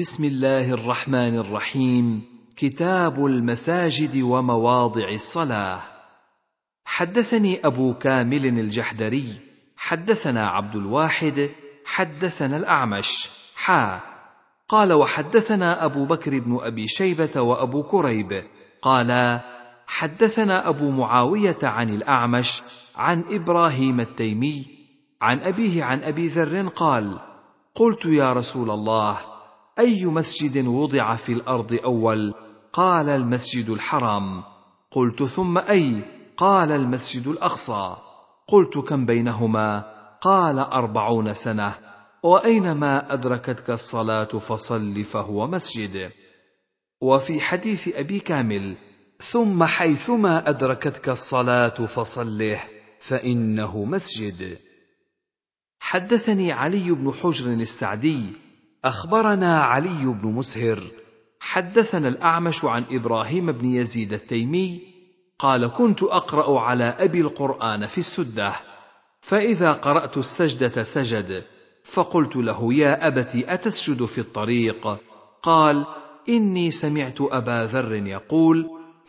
بسم الله الرحمن الرحيم كتاب المساجد ومواضع الصلاه حدثني ابو كامل الجحدري حدثنا عبد الواحد حدثنا الاعمش حا قال وحدثنا ابو بكر بن ابي شيبه وابو كريب قالا حدثنا ابو معاويه عن الاعمش عن ابراهيم التيمي عن ابيه عن ابي ذر قال قلت يا رسول الله اي مسجد وضع في الارض اول قال المسجد الحرام قلت ثم اي قال المسجد الاقصى قلت كم بينهما قال اربعون سنه واينما ادركتك الصلاه فصل فهو مسجد وفي حديث ابي كامل ثم حيثما ادركتك الصلاه فصله فانه مسجد حدثني علي بن حجر السعدي اخبرنا علي بن مسهر حدثنا الاعمش عن ابراهيم بن يزيد التيمي قال كنت اقرا على ابي القران في السده فاذا قرات السجده سجد فقلت له يا ابت اتسجد في الطريق قال اني سمعت ابا ذر يقول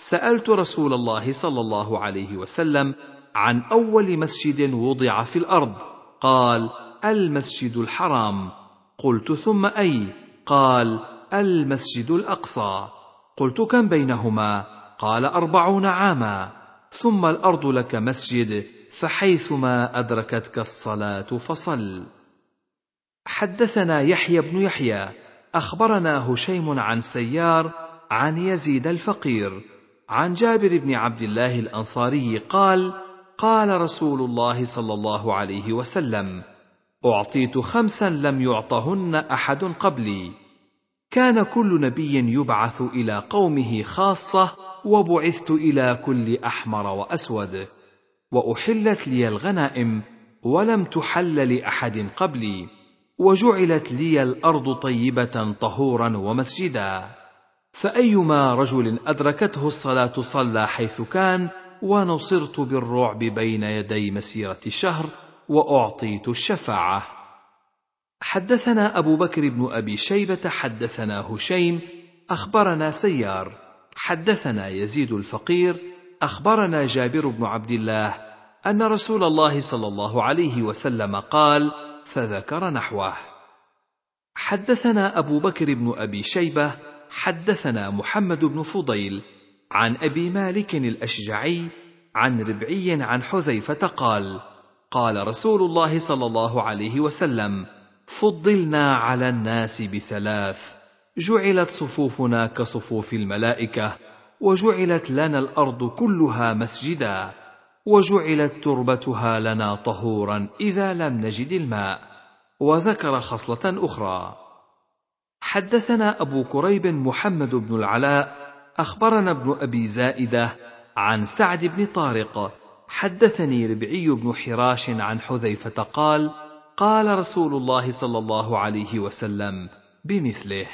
سالت رسول الله صلى الله عليه وسلم عن اول مسجد وضع في الارض قال المسجد الحرام قلت ثم أي قال المسجد الأقصى قلت كم بينهما قال أربعون عاما ثم الأرض لك مسجد فحيثما أدركتك الصلاة فصل حدثنا يحيى بن يحيى أخبرنا هشيم عن سيار عن يزيد الفقير عن جابر بن عبد الله الأنصاري قال قال رسول الله صلى الله عليه وسلم اعطيت خمسا لم يعطهن احد قبلي كان كل نبي يبعث الى قومه خاصه وبعثت الى كل احمر واسود واحلت لي الغنائم ولم تحل لاحد قبلي وجعلت لي الارض طيبه طهورا ومسجدا فايما رجل ادركته الصلاه صلى حيث كان ونصرت بالرعب بين يدي مسيره الشهر واعطيت الشفاعه حدثنا ابو بكر بن ابي شيبه حدثنا هشيم اخبرنا سيار حدثنا يزيد الفقير اخبرنا جابر بن عبد الله ان رسول الله صلى الله عليه وسلم قال فذكر نحوه حدثنا ابو بكر بن ابي شيبه حدثنا محمد بن فضيل عن ابي مالك الاشجعي عن ربعي عن حذيفه قال قال رسول الله صلى الله عليه وسلم فضلنا على الناس بثلاث جعلت صفوفنا كصفوف الملائكه وجعلت لنا الارض كلها مسجدا وجعلت تربتها لنا طهورا اذا لم نجد الماء وذكر خصله اخرى حدثنا ابو كريب محمد بن العلاء اخبرنا ابن ابي زائده عن سعد بن طارق حدثني ربعي بن حراش عن حذيفة قال: قال رسول الله صلى الله عليه وسلم بمثله.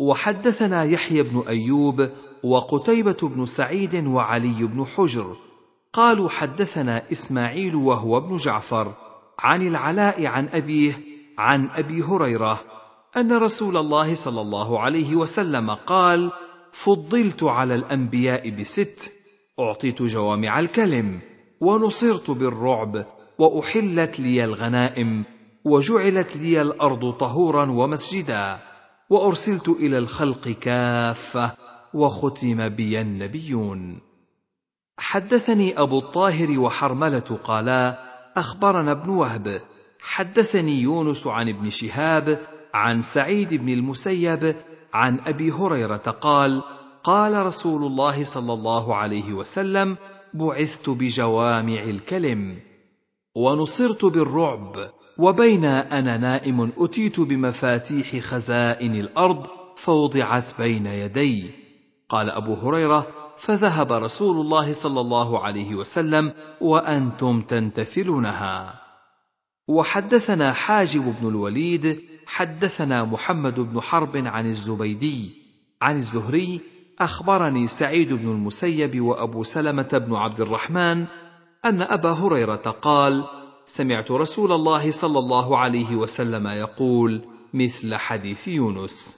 وحدثنا يحيى بن أيوب وقتيبة بن سعيد وعلي بن حجر قالوا حدثنا إسماعيل وهو ابن جعفر عن العلاء عن أبيه عن أبي هريرة أن رسول الله صلى الله عليه وسلم قال: فضلت على الأنبياء بست أعطيت جوامع الكلم ونصرت بالرعب وأحلت لي الغنائم وجعلت لي الأرض طهورا ومسجدا وأرسلت إلى الخلق كافة وختم بي النبيون حدثني أبو الطاهر وحرملة قالا أخبرنا ابن وهب حدثني يونس عن ابن شهاب عن سعيد بن المسيب عن أبي هريرة قال: قال رسول الله صلى الله عليه وسلم بعثت بجوامع الكلم ونصرت بالرعب وبين انا نائم اتيت بمفاتيح خزائن الارض فوضعت بين يدي قال ابو هريره فذهب رسول الله صلى الله عليه وسلم وانتم تنتثلونها وحدثنا حاجب بن الوليد حدثنا محمد بن حرب عن الزبيدي عن الزهري أخبرني سعيد بن المسيب وأبو سلمة بن عبد الرحمن أن أبا هريرة قال: سمعت رسول الله صلى الله عليه وسلم يقول مثل حديث يونس.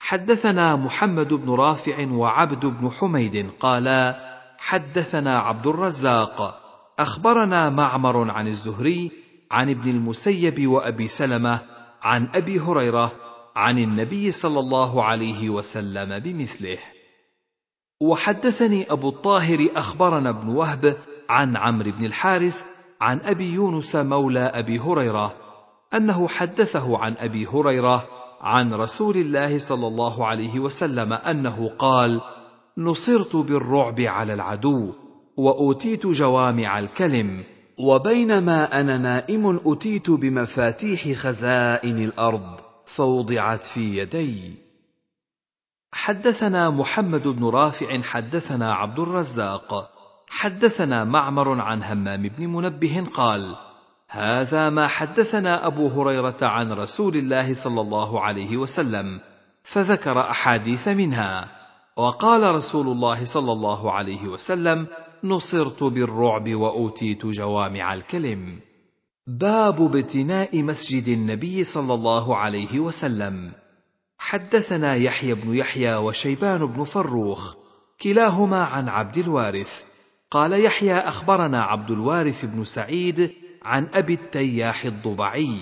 حدثنا محمد بن رافع وعبد بن حميد قالا: حدثنا عبد الرزاق أخبرنا معمر عن الزهري عن ابن المسيب وأبي سلمة عن أبي هريرة عن النبي صلى الله عليه وسلم بمثله وحدثني ابو الطاهر اخبرنا ابن وهب عن عمرو بن الحارث عن ابي يونس مولى ابي هريره انه حدثه عن ابي هريره عن رسول الله صلى الله عليه وسلم انه قال نصرت بالرعب على العدو واوتيت جوامع الكلم وبينما انا نائم اتيت بمفاتيح خزائن الارض فوضعت في يدي حدثنا محمد بن رافع حدثنا عبد الرزاق حدثنا معمر عن همام بن منبه قال هذا ما حدثنا ابو هريره عن رسول الله صلى الله عليه وسلم فذكر احاديث منها وقال رسول الله صلى الله عليه وسلم نصرت بالرعب واوتيت جوامع الكلم باب ابتناء مسجد النبي صلى الله عليه وسلم حدثنا يحيى بن يحيى وشيبان بن فروخ كلاهما عن عبد الوارث قال يحيى اخبرنا عبد الوارث بن سعيد عن ابي التياح الضبعي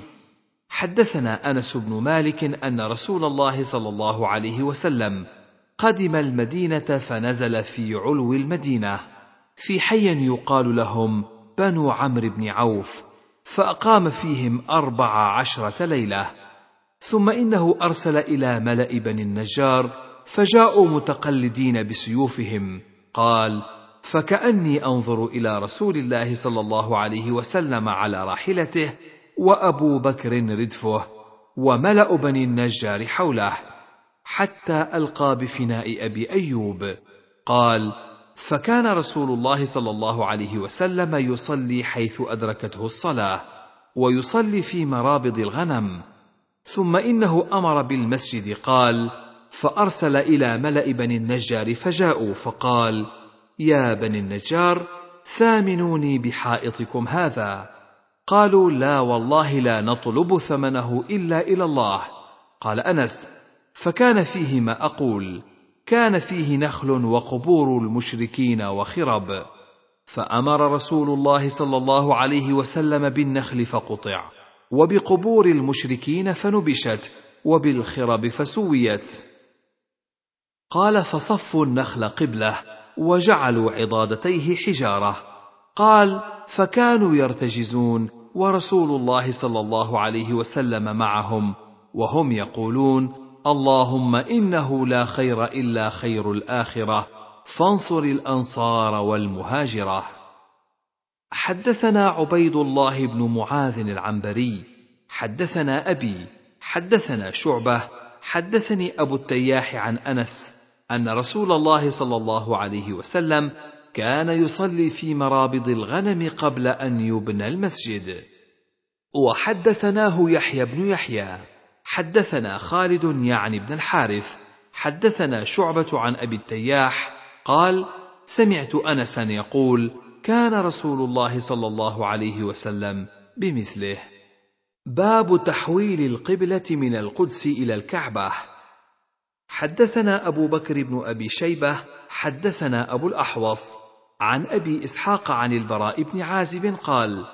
حدثنا انس بن مالك ان رسول الله صلى الله عليه وسلم قدم المدينه فنزل في علو المدينه في حي يقال لهم بنو عمرو بن عوف فأقام فيهم أربع عشرة ليلة ثم إنه أرسل إلى ملأ بني النجار فجاءوا متقلدين بسيوفهم قال فكأني أنظر إلى رسول الله صلى الله عليه وسلم على راحلته وأبو بكر ردفه وملأ بني النجار حوله حتى ألقى بفناء أبي أيوب قال فكان رسول الله صلى الله عليه وسلم يصلي حيث أدركته الصلاة ويصلي في مرابض الغنم ثم إنه أمر بالمسجد قال فأرسل إلى ملأ بني النجار فجاءوا فقال يا بني النجار ثامنوني بحائطكم هذا قالوا لا والله لا نطلب ثمنه إلا إلى الله قال أنس فكان فيه ما أقول كان فيه نخل وقبور المشركين وخرب فامر رسول الله صلى الله عليه وسلم بالنخل فقطع وبقبور المشركين فنبشت وبالخرب فسويت قال فصفوا النخل قبله وجعلوا عضادتيه حجاره قال فكانوا يرتجزون ورسول الله صلى الله عليه وسلم معهم وهم يقولون اللهم انه لا خير الا خير الاخره فانصر الانصار والمهاجره حدثنا عبيد الله بن معاذ العنبري حدثنا ابي حدثنا شعبه حدثني ابو التياح عن انس ان رسول الله صلى الله عليه وسلم كان يصلي في مرابض الغنم قبل ان يبنى المسجد وحدثناه يحيى بن يحيى حدثنا خالد يعني بن الحارث حدثنا شعبة عن أبي التياح قال سمعت أنسا يقول كان رسول الله صلى الله عليه وسلم بمثله باب تحويل القبلة من القدس إلى الكعبة حدثنا أبو بكر بن أبي شيبة حدثنا أبو الأحوص عن أبي إسحاق عن البراء بن عازب قال: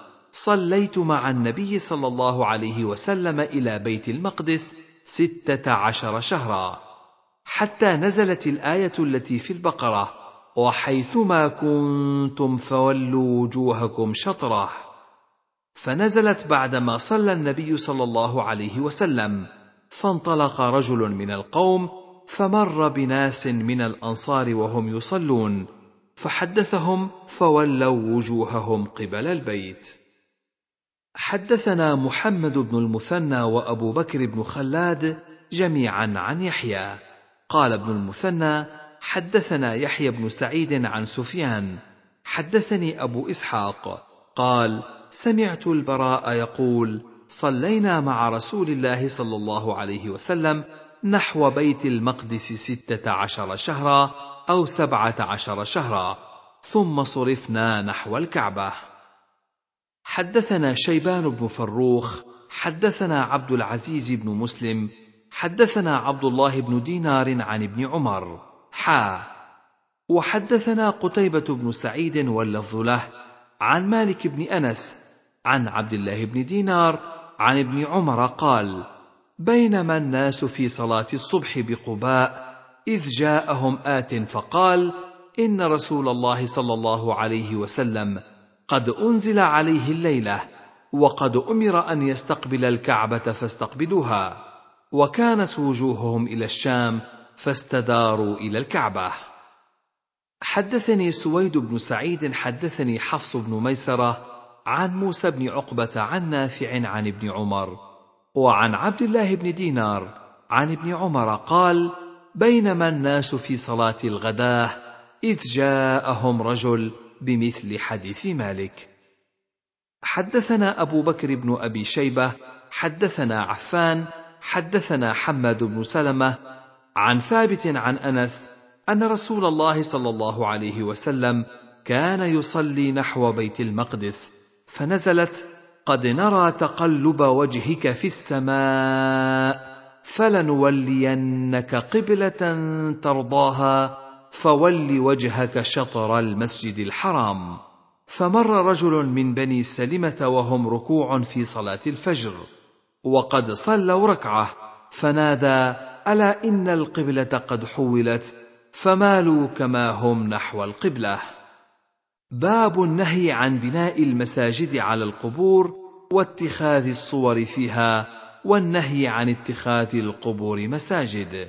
صليت مع النبي صلى الله عليه وسلم إلى بيت المقدس ستة عشر شهرا حتى نزلت الآية التي في البقرة وحيثما كنتم فولوا وجوهكم شطره فنزلت بعدما صلى النبي صلى الله عليه وسلم فانطلق رجل من القوم فمر بناس من الانصار وهم يصلون فحدثهم فولوا وجوههم قبل البيت حدثنا محمد بن المثنى وابو بكر بن خلاد جميعا عن يحيى قال ابن المثنى حدثنا يحيى بن سعيد عن سفيان حدثني ابو اسحاق قال سمعت البراء يقول صلينا مع رسول الله صلى الله عليه وسلم نحو بيت المقدس ستة عشر شهرا أو سبعة عشر شهرا ثم صرفنا نحو الكعبة حدثنا شيبان بن فروخ حدثنا عبد العزيز بن مسلم حدثنا عبد الله بن دينار عن ابن عمر حا وحدثنا قتيبة بن سعيد واللفظ له عن مالك بن أنس عن عبد الله بن دينار عن ابن عمر قال بينما الناس في صلاة الصبح بقباء إذ جاءهم آت فقال إن رسول الله صلى الله عليه وسلم قد أنزل عليه الليلة وقد أمر أن يستقبل الكعبة فاستقبلوها وكانت وجوههم إلى الشام فاستداروا إلى الكعبة حدثني سويد بن سعيد حدثني حفص بن ميسرة عن موسى بن عقبة عن نافع عن ابن عمر وعن عبد الله بن دينار عن ابن عمر قال بينما الناس في صلاة الغداه إذ جاءهم رجل بمثل حديث مالك حدثنا ابو بكر بن ابي شيبه حدثنا عفان حدثنا حماد بن سلمه عن ثابت عن انس ان رسول الله صلى الله عليه وسلم كان يصلي نحو بيت المقدس فنزلت قد نرى تقلب وجهك في السماء فلنولينك قبله ترضاها فول وجهك شطر المسجد الحرام فمر رجل من بني سلمه وهم ركوع في صلاه الفجر وقد صلوا ركعه فنادى الا ان القبله قد حولت فمالوا كما هم نحو القبله باب النهي عن بناء المساجد على القبور واتخاذ الصور فيها والنهي عن اتخاذ القبور مساجد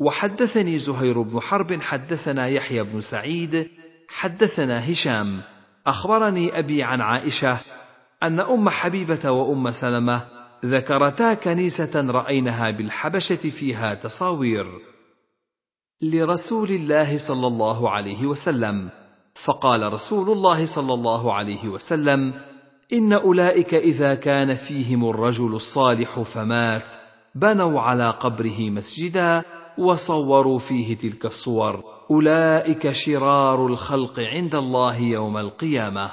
وحدثني زهير بن حرب حدثنا يحيى بن سعيد حدثنا هشام اخبرني ابي عن عائشه ان ام حبيبه وام سلمه ذكرتا كنيسه راينها بالحبشه فيها تصاوير لرسول الله صلى الله عليه وسلم فقال رسول الله صلى الله عليه وسلم ان اولئك اذا كان فيهم الرجل الصالح فمات بنوا على قبره مسجدا وصوروا فيه تلك الصور اولئك شرار الخلق عند الله يوم القيامه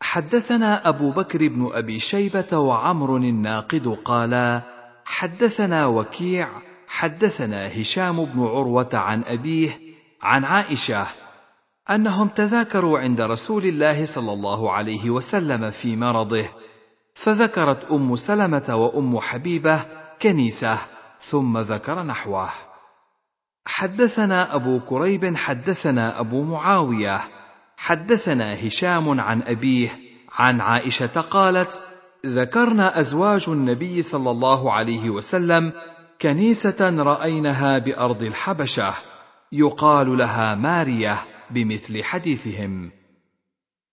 حدثنا ابو بكر بن ابي شيبه وعمر الناقد قالا حدثنا وكيع حدثنا هشام بن عروه عن ابيه عن عائشه انهم تذاكروا عند رسول الله صلى الله عليه وسلم في مرضه فذكرت ام سلمه وام حبيبه كنيسه ثم ذكر نحوه حدثنا ابو كريب حدثنا ابو معاويه حدثنا هشام عن ابيه عن عائشه قالت ذكرنا ازواج النبي صلى الله عليه وسلم كنيسه راينها بارض الحبشه يقال لها ماريه بمثل حديثهم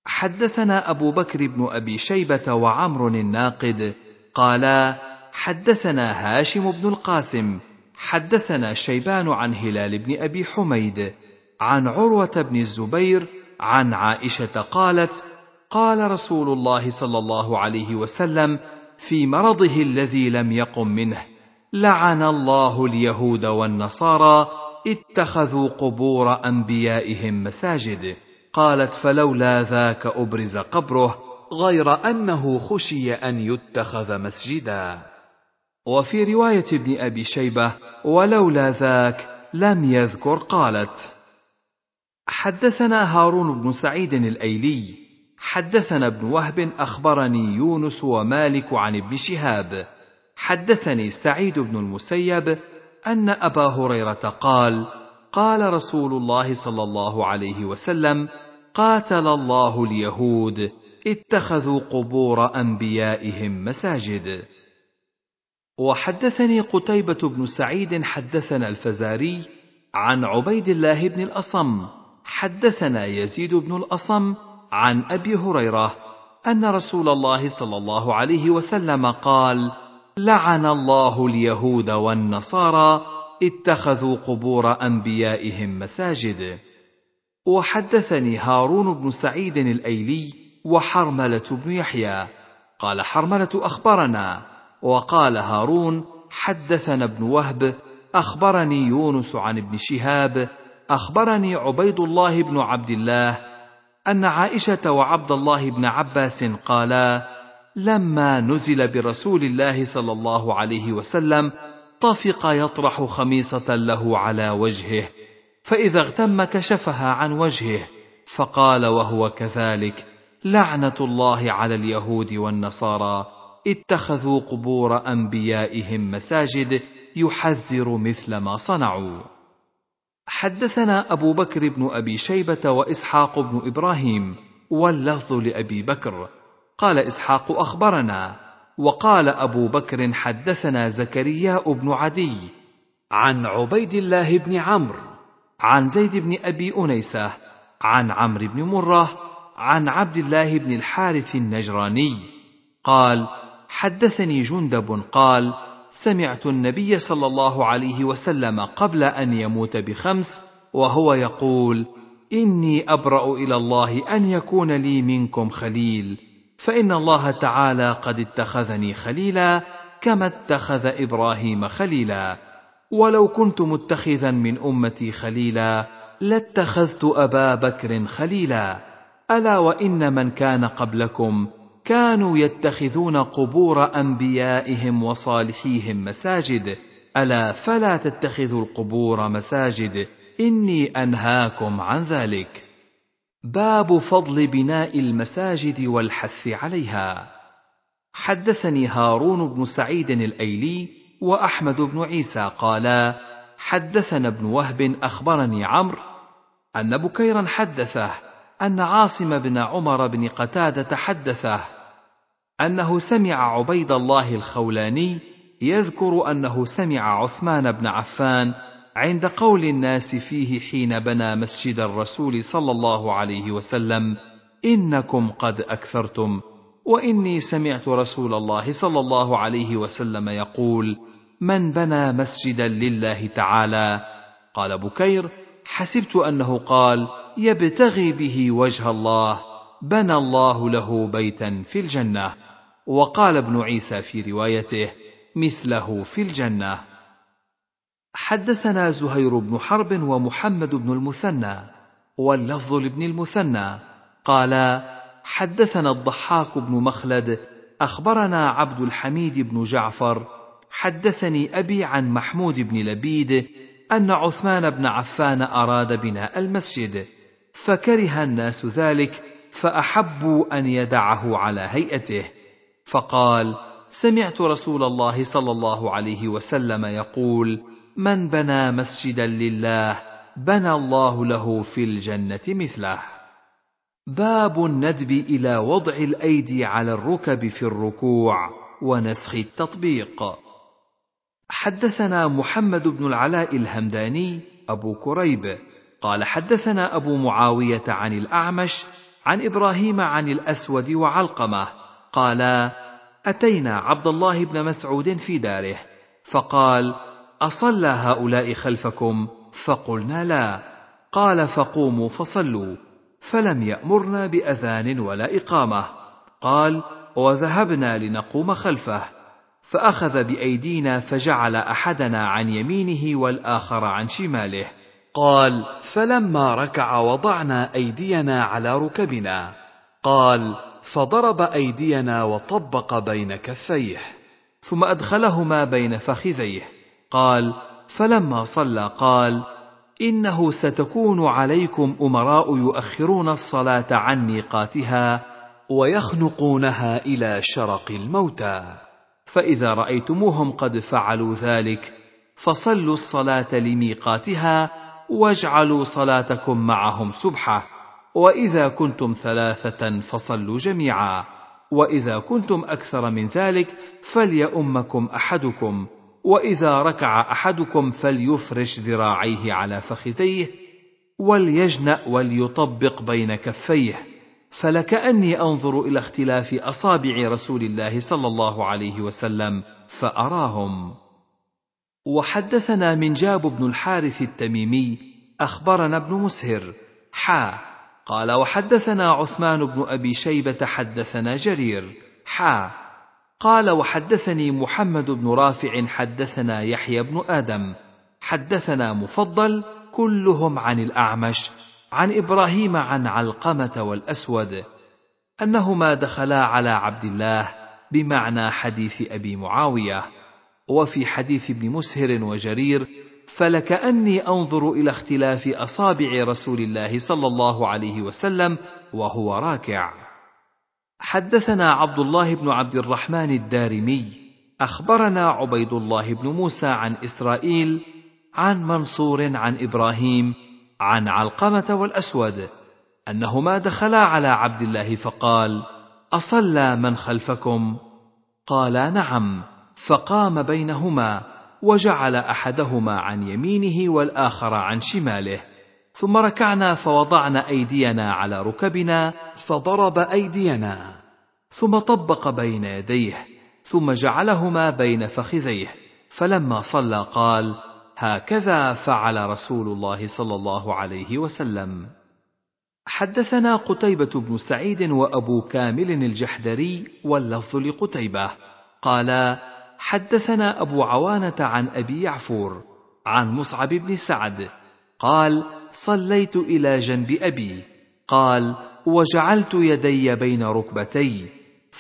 حدثنا ابو بكر بن ابي شيبه وعمر الناقد قالا حدثنا هاشم بن القاسم حدثنا شيبان عن هلال بن ابي حميد عن عروه بن الزبير عن عائشه قالت قال رسول الله صلى الله عليه وسلم في مرضه الذي لم يقم منه لعن الله اليهود والنصارى اتخذوا قبور انبيائهم مساجد قالت فلولا ذاك ابرز قبره غير انه خشي ان يتخذ مسجدا وفي رواية ابن أبي شيبة ولولا ذاك لم يذكر قالت حدثنا هارون بن سعيد الأيلي حدثنا ابن وهب أخبرني يونس ومالك عن ابن شهاب حدثني سعيد بن المسيب أن أبا هريرة قال قال رسول الله صلى الله عليه وسلم قاتل الله اليهود اتخذوا قبور أنبيائهم مساجد وحدثني قتيبة بن سعيد حدثنا الفزاري عن عبيد الله بن الأصم حدثنا يزيد بن الأصم عن أبي هريرة أن رسول الله صلى الله عليه وسلم قال: لعن الله اليهود والنصارى اتخذوا قبور أنبيائهم مساجد. وحدثني هارون بن سعيد الأيلي وحرملة بن يحيى قال حرملة أخبرنا وقال هارون حدثنا ابن وهب اخبرني يونس عن ابن شهاب اخبرني عبيد الله بن عبد الله ان عائشه وعبد الله بن عباس قالا لما نزل برسول الله صلى الله عليه وسلم طفق يطرح خميصه له على وجهه فاذا اغتم كشفها عن وجهه فقال وهو كذلك لعنه الله على اليهود والنصارى اتخذوا قبور انبيائهم مساجد يحذر مثل ما صنعوا حدثنا ابو بكر بن ابي شيبه واسحاق بن ابراهيم واللفظ لابي بكر قال اسحاق اخبرنا وقال ابو بكر حدثنا زكريا بن عدي عن عبيد الله بن عمرو عن زيد بن ابي انيسه عن عمرو بن مره عن عبد الله بن الحارث النجراني قال حدثني جندب قال سمعت النبي صلى الله عليه وسلم قبل ان يموت بخمس وهو يقول اني ابرا الى الله ان يكون لي منكم خليل فان الله تعالى قد اتخذني خليلا كما اتخذ ابراهيم خليلا ولو كنت متخذا من امتي خليلا لاتخذت ابا بكر خليلا الا وان من كان قبلكم كانوا يتخذون قبور انبيائهم وصالحيهم مساجد الا فلا تتخذوا القبور مساجد اني انهاكم عن ذلك باب فضل بناء المساجد والحث عليها حدثني هارون بن سعيد الايلي واحمد بن عيسى قالا حدثنا ابن وهب اخبرني عمرو ان بكيرا حدثه أن عاصم بن عمر بن قتادة حدثه أنه سمع عبيد الله الخولاني يذكر أنه سمع عثمان بن عفان عند قول الناس فيه حين بنى مسجد الرسول صلى الله عليه وسلم إنكم قد أكثرتم وإني سمعت رسول الله صلى الله عليه وسلم يقول من بنى مسجدا لله تعالى قال بكير حسبت أنه قال يبتغي به وجه الله بنى الله له بيتا في الجنه وقال ابن عيسى في روايته مثله في الجنه حدثنا زهير بن حرب ومحمد بن المثنى واللفظ لابن المثنى قال حدثنا الضحاك بن مخلد اخبرنا عبد الحميد بن جعفر حدثني ابي عن محمود بن لبيد ان عثمان بن عفان اراد بناء المسجد فكره الناس ذلك فاحبوا ان يدعه على هيئته فقال سمعت رسول الله صلى الله عليه وسلم يقول من بنى مسجدا لله بنى الله له في الجنه مثله باب الندب الى وضع الايدي على الركب في الركوع ونسخ التطبيق حدثنا محمد بن العلاء الهمداني ابو كريب قال حدثنا أبو معاوية عن الأعمش عن إبراهيم عن الأسود وعلقمة قالا أتينا عبد الله بن مسعود في داره فقال أصلى هؤلاء خلفكم فقلنا لا قال فقوموا فصلوا فلم يأمرنا بأذان ولا إقامة قال وذهبنا لنقوم خلفه فأخذ بأيدينا فجعل أحدنا عن يمينه والآخر عن شماله قال فلما ركع وضعنا ايدينا على ركبنا قال فضرب ايدينا وطبق بين كفيه ثم ادخلهما بين فخذيه قال فلما صلى قال انه ستكون عليكم امراء يؤخرون الصلاه عن ميقاتها ويخنقونها الى شرق الموتى فاذا رايتموهم قد فعلوا ذلك فصلوا الصلاه لميقاتها واجعلوا صلاتكم معهم سبحه واذا كنتم ثلاثه فصلوا جميعا واذا كنتم اكثر من ذلك فليؤمكم احدكم واذا ركع احدكم فليفرش ذراعيه على فخذيه وليجنا وليطبق بين كفيه فلكاني انظر الى اختلاف اصابع رسول الله صلى الله عليه وسلم فاراهم وحدثنا منجاب بن الحارث التميمي أخبرنا ابن مسهر حا قال وحدثنا عثمان بن أبي شيبة حدثنا جرير حا قال وحدثني محمد بن رافع حدثنا يحيى بن آدم حدثنا مفضل كلهم عن الأعمش عن إبراهيم عن علقمة والأسود أنهما دخلا على عبد الله بمعنى حديث أبي معاوية وفي حديث ابن مسهر وجرير فلكأني أنظر إلى اختلاف أصابع رسول الله صلى الله عليه وسلم وهو راكع. حدثنا عبد الله بن عبد الرحمن الدارمي، أخبرنا عبيد الله بن موسى عن إسرائيل، عن منصور عن إبراهيم، عن علقمة والأسود، أنهما دخلا على عبد الله فقال: أصلى من خلفكم؟ قال: نعم. فقام بينهما وجعل احدهما عن يمينه والاخر عن شماله ثم ركعنا فوضعنا ايدينا على ركبنا فضرب ايدينا ثم طبق بين يديه ثم جعلهما بين فخذيه فلما صلى قال هكذا فعل رسول الله صلى الله عليه وسلم حدثنا قتيبة بن سعيد وأبو كامل الجحدري واللفظ لقتيبة قالا حدثنا أبو عوانة عن أبي يعفور عن مصعب بن سعد قال صليت إلى جنب أبي قال وجعلت يدي بين ركبتي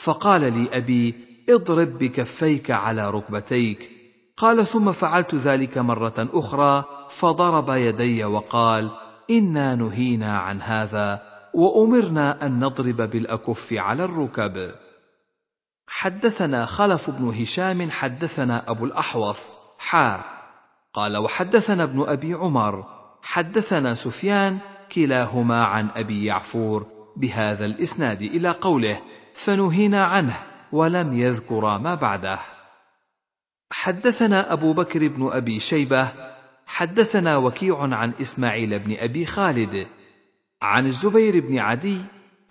فقال لي أبي اضرب بكفيك على ركبتيك قال ثم فعلت ذلك مرة أخرى فضرب يدي وقال إنا نهينا عن هذا وأمرنا أن نضرب بالأكف على الركب حدثنا خلف بن هشام حدثنا أبو الأحوص حا قال وحدثنا ابن أبي عمر حدثنا سفيان كلاهما عن أبي يعفور بهذا الإسناد إلى قوله فنهينا عنه ولم يذكر ما بعده حدثنا أبو بكر بن أبي شيبة حدثنا وكيع عن إسماعيل بن أبي خالد عن الزبير بن عدي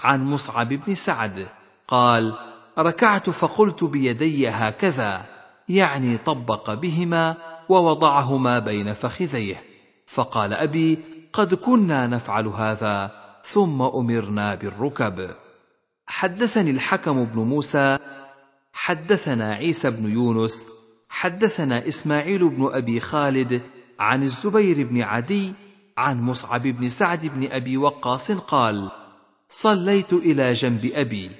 عن مصعب بن سعد قال ركعت فقلت بيدي هكذا يعني طبق بهما ووضعهما بين فخذيه فقال ابي قد كنا نفعل هذا ثم امرنا بالركب حدثني الحكم بن موسى حدثنا عيسى بن يونس حدثنا اسماعيل بن ابي خالد عن الزبير بن عدي عن مصعب بن سعد بن ابي وقاص قال صليت الى جنب ابي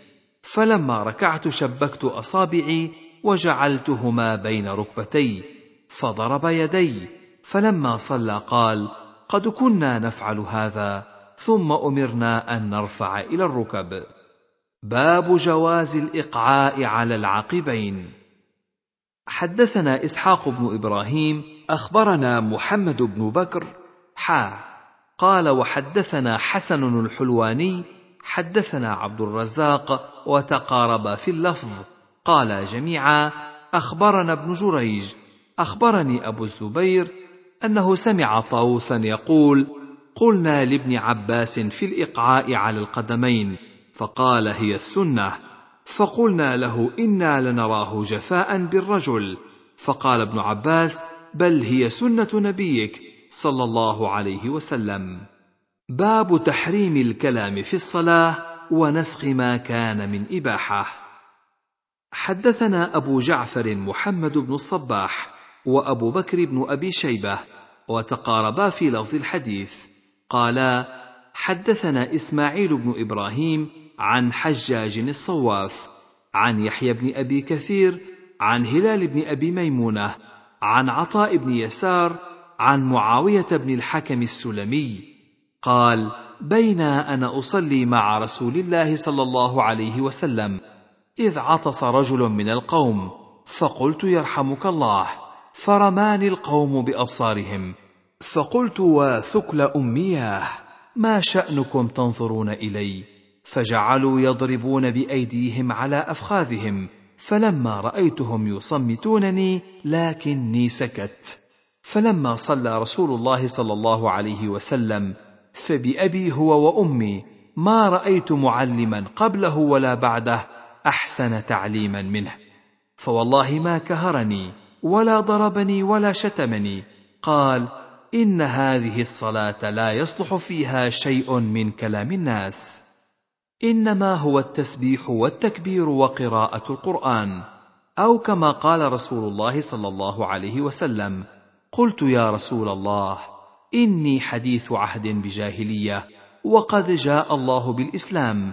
فلما ركعت شبكت اصابعي وجعلتهما بين ركبتي فضرب يدي فلما صلى قال قد كنا نفعل هذا ثم امرنا ان نرفع الى الركب باب جواز الاقعاء على العقبين حدثنا اسحاق بن ابراهيم اخبرنا محمد بن بكر حا قال وحدثنا حسن الحلواني حدثنا عبد الرزاق وتقاربا في اللفظ قالا جميعا اخبرنا ابن جريج اخبرني ابو الزبير انه سمع طاووسا يقول قلنا لابن عباس في الاقعاء على القدمين فقال هي السنه فقلنا له انا لنراه جفاء بالرجل فقال ابن عباس بل هي سنه نبيك صلى الله عليه وسلم باب تحريم الكلام في الصلاة ونسخ ما كان من إباحة. حدثنا أبو جعفر محمد بن الصباح وأبو بكر بن أبي شيبة وتقاربا في لفظ الحديث قالا حدثنا إسماعيل بن إبراهيم عن حجاج الصواف عن يحيى بن أبي كثير عن هلال بن أبي ميمونة عن عطاء بن يسار عن معاوية بن الحكم السلمي قال بين انا اصلي مع رسول الله صلى الله عليه وسلم اذ عطس رجل من القوم فقلت يرحمك الله فرماني القوم بابصارهم فقلت وثكل امياه ما شانكم تنظرون الي فجعلوا يضربون بايديهم على افخاذهم فلما رايتهم يصمتونني لكني سكت فلما صلى رسول الله صلى الله عليه وسلم فبأبي هو وأمي ما رأيت معلما قبله ولا بعده أحسن تعليما منه فوالله ما كهرني ولا ضربني ولا شتمني قال إن هذه الصلاة لا يصلح فيها شيء من كلام الناس إنما هو التسبيح والتكبير وقراءة القرآن أو كما قال رسول الله صلى الله عليه وسلم قلت يا رسول الله اني حديث عهد بجاهليه وقد جاء الله بالاسلام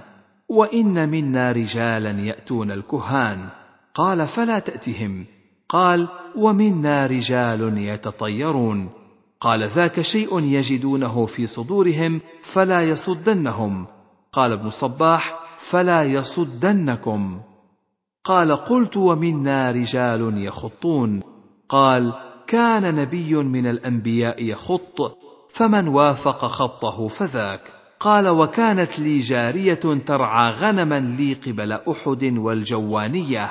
وان منا رجالا ياتون الكهان قال فلا تاتهم قال ومنا رجال يتطيرون قال ذاك شيء يجدونه في صدورهم فلا يصدنهم قال ابن الصباح فلا يصدنكم قال قلت ومنا رجال يخطون قال كان نبي من الانبياء يخط فمن وافق خطه فذاك قال وكانت لي جاريه ترعى غنما لي قبل احد والجوانيه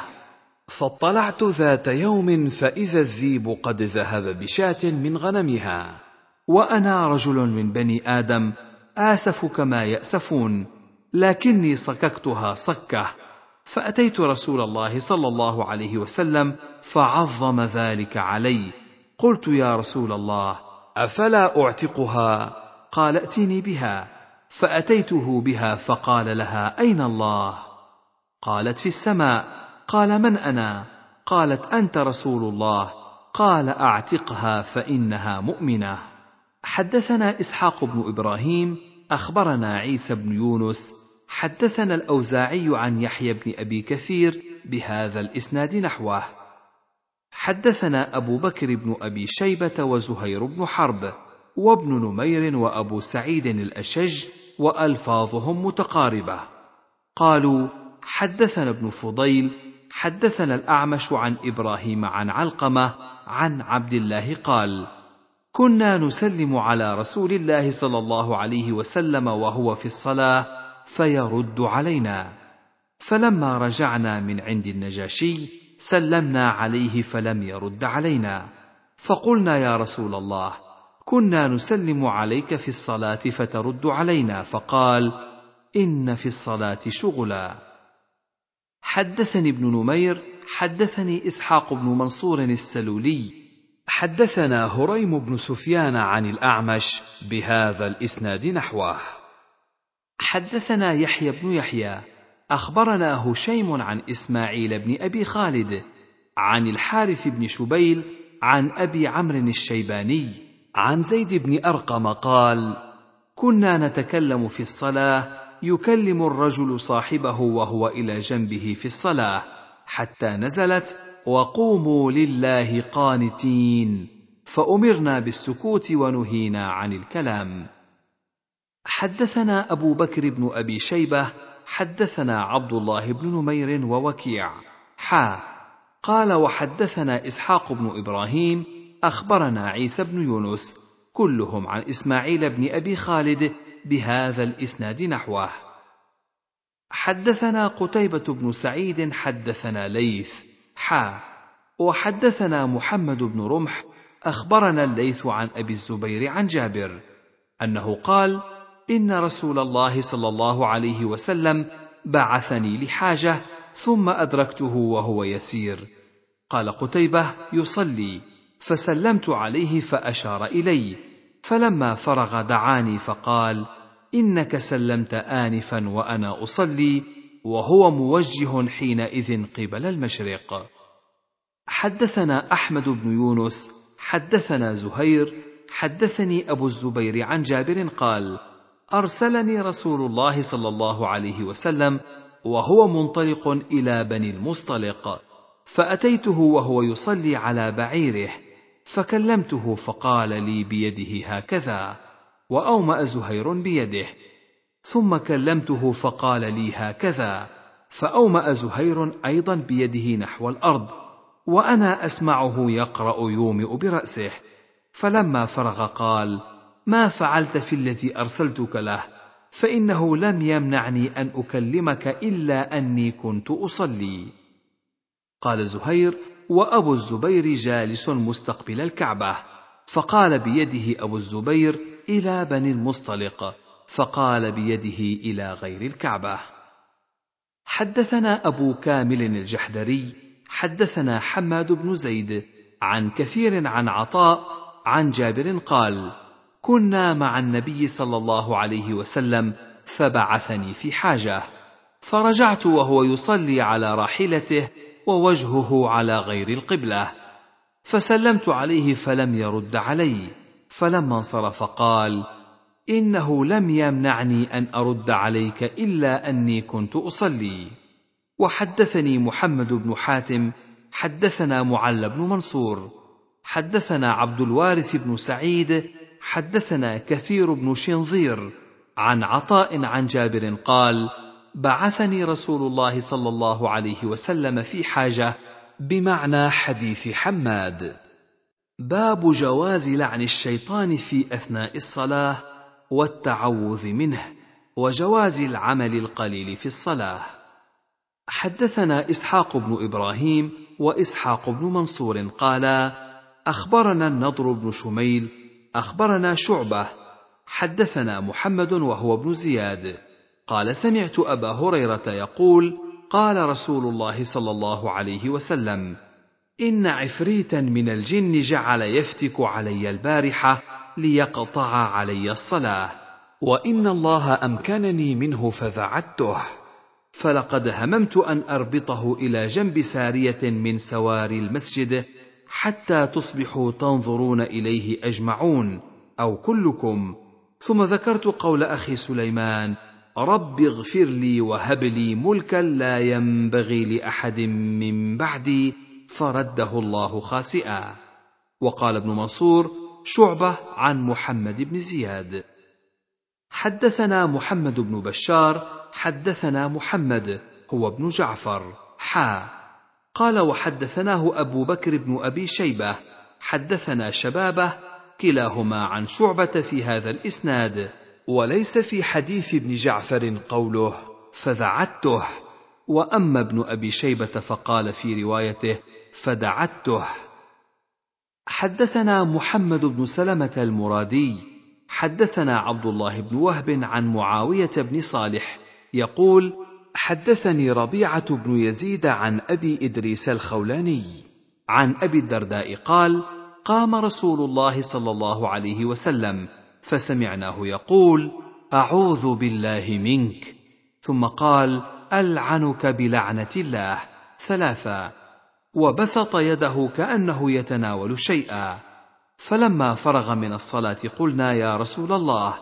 فاطلعت ذات يوم فاذا الذيب قد ذهب بشاه من غنمها وانا رجل من بني ادم اسف كما ياسفون لكني صككتها صكه فاتيت رسول الله صلى الله عليه وسلم فعظم ذلك علي قلت يا رسول الله افلا اعتقها قال ائتني بها فاتيته بها فقال لها اين الله قالت في السماء قال من انا قالت انت رسول الله قال اعتقها فانها مؤمنه حدثنا اسحاق بن ابراهيم اخبرنا عيسى بن يونس حدثنا الاوزاعي عن يحيى بن ابي كثير بهذا الاسناد نحوه حدثنا أبو بكر بن أبي شيبة وزهير بن حرب وابن نمير وأبو سعيد الأشج وألفاظهم متقاربة قالوا حدثنا ابن فضيل حدثنا الأعمش عن إبراهيم عن علقمة عن عبد الله قال كنا نسلم على رسول الله صلى الله عليه وسلم وهو في الصلاة فيرد علينا فلما رجعنا من عند النجاشي سلمنا عليه فلم يرد علينا فقلنا يا رسول الله كنا نسلم عليك في الصلاه فترد علينا فقال ان في الصلاه شغلا حدثني ابن نمير حدثني اسحاق بن منصور السلولي حدثنا هريم بن سفيان عن الاعمش بهذا الاسناد نحوه حدثنا يحيى بن يحيى أخبرنا هشيم عن إسماعيل بن أبي خالد عن الحارث بن شبيل عن أبي عمرو الشيباني عن زيد بن أرقم قال: كنا نتكلم في الصلاة يكلم الرجل صاحبه وهو إلى جنبه في الصلاة حتى نزلت وقوموا لله قانتين فأمرنا بالسكوت ونهينا عن الكلام. حدثنا أبو بكر بن أبي شيبة حدثنا عبد الله بن نمير ووكيع حا قال وحدثنا إسحاق بن إبراهيم أخبرنا عيسى بن يونس كلهم عن إسماعيل بن أبي خالد بهذا الإسناد نحوه حدثنا قتيبة بن سعيد حدثنا ليث حا وحدثنا محمد بن رمح أخبرنا الليث عن أبي الزبير عن جابر أنه قال: ان رسول الله صلى الله عليه وسلم بعثني لحاجه ثم ادركته وهو يسير قال قتيبه يصلي فسلمت عليه فاشار الي فلما فرغ دعاني فقال انك سلمت انفا وانا اصلي وهو موجه حينئذ قبل المشرق حدثنا احمد بن يونس حدثنا زهير حدثني ابو الزبير عن جابر قال ارسلني رسول الله صلى الله عليه وسلم وهو منطلق الى بني المصطلق فاتيته وهو يصلي على بعيره فكلمته فقال لي بيده هكذا واوما زهير بيده ثم كلمته فقال لي هكذا فاوما زهير ايضا بيده نحو الارض وانا اسمعه يقرا يومئ براسه فلما فرغ قال ما فعلت في التي ارسلتك له فانه لم يمنعني ان اكلمك الا اني كنت اصلي قال زهير وابو الزبير جالس مستقبل الكعبه فقال بيده ابو الزبير الى بني المصطلق فقال بيده الى غير الكعبه حدثنا ابو كامل الجحدري حدثنا حماد بن زيد عن كثير عن عطاء عن جابر قال كنا مع النبي صلى الله عليه وسلم فبعثني في حاجه فرجعت وهو يصلي على راحلته ووجهه على غير القبله فسلمت عليه فلم يرد علي فلما انصرف قال انه لم يمنعني ان ارد عليك الا اني كنت اصلي وحدثني محمد بن حاتم حدثنا معل بن منصور حدثنا عبد الوارث بن سعيد حدثنا كثير بن شنظير عن عطاء عن جابر قال بعثني رسول الله صلى الله عليه وسلم في حاجه بمعنى حديث حماد باب جواز لعن الشيطان في اثناء الصلاه والتعوذ منه وجواز العمل القليل في الصلاه حدثنا اسحاق بن ابراهيم واسحاق بن منصور قالا اخبرنا النضر بن شميل أخبرنا شعبة حدثنا محمد وهو ابن زياد قال سمعت أبا هريرة يقول قال رسول الله صلى الله عليه وسلم إن عفريتا من الجن جعل يفتك علي البارحة ليقطع علي الصلاة وإن الله أمكنني منه فزعدته فلقد هممت أن أربطه إلى جنب سارية من سواري المسجد حتى تصبحوا تنظرون اليه اجمعون او كلكم ثم ذكرت قول اخي سليمان رب اغفر لي وهب لي ملكا لا ينبغي لاحد من بعدي فرده الله خاسئا وقال ابن منصور شعبه عن محمد بن زياد حدثنا محمد بن بشار حدثنا محمد هو ابن جعفر حا قال وحدثناه أبو بكر بن أبي شيبة حدثنا شبابه كلاهما عن شعبة في هذا الإسناد وليس في حديث ابن جعفر قوله فذعته وأما ابن أبي شيبة فقال في روايته فدعته حدثنا محمد بن سلمة المرادي حدثنا عبد الله بن وهب عن معاوية بن صالح يقول حدثني ربيعة بن يزيد عن أبي إدريس الخولاني عن أبي الدرداء قال: قام رسول الله صلى الله عليه وسلم فسمعناه يقول: أعوذ بالله منك، ثم قال: ألعنك بلعنة الله ثلاثا، وبسط يده كأنه يتناول شيئا، فلما فرغ من الصلاة قلنا يا رسول الله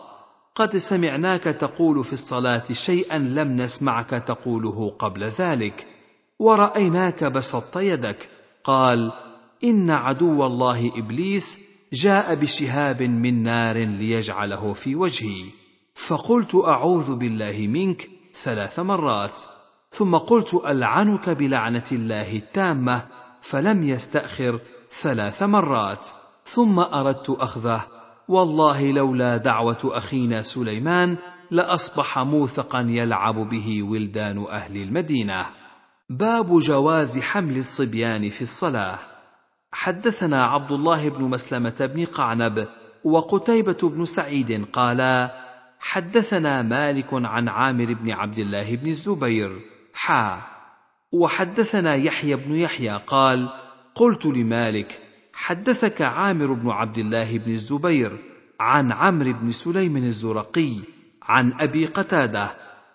قد سمعناك تقول في الصلاه شيئا لم نسمعك تقوله قبل ذلك ورايناك بسطت يدك قال ان عدو الله ابليس جاء بشهاب من نار ليجعله في وجهي فقلت اعوذ بالله منك ثلاث مرات ثم قلت العنك بلعنه الله التامه فلم يستاخر ثلاث مرات ثم اردت اخذه والله لولا دعوة أخينا سليمان لأصبح موثقا يلعب به ولدان أهل المدينة. باب جواز حمل الصبيان في الصلاة. حدثنا عبد الله بن مسلمة بن قعنب وقتيبة بن سعيد قالا: حدثنا مالك عن عامر بن عبد الله بن الزبير حا وحدثنا يحيى بن يحيى قال: قلت لمالك: حدثك عامر بن عبد الله بن الزبير عن عمرو بن سليم الزرقي عن ابي قتاده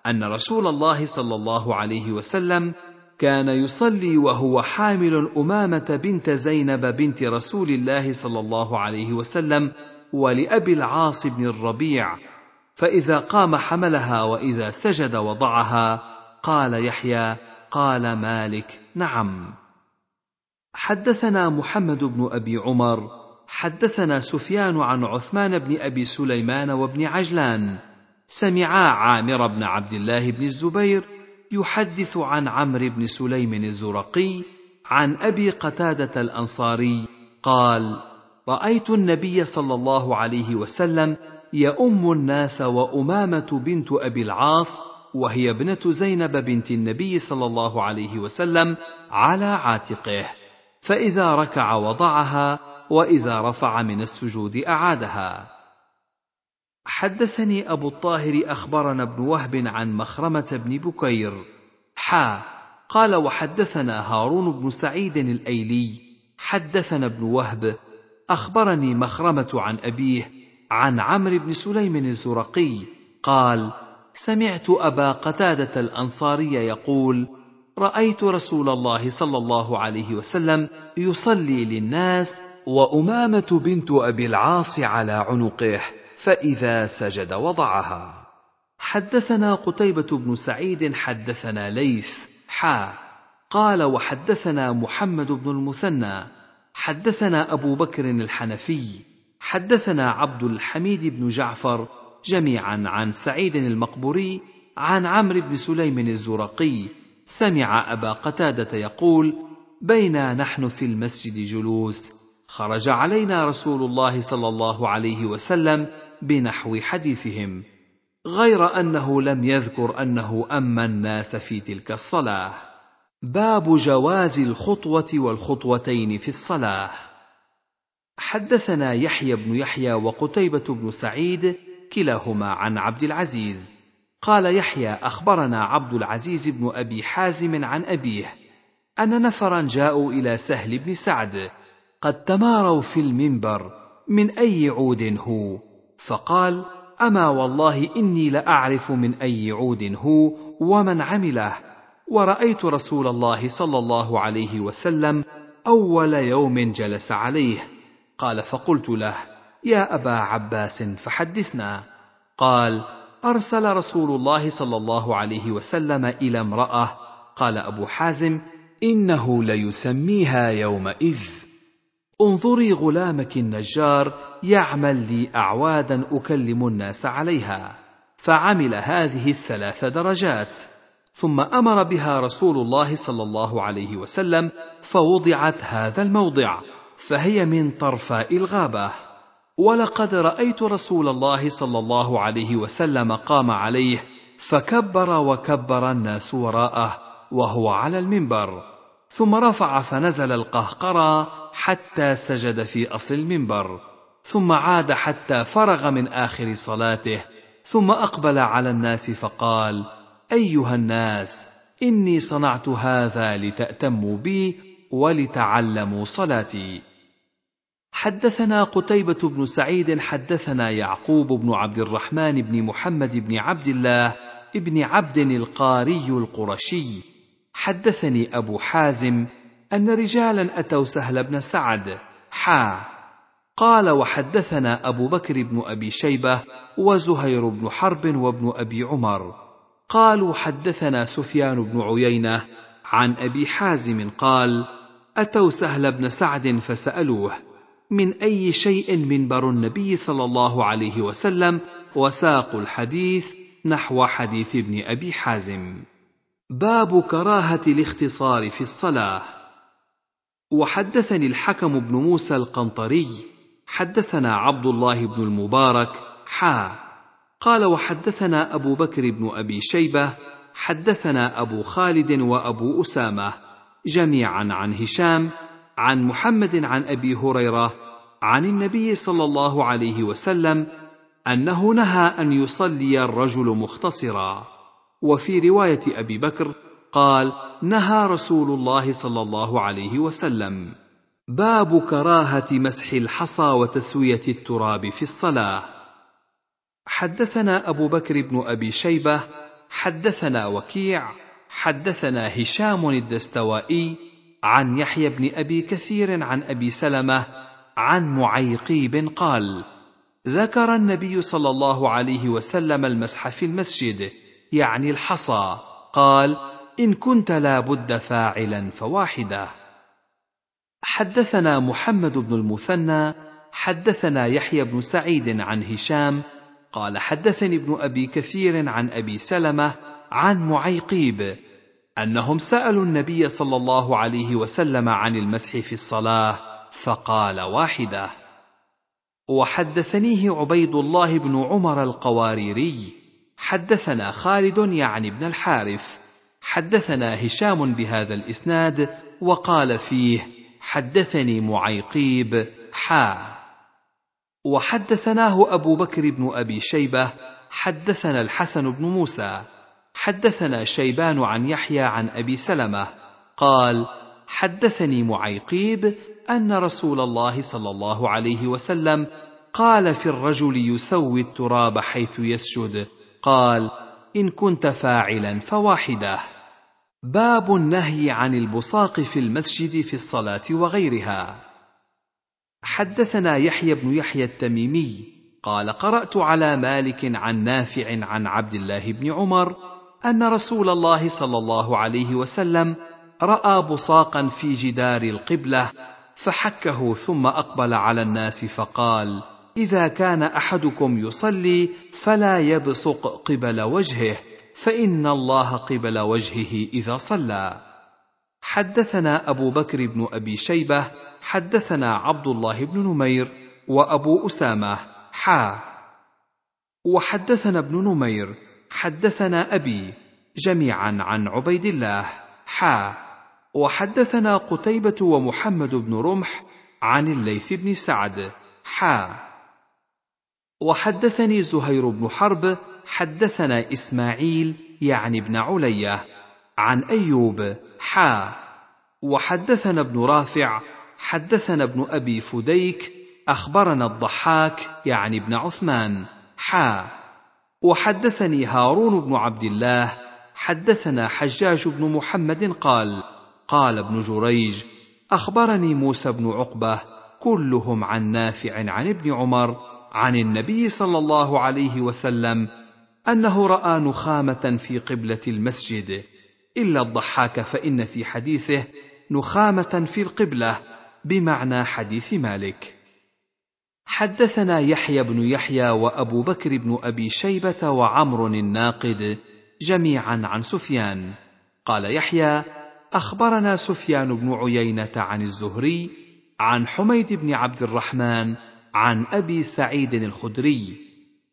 ان رسول الله صلى الله عليه وسلم كان يصلي وهو حامل امامه بنت زينب بنت رسول الله صلى الله عليه وسلم ولابي العاص بن الربيع فاذا قام حملها واذا سجد وضعها قال يحيى قال مالك نعم حدثنا محمد بن ابي عمر حدثنا سفيان عن عثمان بن ابي سليمان وابن عجلان سمعا عامر بن عبد الله بن الزبير يحدث عن عمرو بن سليم الزرقي عن ابي قتاده الانصاري قال رايت النبي صلى الله عليه وسلم يؤم الناس وامامه بنت ابي العاص وهي ابنه زينب بنت النبي صلى الله عليه وسلم على عاتقه فإذا ركع وضعها وإذا رفع من السجود أعادها. حدثني أبو الطاهر أخبرنا ابن وهب عن مخرمة بن بكير حا قال وحدثنا هارون بن سعيد الأيلي حدثنا ابن وهب أخبرني مخرمة عن أبيه عن عمرو بن سليم الزرقي قال سمعت أبا قتادة الأنصاري يقول: رايت رسول الله صلى الله عليه وسلم يصلي للناس وامامه بنت ابي العاص على عنقه فاذا سجد وضعها حدثنا قتيبه بن سعيد حدثنا ليث حا قال وحدثنا محمد بن المثنى حدثنا ابو بكر الحنفي حدثنا عبد الحميد بن جعفر جميعا عن سعيد المقبوري عن عمرو بن سليم الزرقي سمع أبا قتادة يقول: بينا نحن في المسجد جلوس، خرج علينا رسول الله صلى الله عليه وسلم بنحو حديثهم، غير أنه لم يذكر أنه أما الناس في تلك الصلاة. باب جواز الخطوة والخطوتين في الصلاة. حدثنا يحيى بن يحيى وقتيبة بن سعيد كلاهما عن عبد العزيز قال يحيى اخبرنا عبد العزيز بن ابي حازم عن ابيه ان نفرا جاءوا الى سهل بن سعد قد تماروا في المنبر من اي عود هو فقال اما والله اني لاعرف من اي عود هو ومن عمله ورايت رسول الله صلى الله عليه وسلم اول يوم جلس عليه قال فقلت له يا ابا عباس فحدثنا قال أرسل رسول الله صلى الله عليه وسلم إلى امرأة قال أبو حازم إنه ليسميها يومئذ انظري غلامك النجار يعمل لي أعوادا أكلم الناس عليها فعمل هذه الثلاث درجات ثم امر بها رسول الله صلى الله عليه وسلم فوضعت هذا الموضع فهي من طرفاء الغابه ولقد رايت رسول الله صلى الله عليه وسلم قام عليه فكبر وكبر الناس وراءه وهو على المنبر ثم رفع فنزل القهقرى حتى سجد في اصل المنبر ثم عاد حتى فرغ من اخر صلاته ثم اقبل على الناس فقال ايها الناس اني صنعت هذا لتاتموا بي ولتعلموا صلاتي حدثنا قتيبة بن سعيد حدثنا يعقوب بن عبد الرحمن بن محمد بن عبد الله بن عبد القاري القرشي حدثني أبو حازم أن رجالا أتوا سهل بن سعد حا قال وحدثنا أبو بكر بن أبي شيبة وزهير بن حرب وابن أبي عمر قالوا حدثنا سفيان بن عيينة عن أبي حازم قال أتوا سهل بن سعد فسألوه من أي شيء منبر النبي صلى الله عليه وسلم وساق الحديث نحو حديث ابن أبي حازم باب كراهة الاختصار في الصلاة وحدثني الحكم بن موسى القنطري حدثنا عبد الله بن المبارك حا قال وحدثنا أبو بكر بن أبي شيبة حدثنا أبو خالد وأبو أسامة جميعا عن هشام عن محمد عن ابي هريره عن النبي صلى الله عليه وسلم انه نهى ان يصلي الرجل مختصرا وفي روايه ابي بكر قال نهى رسول الله صلى الله عليه وسلم باب كراهه مسح الحصى وتسويه التراب في الصلاه حدثنا ابو بكر بن ابي شيبه حدثنا وكيع حدثنا هشام الدستوائي عن يحيى بن ابي كثير عن ابي سلمه عن معيقيب قال ذكر النبي صلى الله عليه وسلم المسح في المسجد يعني الحصى قال ان كنت لا بد فاعلا فواحده حدثنا محمد بن المثنى حدثنا يحيى بن سعيد عن هشام قال حدثني ابن ابي كثير عن ابي سلمه عن معيقيب انهم سالوا النبي صلى الله عليه وسلم عن المسح في الصلاه فقال واحده وحدثنيه عبيد الله بن عمر القواريري حدثنا خالد يعني بن الحارث حدثنا هشام بهذا الاسناد وقال فيه حدثني معيقيب حا وحدثناه ابو بكر بن ابي شيبه حدثنا الحسن بن موسى حدثنا شيبان عن يحيى عن ابي سلمه قال حدثني معيقيب ان رسول الله صلى الله عليه وسلم قال في الرجل يسوي التراب حيث يسجد قال ان كنت فاعلا فواحده باب النهي عن البصاق في المسجد في الصلاه وغيرها حدثنا يحيى بن يحيى التميمي قال قرات على مالك عن نافع عن عبد الله بن عمر ان رسول الله صلى الله عليه وسلم راى بصاقا في جدار القبله فحكه ثم اقبل على الناس فقال اذا كان احدكم يصلي فلا يبصق قبل وجهه فان الله قبل وجهه اذا صلى حدثنا ابو بكر بن ابي شيبه حدثنا عبد الله بن نمير وابو اسامه حا وحدثنا ابن نمير حدثنا أبي جميعا عن عبيد الله حا وحدثنا قتيبة ومحمد بن رمح عن الليث بن سعد حا وحدثني زهير بن حرب حدثنا إسماعيل يعني ابن علية عن أيوب حا وحدثنا ابن رافع حدثنا ابن أبي فديك أخبرنا الضحاك يعني ابن عثمان حا وحدثني هارون بن عبد الله حدثنا حجاج بن محمد قال قال ابن جريج اخبرني موسى بن عقبه كلهم عن نافع عن ابن عمر عن النبي صلى الله عليه وسلم انه راى نخامه في قبله المسجد الا الضحاك فان في حديثه نخامه في القبله بمعنى حديث مالك حدثنا يحيى بن يحيى وابو بكر بن ابي شيبه وعمر الناقد جميعا عن سفيان قال يحيى اخبرنا سفيان بن عيينه عن الزهري عن حميد بن عبد الرحمن عن ابي سعيد الخدري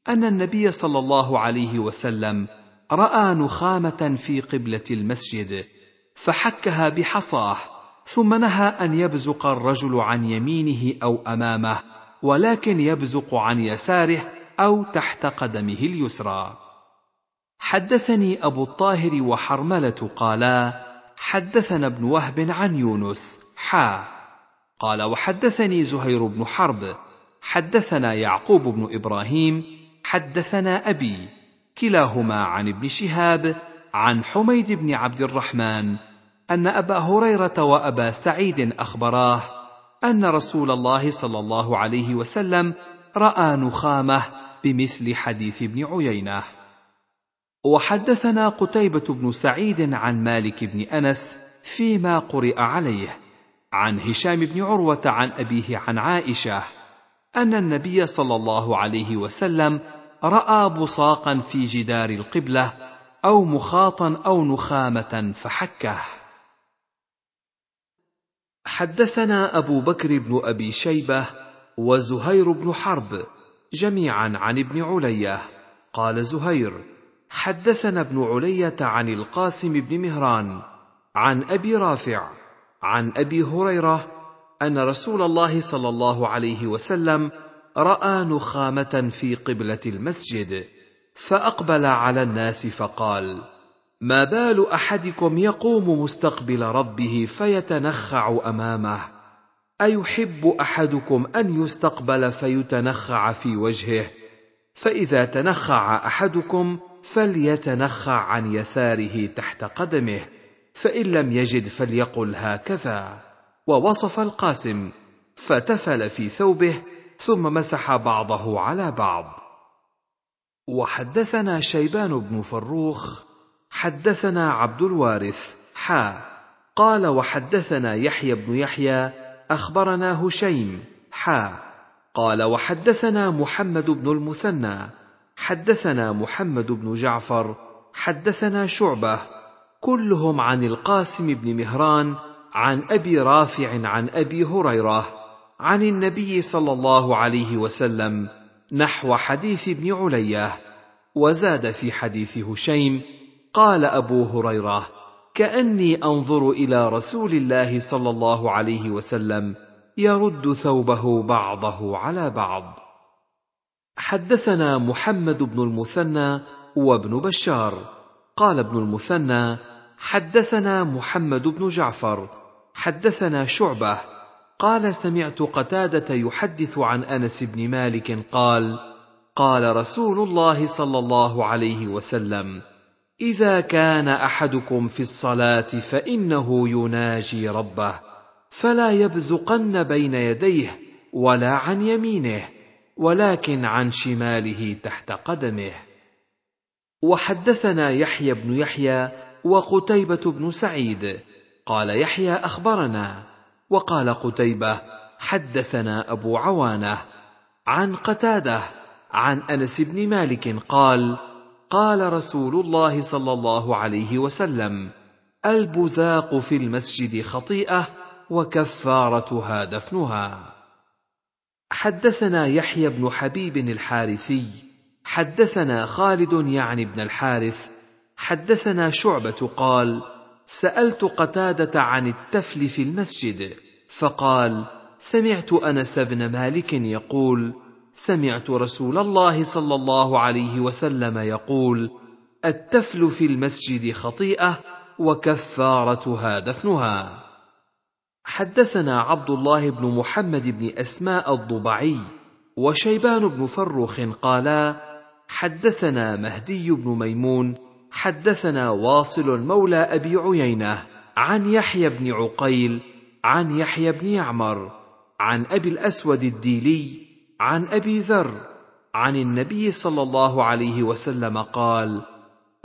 ان النبي صلى الله عليه وسلم راى نخامه في قبله المسجد فحكها بحصاه ثم نهى ان يبزق الرجل عن يمينه او امامه ولكن يبزق عن يساره أو تحت قدمه اليسرى. حدثني أبو الطاهر وحرملة قالا: حدثنا ابن وهب عن يونس، حا، قال وحدثني زهير بن حرب، حدثنا يعقوب بن إبراهيم، حدثنا أبي، كلاهما عن ابن شهاب، عن حميد بن عبد الرحمن، أن أبا هريرة وأبا سعيد أخبراه ان رسول الله صلى الله عليه وسلم راى نخامه بمثل حديث ابن عيينه وحدثنا قتيبه بن سعيد عن مالك بن انس فيما قرئ عليه عن هشام بن عروه عن ابيه عن عائشه ان النبي صلى الله عليه وسلم راى بصاقا في جدار القبله او مخاطا او نخامه فحكه حدثنا أبو بكر بن أبي شيبة وزهير بن حرب جميعا عن ابن علية قال زهير حدثنا ابن علية عن القاسم بن مهران عن أبي رافع عن أبي هريرة أن رسول الله صلى الله عليه وسلم رأى نخامة في قبلة المسجد فأقبل على الناس فقال: ما بال احدكم يقوم مستقبل ربه فيتنخع امامه ايحب احدكم ان يستقبل فيتنخع في وجهه فاذا تنخع احدكم فليتنخع عن يساره تحت قدمه فان لم يجد فليقل هكذا ووصف القاسم فتفل في ثوبه ثم مسح بعضه على بعض وحدثنا شيبان بن فروخ حدثنا عبد الوارث حا قال وحدثنا يحيى بن يحيى أخبرنا هشيم حا قال وحدثنا محمد بن المثنى حدثنا محمد بن جعفر حدثنا شعبة كلهم عن القاسم بن مهران عن أبي رافع عن أبي هريرة عن النبي صلى الله عليه وسلم نحو حديث ابن عليه وزاد في حديث هشيم قال ابو هريره كاني انظر الى رسول الله صلى الله عليه وسلم يرد ثوبه بعضه على بعض حدثنا محمد بن المثنى وابن بشار قال ابن المثنى حدثنا محمد بن جعفر حدثنا شعبه قال سمعت قتاده يحدث عن انس بن مالك قال قال رسول الله صلى الله عليه وسلم اذا كان احدكم في الصلاه فانه يناجي ربه فلا يبزقن بين يديه ولا عن يمينه ولكن عن شماله تحت قدمه وحدثنا يحيى بن يحيى وقتيبه بن سعيد قال يحيى اخبرنا وقال قتيبه حدثنا ابو عوانه عن قتاده عن انس بن مالك قال قال رسول الله صلى الله عليه وسلم البزاق في المسجد خطيئه وكفارتها دفنها حدثنا يحيى بن حبيب الحارثي حدثنا خالد يعني بن الحارث حدثنا شعبه قال سالت قتاده عن التفل في المسجد فقال سمعت انس بن مالك يقول سمعت رسول الله صلى الله عليه وسلم يقول التفل في المسجد خطيئه وكفارتها دفنها حدثنا عبد الله بن محمد بن اسماء الضبعي وشيبان بن فروخ قالا حدثنا مهدي بن ميمون حدثنا واصل مولى ابي عيينه عن يحيى بن عقيل عن يحيى بن يعمر عن ابي الاسود الديلي عن ابي ذر عن النبي صلى الله عليه وسلم قال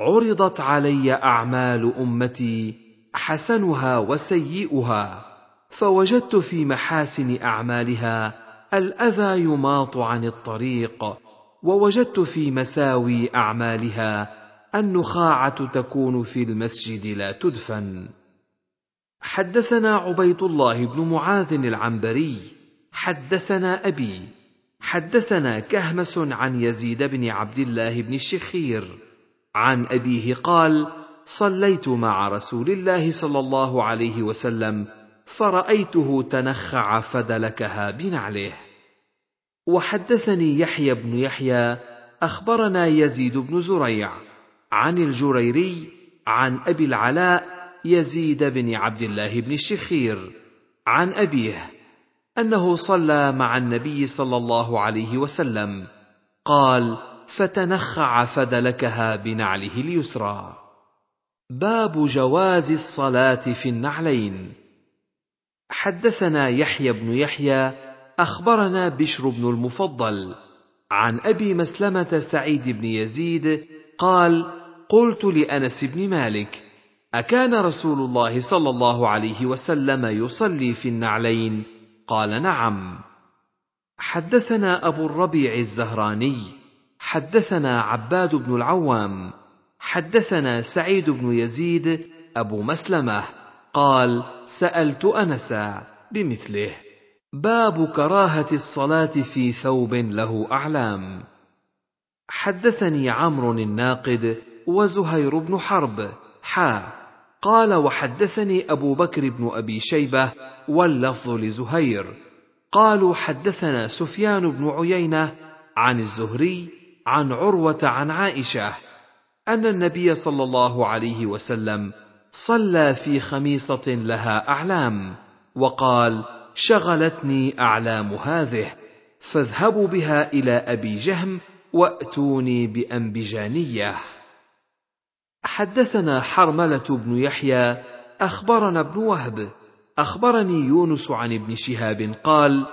عرضت علي اعمال امتي حسنها وسيئها فوجدت في محاسن اعمالها الاذى يماط عن الطريق ووجدت في مساوي اعمالها النخاعه تكون في المسجد لا تدفن حدثنا عبيد الله بن معاذ العنبري حدثنا ابي حدثنا كهمس عن يزيد بن عبد الله بن الشخير عن ابيه قال صليت مع رسول الله صلى الله عليه وسلم فرايته تنخع فدلكها بنعله وحدثني يحيى بن يحيى اخبرنا يزيد بن زريع عن الجريري عن ابي العلاء يزيد بن عبد الله بن الشخير عن ابيه انه صلى مع النبي صلى الله عليه وسلم قال فتنخع فدلكها بنعله اليسرى باب جواز الصلاه في النعلين حدثنا يحيى بن يحيى اخبرنا بشر بن المفضل عن ابي مسلمه سعيد بن يزيد قال قلت لانس بن مالك اكان رسول الله صلى الله عليه وسلم يصلي في النعلين قال نعم حدثنا ابو الربيع الزهراني حدثنا عباد بن العوام حدثنا سعيد بن يزيد ابو مسلمه قال سالت انسا بمثله باب كراهه الصلاه في ثوب له اعلام حدثني عمرو الناقد وزهير بن حرب حا قال وحدثني ابو بكر بن ابي شيبه واللفظ لزهير قالوا حدثنا سفيان بن عيينه عن الزهري عن عروه عن عائشه ان النبي صلى الله عليه وسلم صلى في خميصه لها اعلام وقال شغلتني اعلام هذه فاذهبوا بها الى ابي جهم واتوني بانبجانيه حدثنا حرمله بن يحيى اخبرنا ابن وهب اخبرني يونس عن ابن شهاب قال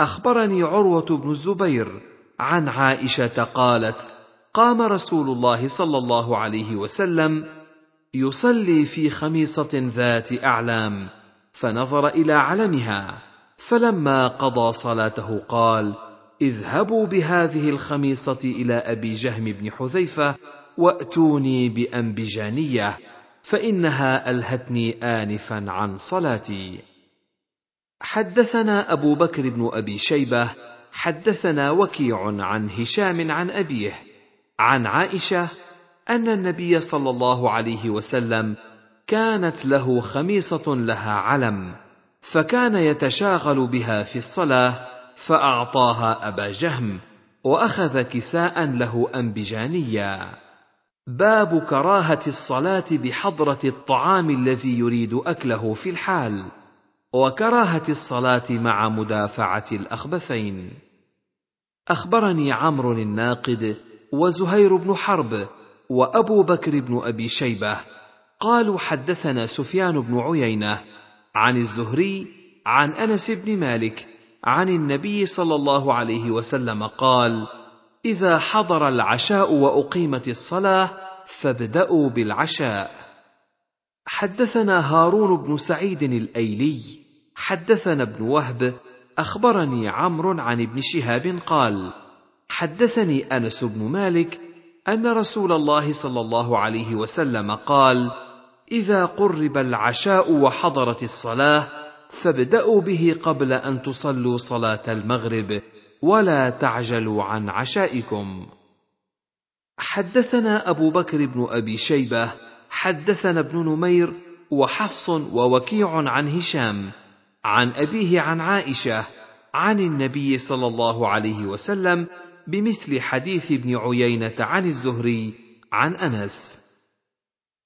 اخبرني عروه بن الزبير عن عائشه قالت قام رسول الله صلى الله عليه وسلم يصلي في خميصه ذات اعلام فنظر الى علمها فلما قضى صلاته قال اذهبوا بهذه الخميصه الى ابي جهم بن حذيفه واتوني بانبجانيه فانها الهتني انفا عن صلاتي حدثنا ابو بكر بن ابي شيبه حدثنا وكيع عن هشام عن ابيه عن عائشه ان النبي صلى الله عليه وسلم كانت له خميصه لها علم فكان يتشاغل بها في الصلاه فاعطاها ابا جهم واخذ كساء له انبجانيا باب كراهه الصلاه بحضره الطعام الذي يريد اكله في الحال وكراهه الصلاه مع مدافعه الاخبثين اخبرني عمرو الناقد وزهير بن حرب وابو بكر بن ابي شيبه قالوا حدثنا سفيان بن عيينه عن الزهري عن انس بن مالك عن النبي صلى الله عليه وسلم قال اذا حضر العشاء واقيمت الصلاه فابداوا بالعشاء حدثنا هارون بن سعيد الايلي حدثنا ابن وهب اخبرني عمرو عن ابن شهاب قال حدثني انس بن مالك ان رسول الله صلى الله عليه وسلم قال اذا قرب العشاء وحضرت الصلاه فابداوا به قبل ان تصلوا صلاه المغرب ولا تعجلوا عن عشائكم حدثنا ابو بكر بن ابي شيبه حدثنا ابن نمير وحفص ووكيع عن هشام عن ابيه عن عائشه عن النبي صلى الله عليه وسلم بمثل حديث ابن عيينه عن الزهري عن انس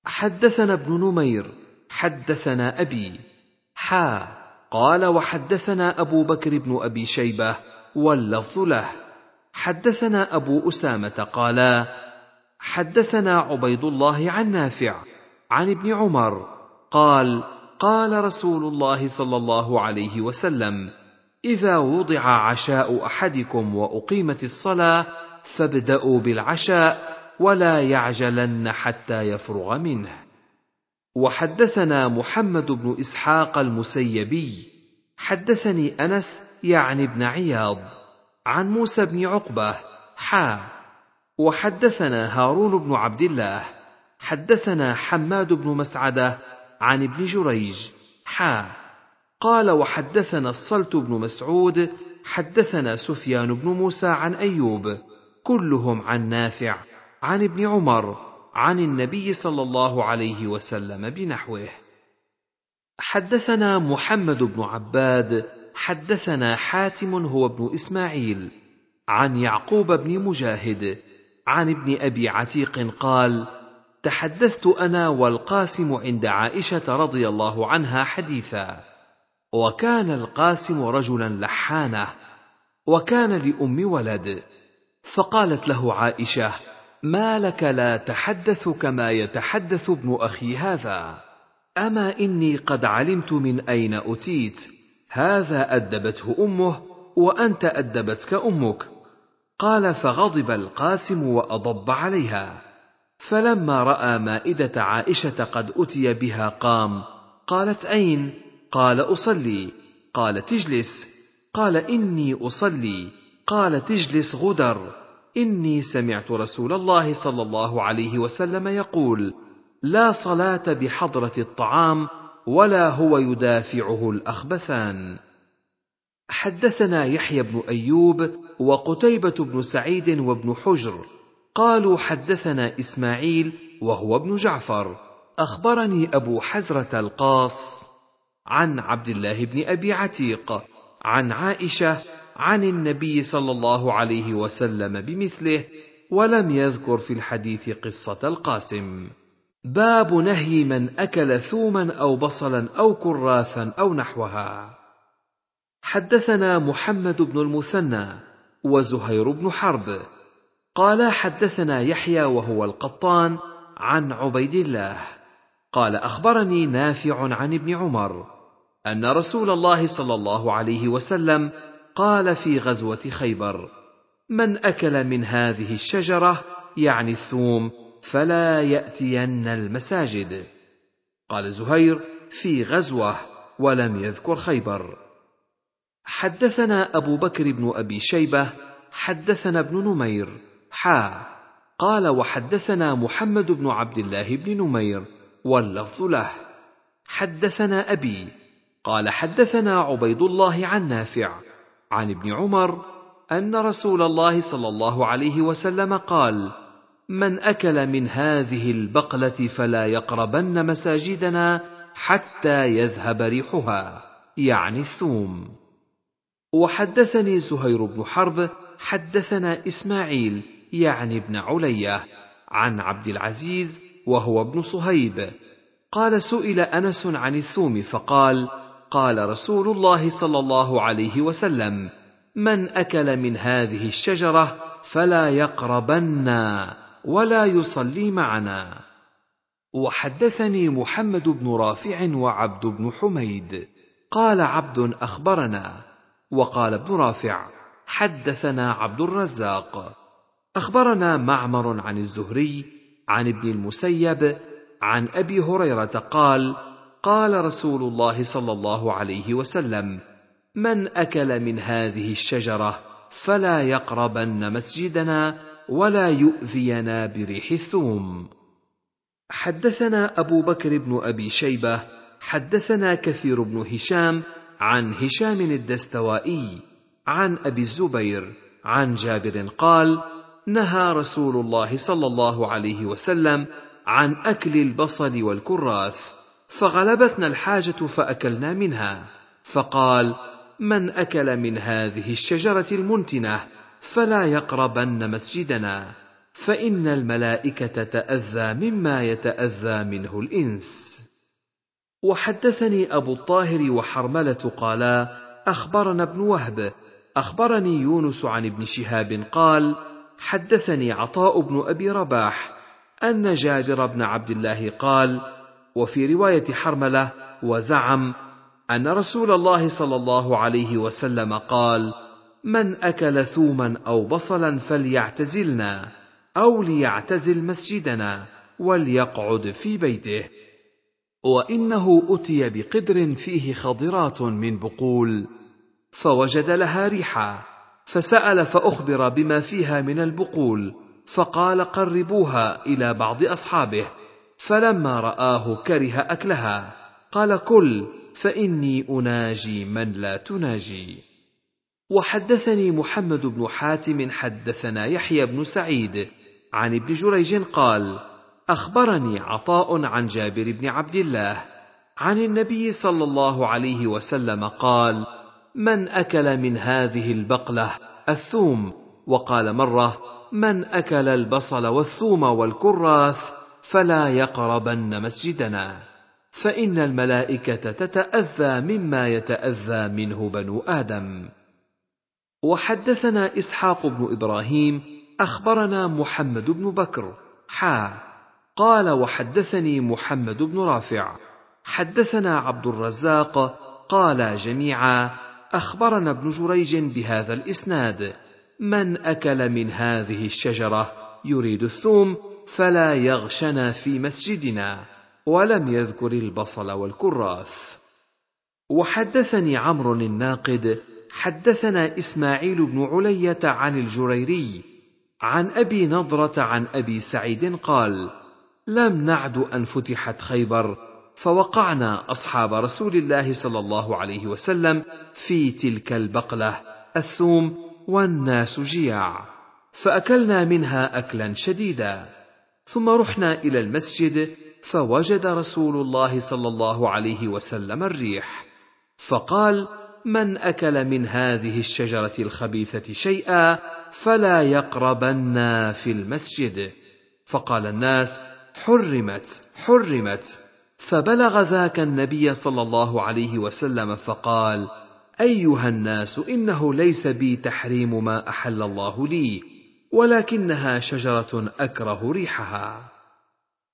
حدثنا ابن نمير حدثنا ابي حا قال وحدثنا ابو بكر بن ابي شيبه واللفظ له حدثنا ابو اسامه قال حدثنا عبيد الله عن نافع عن ابن عمر قال قال رسول الله صلى الله عليه وسلم اذا وضع عشاء احدكم واقيمت الصلاه فابداوا بالعشاء ولا يعجلن حتى يفرغ منه وحدثنا محمد بن اسحاق المسيبي حدثني انس يعني ابن عياض عن موسى بن عقبة حا وحدثنا هارون بن عبد الله حدثنا حماد بن مسعدة عن ابن جريج حا قال وحدثنا الصلت بن مسعود حدثنا سفيان بن موسى عن أيوب كلهم عن نافع عن ابن عمر عن النبي صلى الله عليه وسلم بنحوه حدثنا محمد بن عباد حدثنا حاتم هو ابن اسماعيل عن يعقوب بن مجاهد عن ابن ابي عتيق قال تحدثت انا والقاسم عند عائشه رضي الله عنها حديثا وكان القاسم رجلا لحانه وكان لام ولد فقالت له عائشه ما لك لا تحدث كما يتحدث ابن اخي هذا اما اني قد علمت من اين اتيت هذا أدبته أمه وأنت أدبتك أمك قال فغضب القاسم وأضب عليها فلما رأى مائدة عائشة قد أتي بها قام قالت أين؟ قال أصلي قالت اجلس قال إني أصلي قالت اجلس غدر إني سمعت رسول الله صلى الله عليه وسلم يقول لا صلاة بحضرة الطعام ولا هو يدافعه الاخبثان حدثنا يحيى بن ايوب وقتيبه بن سعيد وابن حجر قالوا حدثنا اسماعيل وهو ابن جعفر اخبرني ابو حزره القاص عن عبد الله بن ابي عتيق عن عائشه عن النبي صلى الله عليه وسلم بمثله ولم يذكر في الحديث قصه القاسم باب نهي من اكل ثوما او بصلا او كراثا او نحوها حدثنا محمد بن المثنى وزهير بن حرب قال حدثنا يحيى وهو القطان عن عبيد الله قال اخبرني نافع عن ابن عمر ان رسول الله صلى الله عليه وسلم قال في غزوه خيبر من اكل من هذه الشجره يعني الثوم فلا يأتين المساجد قال زهير في غزوة ولم يذكر خيبر حدثنا أبو بكر بن أبي شيبة حدثنا ابن نمير حا قال وحدثنا محمد بن عبد الله بن نمير واللفظ له حدثنا أبي قال حدثنا عبيد الله عن نافع عن ابن عمر أن رسول الله صلى الله عليه وسلم قال: من اكل من هذه البقله فلا يقربن مساجدنا حتى يذهب ريحها يعني الثوم وحدثني زهير بن حرب حدثنا اسماعيل يعني ابن عليه عن عبد العزيز وهو ابن صهيب قال سئل انس عن الثوم فقال قال رسول الله صلى الله عليه وسلم من اكل من هذه الشجره فلا يقربنا ولا يصلي معنا وحدثني محمد بن رافع وعبد بن حميد قال عبد اخبرنا وقال ابن رافع حدثنا عبد الرزاق اخبرنا معمر عن الزهري عن ابن المسيب عن ابي هريره قال قال رسول الله صلى الله عليه وسلم من اكل من هذه الشجره فلا يقربن مسجدنا ولا يؤذينا بريح الثوم حدثنا ابو بكر بن ابي شيبه حدثنا كثير بن هشام عن هشام الدستوائي عن ابي الزبير عن جابر قال نهى رسول الله صلى الله عليه وسلم عن اكل البصل والكراث فغلبتنا الحاجه فاكلنا منها فقال من اكل من هذه الشجره المنتنه فلا يقربن مسجدنا فان الملائكه تاذى مما يتاذى منه الانس وحدثني ابو الطاهر وحرمله قالا اخبرنا ابن وهب اخبرني يونس عن ابن شهاب قال حدثني عطاء بن ابي رباح ان جابر بن عبد الله قال وفي روايه حرمله وزعم ان رسول الله صلى الله عليه وسلم قال من اكل ثوما او بصلا فليعتزلنا او ليعتزل مسجدنا وليقعد في بيته وانه اتي بقدر فيه خضرات من بقول فوجد لها ريحه فسال فاخبر بما فيها من البقول فقال قربوها الى بعض اصحابه فلما راه كره اكلها قال كل فاني اناجي من لا تناجي وحدثني محمد بن حاتم حدثنا يحيى بن سعيد عن ابن جريج قال اخبرني عطاء عن جابر بن عبد الله عن النبي صلى الله عليه وسلم قال من اكل من هذه البقله الثوم وقال مره من اكل البصل والثوم والكراث فلا يقربن مسجدنا فان الملائكه تتاذى مما يتاذى منه بنو ادم وحدثنا إسحاق بن إبراهيم أخبرنا محمد بن بكر حا قال وحدثني محمد بن رافع حدثنا عبد الرزاق قال جميعا أخبرنا ابن جريج بهذا الإسناد من أكل من هذه الشجرة يريد الثوم فلا يغشنا في مسجدنا ولم يذكر البصل والكراث وحدثني عمرو الناقد حدثنا إسماعيل بن علية عن الجريري عن أبي نضرة عن أبي سعيد قال: لم نعد أن فتحت خيبر فوقعنا أصحاب رسول الله صلى الله عليه وسلم في تلك البقلة الثوم والناس جياع فأكلنا منها أكلا شديدا ثم رحنا إلى المسجد فوجد رسول الله صلى الله عليه وسلم الريح فقال: من اكل من هذه الشجره الخبيثه شيئا فلا يقربنا في المسجد فقال الناس حرمت حرمت فبلغ ذاك النبي صلى الله عليه وسلم فقال ايها الناس انه ليس بي تحريم ما احل الله لي ولكنها شجره اكره ريحها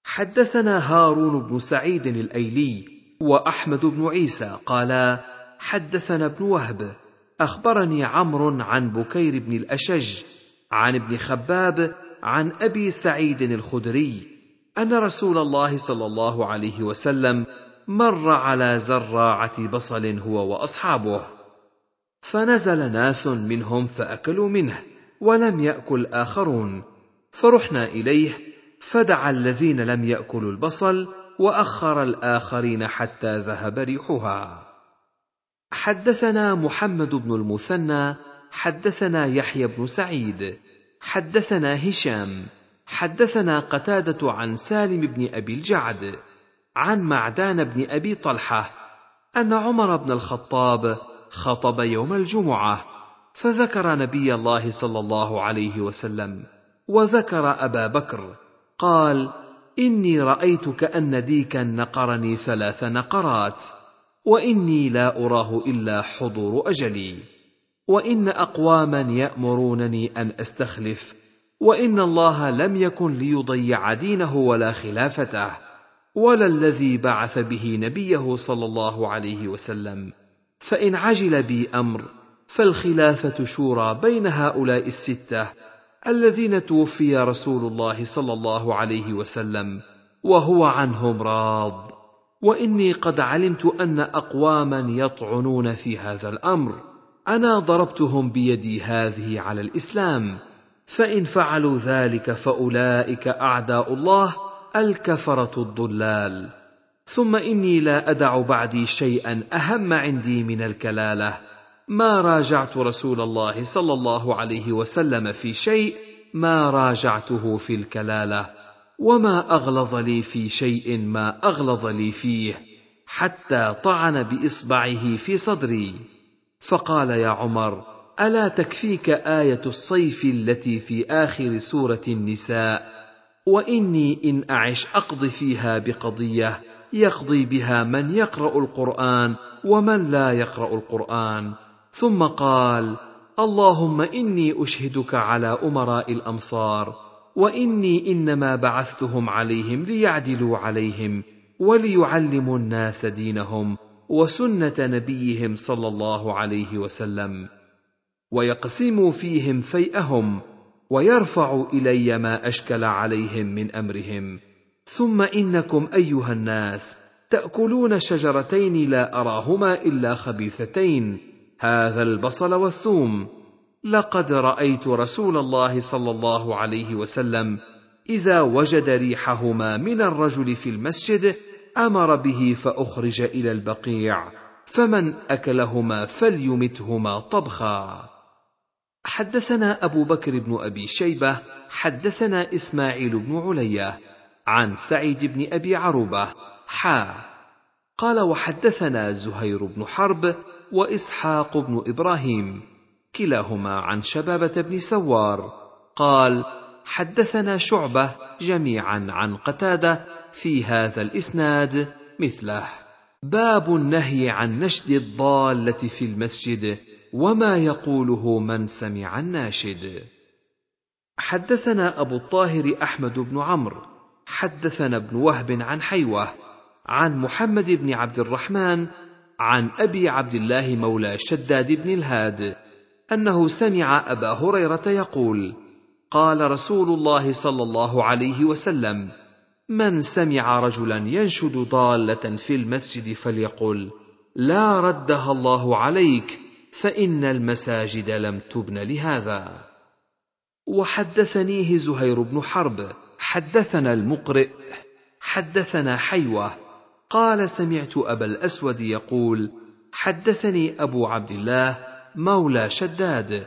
حدثنا هارون بن سعيد الايلي واحمد بن عيسى قالا حدثنا ابن وهب اخبرني عمرو عن بكير بن الاشج عن ابن خباب عن ابي سعيد الخدري ان رسول الله صلى الله عليه وسلم مر على زراعه بصل هو واصحابه فنزل ناس منهم فاكلوا منه ولم ياكل اخرون فرحنا اليه فدعا الذين لم ياكلوا البصل واخر الاخرين حتى ذهب ريحها حدثنا محمد بن المثنى حدثنا يحيى بن سعيد حدثنا هشام حدثنا قتاده عن سالم بن ابي الجعد عن معدان بن ابي طلحه ان عمر بن الخطاب خطب يوم الجمعه فذكر نبي الله صلى الله عليه وسلم وذكر ابا بكر قال اني رايت كان ديكا نقرني ثلاث نقرات واني لا اراه الا حضور اجلي وان اقواما يامرونني ان استخلف وان الله لم يكن ليضيع دينه ولا خلافته ولا الذي بعث به نبيه صلى الله عليه وسلم فان عجل بي امر فالخلافه شورى بين هؤلاء السته الذين توفي رسول الله صلى الله عليه وسلم وهو عنهم راض واني قد علمت ان اقواما يطعنون في هذا الامر انا ضربتهم بيدي هذه على الاسلام فان فعلوا ذلك فاولئك اعداء الله الكفره الضلال ثم اني لا ادع بعدي شيئا اهم عندي من الكلاله ما راجعت رسول الله صلى الله عليه وسلم في شيء ما راجعته في الكلاله وما اغلظ لي في شيء ما اغلظ لي فيه حتى طعن باصبعه في صدري فقال يا عمر الا تكفيك ايه الصيف التي في اخر سوره النساء واني ان اعش اقضي فيها بقضيه يقضي بها من يقرا القران ومن لا يقرا القران ثم قال اللهم اني اشهدك على امراء الامصار واني انما بعثتهم عليهم ليعدلوا عليهم وليعلموا الناس دينهم وسنه نبيهم صلى الله عليه وسلم ويقسموا فيهم فيئهم ويرفعوا الي ما اشكل عليهم من امرهم ثم انكم ايها الناس تاكلون شجرتين لا اراهما الا خبيثتين هذا البصل والثوم لقد رايت رسول الله صلى الله عليه وسلم اذا وجد ريحهما من الرجل في المسجد امر به فاخرج الى البقيع فمن اكلهما فليمتهما طبخا حدثنا ابو بكر بن ابي شيبه حدثنا اسماعيل بن عليه عن سعيد بن ابي عروبه حا قال وحدثنا زهير بن حرب واسحاق بن ابراهيم كلاهما عن شبابة بن سوار قال حدثنا شعبة جميعا عن قتادة في هذا الإسناد مثله باب النهي عن نشد الضالة في المسجد وما يقوله من سمع الناشد حدثنا أبو الطاهر أحمد بن عمرو حدثنا ابن وهب عن حيوة عن محمد بن عبد الرحمن عن أبي عبد الله مولى شداد بن الهاد انه سمع ابا هريره يقول قال رسول الله صلى الله عليه وسلم من سمع رجلا ينشد ضاله في المسجد فليقل لا ردها الله عليك فان المساجد لم تبن لهذا وحدثنيه زهير بن حرب حدثنا المقرئ حدثنا حيوه قال سمعت ابا الاسود يقول حدثني ابو عبد الله مولى شداد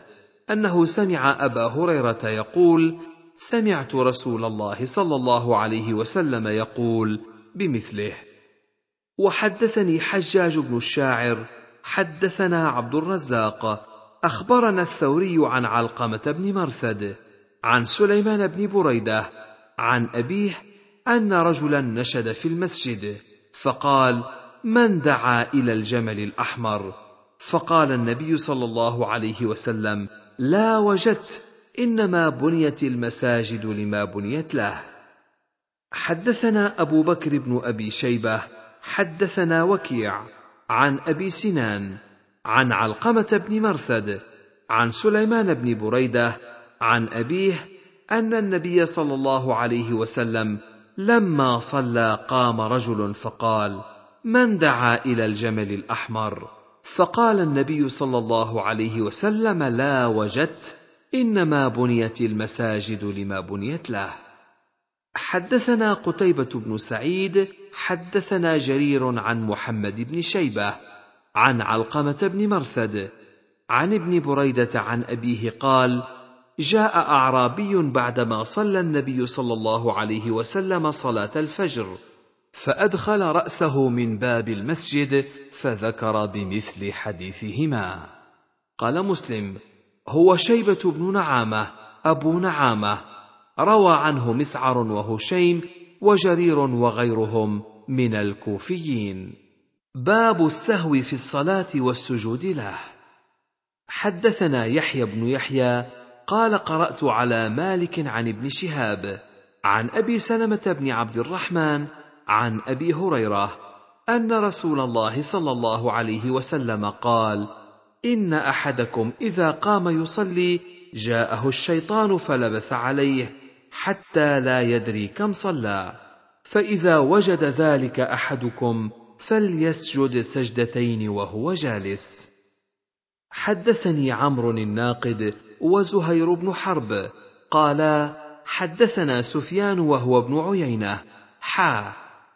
انه سمع ابا هريره يقول سمعت رسول الله صلى الله عليه وسلم يقول بمثله وحدثني حجاج بن الشاعر حدثنا عبد الرزاق اخبرنا الثوري عن علقمه بن مرثد عن سليمان بن بريده عن ابيه ان رجلا نشد في المسجد فقال من دعا الى الجمل الاحمر فقال النبي صلى الله عليه وسلم لا وجدت انما بنيت المساجد لما بنيت له حدثنا ابو بكر بن ابي شيبه حدثنا وكيع عن ابي سنان عن علقمه بن مرثد عن سليمان بن بريده عن ابيه ان النبي صلى الله عليه وسلم لما صلى قام رجل فقال من دعا الى الجمل الاحمر فقال النبي صلى الله عليه وسلم لا وجدت انما بنيت المساجد لما بنيت له حدثنا قتيبه بن سعيد حدثنا جرير عن محمد بن شيبه عن علقمه بن مرثد عن ابن بريده عن ابيه قال جاء اعرابي بعدما صلى النبي صلى الله عليه وسلم صلاه الفجر فأدخل رأسه من باب المسجد فذكر بمثل حديثهما. قال مسلم: هو شيبة بن نعامة أبو نعامة روى عنه مسعر وهشيم وجرير وغيرهم من الكوفيين. باب السهو في الصلاة والسجود له. حدثنا يحيى بن يحيى قال قرأت على مالك عن ابن شهاب عن أبي سلمة بن عبد الرحمن عن ابي هريره ان رسول الله صلى الله عليه وسلم قال ان احدكم اذا قام يصلي جاءه الشيطان فلبس عليه حتى لا يدري كم صلى فاذا وجد ذلك احدكم فليسجد سجدتين وهو جالس حدثني عمرو الناقد وزهير بن حرب قالا حدثنا سفيان وهو ابن عيينه حا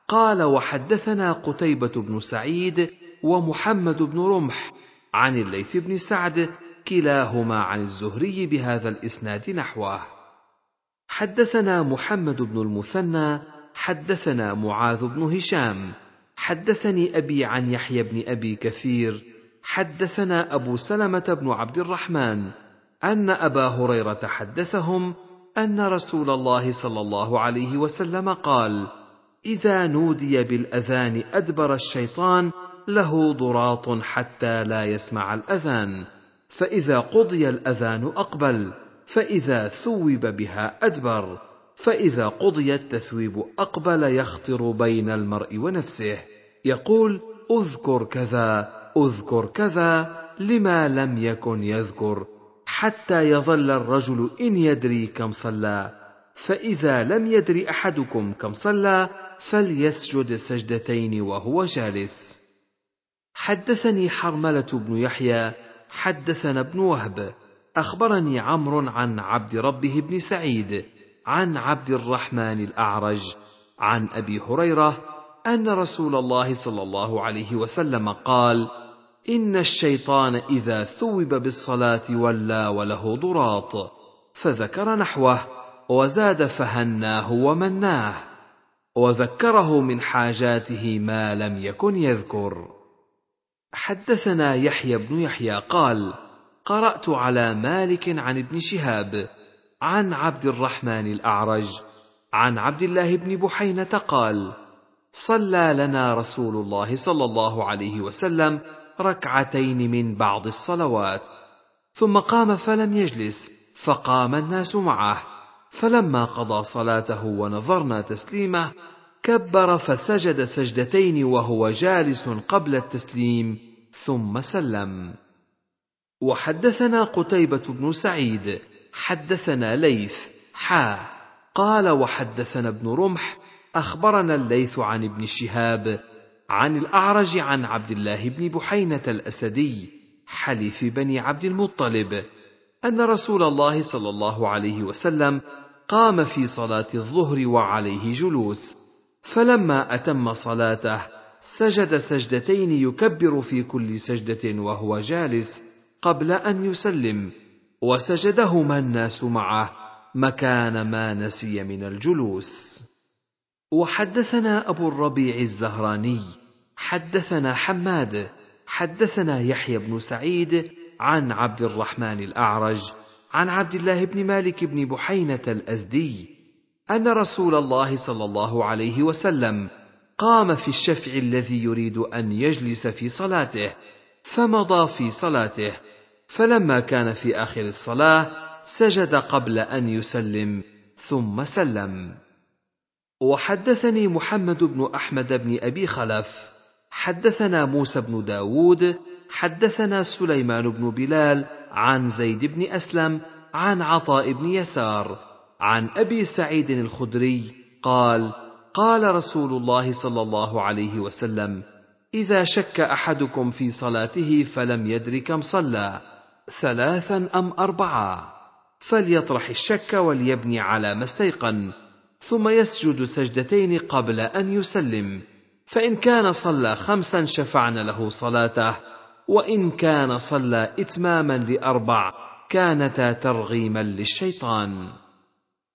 قال وحدثنا قتيبة بن سعيد ومحمد بن رمح عن الليث بن سعد كلاهما عن الزهري بهذا الإسناد نحوه حدثنا محمد بن المثنى حدثنا معاذ بن هشام حدثني أبي عن يحيى بن أبي كثير حدثنا أبو سلمة بن عبد الرحمن أن أبا هريرة حدثهم أن رسول الله صلى الله عليه وسلم قال: اذا نودي بالاذان ادبر الشيطان له ضراط حتى لا يسمع الاذان فاذا قضي الاذان اقبل فاذا ثوب بها ادبر فاذا قضي التثويب اقبل يخطر بين المرء ونفسه يقول اذكر كذا اذكر كذا لما لم يكن يذكر حتى يظل الرجل ان يدري كم صلى فاذا لم يدر احدكم كم صلى فليسجد سجدتين وهو جالس حدثني حرمله بن يحيى حدثنا ابن وهب اخبرني عمرو عن عبد ربه بن سعيد عن عبد الرحمن الاعرج عن ابي هريره ان رسول الله صلى الله عليه وسلم قال ان الشيطان اذا ثوب بالصلاه ولى وله ضراط فذكر نحوه وزاد فهناه ومناه وذكره من حاجاته ما لم يكن يذكر حدثنا يحيى بن يحيى قال قرات على مالك عن ابن شهاب عن عبد الرحمن الاعرج عن عبد الله بن بحينه قال صلى لنا رسول الله صلى الله عليه وسلم ركعتين من بعض الصلوات ثم قام فلم يجلس فقام الناس معه فلما قضى صلاته ونظرنا تسليمه كبر فسجد سجدتين وهو جالس قبل التسليم ثم سلم وحدثنا قتيبه بن سعيد حدثنا ليث حا قال وحدثنا ابن رمح اخبرنا الليث عن ابن شهاب عن الاعرج عن عبد الله بن بحينه الاسدي حليف بني عبد المطلب ان رسول الله صلى الله عليه وسلم قام في صلاة الظهر وعليه جلوس فلما أتم صلاته سجد سجدتين يكبر في كل سجدة وهو جالس قبل أن يسلم وسجدهما الناس معه مكان ما نسي من الجلوس وحدثنا أبو الربيع الزهراني حدثنا حماد حدثنا يحيى بن سعيد عن عبد الرحمن الأعرج عن عبد الله بن مالك بن بحينه الازدي ان رسول الله صلى الله عليه وسلم قام في الشفع الذي يريد ان يجلس في صلاته فمضى في صلاته فلما كان في اخر الصلاه سجد قبل ان يسلم ثم سلم وحدثني محمد بن احمد بن ابي خلف حدثنا موسى بن داود حدثنا سليمان بن بلال عن زيد بن اسلم عن عطاء بن يسار عن ابي سعيد الخدري قال قال رسول الله صلى الله عليه وسلم اذا شك احدكم في صلاته فلم يدر كم صلى ثلاثا ام اربعه فليطرح الشك وليبني على ما استيقن ثم يسجد سجدتين قبل ان يسلم فان كان صلى خمسا شفعنا له صلاته وإن كان صلى إتماما لأربع كانتا ترغيما للشيطان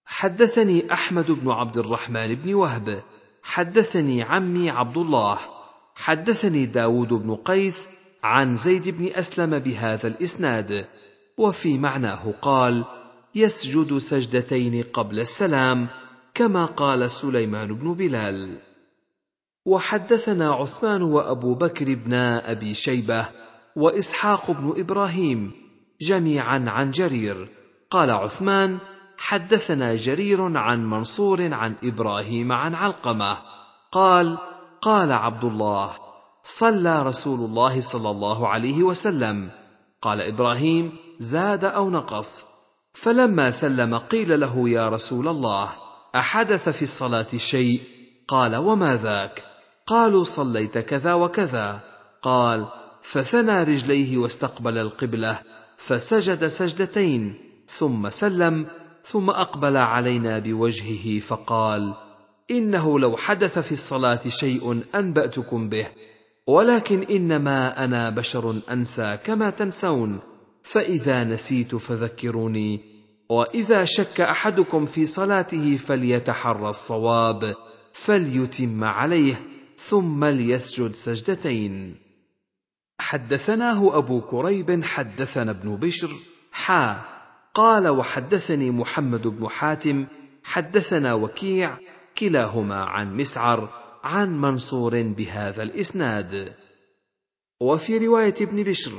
حدثني أحمد بن عبد الرحمن بن وهب حدثني عمي عبد الله حدثني داود بن قيس عن زيد بن أسلم بهذا الإسناد وفي معناه قال يسجد سجدتين قبل السلام كما قال سليمان بن بلال وحدثنا عثمان وابو بكر بن ابي شيبه واسحاق بن ابراهيم جميعا عن جرير قال عثمان حدثنا جرير عن منصور عن ابراهيم عن علقمه قال قال عبد الله صلى رسول الله صلى الله عليه وسلم قال ابراهيم زاد او نقص فلما سلم قيل له يا رسول الله احدث في الصلاه شيء قال وما ذاك قالوا صليت كذا وكذا قال فثنى رجليه واستقبل القبلة فسجد سجدتين ثم سلم ثم أقبل علينا بوجهه فقال إنه لو حدث في الصلاة شيء أنبأتكم به ولكن إنما أنا بشر أنسى كما تنسون فإذا نسيت فذكروني وإذا شك أحدكم في صلاته فليتحرى الصواب فليتم عليه ثم ليسجد سجدتين حدثناه أبو كريب حدثنا ابن بشر حا قال وحدثني محمد بن حاتم حدثنا وكيع كلاهما عن مسعر عن منصور بهذا الإسناد وفي رواية ابن بشر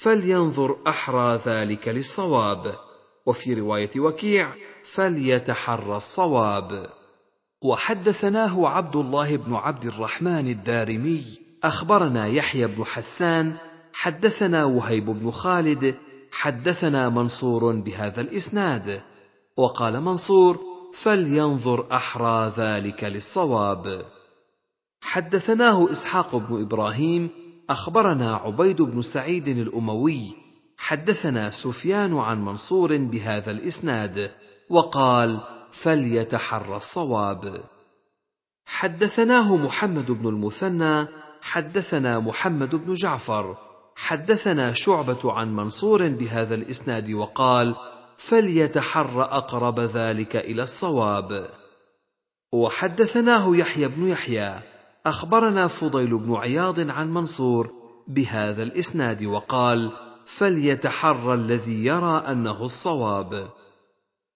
فلينظر أحرى ذلك للصواب وفي رواية وكيع فليتحرى الصواب وحدثناه عبد الله بن عبد الرحمن الدارمي اخبرنا يحيى بن حسان حدثنا وهيب بن خالد حدثنا منصور بهذا الاسناد وقال منصور فلينظر احرى ذلك للصواب حدثناه اسحاق بن ابراهيم اخبرنا عبيد بن سعيد الاموي حدثنا سفيان عن منصور بهذا الاسناد وقال فليتحرى الصواب حدثناه محمد بن المثنى حدثنا محمد بن جعفر حدثنا شعبة عن منصور بهذا الإسناد وقال: فليتحر أقرب ذلك إلى الصواب. وحدثناه يحيى بن يحيى، أخبرنا فضيل بن عياض عن منصور بهذا الإسناد وقال: فليتحر الذي يرى أنه الصواب.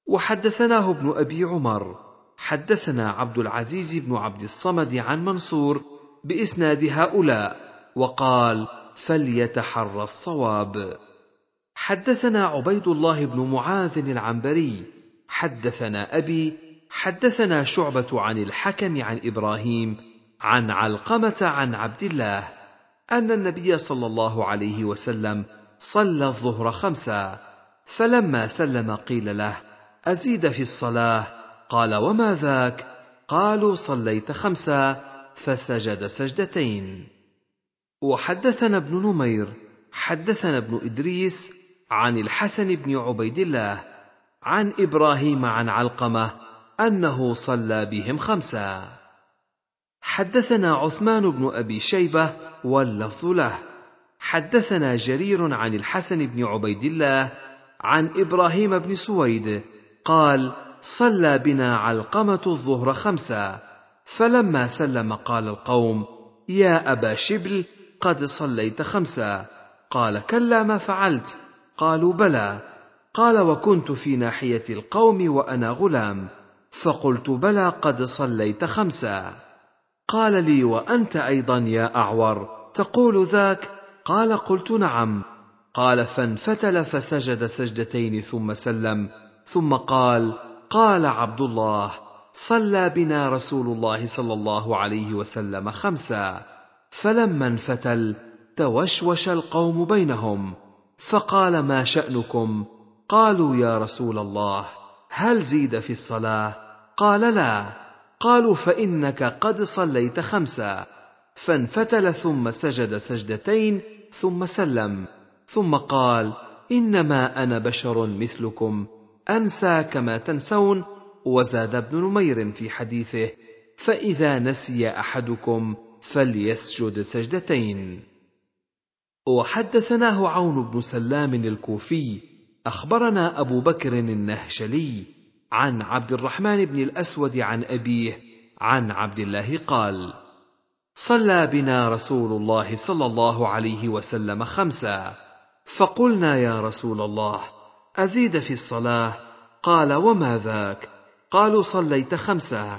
وحدثناه ابن أبي عمر، حدثنا عبد العزيز بن عبد الصمد عن منصور باسناد هؤلاء وقال فليتحرى الصواب حدثنا عبيد الله بن معاذ العنبري حدثنا ابي حدثنا شعبه عن الحكم عن ابراهيم عن علقمه عن عبد الله ان النبي صلى الله عليه وسلم صلى الظهر خمسا فلما سلم قيل له ازيد في الصلاه قال وما ذاك قالوا صليت خمسا فسجد سجدتين وحدثنا ابن نمير حدثنا ابن ادريس عن الحسن بن عبيد الله عن ابراهيم عن علقمه انه صلى بهم خمسه حدثنا عثمان بن ابي شيبه واللفظ له حدثنا جرير عن الحسن بن عبيد الله عن ابراهيم بن سويد قال صلى بنا علقمه الظهر خمسه فلما سلم قال القوم يا ابا شبل قد صليت خمسا قال كلا ما فعلت قالوا بلى قال وكنت في ناحيه القوم وانا غلام فقلت بلى قد صليت خمسا قال لي وانت ايضا يا اعور تقول ذاك قال قلت نعم قال فانفتل فسجد سجدتين ثم سلم ثم قال قال عبد الله صلى بنا رسول الله صلى الله عليه وسلم خمسا فلما انفتل توشوش القوم بينهم فقال ما شانكم قالوا يا رسول الله هل زيد في الصلاه قال لا قالوا فانك قد صليت خمسا فانفتل ثم سجد سجدتين ثم سلم ثم قال انما انا بشر مثلكم انسى كما تنسون وزاد ابن نمير في حديثه فإذا نسي أحدكم فليسجد سجدتين وحدثناه عون بن سلام الكوفي أخبرنا أبو بكر النهشلي عن عبد الرحمن بن الأسود عن أبيه عن عبد الله قال صلى بنا رسول الله صلى الله عليه وسلم خمسة فقلنا يا رسول الله أزيد في الصلاة قال وما ذاك قالوا صليت خمسه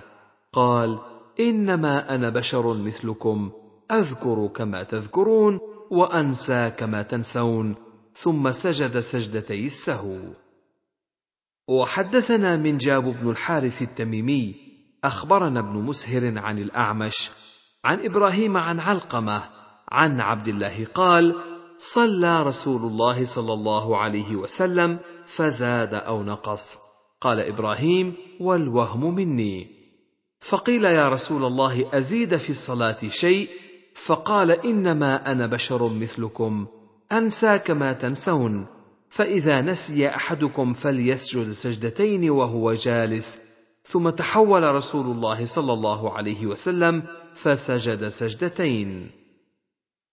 قال انما انا بشر مثلكم اذكر كما تذكرون وانسى كما تنسون ثم سجد سجدتي السهو وحدثنا من جاب بن الحارث التميمي اخبرنا ابن مسهر عن الاعمش عن ابراهيم عن علقمه عن عبد الله قال صلى رسول الله صلى الله عليه وسلم فزاد او نقص قال ابراهيم والوهم مني فقيل يا رسول الله ازيد في الصلاه شيء فقال انما انا بشر مثلكم انسى كما تنسون فاذا نسي احدكم فليسجد سجدتين وهو جالس ثم تحول رسول الله صلى الله عليه وسلم فسجد سجدتين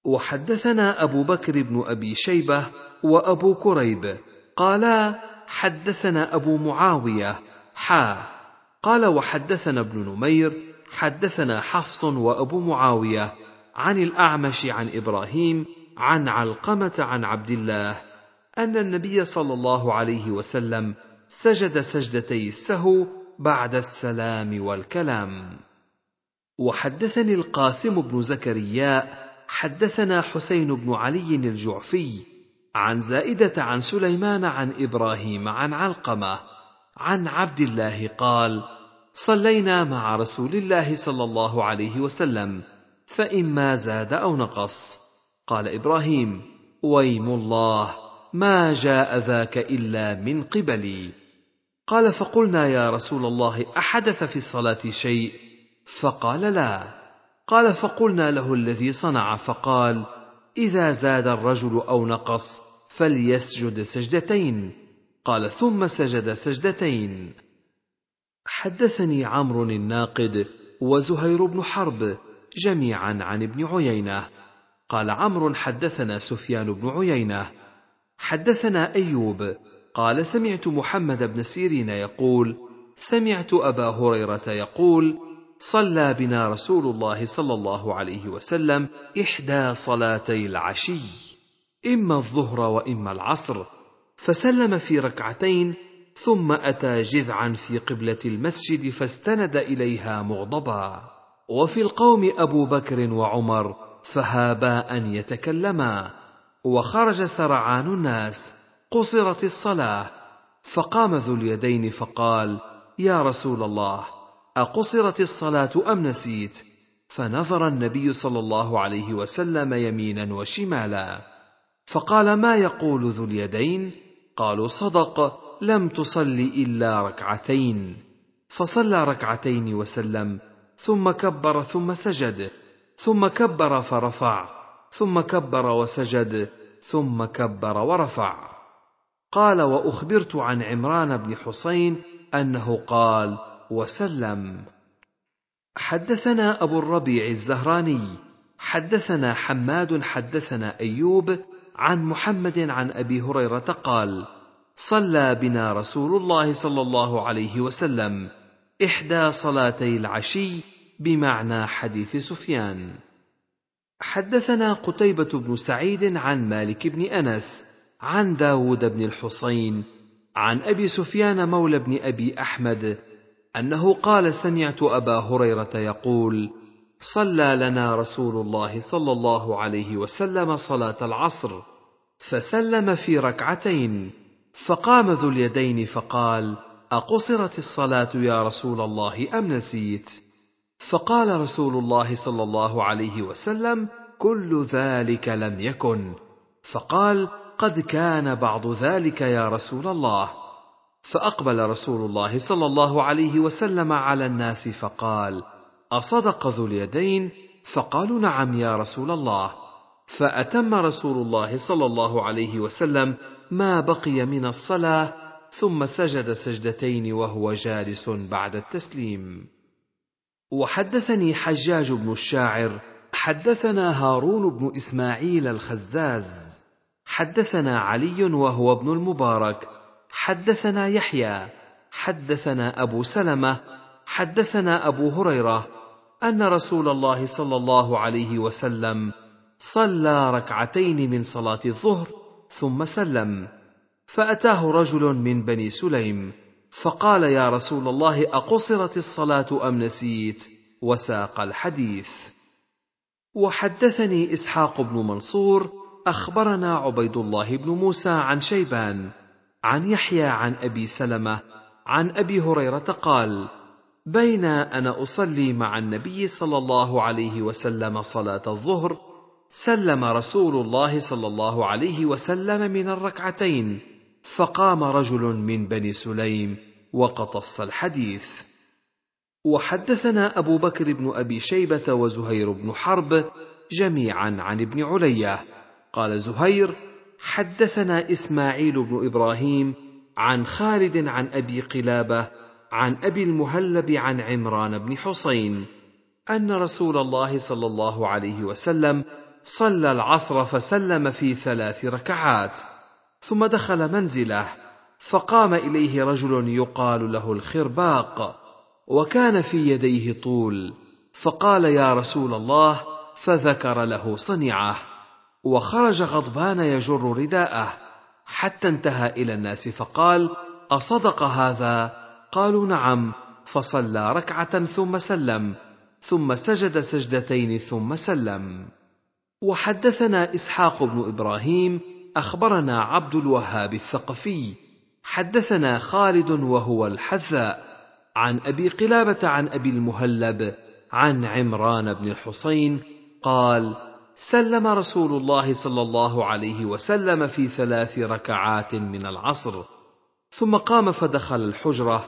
وحدثنا ابو بكر بن ابي شيبه وابو كريب قالا حدثنا أبو معاوية حا قال وحدثنا ابن نمير حدثنا حفص وأبو معاوية عن الأعمش عن إبراهيم عن علقمة عن عبد الله أن النبي صلى الله عليه وسلم سجد سجدتي السهو بعد السلام والكلام وحدثني القاسم بن زكريا حدثنا حسين بن علي الجعفي عن زائدة عن سليمان عن إبراهيم عن علقمة عن عبد الله قال: صلينا مع رسول الله صلى الله عليه وسلم فإما زاد أو نقص. قال إبراهيم: ويم الله ما جاء ذاك إلا من قبلي. قال فقلنا يا رسول الله أحدث في الصلاة شيء؟ فقال لا. قال فقلنا له الذي صنع فقال: إذا زاد الرجل أو نقص فليسجد سجدتين قال ثم سجد سجدتين حدثني عمرو الناقد وزهير بن حرب جميعا عن ابن عيينه قال عمرو حدثنا سفيان بن عيينه حدثنا ايوب قال سمعت محمد بن سيرين يقول سمعت ابا هريره يقول صلى بنا رسول الله صلى الله عليه وسلم احدى صلاتي العشي إما الظهر وإما العصر فسلم في ركعتين ثم أتى جذعا في قبلة المسجد فاستند إليها مغضبا وفي القوم أبو بكر وعمر فهابا أن يتكلما وخرج سرعان الناس قصرت الصلاة فقام ذو اليدين فقال يا رسول الله أقصرت الصلاة أم نسيت؟ فنظر النبي صلى الله عليه وسلم يمينا وشمالا فقال ما يقول ذو اليدين قالوا صدق لم تصل الا ركعتين فصلى ركعتين وسلم ثم كبر ثم سجد ثم كبر فرفع ثم كبر وسجد ثم كبر ورفع قال واخبرت عن عمران بن حسين انه قال وسلم حدثنا ابو الربيع الزهراني حدثنا حماد حدثنا ايوب عن محمد عن ابي هريره قال صلى بنا رسول الله صلى الله عليه وسلم احدى صلاتي العشي بمعنى حديث سفيان حدثنا قتيبه بن سعيد عن مالك بن انس عن داود بن الحصين عن ابي سفيان مولى بن ابي احمد انه قال سمعت ابا هريره يقول صلى لنا رسول الله صلى الله عليه وسلم صلاه العصر فسلم في ركعتين فقام ذو اليدين فقال اقصرت الصلاه يا رسول الله ام نسيت فقال رسول الله صلى الله عليه وسلم كل ذلك لم يكن فقال قد كان بعض ذلك يا رسول الله فاقبل رسول الله صلى الله عليه وسلم على الناس فقال اصدق ذو اليدين فقالوا نعم يا رسول الله فاتم رسول الله صلى الله عليه وسلم ما بقي من الصلاه ثم سجد سجدتين وهو جالس بعد التسليم وحدثني حجاج بن الشاعر حدثنا هارون بن اسماعيل الخزاز حدثنا علي وهو ابن المبارك حدثنا يحيى حدثنا ابو سلمه حدثنا ابو هريره ان رسول الله صلى الله عليه وسلم صلى ركعتين من صلاه الظهر ثم سلم فاتاه رجل من بني سليم فقال يا رسول الله اقصرت الصلاه ام نسيت وساق الحديث وحدثني اسحاق بن منصور اخبرنا عبيد الله بن موسى عن شيبان عن يحيى عن ابي سلمه عن ابي هريره قال بين انا اصلي مع النبي صلى الله عليه وسلم صلاه الظهر سلم رسول الله صلى الله عليه وسلم من الركعتين فقام رجل من بني سليم وقتص الحديث وحدثنا ابو بكر بن ابي شيبه وزهير بن حرب جميعا عن ابن علية قال زهير حدثنا إسماعيل بن إبراهيم عن خالد عن أبي قلابة عن ابي المهلب عن عمران بن حصين ان رسول الله صلى الله عليه وسلم صلى العصر فسلم في ثلاث ركعات ثم دخل منزله فقام اليه رجل يقال له الخرباق وكان في يديه طول فقال يا رسول الله فذكر له صنيعه وخرج غضبان يجر رداءه حتى انتهى الى الناس فقال اصدق هذا قالوا نعم فصلى ركعه ثم سلم ثم سجد سجدتين ثم سلم وحدثنا اسحاق بن ابراهيم اخبرنا عبد الوهاب الثقفي حدثنا خالد وهو الحذاء عن ابي قلابه عن ابي المهلب عن عمران بن الحصين قال سلم رسول الله صلى الله عليه وسلم في ثلاث ركعات من العصر ثم قام فدخل الحجره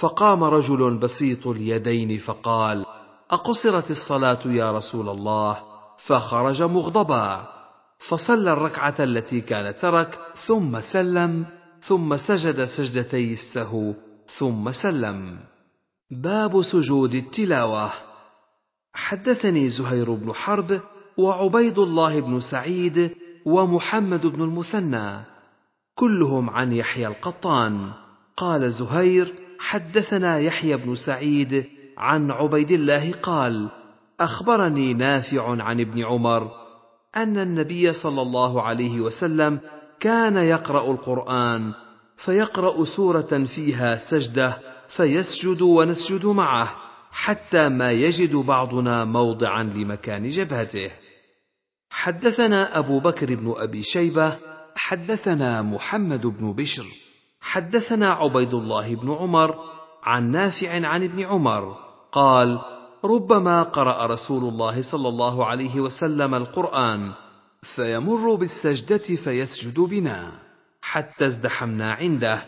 فقام رجل بسيط اليدين فقال اقصرت الصلاه يا رسول الله فخرج مغضبا فصلى الركعه التي كان ترك ثم سلم ثم سجد سجدتي السهو ثم سلم باب سجود التلاوه حدثني زهير بن حرب وعبيد الله بن سعيد ومحمد بن المثنى كلهم عن يحيى القطان قال زهير حدثنا يحيى بن سعيد عن عبيد الله قال اخبرني نافع عن ابن عمر ان النبي صلى الله عليه وسلم كان يقرا القران فيقرا سوره فيها سجده فيسجد ونسجد معه حتى ما يجد بعضنا موضعا لمكان جبهته حدثنا ابو بكر بن ابي شيبه حدثنا محمد بن بشر حدثنا عبيد الله بن عمر عن نافع عن ابن عمر قال ربما قرا رسول الله صلى الله عليه وسلم القران فيمر بالسجده فيسجد بنا حتى ازدحمنا عنده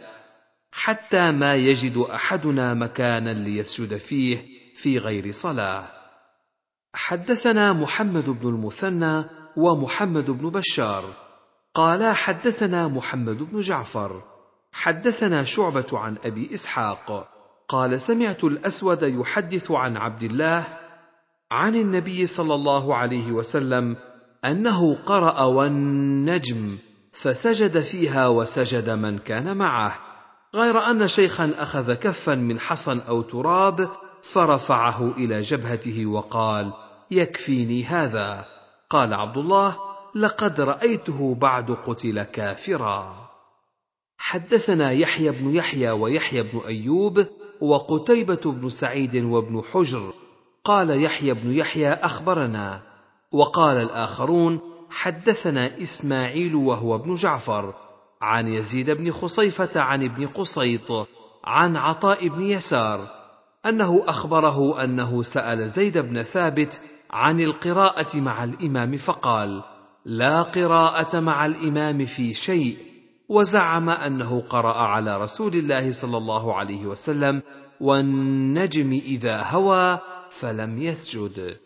حتى ما يجد احدنا مكانا ليسجد فيه في غير صلاه حدثنا محمد بن المثنى ومحمد بن بشار قالا حدثنا محمد بن جعفر حدثنا شعبة عن أبي إسحاق قال سمعت الأسود يحدث عن عبد الله عن النبي صلى الله عليه وسلم أنه قرأ والنجم فسجد فيها وسجد من كان معه غير أن شيخا أخذ كفا من حصى أو تراب فرفعه إلى جبهته وقال يكفيني هذا قال عبد الله لقد رأيته بعد قتل كافرا حدثنا يحيى بن يحيى ويحيى بن ايوب وقتيبه بن سعيد وابن حجر قال يحيى بن يحيى اخبرنا وقال الاخرون حدثنا اسماعيل وهو ابن جعفر عن يزيد بن خصيفه عن ابن قصيط عن عطاء بن يسار انه اخبره انه سال زيد بن ثابت عن القراءه مع الامام فقال لا قراءه مع الامام في شيء وزعم انه قرا على رسول الله صلى الله عليه وسلم والنجم اذا هوى فلم يسجد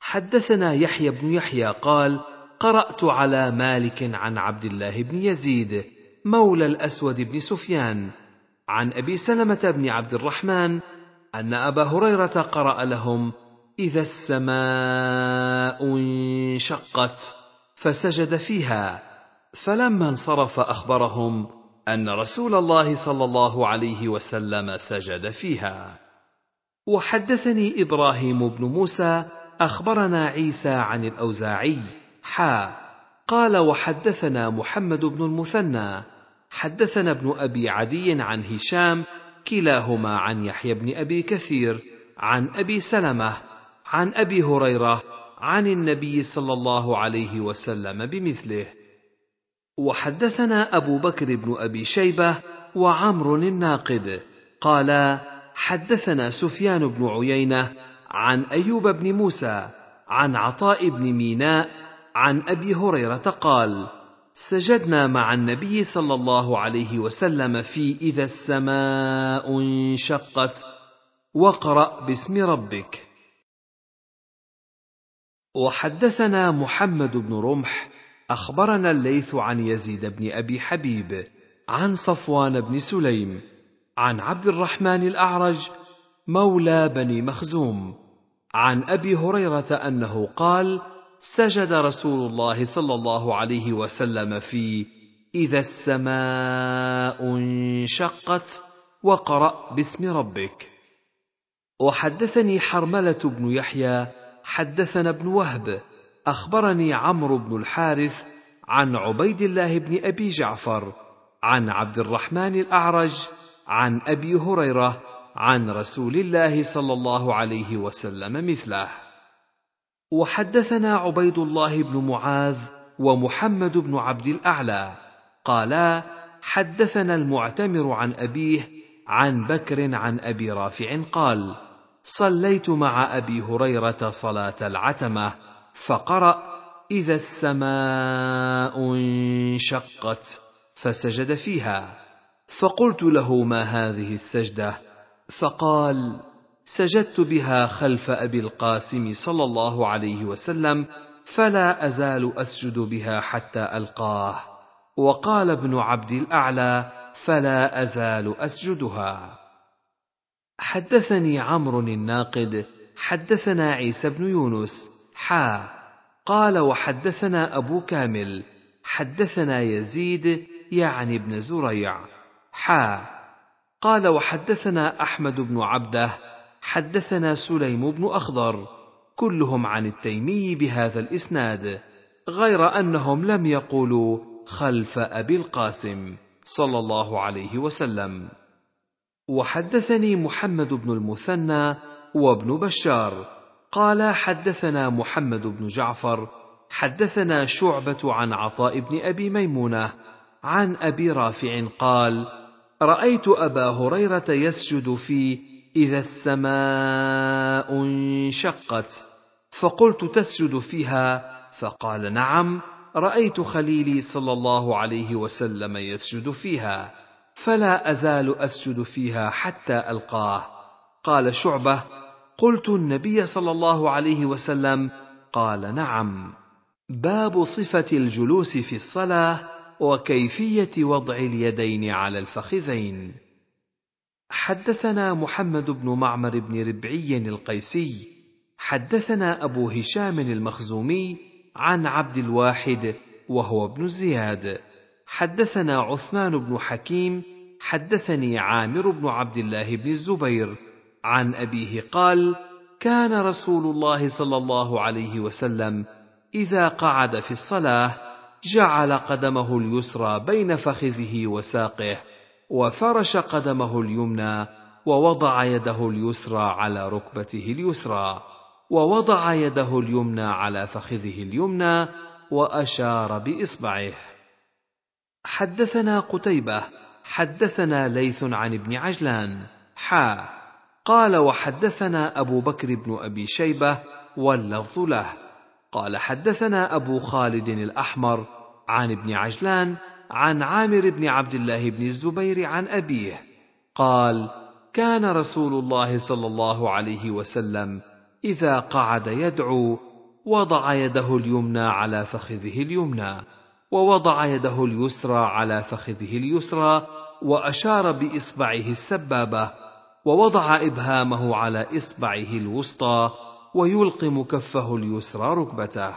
حدثنا يحيى بن يحيى قال قرات على مالك عن عبد الله بن يزيد مولى الاسود بن سفيان عن ابي سلمه بن عبد الرحمن ان ابا هريره قرا لهم اذا السماء انشقت فسجد فيها فلما انصرف اخبرهم ان رسول الله صلى الله عليه وسلم سجد فيها وحدثني ابراهيم بن موسى اخبرنا عيسى عن الاوزاعي حا قال وحدثنا محمد بن المثنى حدثنا ابن ابي عدي عن هشام كلاهما عن يحيى بن ابي كثير عن ابي سلمه عن ابي هريره عن النبي صلى الله عليه وسلم بمثله وحدثنا أبو بكر بن أبي شيبة وعمر الناقد قال حدثنا سفيان بن عيينة عن أيوب بن موسى عن عطاء بن ميناء عن أبي هريرة قال سجدنا مع النبي صلى الله عليه وسلم في إذا السماء انشقت واقرأ باسم ربك وحدثنا محمد بن رمح اخبرنا الليث عن يزيد بن ابي حبيب عن صفوان بن سليم عن عبد الرحمن الاعرج مولى بني مخزوم عن ابي هريره انه قال سجد رسول الله صلى الله عليه وسلم في اذا السماء انشقت وقرا باسم ربك وحدثني حرمله بن يحيى حدثنا ابن وهب اخبرني عمرو بن الحارث عن عبيد الله بن ابي جعفر عن عبد الرحمن الاعرج عن ابي هريره عن رسول الله صلى الله عليه وسلم مثله وحدثنا عبيد الله بن معاذ ومحمد بن عبد الاعلى قالا حدثنا المعتمر عن ابيه عن بكر عن ابي رافع قال صليت مع ابي هريره صلاه العتمه فقرأ إذا السماء انشقت فسجد فيها فقلت له ما هذه السجدة فقال سجدت بها خلف أبي القاسم صلى الله عليه وسلم فلا أزال أسجد بها حتى ألقاه وقال ابن عبد الأعلى فلا أزال أسجدها حدثني عمرو الناقد حدثنا عيسى بن يونس حا قال وحدثنا أبو كامل حدثنا يزيد يعني ابن زريع حا قال وحدثنا أحمد بن عبده حدثنا سليم بن أخضر كلهم عن التيمي بهذا الإسناد غير أنهم لم يقولوا خلف أبي القاسم صلى الله عليه وسلم وحدثني محمد بن المثنى وابن بشار قال حدثنا محمد بن جعفر حدثنا شعبة عن عطاء بن أبي ميمونة عن أبي رافع قال: رأيت أبا هريرة يسجد في إذا السماء انشقت، فقلت تسجد فيها، فقال نعم، رأيت خليلي صلى الله عليه وسلم يسجد فيها، فلا أزال أسجد فيها حتى ألقاه. قال شعبة: قلت النبي صلى الله عليه وسلم قال نعم باب صفه الجلوس في الصلاه وكيفيه وضع اليدين على الفخذين حدثنا محمد بن معمر بن ربعي القيسي حدثنا ابو هشام المخزومي عن عبد الواحد وهو ابن زياد حدثنا عثمان بن حكيم حدثني عامر بن عبد الله بن الزبير عن أبيه قال: كان رسول الله صلى الله عليه وسلم إذا قعد في الصلاة جعل قدمه اليسرى بين فخذه وساقه، وفرش قدمه اليمنى، ووضع يده اليسرى على ركبته اليسرى، ووضع يده اليمنى على فخذه اليمنى، وأشار بإصبعه. حدثنا قتيبة، حدثنا ليث عن ابن عجلان، حا قال وحدثنا ابو بكر بن ابي شيبه واللفظ له قال حدثنا ابو خالد الاحمر عن ابن عجلان عن عامر بن عبد الله بن الزبير عن ابيه قال كان رسول الله صلى الله عليه وسلم اذا قعد يدعو وضع يده اليمنى على فخذه اليمنى ووضع يده اليسرى على فخذه اليسرى واشار باصبعه السبابه ووضع إبهامه على إصبعه الوسطى ويلقم كفه اليسرى ركبته.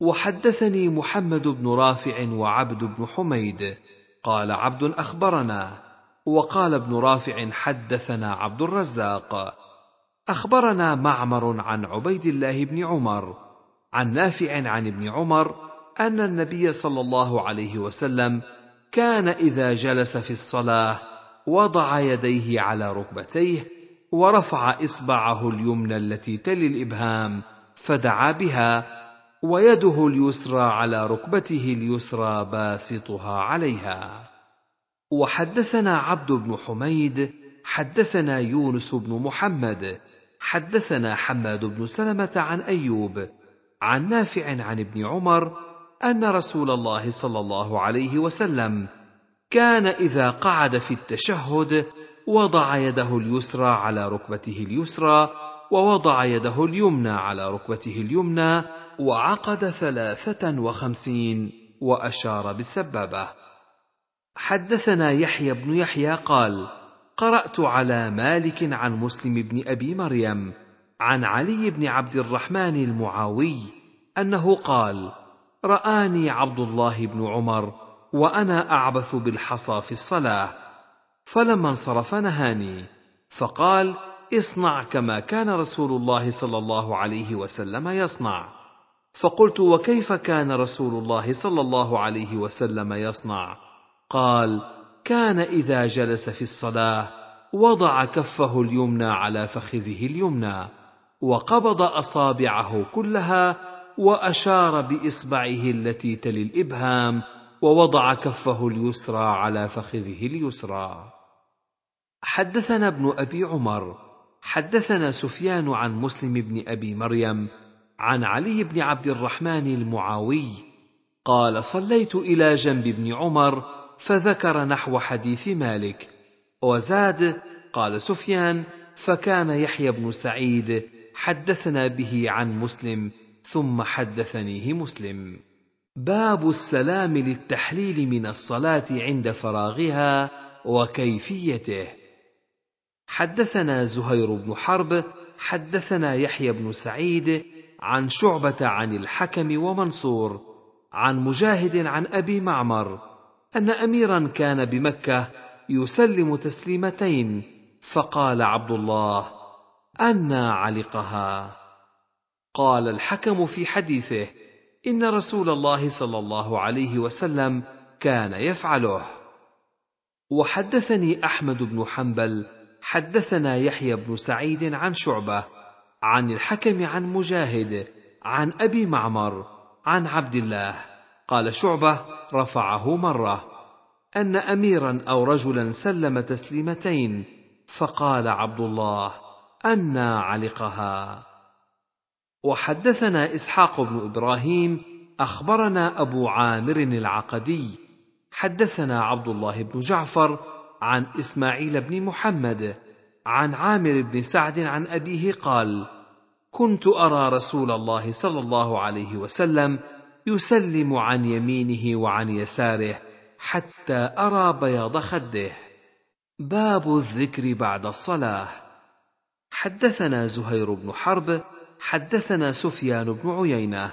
وحدثني محمد بن رافع وعبد بن حميد قال عبد أخبرنا وقال ابن رافع حدثنا عبد الرزاق أخبرنا معمر عن عبيد الله بن عمر عن نافع عن ابن عمر أن النبي صلى الله عليه وسلم كان إذا جلس في الصلاة وضع يديه على ركبتيه ورفع اصبعه اليمنى التي تلي الابهام فدعا بها ويده اليسرى على ركبته اليسرى باسطها عليها وحدثنا عبد بن حميد حدثنا يونس بن محمد حدثنا حماد بن سلمه عن ايوب عن نافع عن ابن عمر ان رسول الله صلى الله عليه وسلم كان إذا قعد في التشهد وضع يده اليسرى على ركبته اليسرى ووضع يده اليمنى على ركبته اليمنى وعقد ثلاثة وخمسين وأشار بالسبابة حدثنا يحيى بن يحيى قال قرأت على مالك عن مسلم بن أبي مريم عن علي بن عبد الرحمن المعاوي أنه قال رآني عبد الله بن عمر وانا اعبث بالحصى في الصلاه فلما انصرف نهاني فقال اصنع كما كان رسول الله صلى الله عليه وسلم يصنع فقلت وكيف كان رسول الله صلى الله عليه وسلم يصنع قال كان اذا جلس في الصلاه وضع كفه اليمنى على فخذه اليمنى وقبض اصابعه كلها واشار باصبعه التي تلي الابهام ووضع كفه اليسرى على فخذه اليسرى حدثنا ابن ابي عمر حدثنا سفيان عن مسلم بن ابي مريم عن علي بن عبد الرحمن المعاوي قال صليت الى جنب ابن عمر فذكر نحو حديث مالك وزاد قال سفيان فكان يحيى بن سعيد حدثنا به عن مسلم ثم حدثنيه مسلم باب السلام للتحليل من الصلاة عند فراغها وكيفيته. حدثنا زهير بن حرب، حدثنا يحيى بن سعيد عن شعبة عن الحكم ومنصور، عن مجاهد عن أبي معمر، أن أميرا كان بمكة يسلم تسليمتين، فقال عبد الله: انا علقها؟ قال الحكم في حديثه: ان رسول الله صلى الله عليه وسلم كان يفعله وحدثني احمد بن حنبل حدثنا يحيى بن سعيد عن شعبه عن الحكم عن مجاهد عن ابي معمر عن عبد الله قال شعبه رفعه مره ان اميرا او رجلا سلم تسليمتين فقال عبد الله انا علقها وحدثنا اسحاق بن ابراهيم اخبرنا ابو عامر العقدي حدثنا عبد الله بن جعفر عن اسماعيل بن محمد عن عامر بن سعد عن ابيه قال كنت ارى رسول الله صلى الله عليه وسلم يسلم عن يمينه وعن يساره حتى ارى بياض خده باب الذكر بعد الصلاه حدثنا زهير بن حرب حدثنا سفيان بن عيينه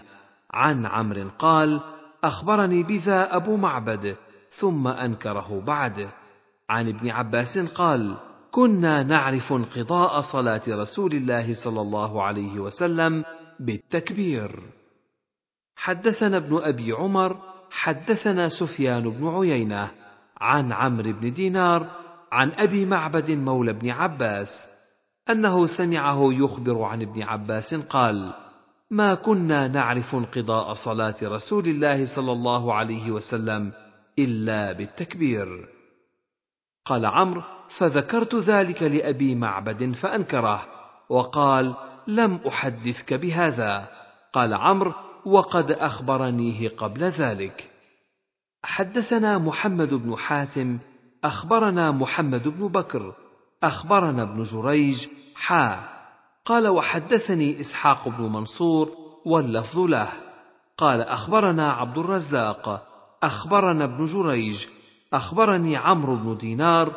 عن عمرو قال اخبرني بذا ابو معبد ثم انكره بعد عن ابن عباس قال كنا نعرف انقضاء صلاه رسول الله صلى الله عليه وسلم بالتكبير حدثنا ابن ابي عمر حدثنا سفيان بن عيينه عن عمرو بن دينار عن ابي معبد مولى بن عباس انه سمعه يخبر عن ابن عباس قال ما كنا نعرف انقضاء صلاه رسول الله صلى الله عليه وسلم الا بالتكبير قال عمرو فذكرت ذلك لابي معبد فانكره وقال لم احدثك بهذا قال عمرو وقد اخبرنيه قبل ذلك حدثنا محمد بن حاتم اخبرنا محمد بن بكر أخبرنا ابن جريج حا قال وحدثني إسحاق بن منصور واللفظ له قال أخبرنا عبد الرزاق أخبرنا ابن جريج أخبرني عمرو بن دينار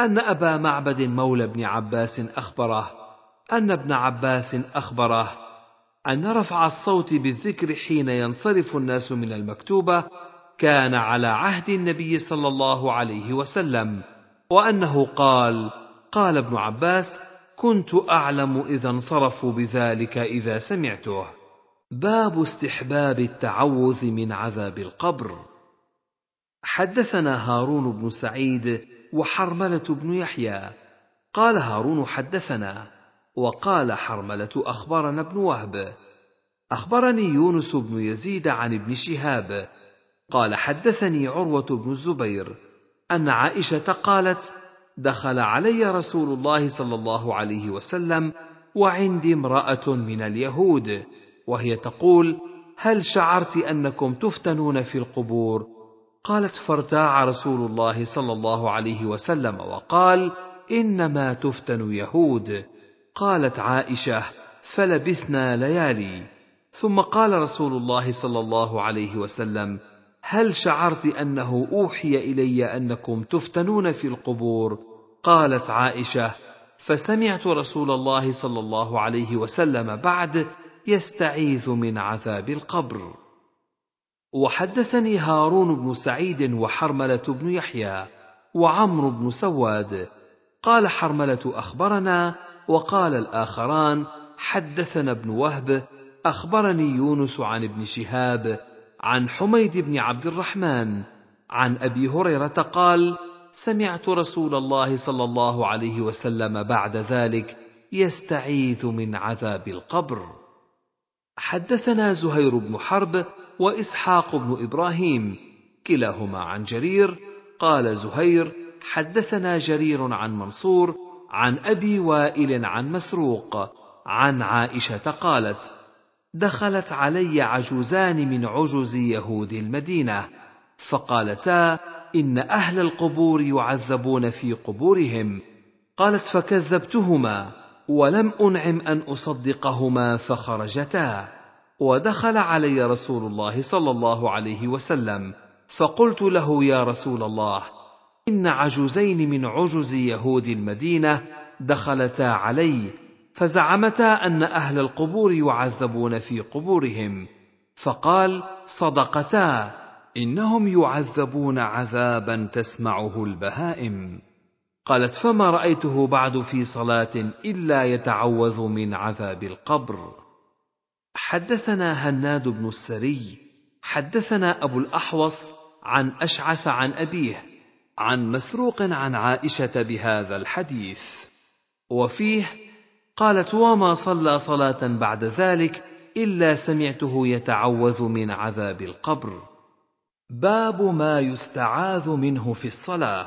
أن أبا معبد مولى ابن عباس أخبره أن ابن عباس أخبره أن رفع الصوت بالذكر حين ينصرف الناس من المكتوبة كان على عهد النبي صلى الله عليه وسلم وأنه قال: قال ابن عباس كنت اعلم اذا انصرفوا بذلك اذا سمعته باب استحباب التعوذ من عذاب القبر حدثنا هارون بن سعيد وحرمله بن يحيى قال هارون حدثنا وقال حرمله اخبرنا ابن وهب اخبرني يونس بن يزيد عن ابن شهاب قال حدثني عروه بن الزبير ان عائشه قالت دخل علي رسول الله صلى الله عليه وسلم وعندي امراه من اليهود وهي تقول هل شعرت انكم تفتنون في القبور قالت فارتاع رسول الله صلى الله عليه وسلم وقال انما تفتن يهود قالت عائشه فلبثنا ليالي ثم قال رسول الله صلى الله عليه وسلم هل شعرت انه اوحي الي انكم تفتنون في القبور قالت عائشة: فسمعت رسول الله صلى الله عليه وسلم بعد يستعيذ من عذاب القبر. وحدثني هارون بن سعيد وحرملة بن يحيى وعمرو بن سواد قال حرملة أخبرنا وقال الآخران حدثنا ابن وهب أخبرني يونس عن ابن شهاب عن حميد بن عبد الرحمن عن أبي هريرة قال: سمعت رسول الله صلى الله عليه وسلم بعد ذلك يستعيذ من عذاب القبر حدثنا زهير بن حرب واسحاق بن ابراهيم كلاهما عن جرير قال زهير حدثنا جرير عن منصور عن ابي وائل عن مسروق عن عائشه قالت دخلت علي عجوزان من عجز يهود المدينه فقالتا ان اهل القبور يعذبون في قبورهم قالت فكذبتهما ولم انعم ان اصدقهما فخرجتا ودخل علي رسول الله صلى الله عليه وسلم فقلت له يا رسول الله ان عجوزين من عجز يهود المدينه دخلتا علي فزعمتا ان اهل القبور يعذبون في قبورهم فقال صدقتا انهم يعذبون عذابا تسمعه البهائم قالت فما رايته بعد في صلاه الا يتعوذ من عذاب القبر حدثنا هناد بن السري حدثنا ابو الاحوص عن اشعث عن ابيه عن مسروق عن عائشه بهذا الحديث وفيه قالت وما صلى صلاه بعد ذلك الا سمعته يتعوذ من عذاب القبر باب ما يستعاذ منه في الصلاه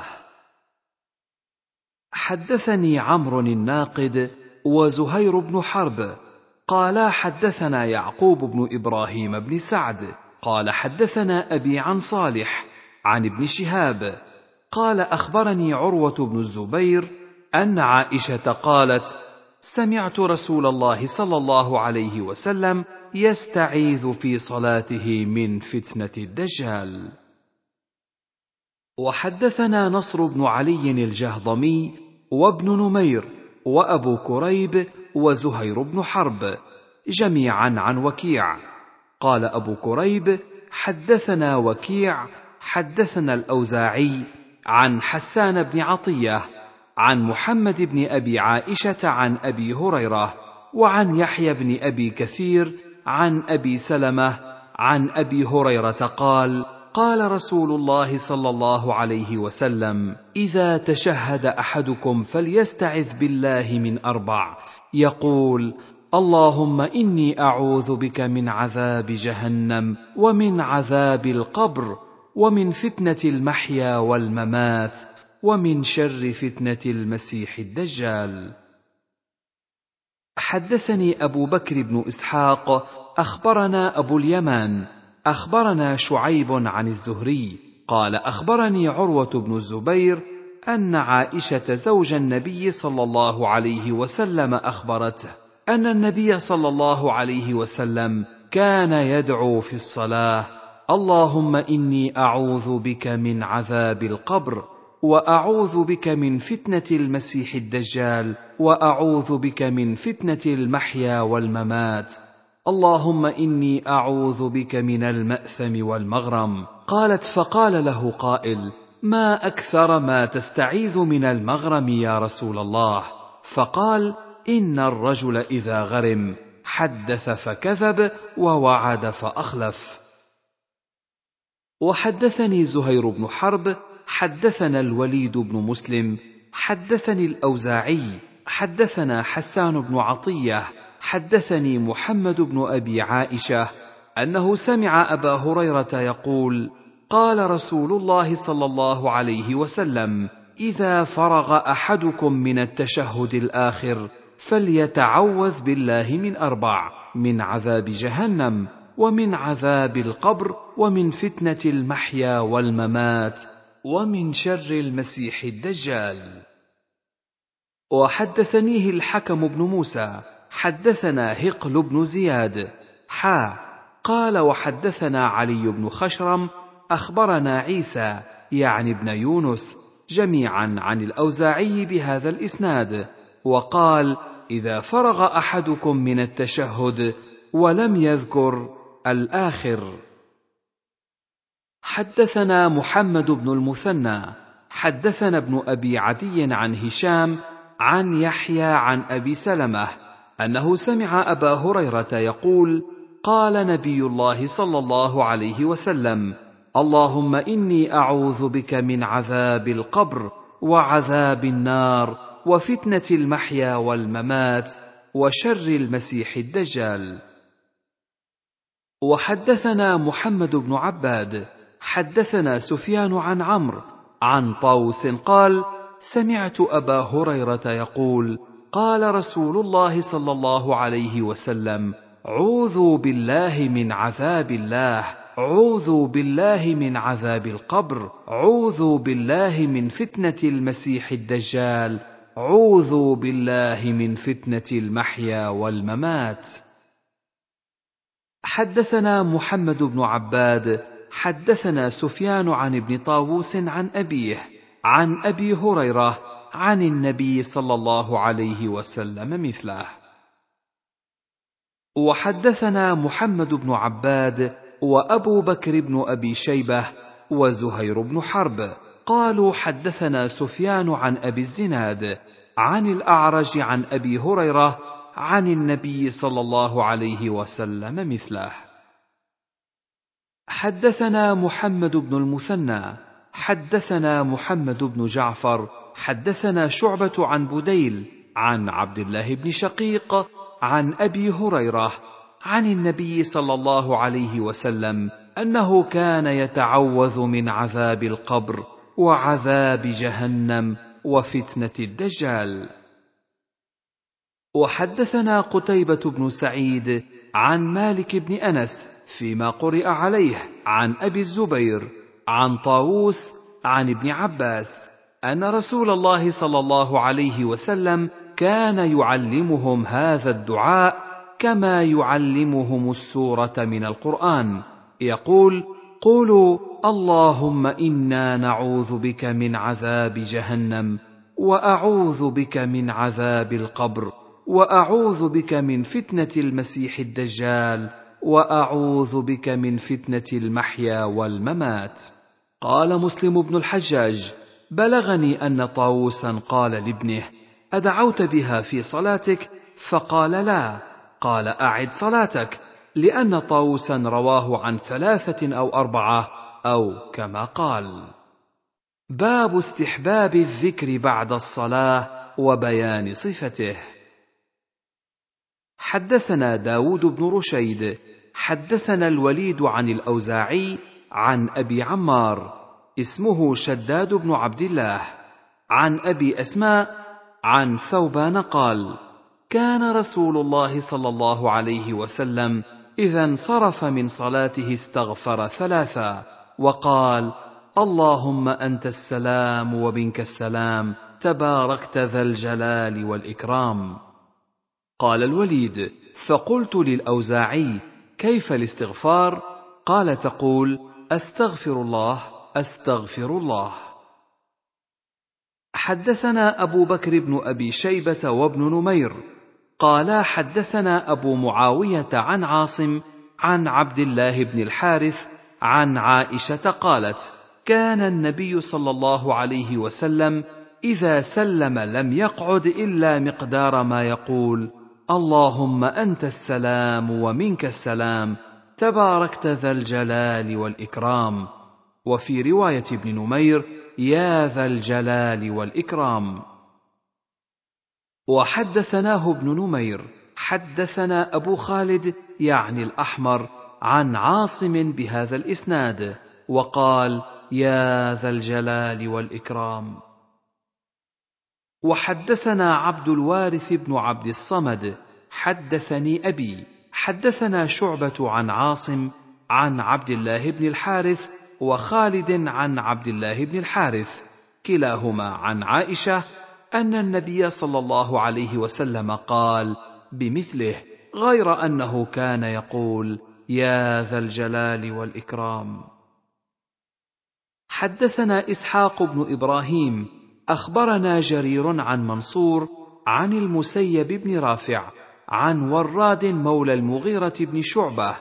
حدثني عمرو الناقد وزهير بن حرب قالا حدثنا يعقوب بن ابراهيم بن سعد قال حدثنا ابي عن صالح عن ابن شهاب قال اخبرني عروه بن الزبير ان عائشه قالت سمعت رسول الله صلى الله عليه وسلم يستعيذ في صلاته من فتنه الدجال وحدثنا نصر بن علي الجهضمي وابن نمير وابو كريب وزهير بن حرب جميعا عن وكيع قال ابو كريب حدثنا وكيع حدثنا الاوزاعي عن حسان بن عطيه عن محمد بن ابي عائشه عن ابي هريره وعن يحيى بن ابي كثير عن ابي سلمه عن ابي هريره قال قال رسول الله صلى الله عليه وسلم اذا تشهد احدكم فليستعذ بالله من اربع يقول اللهم اني اعوذ بك من عذاب جهنم ومن عذاب القبر ومن فتنه المحيا والممات ومن شر فتنه المسيح الدجال حدثني ابو بكر بن اسحاق اخبرنا ابو اليمان اخبرنا شعيب عن الزهري قال اخبرني عروه بن الزبير ان عائشه زوج النبي صلى الله عليه وسلم اخبرته ان النبي صلى الله عليه وسلم كان يدعو في الصلاه اللهم اني اعوذ بك من عذاب القبر واعوذ بك من فتنه المسيح الدجال واعوذ بك من فتنه المحيا والممات اللهم اني اعوذ بك من الماثم والمغرم قالت فقال له قائل ما اكثر ما تستعيذ من المغرم يا رسول الله فقال ان الرجل اذا غرم حدث فكذب ووعد فاخلف وحدثني زهير بن حرب حدثنا الوليد بن مسلم حدثني الاوزاعي حدثنا حسان بن عطيه حدثني محمد بن ابي عائشه انه سمع ابا هريره يقول قال رسول الله صلى الله عليه وسلم اذا فرغ احدكم من التشهد الاخر فليتعوذ بالله من اربع من عذاب جهنم ومن عذاب القبر ومن فتنه المحيا والممات ومن شر المسيح الدجال وحدثنيه الحكم بن موسى حدثنا هقل بن زياد حا قال وحدثنا علي بن خشرم اخبرنا عيسى يعني ابن يونس جميعا عن الاوزاعي بهذا الاسناد وقال اذا فرغ احدكم من التشهد ولم يذكر الاخر حدثنا محمد بن المثنى حدثنا ابن ابي عدي عن هشام عن يحيى عن ابي سلمه انه سمع ابا هريره يقول قال نبي الله صلى الله عليه وسلم اللهم اني اعوذ بك من عذاب القبر وعذاب النار وفتنه المحيا والممات وشر المسيح الدجال وحدثنا محمد بن عباد حدثنا سفيان عن عمرو عن طاوس قال سمعت ابا هريره يقول قال رسول الله صلى الله عليه وسلم عوذوا بالله من عذاب الله عوذوا بالله من عذاب القبر عوذوا بالله من فتنه المسيح الدجال عوذوا بالله من فتنه المحيا والممات حدثنا محمد بن عباد حدثنا سفيان عن ابن طاووس عن أبيه عن أبي هريرة عن النبي صلى الله عليه وسلم مثله وحدثنا محمد بن عباد وأبو بكر بن أبي شيبة وزهير بن حرب قالوا حدثنا سفيان عن أبي الزناد عن الأعرج عن أبي هريرة عن النبي صلى الله عليه وسلم مثله حدثنا محمد بن المثنى حدثنا محمد بن جعفر حدثنا شعبه عن بديل عن عبد الله بن شقيق عن ابي هريره عن النبي صلى الله عليه وسلم انه كان يتعوذ من عذاب القبر وعذاب جهنم وفتنه الدجال وحدثنا قتيبه بن سعيد عن مالك بن انس فيما قرئ عليه عن ابي الزبير عن طاووس عن ابن عباس ان رسول الله صلى الله عليه وسلم كان يعلمهم هذا الدعاء كما يعلمهم السوره من القران يقول قولوا اللهم انا نعوذ بك من عذاب جهنم واعوذ بك من عذاب القبر واعوذ بك من فتنه المسيح الدجال واعوذ بك من فتنه المحيا والممات قال مسلم بن الحجاج بلغني ان طاووسا قال لابنه ادعوت بها في صلاتك فقال لا قال اعد صلاتك لان طاووسا رواه عن ثلاثه او اربعه او كما قال باب استحباب الذكر بعد الصلاه وبيان صفته حدثنا داود بن رشيد حدثنا الوليد عن الاوزاعي عن ابي عمار اسمه شداد بن عبد الله عن ابي اسماء عن ثوبان قال كان رسول الله صلى الله عليه وسلم اذا انصرف من صلاته استغفر ثلاثا وقال اللهم انت السلام ومنك السلام تباركت ذا الجلال والاكرام قال الوليد فقلت للاوزاعي كيف الاستغفار قال تقول استغفر الله استغفر الله حدثنا ابو بكر بن ابي شيبه وابن نمير قالا حدثنا ابو معاويه عن عاصم عن عبد الله بن الحارث عن عائشه قالت كان النبي صلى الله عليه وسلم اذا سلم لم يقعد الا مقدار ما يقول اللهم انت السلام ومنك السلام تباركت ذا الجلال والاكرام وفي روايه ابن نمير يا ذا الجلال والاكرام وحدثناه ابن نمير حدثنا ابو خالد يعني الاحمر عن عاصم بهذا الاسناد وقال يا ذا الجلال والاكرام وحدثنا عبد الوارث بن عبد الصمد حدثني ابي حدثنا شعبه عن عاصم عن عبد الله بن الحارث وخالد عن عبد الله بن الحارث كلاهما عن عائشه ان النبي صلى الله عليه وسلم قال بمثله غير انه كان يقول يا ذا الجلال والاكرام حدثنا اسحاق بن ابراهيم اخبرنا جرير عن منصور عن المسيب بن رافع عن وراد مولى المغيره بن شعبه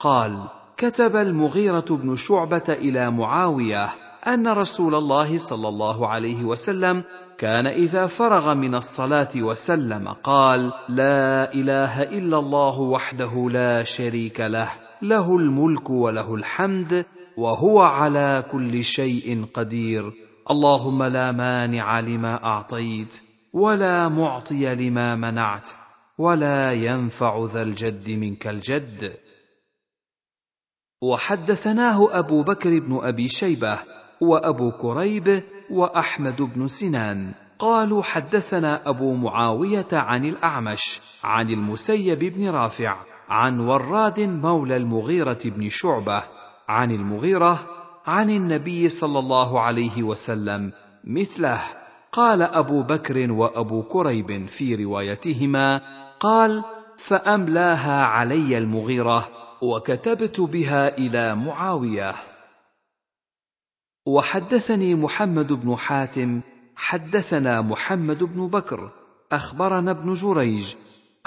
قال كتب المغيره بن شعبه الى معاويه ان رسول الله صلى الله عليه وسلم كان اذا فرغ من الصلاه وسلم قال لا اله الا الله وحده لا شريك له له الملك وله الحمد وهو على كل شيء قدير اللهم لا مانع لما اعطيت ولا معطي لما منعت ولا ينفع ذا الجد منك الجد وحدثناه ابو بكر بن ابي شيبه وابو كريب واحمد بن سنان قالوا حدثنا ابو معاويه عن الاعمش عن المسيب بن رافع عن وراد مولى المغيره بن شعبه عن المغيره عن النبي صلى الله عليه وسلم مثله قال ابو بكر وابو كريب في روايتهما قال فاملاها علي المغيره وكتبت بها الى معاويه وحدثني محمد بن حاتم حدثنا محمد بن بكر اخبرنا ابن جريج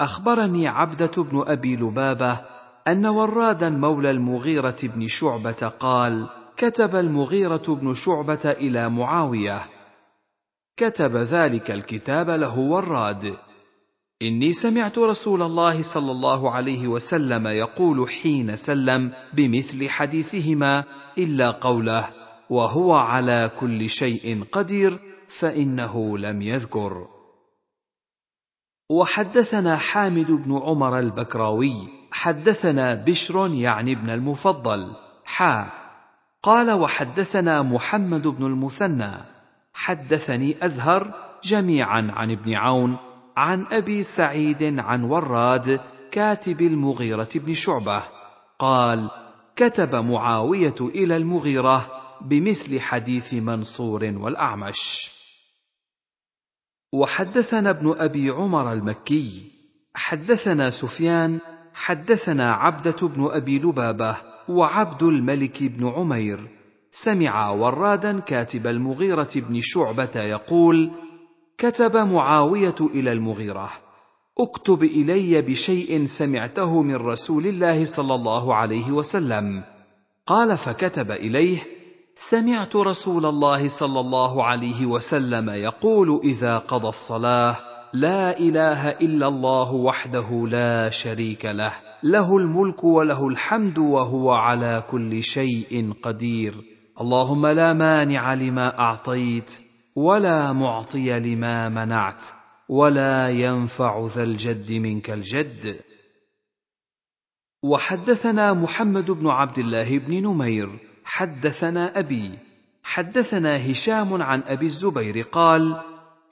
اخبرني عبده بن ابي لبابه ان ورادا مولى المغيره بن شعبه قال كتب المغيرة بن شعبة إلى معاوية: كتب ذلك الكتاب له والراد إني سمعت رسول الله صلى الله عليه وسلم يقول حين سلم بمثل حديثهما إلا قوله: وهو على كل شيء قدير، فإنه لم يذكر. وحدثنا حامد بن عمر البكراوي، حدثنا بشر يعني ابن المفضل، حا قال وحدثنا محمد بن المثنى حدثني ازهر جميعا عن ابن عون عن ابي سعيد عن وراد كاتب المغيره بن شعبه قال كتب معاويه الى المغيره بمثل حديث منصور والاعمش وحدثنا ابن ابي عمر المكي حدثنا سفيان حدثنا عبده بن ابي لبابه وعبد الملك بن عمير سمع ورادا كاتب المغيرة بن شعبة يقول: كتب معاوية إلى المغيرة: اكتب إلي بشيء سمعته من رسول الله صلى الله عليه وسلم. قال فكتب إليه: سمعت رسول الله صلى الله عليه وسلم يقول إذا قضى الصلاة: لا إله إلا الله وحده لا شريك له. له الملك وله الحمد وهو على كل شيء قدير اللهم لا مانع لما اعطيت ولا معطي لما منعت ولا ينفع ذا الجد منك الجد وحدثنا محمد بن عبد الله بن نمير حدثنا ابي حدثنا هشام عن ابي الزبير قال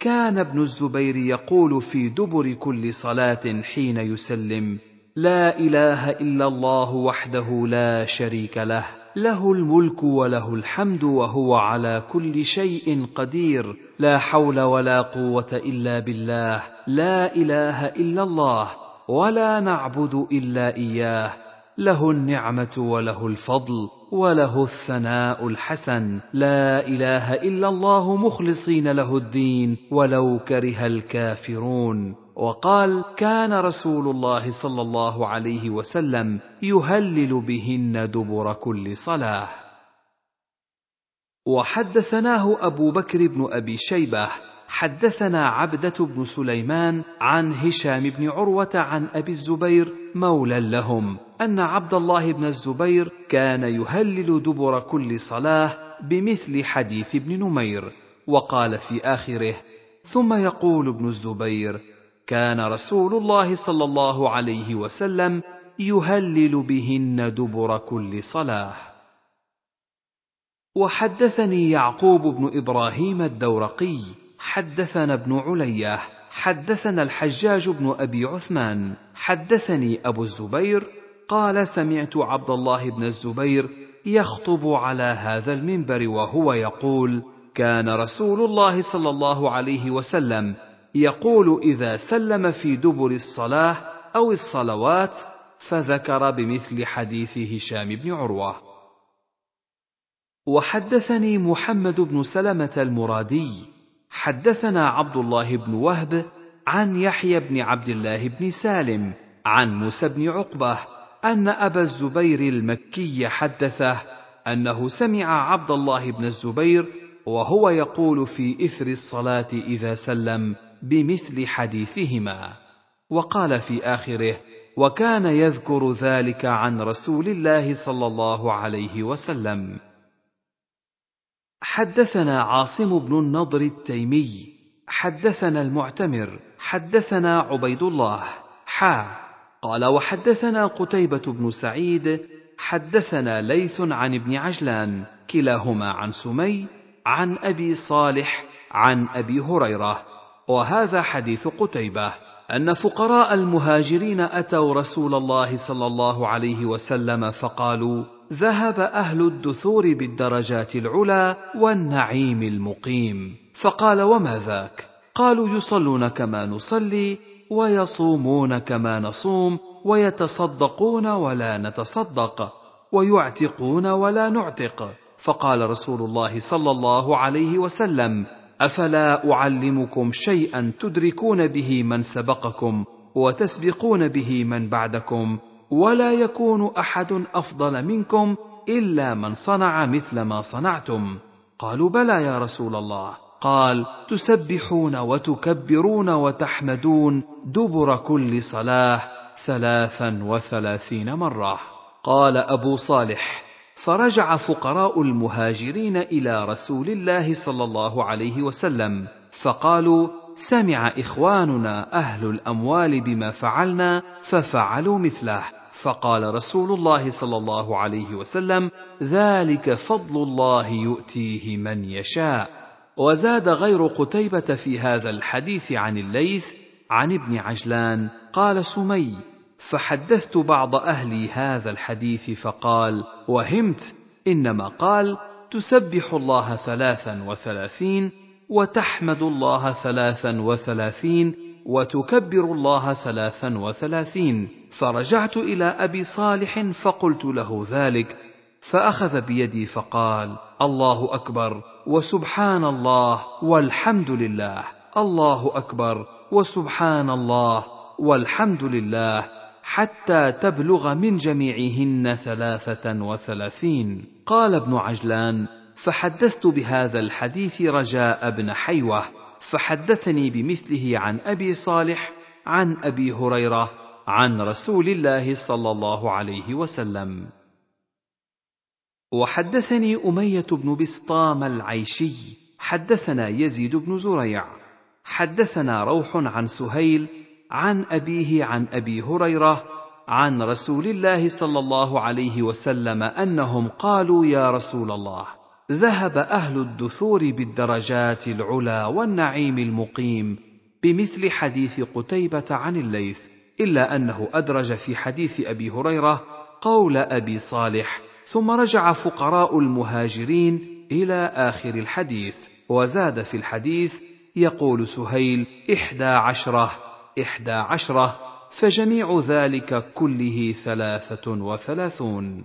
كان ابن الزبير يقول في دبر كل صلاه حين يسلم لا اله الا الله وحده لا شريك له له الملك وله الحمد وهو على كل شيء قدير لا حول ولا قوه الا بالله لا اله الا الله ولا نعبد الا اياه له النعمه وله الفضل وله الثناء الحسن لا اله الا الله مخلصين له الدين ولو كره الكافرون وقال كان رسول الله صلى الله عليه وسلم يهلل بهن دبر كل صلاه وحدثناه ابو بكر بن ابي شيبه حدثنا عبده بن سليمان عن هشام بن عروه عن ابي الزبير مولى لهم ان عبد الله بن الزبير كان يهلل دبر كل صلاه بمثل حديث ابن نمير وقال في اخره ثم يقول ابن الزبير كان رسول الله صلى الله عليه وسلم يهلل بهن دبر كل صلاه وحدثني يعقوب بن ابراهيم الدورقي حدثنا ابن عليه حدثنا الحجاج بن ابي عثمان حدثني ابو الزبير قال سمعت عبد الله بن الزبير يخطب على هذا المنبر وهو يقول كان رسول الله صلى الله عليه وسلم يقول إذا سلم في دبر الصلاة أو الصلوات فذكر بمثل حديث هشام بن عروة. وحدثني محمد بن سلمة المرادي، حدثنا عبد الله بن وهب عن يحيى بن عبد الله بن سالم عن موسى بن عقبة أن أبا الزبير المكي حدثه أنه سمع عبد الله بن الزبير وهو يقول في إثر الصلاة إذا سلم: بمثل حديثهما وقال في اخره وكان يذكر ذلك عن رسول الله صلى الله عليه وسلم حدثنا عاصم بن النضر التيمي حدثنا المعتمر حدثنا عبيد الله حا قال وحدثنا قتيبة بن سعيد حدثنا ليث عن ابن عجلان كلاهما عن سمي عن أبي صالح عن أبي هريرة وهذا حديث قتيبة أن فقراء المهاجرين أتوا رسول الله صلى الله عليه وسلم فقالوا: ذهب أهل الدثور بالدرجات العلى والنعيم المقيم، فقال: وما ذاك؟ قالوا: يصلون كما نصلي، ويصومون كما نصوم، ويتصدقون ولا نتصدق، ويعتقون ولا نعتق، فقال رسول الله صلى الله عليه وسلم: افلا اعلمكم شيئا تدركون به من سبقكم وتسبقون به من بعدكم ولا يكون احد افضل منكم الا من صنع مثل ما صنعتم قالوا بلى يا رسول الله قال تسبحون وتكبرون وتحمدون دبر كل صلاه ثلاثا وثلاثين مره قال ابو صالح فرجع فقراء المهاجرين الى رسول الله صلى الله عليه وسلم فقالوا سمع اخواننا اهل الاموال بما فعلنا ففعلوا مثله فقال رسول الله صلى الله عليه وسلم ذلك فضل الله يؤتيه من يشاء وزاد غير قتيبه في هذا الحديث عن الليث عن ابن عجلان قال سمي فحدثت بعض اهلي هذا الحديث فقال وهمت انما قال تسبح الله ثلاثا وثلاثين وتحمد الله ثلاثا وثلاثين وتكبر الله ثلاثا وثلاثين فرجعت الى ابي صالح فقلت له ذلك فاخذ بيدي فقال الله اكبر وسبحان الله والحمد لله الله اكبر وسبحان الله والحمد لله حتى تبلغ من جميعهن ثلاثة وثلاثين قال ابن عجلان فحدثت بهذا الحديث رجاء بن حيوه فحدثني بمثله عن ابي صالح عن ابي هريره عن رسول الله صلى الله عليه وسلم وحدثني اميه بن بسطام العيشي حدثنا يزيد بن زريع حدثنا روح عن سهيل عن أبيه عن أبي هريرة عن رسول الله صلى الله عليه وسلم أنهم قالوا يا رسول الله ذهب أهل الدثور بالدرجات العلا والنعيم المقيم بمثل حديث قتيبة عن الليث إلا أنه أدرج في حديث أبي هريرة قول أبي صالح ثم رجع فقراء المهاجرين إلى آخر الحديث وزاد في الحديث يقول سهيل إحدى عشرة إحدى عشرة فجميع ذلك كله ثلاثة وثلاثون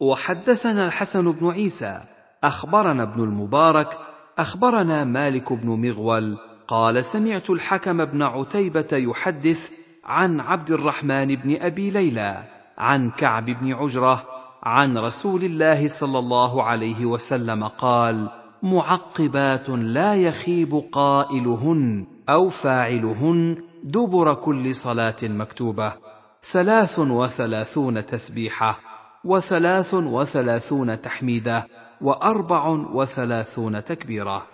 وحدثنا الحسن بن عيسى أخبرنا ابن المبارك أخبرنا مالك بن مغول قال سمعت الحكم بن عتيبة يحدث عن عبد الرحمن بن أبي ليلى عن كعب بن عجرة عن رسول الله صلى الله عليه وسلم قال معقبات لا يخيب قائلهن أو فاعلهن دبر كل صلاة مكتوبة ثلاث وثلاثون تسبيحة وثلاث وثلاثون تحميدة وأربع وثلاثون تكبيرة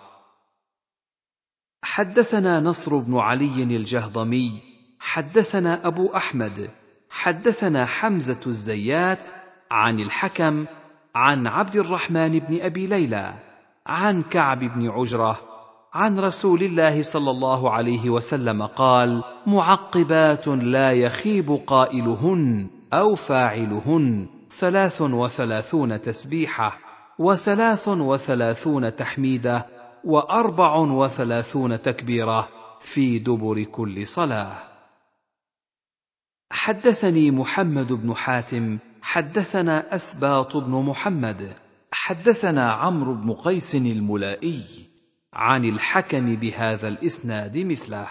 حدثنا نصر بن علي الجهضمي حدثنا أبو أحمد حدثنا حمزة الزيات عن الحكم عن عبد الرحمن بن أبي ليلى عن كعب بن عجره عن رسول الله صلى الله عليه وسلم قال معقبات لا يخيب قائلهن او فاعلهن ثلاث وثلاثون تسبيحه وثلاث وثلاثون تحميده واربع وثلاثون تكبيره في دبر كل صلاه حدثني محمد بن حاتم حدثنا اسباط بن محمد حدثنا عمرو بن قيس الملائي عن الحكم بهذا الاسناد مثله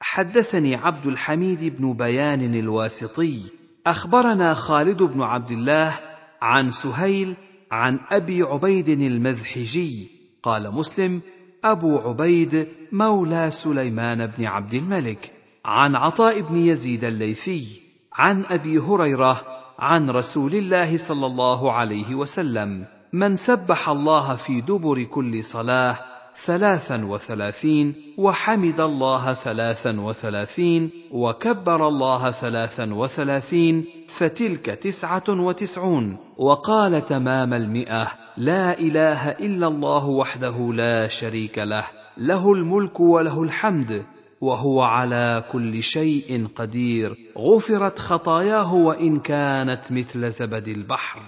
حدثني عبد الحميد بن بيان الواسطي اخبرنا خالد بن عبد الله عن سهيل عن ابي عبيد المذحجي قال مسلم ابو عبيد مولى سليمان بن عبد الملك عن عطاء بن يزيد الليثي عن ابي هريره عن رسول الله صلى الله عليه وسلم من سبح الله في دبر كل صلاة ثلاثا وثلاثين وحمد الله ثلاثا وثلاثين وكبر الله ثلاثا وثلاثين فتلك تسعة وتسعون وقال تمام المئة لا إله إلا الله وحده لا شريك له له الملك وله الحمد وهو على كل شيء قدير غفرت خطاياه وان كانت مثل زبد البحر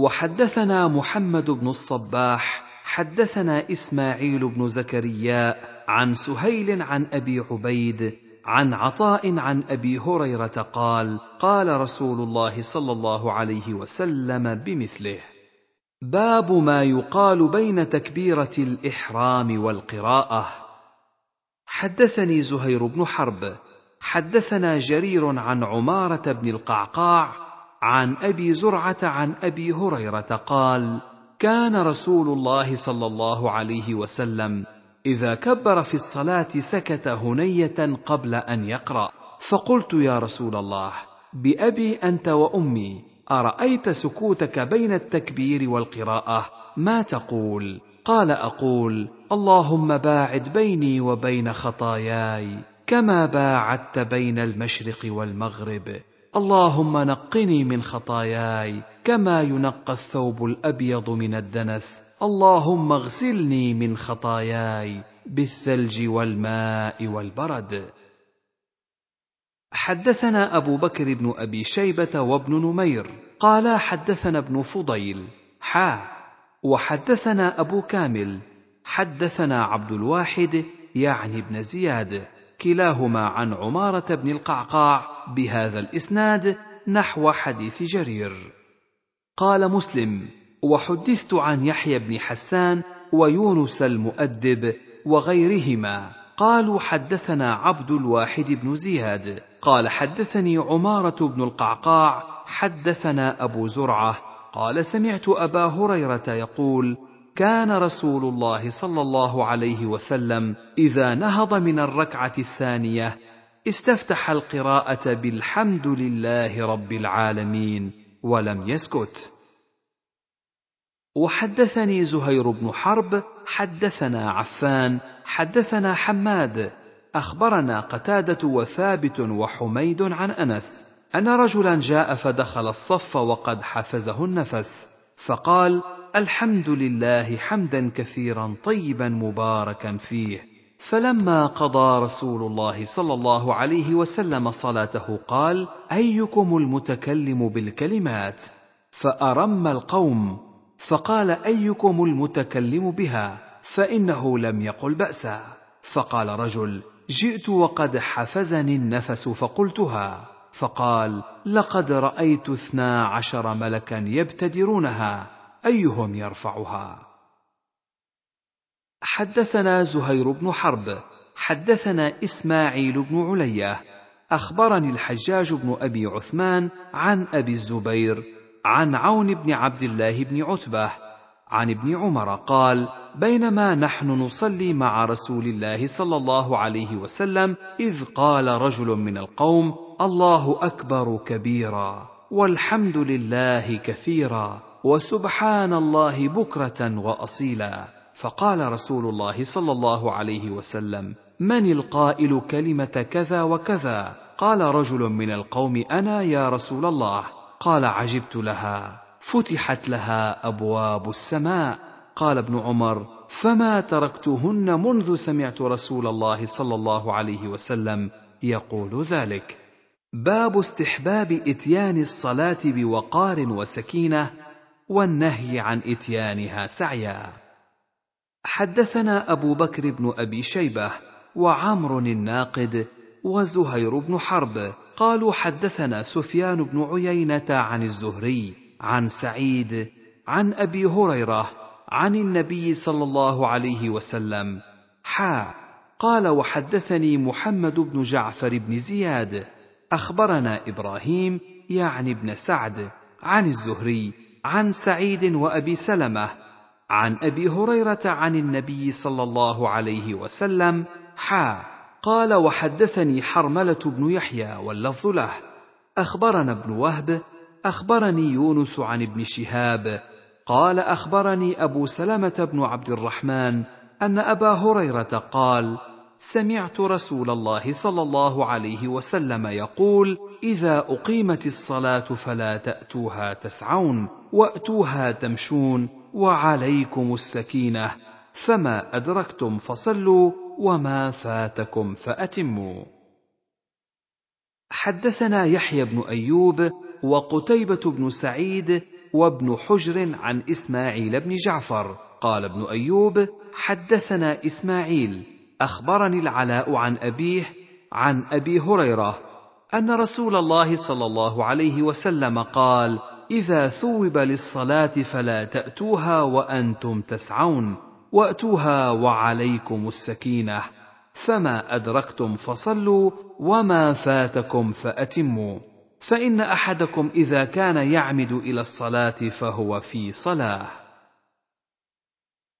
وحدثنا محمد بن الصباح حدثنا اسماعيل بن زكريا عن سهيل عن ابي عبيد عن عطاء عن ابي هريره قال قال رسول الله صلى الله عليه وسلم بمثله باب ما يقال بين تكبيره الاحرام والقراءه حدثني زهير بن حرب حدثنا جرير عن عماره بن القعقاع عن ابي زرعه عن ابي هريره قال كان رسول الله صلى الله عليه وسلم اذا كبر في الصلاه سكت هنيه قبل ان يقرا فقلت يا رسول الله بابي انت وامي ارايت سكوتك بين التكبير والقراءه ما تقول قال اقول اللهم باعد بيني وبين خطاياي كما باعدت بين المشرق والمغرب اللهم نقني من خطاياي كما ينقى الثوب الابيض من الدنس اللهم اغسلني من خطاياي بالثلج والماء والبرد حدثنا ابو بكر بن ابي شيبه وابن نمير قالا حدثنا ابن فضيل حا وحدثنا ابو كامل حدثنا عبد الواحد يعني ابن زياد كلاهما عن عماره بن القعقاع بهذا الاسناد نحو حديث جرير قال مسلم وحدثت عن يحيى بن حسان ويونس المؤدب وغيرهما قالوا حدثنا عبد الواحد بن زياد قال حدثني عماره بن القعقاع حدثنا ابو زرعه قال سمعت ابا هريره يقول كان رسول الله صلى الله عليه وسلم اذا نهض من الركعه الثانيه استفتح القراءة بالحمد لله رب العالمين ولم يسكت. وحدثني زهير بن حرب حدثنا عفان حدثنا حماد أخبرنا قتادة وثابت وحميد عن أنس أن رجلا جاء فدخل الصف وقد حفزه النفس فقال الحمد لله حمدا كثيرا طيبا مباركا فيه فلما قضى رسول الله صلى الله عليه وسلم صلاته قال ايكم المتكلم بالكلمات فارم القوم فقال ايكم المتكلم بها فانه لم يقل باسا فقال رجل جئت وقد حفزني النفس فقلتها فقال لقد رايت اثنا عشر ملكا يبتدرونها ايهم يرفعها حدثنا زهير بن حرب حدثنا اسماعيل بن عليه اخبرني الحجاج بن ابي عثمان عن ابي الزبير عن عون بن عبد الله بن عتبه عن ابن عمر قال بينما نحن نصلي مع رسول الله صلى الله عليه وسلم اذ قال رجل من القوم الله اكبر كبيرا والحمد لله كثيرا وسبحان الله بكره واصيلا فقال رسول الله صلى الله عليه وسلم من القائل كلمه كذا وكذا قال رجل من القوم انا يا رسول الله قال عجبت لها فتحت لها ابواب السماء قال ابن عمر فما تركتهن منذ سمعت رسول الله صلى الله عليه وسلم يقول ذلك باب استحباب اتيان الصلاه بوقار وسكينه والنهي عن اتيانها سعيا حدثنا أبو بكر بن أبي شيبة وعمر الناقد وزهير بن حرب قالوا حدثنا سفيان بن عيينة عن الزهري عن سعيد عن أبي هريرة عن النبي صلى الله عليه وسلم حا قال وحدثني محمد بن جعفر بن زياد أخبرنا إبراهيم يعني ابن سعد عن الزهري عن سعيد وأبي سلمة عن ابي هريره عن النبي صلى الله عليه وسلم حا قال وحدثني حرمله بن يحيى واللفظ له اخبرنا ابن وهب اخبرني يونس عن ابن شهاب قال اخبرني ابو سلمه بن عبد الرحمن ان ابا هريره قال سمعت رسول الله صلى الله عليه وسلم يقول اذا اقيمت الصلاه فلا تاتوها تسعون واتوها تمشون وعليكم السكينه فما ادركتم فصلوا وما فاتكم فاتموا حدثنا يحيى بن ايوب وقتيبه بن سعيد وابن حجر عن اسماعيل بن جعفر قال ابن ايوب حدثنا اسماعيل اخبرني العلاء عن ابيه عن ابي هريره ان رسول الله صلى الله عليه وسلم قال إذا ثوب للصلاة فلا تأتوها وأنتم تسعون وأتوها وعليكم السكينة فما أدركتم فصلوا وما فاتكم فأتموا فإن أحدكم إذا كان يعمد إلى الصلاة فهو في صلاة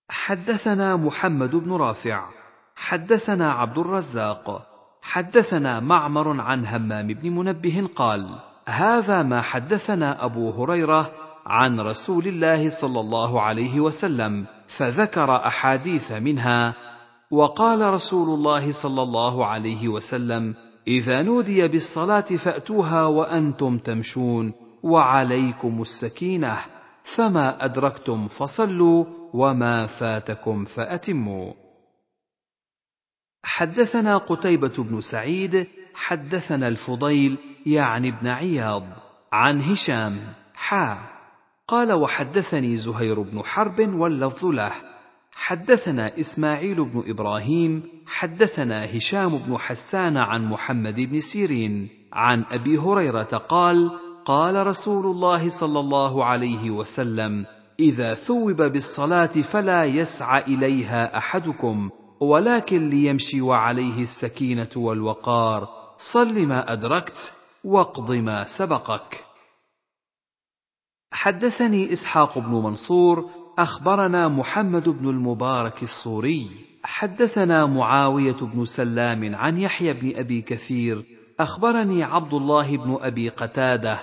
حدثنا محمد بن رافع حدثنا عبد الرزاق حدثنا معمر عن همام بن منبه قال هذا ما حدثنا ابو هريره عن رسول الله صلى الله عليه وسلم فذكر احاديث منها وقال رسول الله صلى الله عليه وسلم اذا نودي بالصلاه فاتوها وانتم تمشون وعليكم السكينه فما ادركتم فصلوا وما فاتكم فاتموا حدثنا قتيبه بن سعيد حدثنا الفضيل يعني ابن عياض عن هشام حا قال وحدثني زهير بن حرب واللفظ له حدثنا اسماعيل بن ابراهيم حدثنا هشام بن حسان عن محمد بن سيرين عن ابي هريره قال قال رسول الله صلى الله عليه وسلم اذا ثوب بالصلاه فلا يسعى اليها احدكم ولكن ليمشي وعليه السكينه والوقار صل ما ادركت واقض ما سبقك حدثني اسحاق بن منصور اخبرنا محمد بن المبارك الصوري حدثنا معاويه بن سلام عن يحيى بن ابي كثير اخبرني عبد الله بن ابي قتاده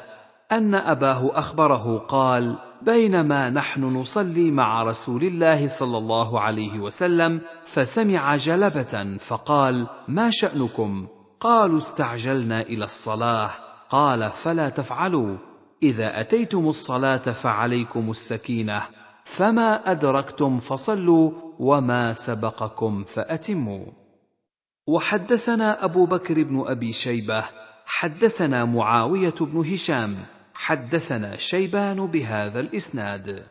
ان اباه اخبره قال بينما نحن نصلي مع رسول الله صلى الله عليه وسلم فسمع جلبه فقال ما شانكم قالوا استعجلنا الى الصلاه قال فلا تفعلوا اذا اتيتم الصلاه فعليكم السكينه فما ادركتم فصلوا وما سبقكم فاتموا وحدثنا ابو بكر بن ابي شيبه حدثنا معاويه بن هشام حدثنا شيبان بهذا الاسناد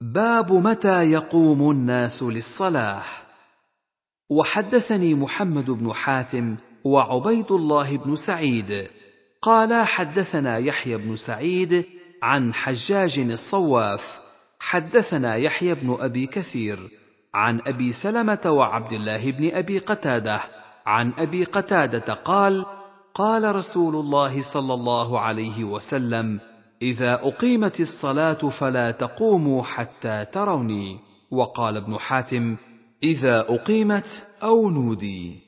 باب متى يقوم الناس للصلاه وحدثني محمد بن حاتم وعبيد الله بن سعيد قال حدثنا يحيى بن سعيد عن حجاج الصواف حدثنا يحيى بن ابي كثير عن ابي سلمه وعبد الله بن ابي قتاده عن ابي قتاده قال قال رسول الله صلى الله عليه وسلم اذا اقيمت الصلاه فلا تقوموا حتى تروني وقال ابن حاتم اذا اقيمت او نودي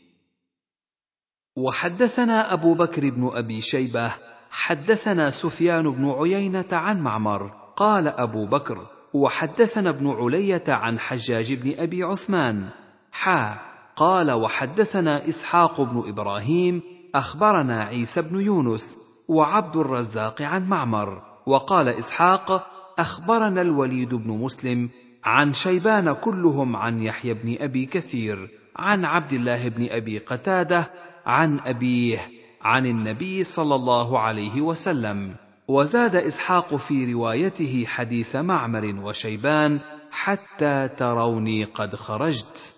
وحدثنا أبو بكر بن أبي شيبة حدثنا سفيان بن عيينة عن معمر قال أبو بكر وحدثنا ابن علية عن حجاج بن أبي عثمان حا قال وحدثنا إسحاق بن إبراهيم أخبرنا عيسى بن يونس وعبد الرزاق عن معمر وقال إسحاق أخبرنا الوليد بن مسلم عن شيبان كلهم عن يحيى بن أبي كثير عن عبد الله بن أبي قتادة عن أبيه عن النبي صلى الله عليه وسلم وزاد إسحاق في روايته حديث معمر وشيبان حتى تروني قد خرجت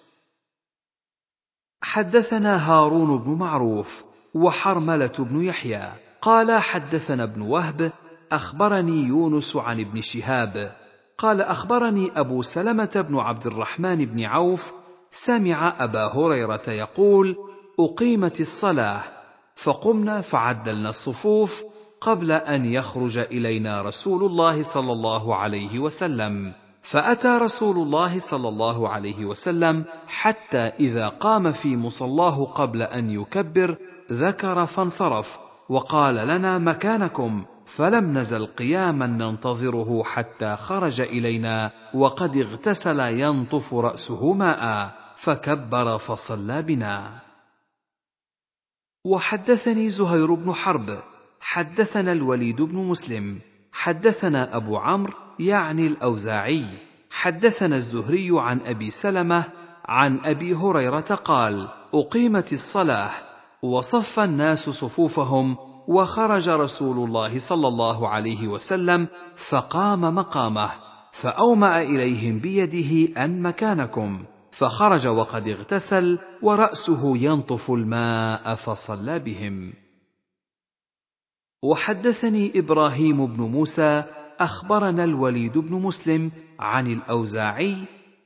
حدثنا هارون بن معروف وحرملة بن يحيى قال حدثنا ابن وهب أخبرني يونس عن ابن شهاب قال أخبرني أبو سلمة بن عبد الرحمن بن عوف سمع أبا هريرة يقول: اقيمت الصلاه فقمنا فعدلنا الصفوف قبل ان يخرج الينا رسول الله صلى الله عليه وسلم فاتى رسول الله صلى الله عليه وسلم حتى اذا قام في مصلاه قبل ان يكبر ذكر فانصرف وقال لنا مكانكم فلم نزل قياما ننتظره حتى خرج الينا وقد اغتسل ينطف راسه ماء فكبر فصلى بنا وحدثني زهير بن حرب حدثنا الوليد بن مسلم حدثنا ابو عمرو يعني الاوزاعي حدثنا الزهري عن ابي سلمه عن ابي هريره قال اقيمت الصلاه وصف الناس صفوفهم وخرج رسول الله صلى الله عليه وسلم فقام مقامه فاوما اليهم بيده ان مكانكم فخرج وقد اغتسل وراسه ينطف الماء فصلى بهم وحدثني ابراهيم بن موسى اخبرنا الوليد بن مسلم عن الاوزاعي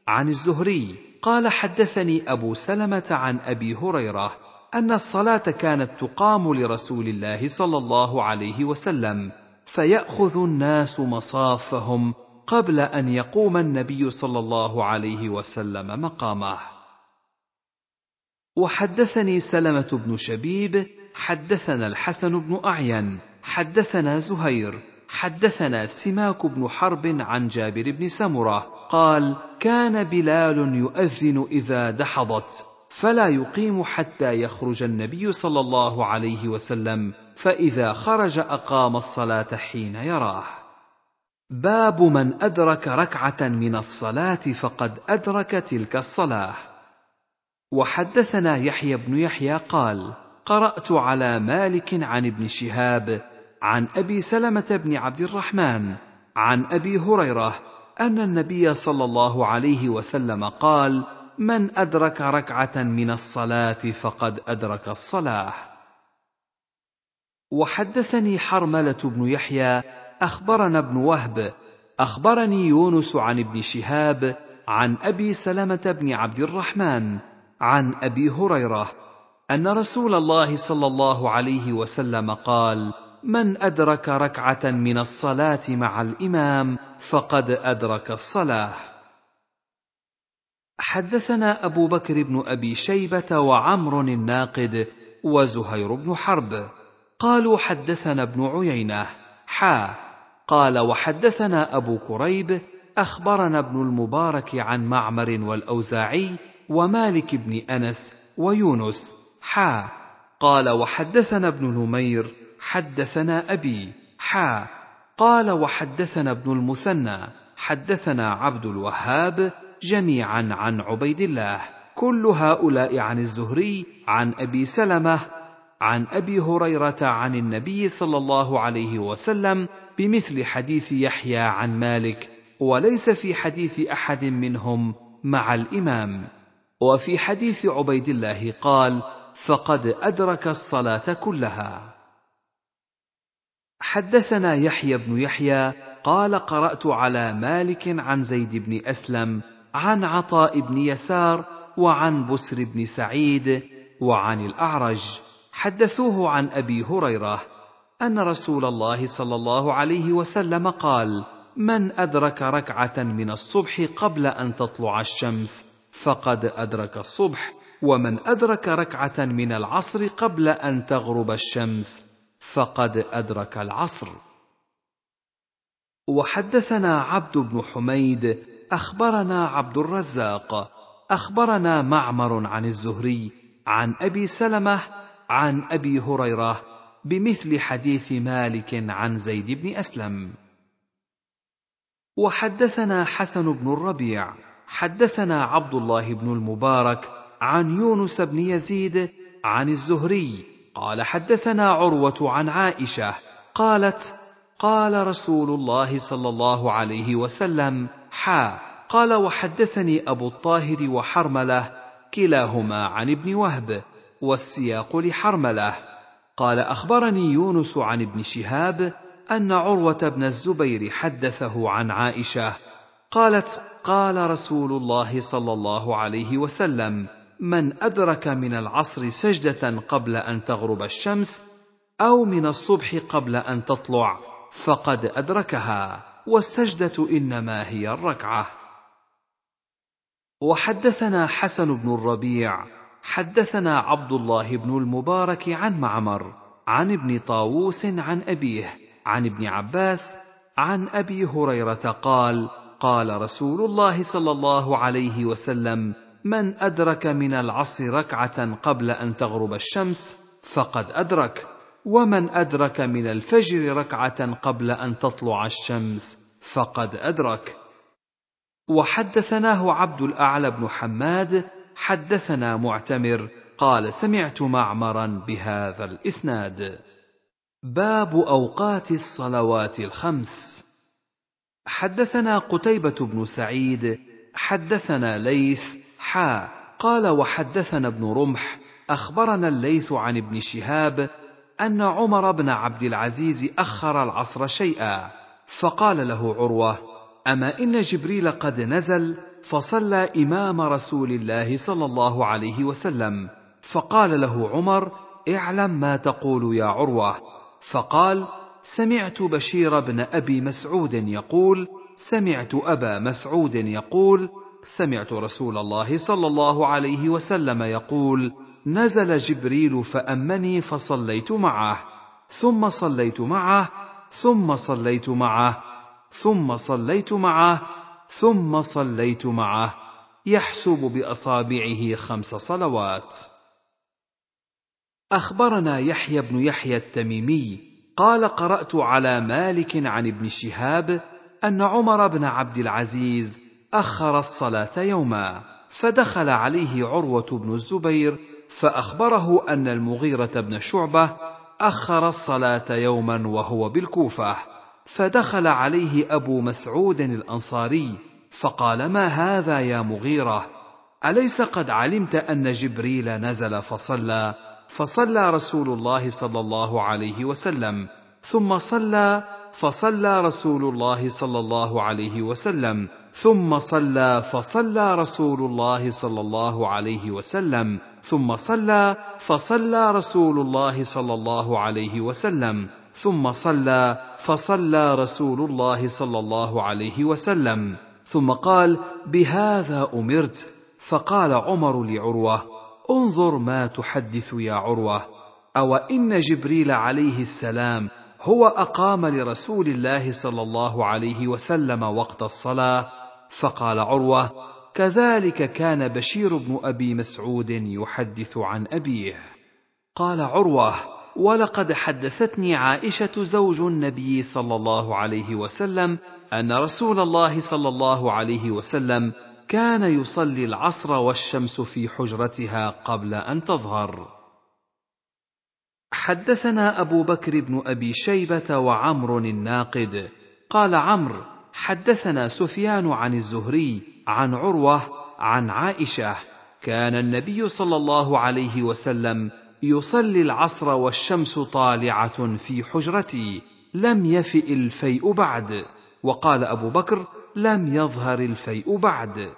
عن الزهري قال حدثني ابو سلمه عن ابي هريره ان الصلاه كانت تقام لرسول الله صلى الله عليه وسلم فياخذ الناس مصافهم قبل ان يقوم النبي صلى الله عليه وسلم مقامه وحدثني سلمه بن شبيب حدثنا الحسن بن اعين حدثنا زهير حدثنا سماك بن حرب عن جابر بن سمره قال كان بلال يؤذن اذا دحضت فلا يقيم حتى يخرج النبي صلى الله عليه وسلم فاذا خرج اقام الصلاه حين يراه باب من أدرك ركعة من الصلاة فقد أدرك تلك الصلاة. وحدثنا يحيى بن يحيى قال: قرأت على مالك عن ابن شهاب، عن أبي سلمة بن عبد الرحمن، عن أبي هريرة أن النبي صلى الله عليه وسلم قال: من أدرك ركعة من الصلاة فقد أدرك الصلاة. وحدثني حرملة بن يحيى اخبرنا ابن وهب اخبرني يونس عن ابن شهاب عن ابي سلمه بن عبد الرحمن عن ابي هريره ان رسول الله صلى الله عليه وسلم قال من ادرك ركعه من الصلاه مع الامام فقد ادرك الصلاه حدثنا ابو بكر بن ابي شيبه وعمر الناقد وزهير بن حرب قالوا حدثنا ابن عيينه حا قال وحدثنا ابو كريب اخبرنا ابن المبارك عن معمر والاوزاعي ومالك بن انس ويونس حا قال وحدثنا ابن نمير حدثنا ابي حا قال وحدثنا ابن المثنى حدثنا عبد الوهاب جميعا عن عبيد الله كل هؤلاء عن الزهري عن ابي سلمه عن ابي هريره عن النبي صلى الله عليه وسلم بمثل حديث يحيى عن مالك وليس في حديث احد منهم مع الامام وفي حديث عبيد الله قال فقد ادرك الصلاه كلها حدثنا يحيى بن يحيى قال قرات على مالك عن زيد بن اسلم عن عطاء بن يسار وعن بسر بن سعيد وعن الاعرج حدثوه عن ابي هريره ان رسول الله صلى الله عليه وسلم قال من ادرك ركعه من الصبح قبل ان تطلع الشمس فقد ادرك الصبح ومن ادرك ركعه من العصر قبل ان تغرب الشمس فقد ادرك العصر وحدثنا عبد بن حميد اخبرنا عبد الرزاق اخبرنا معمر عن الزهري عن ابي سلمه عن ابي هريره بمثل حديث مالك عن زيد بن اسلم وحدثنا حسن بن الربيع حدثنا عبد الله بن المبارك عن يونس بن يزيد عن الزهري قال حدثنا عروه عن عائشه قالت قال رسول الله صلى الله عليه وسلم حا قال وحدثني ابو الطاهر وحرمله كلاهما عن ابن وهب والسياق لحرمله قال اخبرني يونس عن ابن شهاب ان عروه بن الزبير حدثه عن عائشه قالت قال رسول الله صلى الله عليه وسلم من ادرك من العصر سجده قبل ان تغرب الشمس او من الصبح قبل ان تطلع فقد ادركها والسجده انما هي الركعه وحدثنا حسن بن الربيع حدثنا عبد الله بن المبارك عن معمر عن ابن طاووس عن أبيه عن ابن عباس عن أبي هريرة قال قال رسول الله صلى الله عليه وسلم من أدرك من العصر ركعة قبل أن تغرب الشمس فقد أدرك ومن أدرك من الفجر ركعة قبل أن تطلع الشمس فقد أدرك وحدثناه عبد الأعلى بن حماد حدثنا معتمر قال سمعت معمرا بهذا الاسناد باب اوقات الصلوات الخمس حدثنا قتيبه بن سعيد حدثنا ليث حا قال وحدثنا ابن رمح اخبرنا الليث عن ابن شهاب ان عمر بن عبد العزيز اخر العصر شيئا فقال له عروه اما ان جبريل قد نزل فصلى امام رسول الله صلى الله عليه وسلم فقال له عمر اعلم ما تقول يا عروه فقال سمعت بشير بن ابي مسعود يقول سمعت ابا مسعود يقول سمعت رسول الله صلى الله عليه وسلم يقول نزل جبريل فامني فصليت معه ثم صليت معه ثم صليت معه ثم صليت معه ثم صليت معه يحسب باصابعه خمس صلوات اخبرنا يحيى بن يحيى التميمي قال قرات على مالك عن ابن شهاب ان عمر بن عبد العزيز اخر الصلاه يوما فدخل عليه عروه بن الزبير فاخبره ان المغيره بن شعبه اخر الصلاه يوما وهو بالكوفه فدخل عليه ابو مسعود الانصاري فقال ما هذا يا مغيره اليس قد علمت ان جبريل نزل فصلى فصلى رسول الله صلى الله عليه وسلم ثم صلى فصلى رسول الله صلى الله عليه وسلم ثم صلى فصلى رسول الله صلى الله عليه وسلم ثم صلى فصلى رسول الله صلى الله عليه وسلم ثم صلى فصلى رسول الله صلى الله عليه وسلم ثم قال بهذا امرت فقال عمر لعروه انظر ما تحدث يا عروه او ان جبريل عليه السلام هو اقام لرسول الله صلى الله عليه وسلم وقت الصلاه فقال عروه كذلك كان بشير بن ابي مسعود يحدث عن ابيه قال عروه ولقد حدثتني عائشه زوج النبي صلى الله عليه وسلم ان رسول الله صلى الله عليه وسلم كان يصلي العصر والشمس في حجرتها قبل ان تظهر حدثنا ابو بكر بن ابي شيبه وعمر الناقد قال عمرو حدثنا سفيان عن الزهري عن عروه عن عائشه كان النبي صلى الله عليه وسلم يصلي العصر والشمس طالعه في حجرتي لم يفئ الفيء بعد وقال ابو بكر لم يظهر الفيء بعد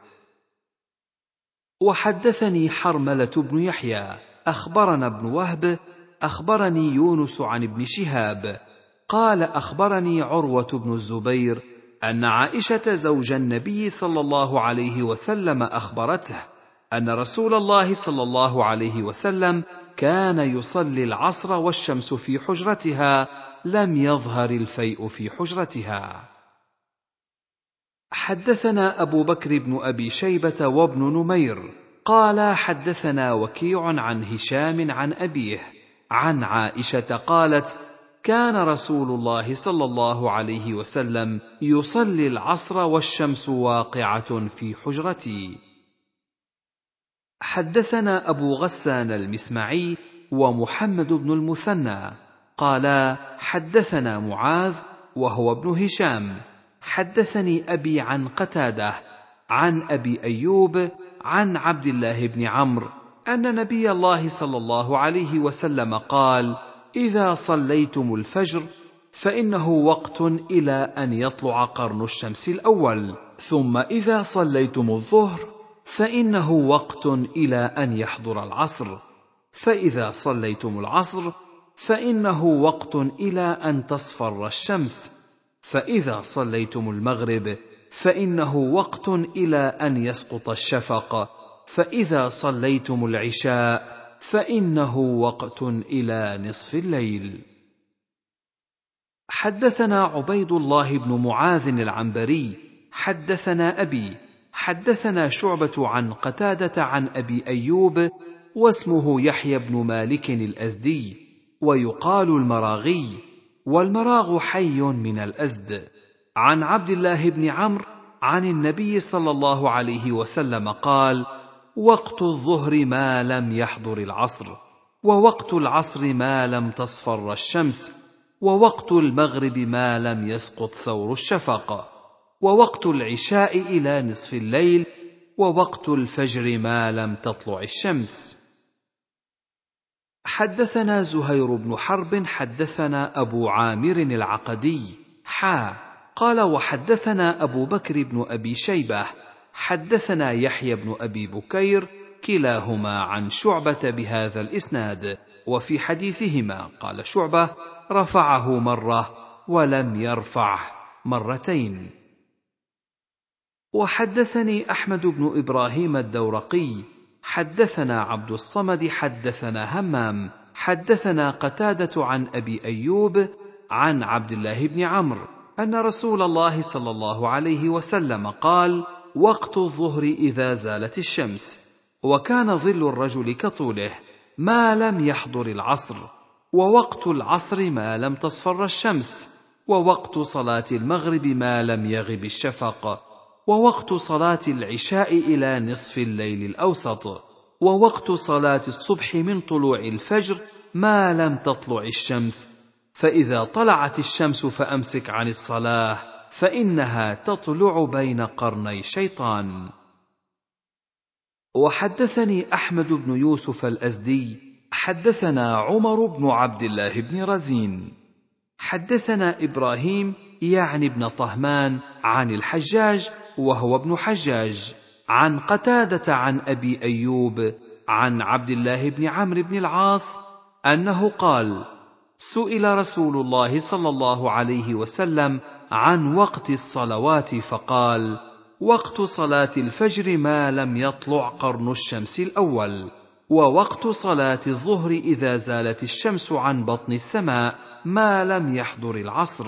وحدثني حرمله بن يحيى اخبرنا ابن وهب اخبرني يونس عن ابن شهاب قال اخبرني عروه بن الزبير ان عائشه زوج النبي صلى الله عليه وسلم اخبرته ان رسول الله صلى الله عليه وسلم كان يصلي العصر والشمس في حجرتها لم يظهر الفيء في حجرتها حدثنا ابو بكر بن ابي شيبه وابن نمير قال حدثنا وكيع عن هشام عن ابيه عن عائشه قالت كان رسول الله صلى الله عليه وسلم يصلي العصر والشمس واقعه في حجرتي حدثنا أبو غسان المسمعي ومحمد بن المثنى قالا حدثنا معاذ وهو ابن هشام حدثني أبي عن قتادة عن أبي أيوب عن عبد الله بن عمرو أن نبي الله صلى الله عليه وسلم قال: إذا صليتم الفجر فإنه وقت إلى أن يطلع قرن الشمس الأول، ثم إذا صليتم الظهر فانه وقت الى ان يحضر العصر فاذا صليتم العصر فانه وقت الى ان تصفر الشمس فاذا صليتم المغرب فانه وقت الى ان يسقط الشفق فاذا صليتم العشاء فانه وقت الى نصف الليل حدثنا عبيد الله بن معاذ العنبري حدثنا ابي حدثنا شعبة عن قتادة عن أبي أيوب واسمه يحيى بن مالك الأزدي ويقال المراغي والمراغ حي من الأزد عن عبد الله بن عمرو عن النبي صلى الله عليه وسلم قال وقت الظهر ما لم يحضر العصر ووقت العصر ما لم تصفر الشمس ووقت المغرب ما لم يسقط ثور الشفق ووقت العشاء الى نصف الليل ووقت الفجر ما لم تطلع الشمس حدثنا زهير بن حرب حدثنا ابو عامر العقدي حا قال وحدثنا ابو بكر بن ابي شيبه حدثنا يحيى بن ابي بكير كلاهما عن شعبه بهذا الاسناد وفي حديثهما قال شعبه رفعه مره ولم يرفعه مرتين وحدثني احمد بن ابراهيم الدورقي حدثنا عبد الصمد حدثنا همام حدثنا قتاده عن ابي ايوب عن عبد الله بن عمرو ان رسول الله صلى الله عليه وسلم قال وقت الظهر اذا زالت الشمس وكان ظل الرجل كطوله ما لم يحضر العصر ووقت العصر ما لم تصفر الشمس ووقت صلاه المغرب ما لم يغب الشفق ووقت صلاة العشاء إلى نصف الليل الأوسط، ووقت صلاة الصبح من طلوع الفجر ما لم تطلع الشمس، فإذا طلعت الشمس فأمسك عن الصلاة، فإنها تطلع بين قرني شيطان. وحدثني أحمد بن يوسف الأزدي، حدثنا عمر بن عبد الله بن رزين، حدثنا إبراهيم يعني ابن طهمان عن الحجاج وهو ابن حجاج عن قتاده عن ابي ايوب عن عبد الله بن عمرو بن العاص انه قال سئل رسول الله صلى الله عليه وسلم عن وقت الصلوات فقال وقت صلاه الفجر ما لم يطلع قرن الشمس الاول ووقت صلاه الظهر اذا زالت الشمس عن بطن السماء ما لم يحضر العصر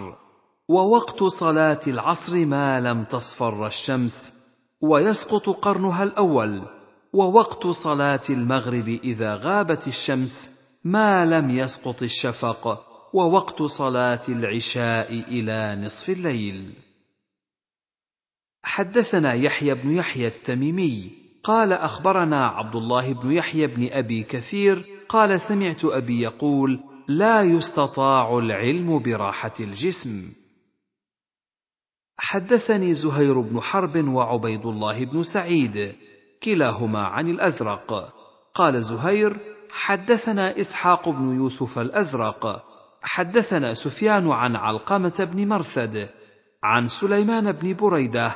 ووقت صلاة العصر ما لم تصفر الشمس ويسقط قرنها الأول ووقت صلاة المغرب إذا غابت الشمس ما لم يسقط الشفق ووقت صلاة العشاء إلى نصف الليل حدثنا يحيى بن يحيى التميمي قال أخبرنا عبد الله بن يحيى بن أبي كثير قال سمعت أبي يقول لا يستطاع العلم براحة الجسم حدثني زهير بن حرب وعبيد الله بن سعيد كلاهما عن الازرق قال زهير حدثنا اسحاق بن يوسف الازرق حدثنا سفيان عن علقمه بن مرثد عن سليمان بن بريده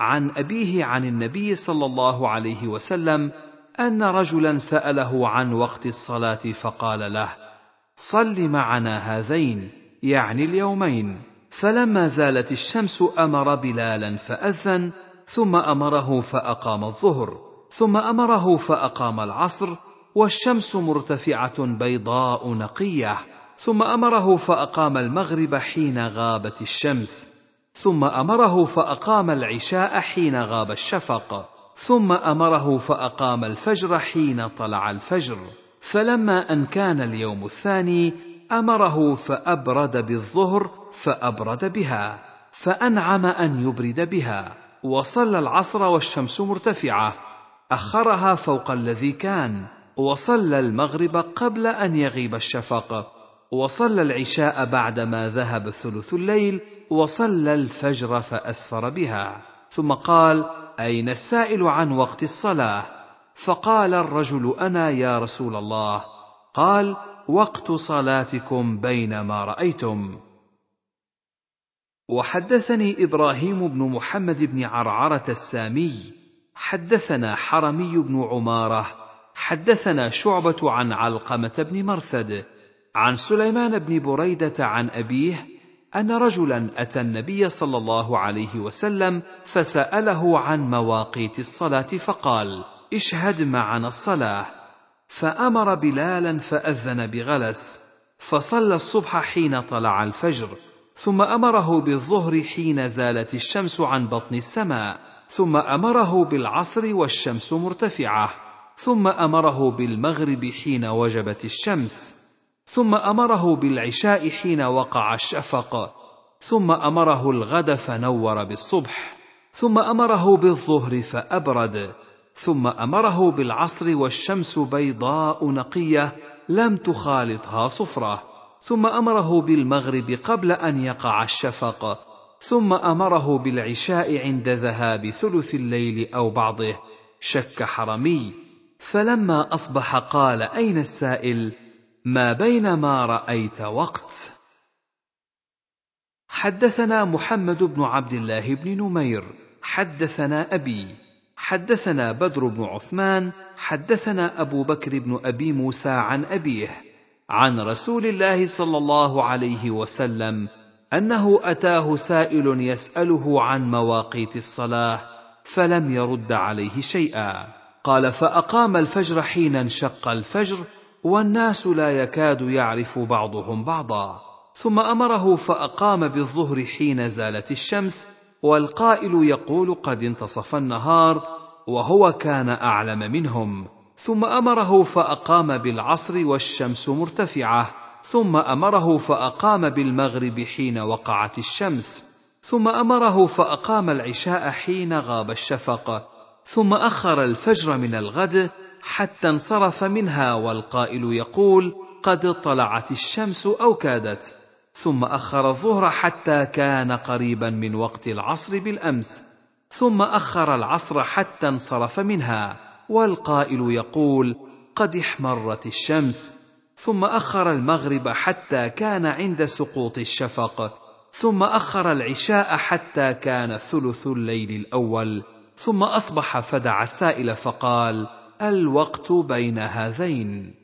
عن ابيه عن النبي صلى الله عليه وسلم ان رجلا ساله عن وقت الصلاه فقال له صل معنا هذين يعني اليومين فلما زالت الشمس امر بلالا فاذن ثم امره فاقام الظهر ثم امره فاقام العصر والشمس مرتفعه بيضاء نقيه ثم امره فاقام المغرب حين غابت الشمس ثم امره فاقام العشاء حين غاب الشفق ثم امره فاقام الفجر حين طلع الفجر فلما ان كان اليوم الثاني امره فابرد بالظهر فابرد بها فانعم ان يبرد بها وصلى العصر والشمس مرتفعه اخرها فوق الذي كان وصلى المغرب قبل ان يغيب الشفق وصلى العشاء بعدما ذهب ثلث الليل وصلى الفجر فاسفر بها ثم قال اين السائل عن وقت الصلاه فقال الرجل انا يا رسول الله قال وقت صلاتكم بين ما رايتم وحدثني ابراهيم بن محمد بن عرعره السامي حدثنا حرمي بن عماره حدثنا شعبه عن علقمه بن مرثد عن سليمان بن بريده عن ابيه ان رجلا اتى النبي صلى الله عليه وسلم فساله عن مواقيت الصلاه فقال اشهد معنا الصلاه فامر بلالا فاذن بغلس فصلى الصبح حين طلع الفجر ثم امره بالظهر حين زالت الشمس عن بطن السماء ثم امره بالعصر والشمس مرتفعه ثم امره بالمغرب حين وجبت الشمس ثم امره بالعشاء حين وقع الشفق ثم امره الغد فنور بالصبح ثم امره بالظهر فابرد ثم امره بالعصر والشمس بيضاء نقيه لم تخالطها صفره ثم امره بالمغرب قبل ان يقع الشفق ثم امره بالعشاء عند ذهاب ثلث الليل او بعضه شك حرمي فلما اصبح قال اين السائل ما بين ما رايت وقت حدثنا محمد بن عبد الله بن نمير حدثنا ابي حدثنا بدر بن عثمان حدثنا ابو بكر بن ابي موسى عن ابيه عن رسول الله صلى الله عليه وسلم انه اتاه سائل يساله عن مواقيت الصلاه فلم يرد عليه شيئا قال فاقام الفجر حين انشق الفجر والناس لا يكاد يعرف بعضهم بعضا ثم امره فاقام بالظهر حين زالت الشمس والقائل يقول قد انتصف النهار وهو كان اعلم منهم ثم امره فاقام بالعصر والشمس مرتفعه ثم امره فاقام بالمغرب حين وقعت الشمس ثم امره فاقام العشاء حين غاب الشفق ثم اخر الفجر من الغد حتى انصرف منها والقائل يقول قد طلعت الشمس او كادت ثم أخر الظهر حتى كان قريبا من وقت العصر بالأمس، ثم أخر العصر حتى انصرف منها، والقائل يقول: قد احمرت الشمس، ثم أخر المغرب حتى كان عند سقوط الشفق، ثم أخر العشاء حتى كان ثلث الليل الأول، ثم أصبح فدعا السائل فقال: الوقت بين هذين.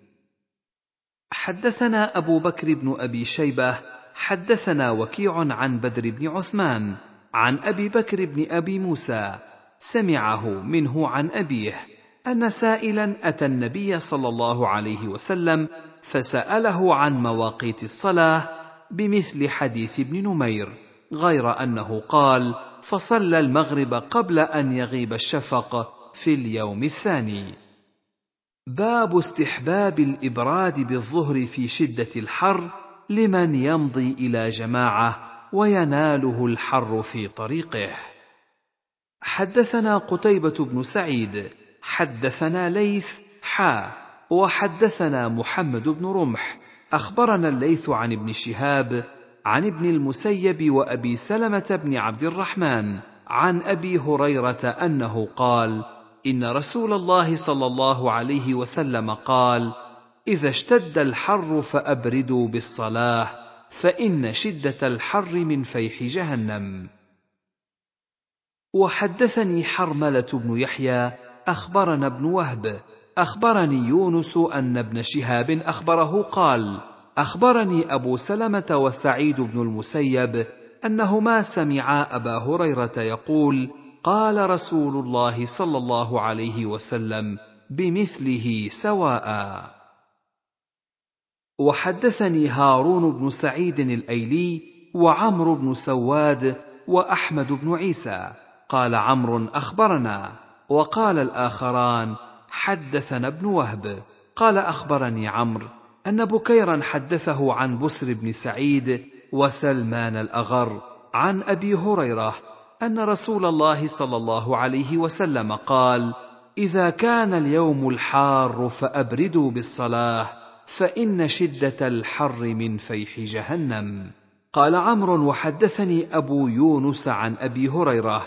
حدثنا أبو بكر بن أبي شيبة حدثنا وكيع عن بدر بن عثمان عن ابي بكر بن ابي موسى سمعه منه عن ابيه ان سائلا اتى النبي صلى الله عليه وسلم فساله عن مواقيت الصلاه بمثل حديث ابن نمير غير انه قال فصلى المغرب قبل ان يغيب الشفق في اليوم الثاني باب استحباب الابراد بالظهر في شده الحر لمن يمضي الى جماعه ويناله الحر في طريقه حدثنا قتيبه بن سعيد حدثنا ليث حا وحدثنا محمد بن رمح اخبرنا الليث عن ابن شهاب عن ابن المسيب وابي سلمه بن عبد الرحمن عن ابي هريره انه قال ان رسول الله صلى الله عليه وسلم قال إذا اشتد الحر فأبردوا بالصلاة فإن شدة الحر من فيح جهنم وحدثني حرملة بن يحيى أخبرنا ابن وهب أخبرني يونس أن ابن شهاب أخبره قال أخبرني أبو سلمة وسعيد بن المسيب أنهما سمعا أبا هريرة يقول قال رسول الله صلى الله عليه وسلم بمثله سواء وحدثني هارون بن سعيد الايلي وعمرو بن سواد واحمد بن عيسى قال عمرو اخبرنا وقال الاخران حدثنا ابن وهب قال اخبرني عمرو ان بكيرا حدثه عن بسر بن سعيد وسلمان الاغر عن ابي هريره ان رسول الله صلى الله عليه وسلم قال اذا كان اليوم الحار فابردوا بالصلاه فان شده الحر من فيح جهنم قال عمرو وحدثني ابو يونس عن ابي هريره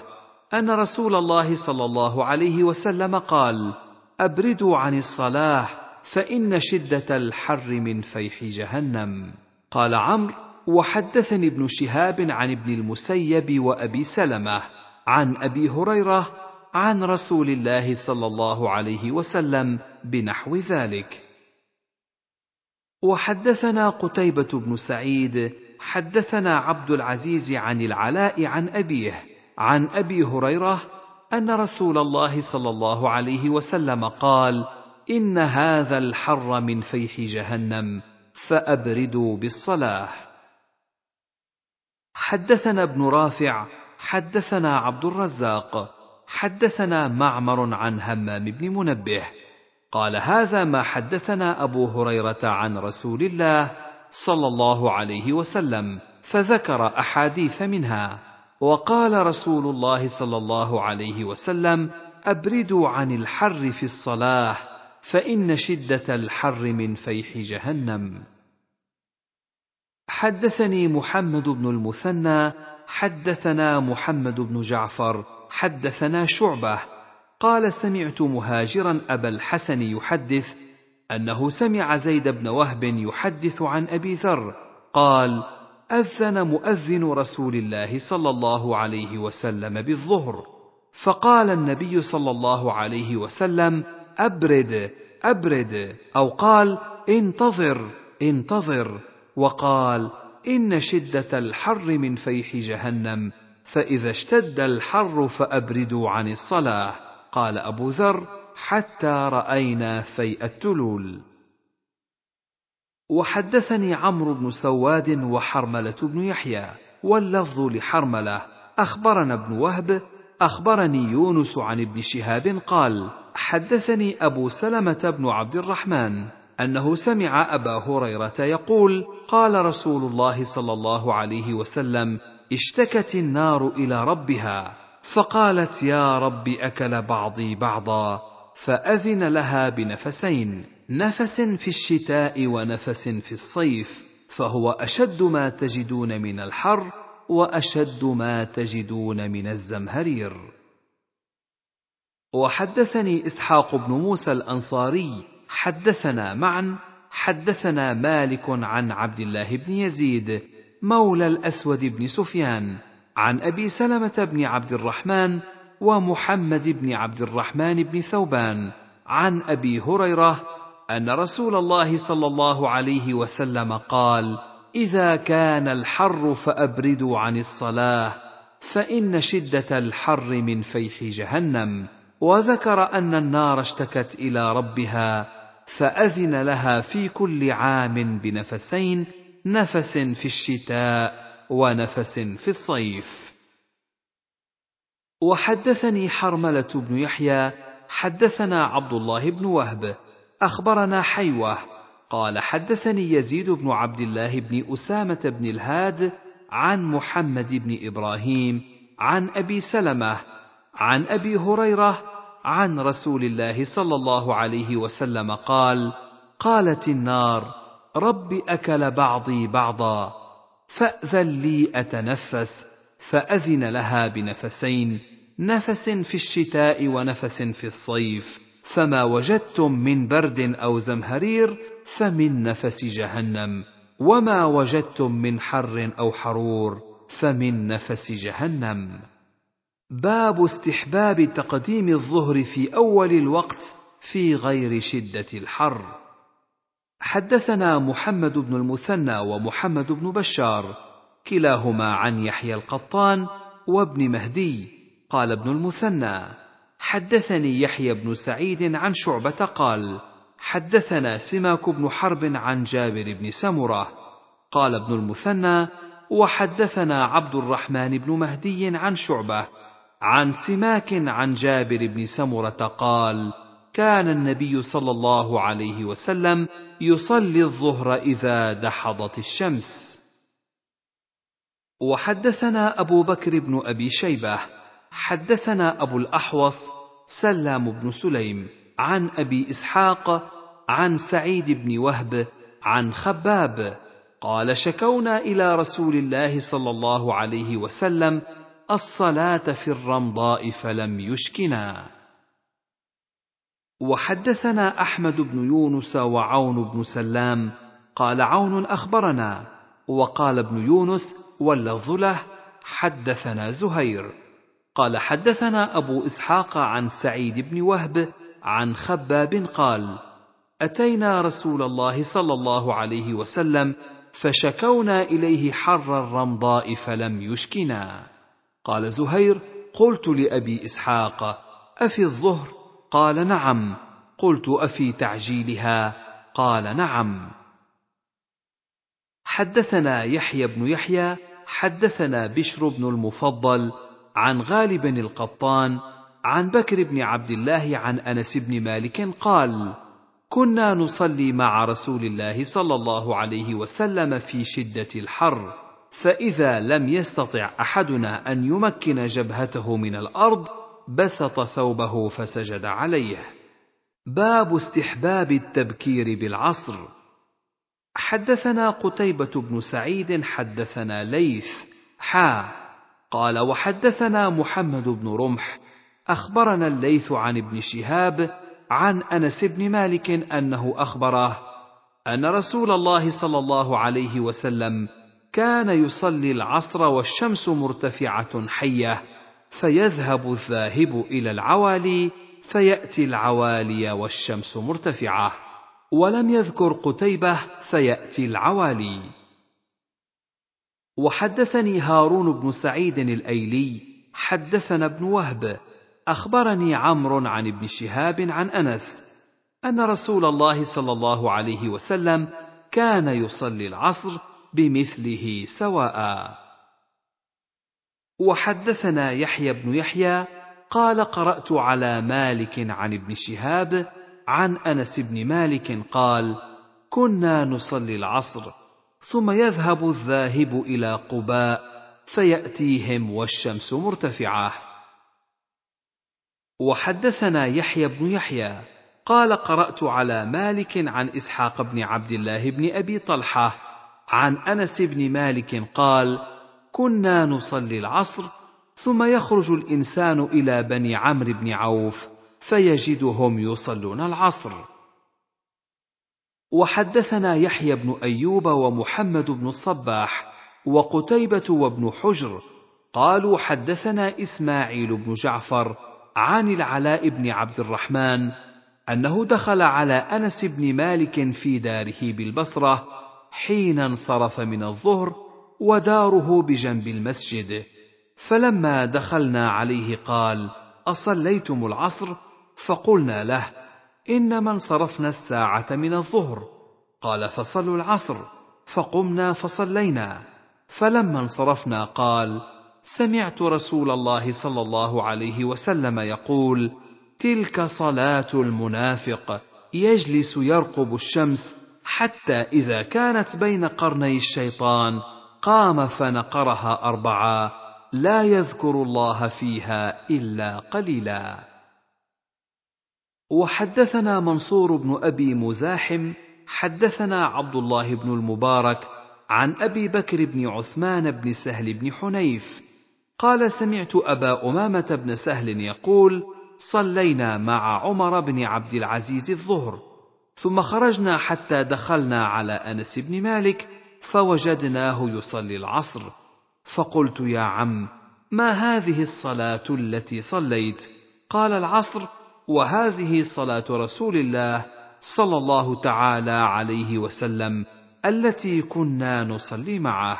ان رسول الله صلى الله عليه وسلم قال ابردوا عن الصلاه فان شده الحر من فيح جهنم قال عمرو وحدثني ابن شهاب عن ابن المسيب وابي سلمه عن ابي هريره عن رسول الله صلى الله عليه وسلم بنحو ذلك وحدثنا قتيبة بن سعيد حدثنا عبد العزيز عن العلاء عن أبيه عن أبي هريرة أن رسول الله صلى الله عليه وسلم قال: إن هذا الحر من فيح جهنم فأبردوا بالصلاة. حدثنا ابن رافع حدثنا عبد الرزاق حدثنا معمر عن همام بن منبه قال هذا ما حدثنا ابو هريره عن رسول الله صلى الله عليه وسلم فذكر احاديث منها وقال رسول الله صلى الله عليه وسلم ابردوا عن الحر في الصلاه فان شده الحر من فيح جهنم حدثني محمد بن المثنى حدثنا محمد بن جعفر حدثنا شعبه قال سمعت مهاجرا ابا الحسن يحدث انه سمع زيد بن وهب يحدث عن ابي ذر قال اذن مؤذن رسول الله صلى الله عليه وسلم بالظهر فقال النبي صلى الله عليه وسلم ابرد ابرد او قال انتظر انتظر وقال ان شده الحر من فيح جهنم فاذا اشتد الحر فابردوا عن الصلاه قال أبو ذر حتى رأينا فيء التلول وحدثني عمرو بن سواد وحرملة بن يحيى واللفظ لحرملة أخبرنا ابن وهب أخبرني يونس عن ابن شهاب قال حدثني أبو سلمة بن عبد الرحمن أنه سمع أبا هريرة يقول قال رسول الله صلى الله عليه وسلم اشتكت النار إلى ربها فقالت يا رب اكل بعضي بعضا فاذن لها بنفسين نفس في الشتاء ونفس في الصيف فهو اشد ما تجدون من الحر واشد ما تجدون من الزمهرير وحدثني اسحاق بن موسى الانصاري حدثنا معا حدثنا مالك عن عبد الله بن يزيد مولى الاسود بن سفيان عن أبي سلمة بن عبد الرحمن ومحمد بن عبد الرحمن بن ثوبان عن أبي هريرة أن رسول الله صلى الله عليه وسلم قال: إذا كان الحر فأبردوا عن الصلاة فإن شدة الحر من فيح جهنم، وذكر أن النار اشتكت إلى ربها فأذن لها في كل عام بنفسين، نفس في الشتاء ونفس في الصيف وحدثني حرمله بن يحيى حدثنا عبد الله بن وهب اخبرنا حيوه قال حدثني يزيد بن عبد الله بن اسامه بن الهاد عن محمد بن ابراهيم عن ابي سلمه عن ابي هريره عن رسول الله صلى الله عليه وسلم قال قالت النار رب اكل بعضي بعضا فأذن لي أتنفس فأذن لها بنفسين نفس في الشتاء ونفس في الصيف فما وجدتم من برد أو زمهرير فمن نفس جهنم وما وجدتم من حر أو حرور فمن نفس جهنم باب استحباب تقديم الظهر في أول الوقت في غير شدة الحر حدثنا محمد بن المثنى ومحمد بن بشار كلاهما عن يحيى القطان وابن مهدي قال ابن المثنى حدثني يحيى بن سعيد عن شعبه قال حدثنا سماك بن حرب عن جابر بن سمره قال ابن المثنى وحدثنا عبد الرحمن بن مهدي عن شعبه عن سماك عن جابر بن سمره قال كان النبي صلى الله عليه وسلم يصلي الظهر اذا دحضت الشمس وحدثنا ابو بكر بن ابي شيبه حدثنا ابو الاحوص سلام بن سليم عن ابي اسحاق عن سعيد بن وهب عن خباب قال شكونا الى رسول الله صلى الله عليه وسلم الصلاه في الرمضاء فلم يشكنا وحدثنا احمد بن يونس وعون بن سلام قال عون اخبرنا وقال ابن يونس واللفظ له حدثنا زهير قال حدثنا ابو اسحاق عن سعيد بن وهب عن خباب قال اتينا رسول الله صلى الله عليه وسلم فشكونا اليه حر الرمضاء فلم يشكنا قال زهير قلت لابي اسحاق افي الظهر قال نعم قلت افي تعجيلها قال نعم حدثنا يحيى بن يحيى حدثنا بشر بن المفضل عن غالب القطان عن بكر بن عبد الله عن انس بن مالك قال كنا نصلي مع رسول الله صلى الله عليه وسلم في شده الحر فاذا لم يستطع احدنا ان يمكن جبهته من الارض بسط ثوبه فسجد عليه باب استحباب التبكير بالعصر حدثنا قتيبة بن سعيد حدثنا ليث حا قال وحدثنا محمد بن رمح أخبرنا الليث عن ابن شهاب عن أنس بن مالك أنه أخبره أن رسول الله صلى الله عليه وسلم كان يصلي العصر والشمس مرتفعة حية فيذهب الذاهب الى العوالي فياتي العوالي والشمس مرتفعه ولم يذكر قتيبه فياتي العوالي وحدثني هارون بن سعيد الايلي حدثنا ابن وهب اخبرني عمرو عن ابن شهاب عن انس ان رسول الله صلى الله عليه وسلم كان يصلي العصر بمثله سواء وحدثنا يحيى بن يحيى قال قرات على مالك عن ابن شهاب عن انس بن مالك قال كنا نصلي العصر ثم يذهب الذاهب الى قباء فياتيهم والشمس مرتفعه وحدثنا يحيى بن يحيى قال قرات على مالك عن اسحاق بن عبد الله بن ابي طلحه عن انس بن مالك قال كنا نصلي العصر ثم يخرج الانسان الى بني عمرو بن عوف فيجدهم يصلون العصر وحدثنا يحيى بن ايوب ومحمد بن الصباح وقتيبه وابن حجر قالوا حدثنا اسماعيل بن جعفر عن العلاء بن عبد الرحمن انه دخل على انس بن مالك في داره بالبصره حين انصرف من الظهر وداره بجنب المسجد فلما دخلنا عليه قال اصليتم العصر فقلنا له انما انصرفنا الساعه من الظهر قال فصلوا العصر فقمنا فصلينا فلما انصرفنا قال سمعت رسول الله صلى الله عليه وسلم يقول تلك صلاه المنافق يجلس يرقب الشمس حتى اذا كانت بين قرني الشيطان قام فنقرها اربعا لا يذكر الله فيها الا قليلا وحدثنا منصور بن ابي مزاحم حدثنا عبد الله بن المبارك عن ابي بكر بن عثمان بن سهل بن حنيف قال سمعت ابا امامه بن سهل يقول صلينا مع عمر بن عبد العزيز الظهر ثم خرجنا حتى دخلنا على انس بن مالك فوجدناه يصلي العصر فقلت يا عم ما هذه الصلاه التي صليت قال العصر وهذه صلاه رسول الله صلى الله تعالى عليه وسلم التي كنا نصلي معه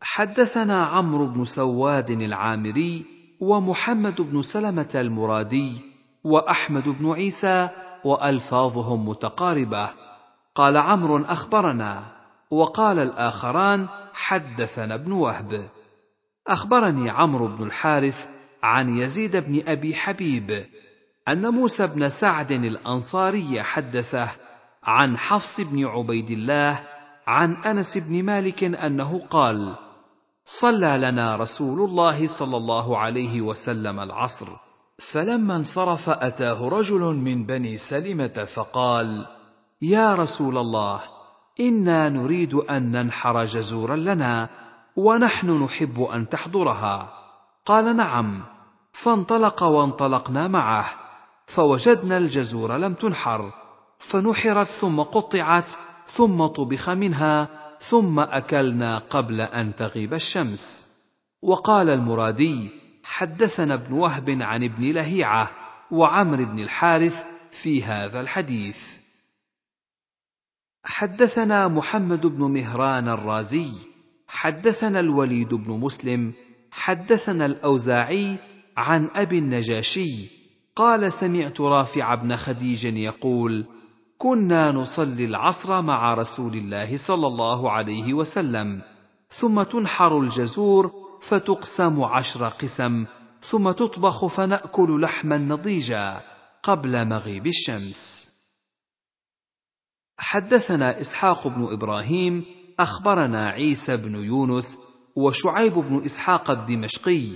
حدثنا عمرو بن سواد العامري ومحمد بن سلمه المرادي واحمد بن عيسى والفاظهم متقاربه قال عمرو اخبرنا وقال الاخران حدثنا ابن وهب اخبرني عمرو بن الحارث عن يزيد بن ابي حبيب ان موسى بن سعد الانصاري حدثه عن حفص بن عبيد الله عن انس بن مالك انه قال صلى لنا رسول الله صلى الله عليه وسلم العصر فلما انصرف اتاه رجل من بني سلمه فقال يا رسول الله انا نريد ان ننحر جزورا لنا ونحن نحب ان تحضرها قال نعم فانطلق وانطلقنا معه فوجدنا الجزور لم تنحر فنحرت ثم قطعت ثم طبخ منها ثم اكلنا قبل ان تغيب الشمس وقال المرادي حدثنا ابن وهب عن ابن لهيعه وعمر بن الحارث في هذا الحديث حدثنا محمد بن مهران الرازي حدثنا الوليد بن مسلم حدثنا الاوزاعي عن ابي النجاشي قال سمعت رافع بن خديج يقول كنا نصلي العصر مع رسول الله صلى الله عليه وسلم ثم تنحر الجزور فتقسم عشر قسم ثم تطبخ فناكل لحما نضيجا قبل مغيب الشمس حدثنا اسحاق بن ابراهيم اخبرنا عيسى بن يونس وشعيب بن اسحاق الدمشقي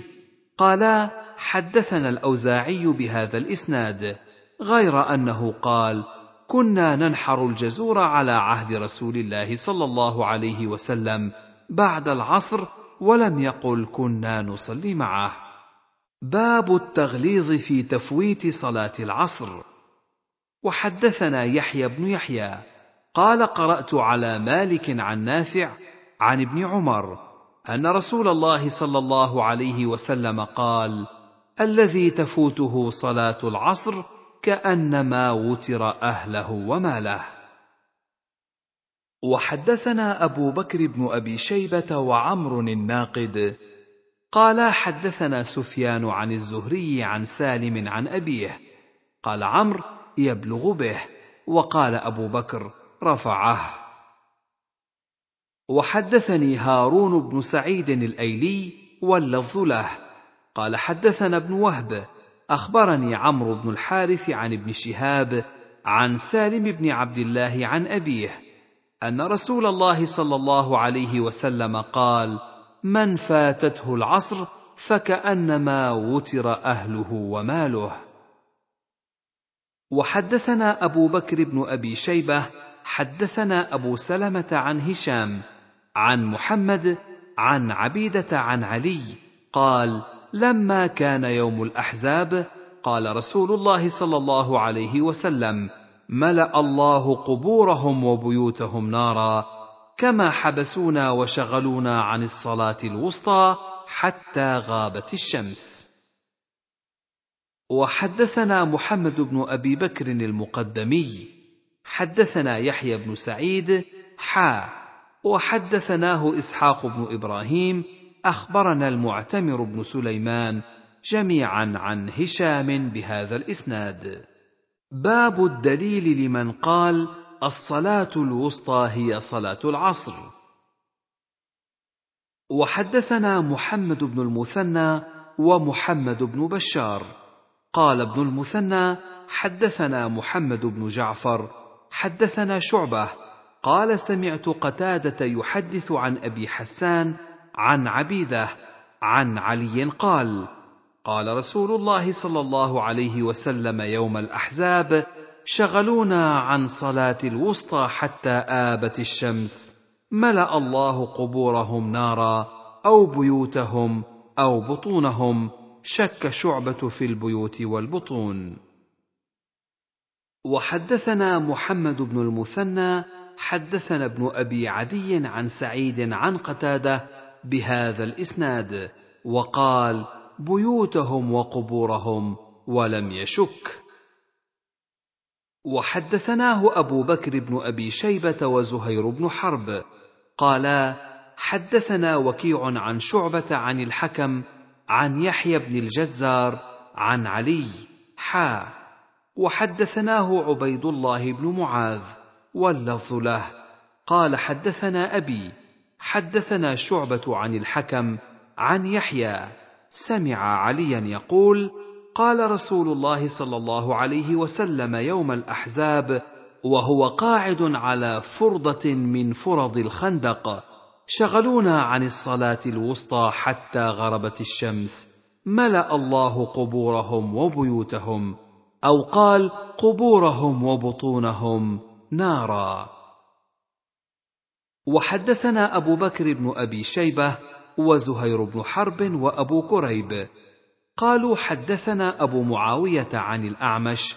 قالا حدثنا الاوزاعي بهذا الاسناد غير انه قال كنا ننحر الجزور على عهد رسول الله صلى الله عليه وسلم بعد العصر ولم يقل كنا نصلي معه باب التغليظ في تفويت صلاه العصر وحدثنا يحيى بن يحيى قال قرات على مالك عن نافع عن ابن عمر ان رسول الله صلى الله عليه وسلم قال الذي تفوته صلاه العصر كانما وتر اهله وماله وحدثنا ابو بكر بن ابي شيبه وعمر الناقد قال حدثنا سفيان عن الزهري عن سالم عن ابيه قال عمرو يبلغ به وقال ابو بكر رفعه وحدثني هارون بن سعيد الايلي واللفظ له قال حدثنا ابن وهب اخبرني عمرو بن الحارث عن ابن شهاب عن سالم بن عبد الله عن ابيه ان رسول الله صلى الله عليه وسلم قال من فاتته العصر فكانما وتر اهله وماله وحدثنا ابو بكر بن ابي شيبه حدثنا ابو سلمه عن هشام عن محمد عن عبيده عن علي قال لما كان يوم الاحزاب قال رسول الله صلى الله عليه وسلم ملا الله قبورهم وبيوتهم نارا كما حبسونا وشغلونا عن الصلاه الوسطى حتى غابت الشمس وحدثنا محمد بن ابي بكر المقدمي حدثنا يحيى بن سعيد حا وحدثناه إسحاق بن إبراهيم أخبرنا المعتمر بن سليمان جميعا عن هشام بهذا الإسناد باب الدليل لمن قال الصلاة الوسطى هي صلاة العصر وحدثنا محمد بن المثنى ومحمد بن بشار قال ابن المثنى حدثنا محمد بن جعفر حدثنا شعبه قال سمعت قتاده يحدث عن ابي حسان عن عبيده عن علي قال قال رسول الله صلى الله عليه وسلم يوم الاحزاب شغلونا عن صلاه الوسطى حتى ابت الشمس ملا الله قبورهم نارا او بيوتهم او بطونهم شك شعبه في البيوت والبطون وحدثنا محمد بن المثنى حدثنا ابن ابي عدي عن سعيد عن قتاده بهذا الاسناد وقال بيوتهم وقبورهم ولم يشك وحدثناه ابو بكر بن ابي شيبه وزهير بن حرب قالا حدثنا وكيع عن شعبه عن الحكم عن يحيى بن الجزار عن علي حا وحدثناه عبيد الله بن معاذ واللفظ له قال حدثنا ابي حدثنا شعبه عن الحكم عن يحيى سمع عليا يقول قال رسول الله صلى الله عليه وسلم يوم الاحزاب وهو قاعد على فرضه من فرض الخندق شغلونا عن الصلاه الوسطى حتى غربت الشمس ملا الله قبورهم وبيوتهم او قال قبورهم وبطونهم نارا وحدثنا ابو بكر بن ابي شيبه وزهير بن حرب وابو كريب قالوا حدثنا ابو معاويه عن الاعمش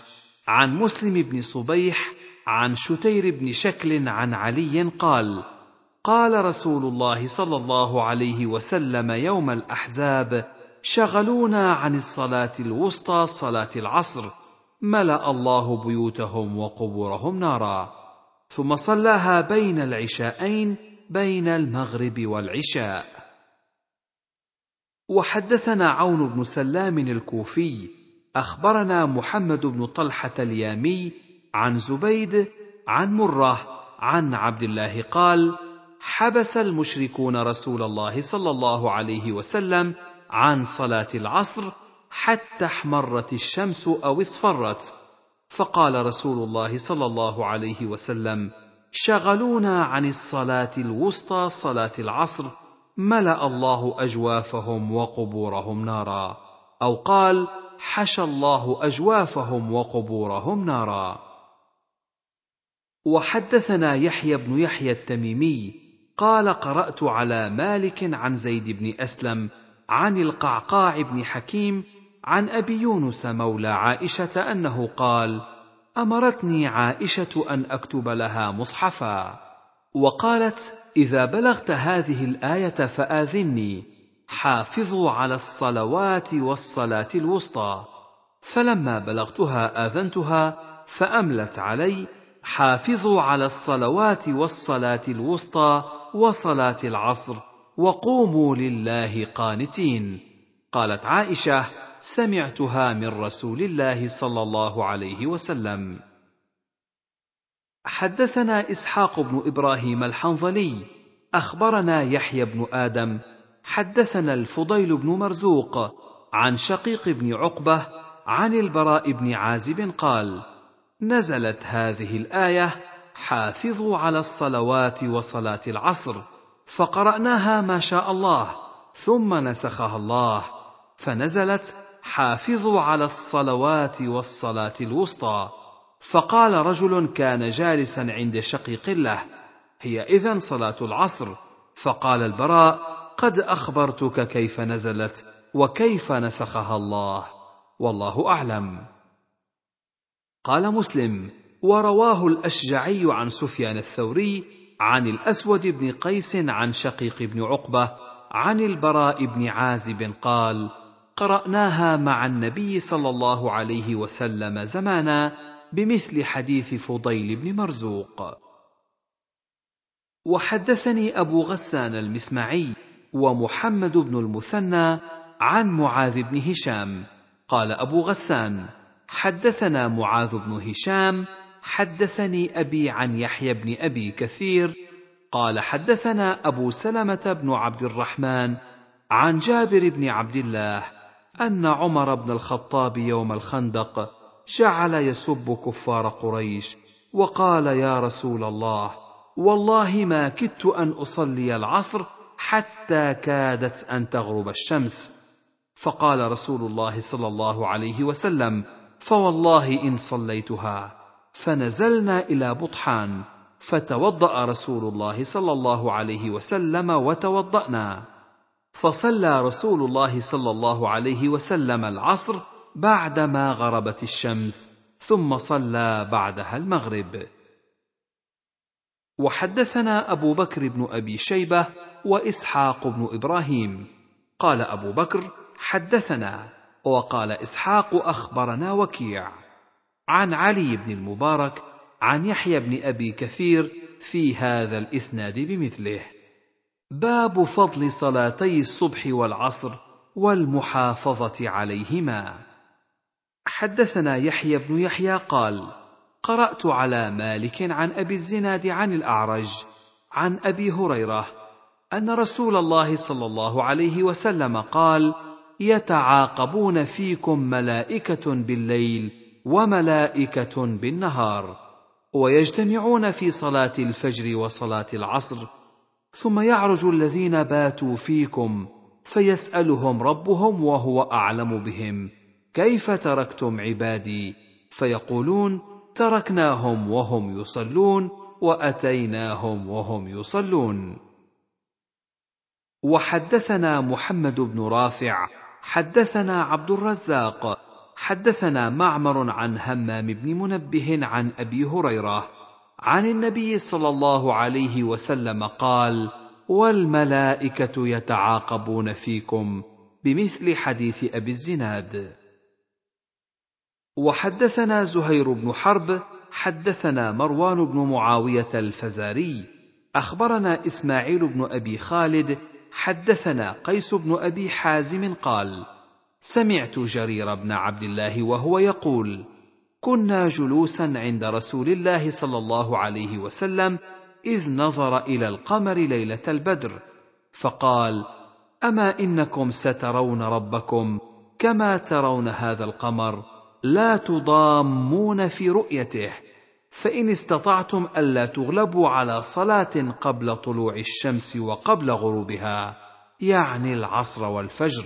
عن مسلم بن صبيح عن شتير بن شكل عن علي قال قال رسول الله صلى الله عليه وسلم يوم الاحزاب شغلونا عن الصلاه الوسطى صلاه العصر ملا الله بيوتهم وقبورهم نارا ثم صلاها بين العشاءين بين المغرب والعشاء وحدثنا عون بن سلام الكوفي اخبرنا محمد بن طلحه اليامي عن زبيد عن مره عن عبد الله قال حبس المشركون رسول الله صلى الله عليه وسلم عن صلاه العصر حتى احمرت الشمس او اصفرت فقال رسول الله صلى الله عليه وسلم شغلونا عن الصلاه الوسطى صلاه العصر ملا الله اجوافهم وقبورهم نارا او قال حشى الله اجوافهم وقبورهم نارا وحدثنا يحيى بن يحيى التميمي قال قرات على مالك عن زيد بن اسلم عن القعقاع بن حكيم عن ابي يونس مولى عائشه انه قال امرتني عائشه ان اكتب لها مصحفا وقالت اذا بلغت هذه الايه فاذني حافظوا على الصلوات والصلاه الوسطى فلما بلغتها اذنتها فاملت علي حافظوا على الصلوات والصلاه الوسطى وصلاه العصر وقوموا لله قانتين قالت عائشه سمعتها من رسول الله صلى الله عليه وسلم حدثنا اسحاق بن ابراهيم الحنظلي اخبرنا يحيى بن ادم حدثنا الفضيل بن مرزوق عن شقيق بن عقبه عن البراء بن عازب قال نزلت هذه الايه حافظوا على الصلوات وصلاه العصر فقراناها ما شاء الله ثم نسخها الله فنزلت حافظوا على الصلوات والصلاه الوسطى فقال رجل كان جالسا عند شقيق له هي اذن صلاه العصر فقال البراء قد اخبرتك كيف نزلت وكيف نسخها الله والله اعلم قال مسلم ورواه الاشجعي عن سفيان الثوري عن الاسود بن قيس عن شقيق بن عقبه عن البراء بن عازب قال قرأناها مع النبي صلى الله عليه وسلم زمانا بمثل حديث فضيل بن مرزوق. وحدثني أبو غسان المسمعي ومحمد بن المثنى عن معاذ بن هشام قال أبو غسان: حدثنا معاذ بن هشام حدثني أبي عن يحيى بن أبي كثير قال حدثنا أبو سلمة بن عبد الرحمن عن جابر بن عبد الله ان عمر بن الخطاب يوم الخندق جعل يسب كفار قريش وقال يا رسول الله والله ما كدت ان اصلي العصر حتى كادت ان تغرب الشمس فقال رسول الله صلى الله عليه وسلم فوالله ان صليتها فنزلنا الى بطحان فتوضا رسول الله صلى الله عليه وسلم وتوضانا فصلى رسول الله صلى الله عليه وسلم العصر بعدما غربت الشمس ثم صلى بعدها المغرب وحدثنا ابو بكر بن ابي شيبه واسحاق بن ابراهيم قال ابو بكر حدثنا وقال اسحاق اخبرنا وكيع عن علي بن المبارك عن يحيى بن ابي كثير في هذا الاسناد بمثله باب فضل صلاتي الصبح والعصر والمحافظه عليهما حدثنا يحيى بن يحيى قال قرات على مالك عن ابي الزناد عن الاعرج عن ابي هريره ان رسول الله صلى الله عليه وسلم قال يتعاقبون فيكم ملائكه بالليل وملائكه بالنهار ويجتمعون في صلاه الفجر وصلاه العصر ثم يعرج الذين باتوا فيكم فيسالهم ربهم وهو اعلم بهم كيف تركتم عبادي فيقولون تركناهم وهم يصلون واتيناهم وهم يصلون وحدثنا محمد بن رافع حدثنا عبد الرزاق حدثنا معمر عن همام بن منبه عن ابي هريره عن النبي صلى الله عليه وسلم قال والملائكه يتعاقبون فيكم بمثل حديث ابي الزناد وحدثنا زهير بن حرب حدثنا مروان بن معاويه الفزاري اخبرنا اسماعيل بن ابي خالد حدثنا قيس بن ابي حازم قال سمعت جرير بن عبد الله وهو يقول كنا جلوسا عند رسول الله صلى الله عليه وسلم اذ نظر الى القمر ليله البدر فقال اما انكم سترون ربكم كما ترون هذا القمر لا تضامون في رؤيته فان استطعتم الا تغلبوا على صلاه قبل طلوع الشمس وقبل غروبها يعني العصر والفجر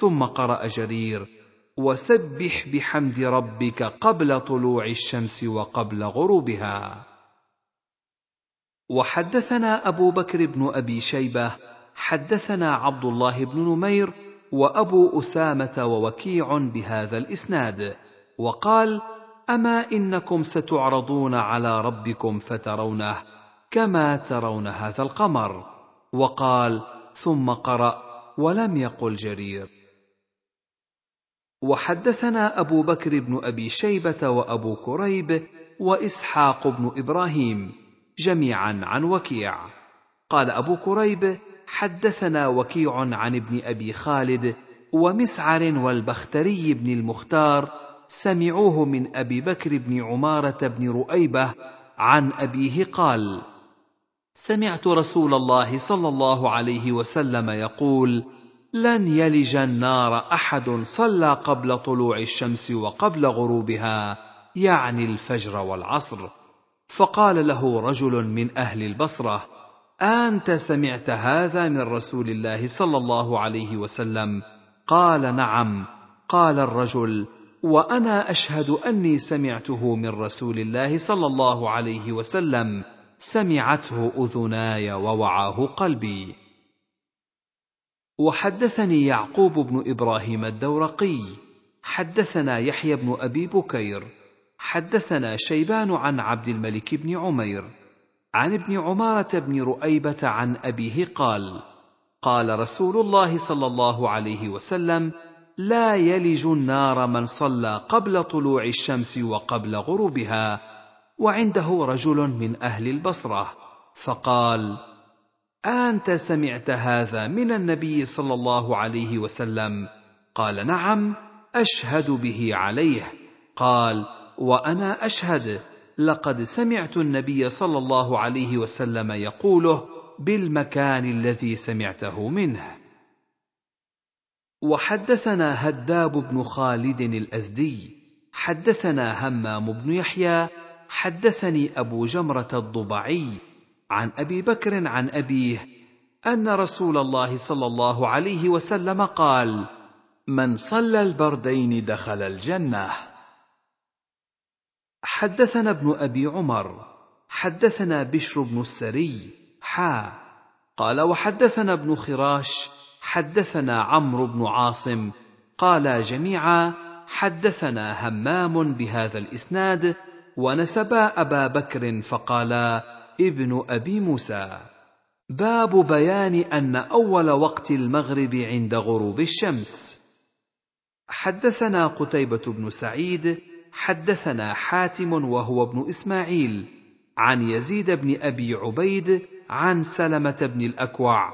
ثم قرا جرير وسبح بحمد ربك قبل طلوع الشمس وقبل غروبها وحدثنا ابو بكر بن ابي شيبه حدثنا عبد الله بن نمير وابو اسامه ووكيع بهذا الاسناد وقال اما انكم ستعرضون على ربكم فترونه كما ترون هذا القمر وقال ثم قرا ولم يقل جرير وحدثنا أبو بكر بن أبي شيبة وأبو كريب وإسحاق بن إبراهيم جميعا عن وكيع قال أبو كريب حدثنا وكيع عن ابن أبي خالد ومسعر والبختري بن المختار سمعوه من أبي بكر بن عمارة بن رؤيبة عن أبيه قال سمعت رسول الله صلى الله عليه وسلم يقول لن يلج النار احد صلى قبل طلوع الشمس وقبل غروبها يعني الفجر والعصر فقال له رجل من اهل البصره انت سمعت هذا من رسول الله صلى الله عليه وسلم قال نعم قال الرجل وانا اشهد اني سمعته من رسول الله صلى الله عليه وسلم سمعته اذناي ووعاه قلبي وحدثني يعقوب بن ابراهيم الدورقي حدثنا يحيى بن ابي بكير حدثنا شيبان عن عبد الملك بن عمير عن ابن عماره بن رؤيبه عن ابيه قال قال رسول الله صلى الله عليه وسلم لا يلج النار من صلى قبل طلوع الشمس وقبل غروبها وعنده رجل من اهل البصره فقال أنت سمعت هذا من النبي صلى الله عليه وسلم؟ قال نعم أشهد به عليه قال وأنا أشهد لقد سمعت النبي صلى الله عليه وسلم يقوله بالمكان الذي سمعته منه وحدثنا هداب بن خالد الازدي حدثنا همام بن يحيى حدثني ابو جمره الضبعي عن ابي بكر عن ابيه ان رسول الله صلى الله عليه وسلم قال من صلى البردين دخل الجنه حدثنا ابن ابي عمر حدثنا بشر بن السري حا قال وحدثنا ابن خراش حدثنا عمرو بن عاصم قال جميعا حدثنا همام بهذا الاسناد ونسبا ابا بكر فقالا ابن ابي موسى باب بيان ان اول وقت المغرب عند غروب الشمس حدثنا قتيبه بن سعيد حدثنا حاتم وهو ابن اسماعيل عن يزيد بن ابي عبيد عن سلمه بن الاكوع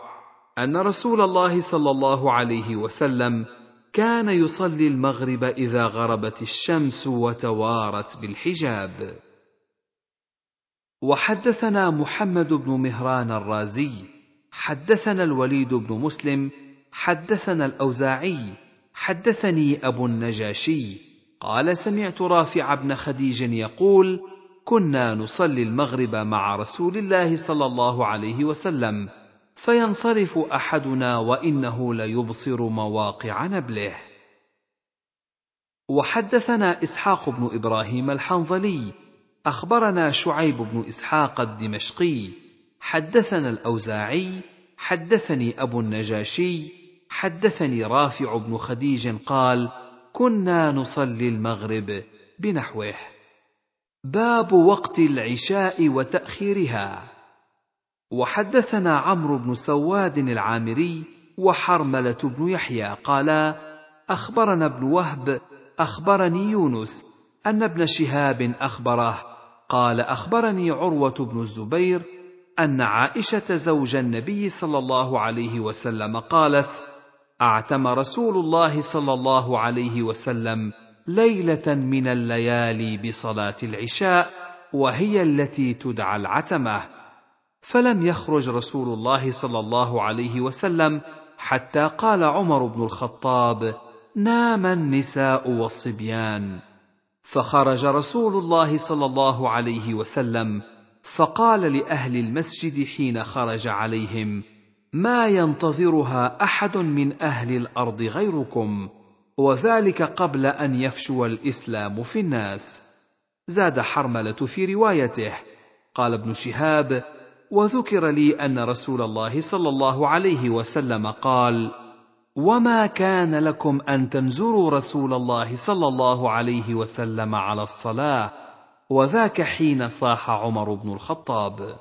ان رسول الله صلى الله عليه وسلم كان يصلي المغرب اذا غربت الشمس وتوارت بالحجاب وحدثنا محمد بن مهران الرازي حدثنا الوليد بن مسلم حدثنا الاوزاعي حدثني ابو النجاشي قال سمعت رافع بن خديج يقول كنا نصلي المغرب مع رسول الله صلى الله عليه وسلم فينصرف احدنا وانه ليبصر مواقع نبله وحدثنا اسحاق بن ابراهيم الحنظلي اخبرنا شعيب بن اسحاق الدمشقي حدثنا الاوزاعي حدثني ابو النجاشي حدثني رافع بن خديج قال كنا نصلي المغرب بنحوه باب وقت العشاء وتاخيرها وحدثنا عمرو بن سواد العامري وحرمله بن يحيى قالا اخبرنا ابن وهب اخبرني يونس ان ابن شهاب اخبره قال اخبرني عروه بن الزبير ان عائشه زوج النبي صلى الله عليه وسلم قالت اعتم رسول الله صلى الله عليه وسلم ليله من الليالي بصلاه العشاء وهي التي تدعى العتمه فلم يخرج رسول الله صلى الله عليه وسلم حتى قال عمر بن الخطاب نام النساء والصبيان فخرج رسول الله صلى الله عليه وسلم فقال لاهل المسجد حين خرج عليهم ما ينتظرها احد من اهل الارض غيركم وذلك قبل ان يفشو الاسلام في الناس زاد حرمله في روايته قال ابن شهاب وذكر لي ان رسول الله صلى الله عليه وسلم قال وما كان لكم ان تنزروا رسول الله صلى الله عليه وسلم على الصلاه وذاك حين صاح عمر بن الخطاب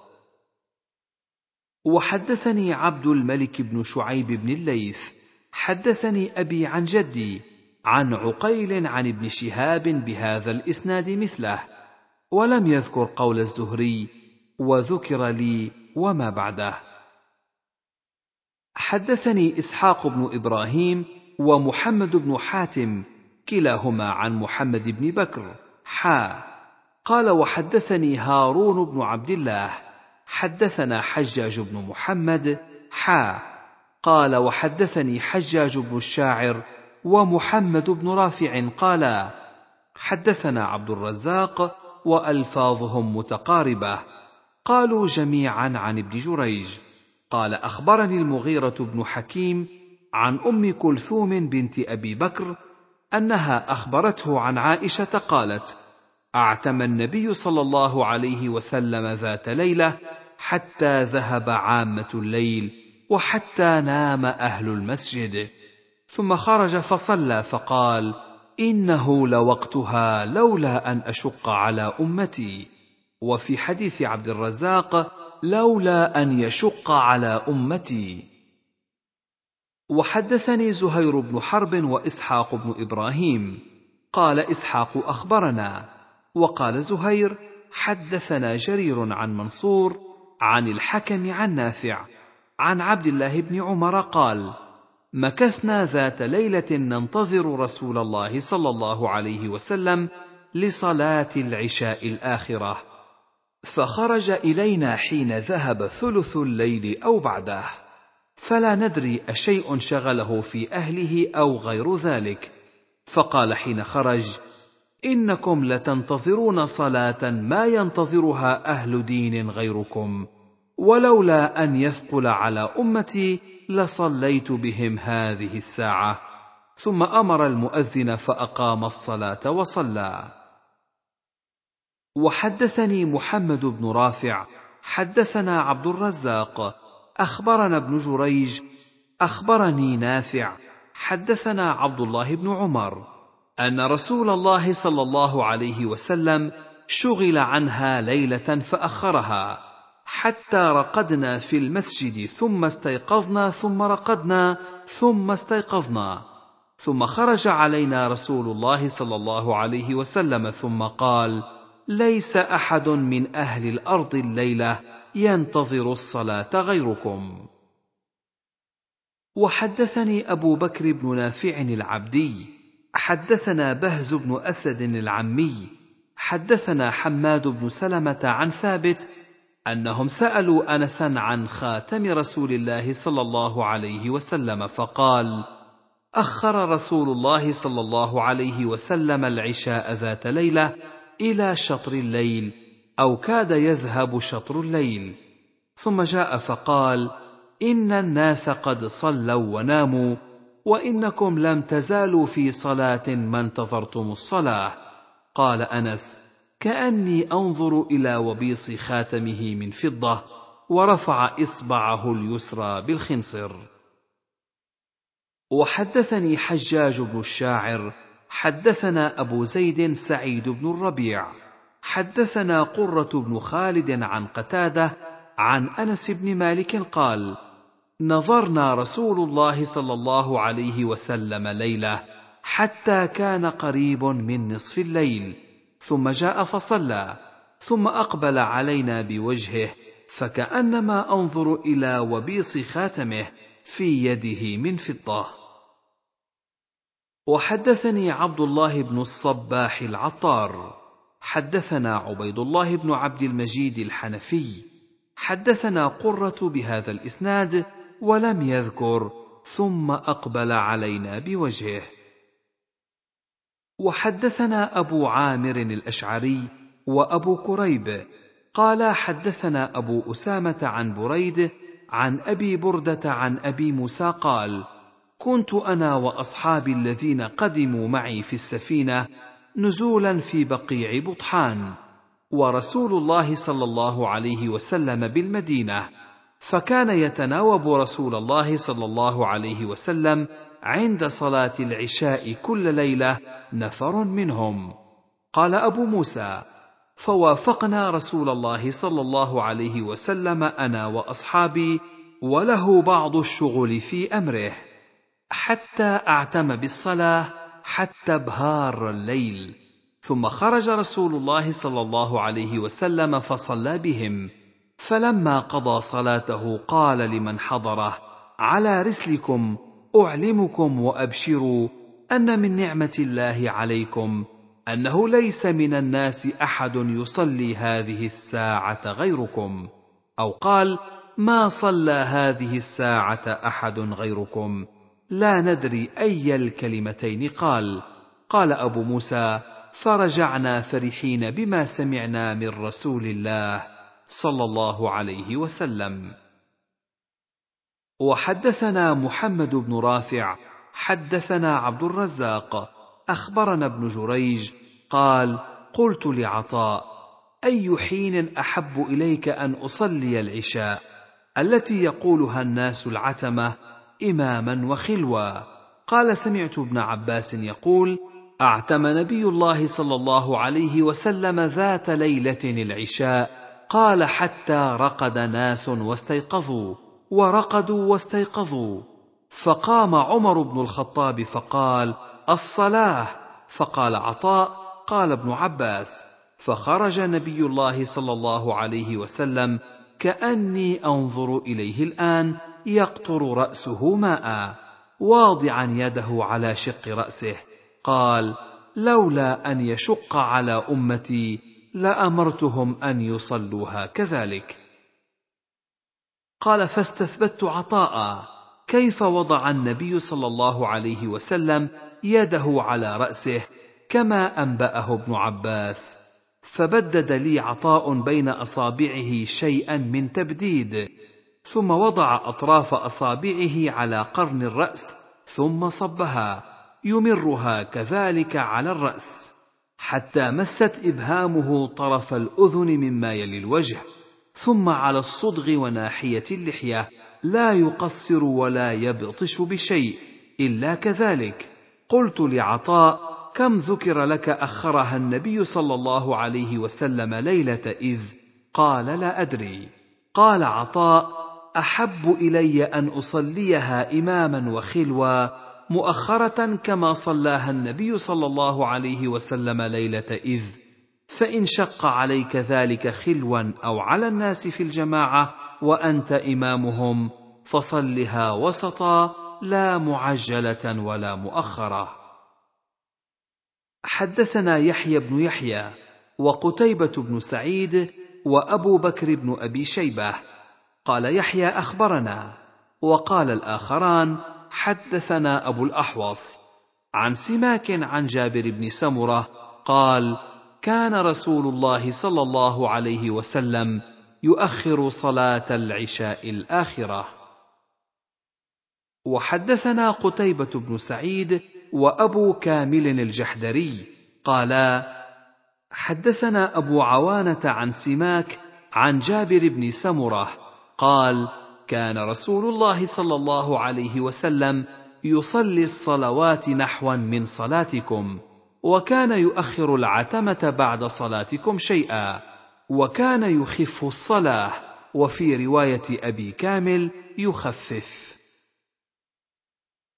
وحدثني عبد الملك بن شعيب بن الليث حدثني ابي عن جدي عن عقيل عن ابن شهاب بهذا الاسناد مثله ولم يذكر قول الزهري وذكر لي وما بعده حدثني اسحاق بن ابراهيم ومحمد بن حاتم كلاهما عن محمد بن بكر حا قال وحدثني هارون بن عبد الله حدثنا حجاج بن محمد حا قال وحدثني حجاج بن الشاعر ومحمد بن رافع قالا حدثنا عبد الرزاق والفاظهم متقاربه قالوا جميعا عن ابن جريج قال اخبرني المغيره بن حكيم عن ام كلثوم بنت ابي بكر انها اخبرته عن عائشه قالت اعتم النبي صلى الله عليه وسلم ذات ليله حتى ذهب عامه الليل وحتى نام اهل المسجد ثم خرج فصلى فقال انه لوقتها لولا ان اشق على امتي وفي حديث عبد الرزاق لولا ان يشق على امتي وحدثني زهير بن حرب واسحاق بن ابراهيم قال اسحاق اخبرنا وقال زهير حدثنا جرير عن منصور عن الحكم عن نافع عن عبد الله بن عمر قال مكثنا ذات ليله ننتظر رسول الله صلى الله عليه وسلم لصلاه العشاء الاخره فخرج إلينا حين ذهب ثلث الليل أو بعده فلا ندري أشيء شغله في أهله أو غير ذلك فقال حين خرج إنكم لتنتظرون صلاة ما ينتظرها أهل دين غيركم ولولا أن يثقل على أمتي لصليت بهم هذه الساعة ثم أمر المؤذن فأقام الصلاة وصلى وحدثني محمد بن رافع حدثنا عبد الرزاق اخبرنا ابن جريج اخبرني نافع حدثنا عبد الله بن عمر ان رسول الله صلى الله عليه وسلم شغل عنها ليله فاخرها حتى رقدنا في المسجد ثم استيقظنا ثم رقدنا ثم استيقظنا ثم خرج علينا رسول الله صلى الله عليه وسلم ثم قال ليس احد من اهل الارض الليله ينتظر الصلاه غيركم وحدثني ابو بكر بن نافع العبدي حدثنا بهز بن اسد العمي حدثنا حماد بن سلمه عن ثابت انهم سالوا انسا عن خاتم رسول الله صلى الله عليه وسلم فقال اخر رسول الله صلى الله عليه وسلم العشاء ذات ليله الى شطر الليل او كاد يذهب شطر الليل ثم جاء فقال ان الناس قد صلوا وناموا وانكم لم تزالوا في صلاه ما انتظرتم الصلاه قال انس كاني انظر الى وبيص خاتمه من فضه ورفع اصبعه اليسرى بالخنصر وحدثني حجاج بن الشاعر حدثنا أبو زيد سعيد بن الربيع حدثنا قرة بن خالد عن قتادة عن أنس بن مالك قال: نظرنا رسول الله صلى الله عليه وسلم ليلة حتى كان قريب من نصف الليل، ثم جاء فصلى، ثم أقبل علينا بوجهه، فكأنما أنظر إلى وبيص خاتمه في يده من فضة. وحدثني عبد الله بن الصباح العطار حدثنا عبيد الله بن عبد المجيد الحنفي حدثنا قره بهذا الاسناد ولم يذكر ثم اقبل علينا بوجهه وحدثنا ابو عامر الاشعري وابو كريب قال حدثنا ابو اسامه عن بريد عن ابي برده عن ابي موسى قال كنت انا واصحابي الذين قدموا معي في السفينه نزولا في بقيع بطحان ورسول الله صلى الله عليه وسلم بالمدينه فكان يتناوب رسول الله صلى الله عليه وسلم عند صلاه العشاء كل ليله نفر منهم قال ابو موسى فوافقنا رسول الله صلى الله عليه وسلم انا واصحابي وله بعض الشغل في امره حتى أعتم بالصلاة حتى ابهار الليل ثم خرج رسول الله صلى الله عليه وسلم فصلى بهم فلما قضى صلاته قال لمن حضره على رسلكم أعلمكم وأبشروا أن من نعمة الله عليكم أنه ليس من الناس أحد يصلي هذه الساعة غيركم أو قال ما صلى هذه الساعة أحد غيركم لا ندري أي الكلمتين قال قال أبو موسى فرجعنا فرحين بما سمعنا من رسول الله صلى الله عليه وسلم وحدثنا محمد بن رافع حدثنا عبد الرزاق اخبرنا ابن جريج قال قلت لعطاء اي حين احب اليك ان اصلي العشاء التي يقولها الناس العتمه إماما وخلوا قال سمعت ابن عباس يقول اعتم نبي الله صلى الله عليه وسلم ذات ليلة العشاء قال حتى رقد ناس واستيقظوا ورقدوا واستيقظوا فقام عمر بن الخطاب فقال الصلاة فقال عطاء قال ابن عباس فخرج نبي الله صلى الله عليه وسلم كأني أنظر إليه الآن يقطر رأسه ماء واضعا يده على شق رأسه قال لولا أن يشق على أمتي لأمرتهم أن يصلوها كذلك قال فاستثبت عطاء كيف وضع النبي صلى الله عليه وسلم يده على رأسه كما أنبأه ابن عباس فبدد لي عطاء بين أصابعه شيئا من تبديد ثم وضع اطراف اصابعه على قرن الراس ثم صبها يمرها كذلك على الراس حتى مست ابهامه طرف الاذن مما يلي الوجه ثم على الصدغ وناحيه اللحيه لا يقصر ولا يبطش بشيء الا كذلك قلت لعطاء كم ذكر لك اخرها النبي صلى الله عليه وسلم ليله اذ قال لا ادري قال عطاء احب الي ان اصليها اماما وخلوا مؤخره كما صلاها النبي صلى الله عليه وسلم ليله اذ فان شق عليك ذلك خلوا او على الناس في الجماعه وانت امامهم فصلها وسطا لا معجله ولا مؤخره حدثنا يحيى بن يحيى وقتيبه بن سعيد وابو بكر بن ابي شيبه قال يحيى اخبرنا وقال الاخران حدثنا ابو الاحوص عن سماك عن جابر بن سمره قال كان رسول الله صلى الله عليه وسلم يؤخر صلاه العشاء الاخره وحدثنا قتيبه بن سعيد وابو كامل الجحدري قالا حدثنا ابو عوانه عن سماك عن جابر بن سمره قال كان رسول الله صلى الله عليه وسلم يصلي الصلوات نحوا من صلاتكم وكان يؤخر العتمه بعد صلاتكم شيئا وكان يخف الصلاه وفي روايه ابي كامل يخفف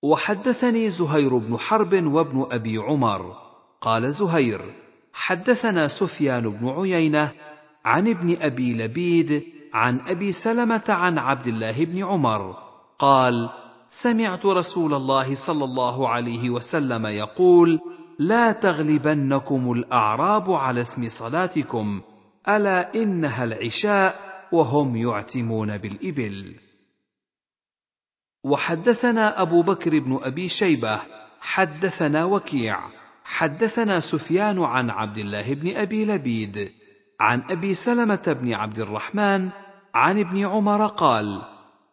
وحدثني زهير بن حرب وابن ابي عمر قال زهير حدثنا سفيان بن عيينه عن ابن ابي لبيد عن ابي سلمه عن عبد الله بن عمر قال سمعت رسول الله صلى الله عليه وسلم يقول لا تغلبنكم الاعراب على اسم صلاتكم الا انها العشاء وهم يعتمون بالابل وحدثنا ابو بكر بن ابي شيبه حدثنا وكيع حدثنا سفيان عن عبد الله بن ابي لبيد عن ابي سلمه بن عبد الرحمن عن ابن عمر قال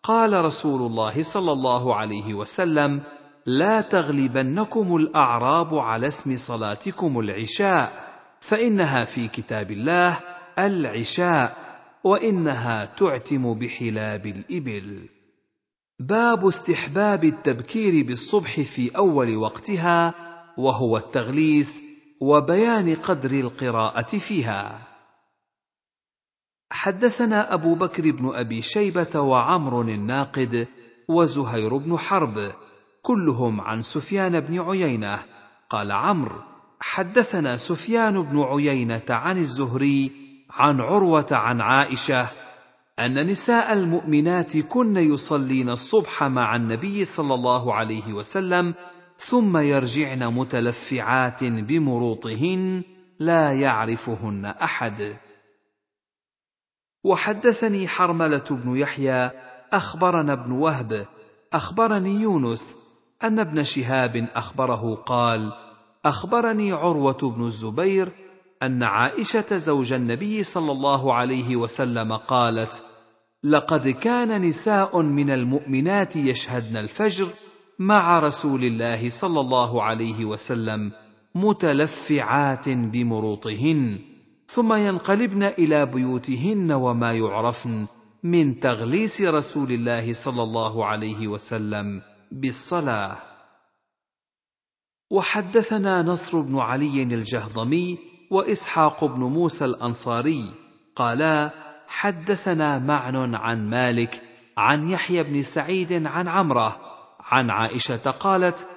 قال رسول الله صلى الله عليه وسلم لا تغلبنكم الاعراب على اسم صلاتكم العشاء فانها في كتاب الله العشاء وانها تعتم بحلاب الابل باب استحباب التبكير بالصبح في اول وقتها وهو التغليس وبيان قدر القراءه فيها حدثنا أبو بكر بن أبي شيبة وعمر الناقد وزهير بن حرب كلهم عن سفيان بن عيينة قال عمرو حدثنا سفيان بن عيينة عن الزهري عن عروة عن عائشة أن نساء المؤمنات كن يصلين الصبح مع النبي صلى الله عليه وسلم ثم يرجعن متلفعات بمروطهن لا يعرفهن أحد وحدثني حرمله بن يحيى اخبرنا ابن وهب اخبرني يونس ان ابن شهاب اخبره قال اخبرني عروه بن الزبير ان عائشه زوج النبي صلى الله عليه وسلم قالت لقد كان نساء من المؤمنات يشهدن الفجر مع رسول الله صلى الله عليه وسلم متلفعات بمروطهن ثم ينقلبن الى بيوتهن وما يعرفن من تغليس رسول الله صلى الله عليه وسلم بالصلاه وحدثنا نصر بن علي الجهضمي واسحاق بن موسى الانصاري قالا حدثنا معن عن مالك عن يحيى بن سعيد عن عمره عن عائشه قالت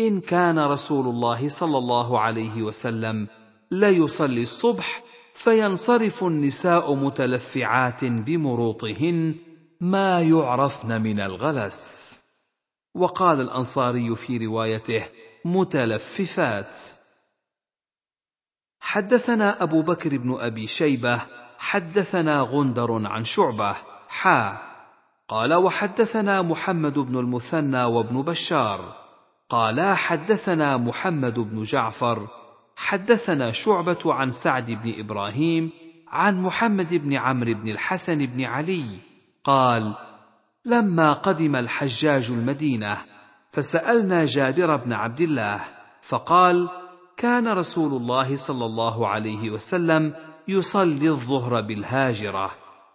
ان كان رسول الله صلى الله عليه وسلم ليصلي الصبح فينصرف النساء متلفعات بمروطهن ما يعرفن من الغلس وقال الانصاري في روايته متلففات حدثنا ابو بكر بن ابي شيبه حدثنا غندر عن شعبه حا قال وحدثنا محمد بن المثنى وابن بشار قالا حدثنا محمد بن جعفر حدثنا شعبة عن سعد بن إبراهيم عن محمد بن عمرو بن الحسن بن علي قال لما قدم الحجاج المدينة فسألنا جابر بن عبد الله فقال كان رسول الله صلى الله عليه وسلم يصلي الظهر بالهاجرة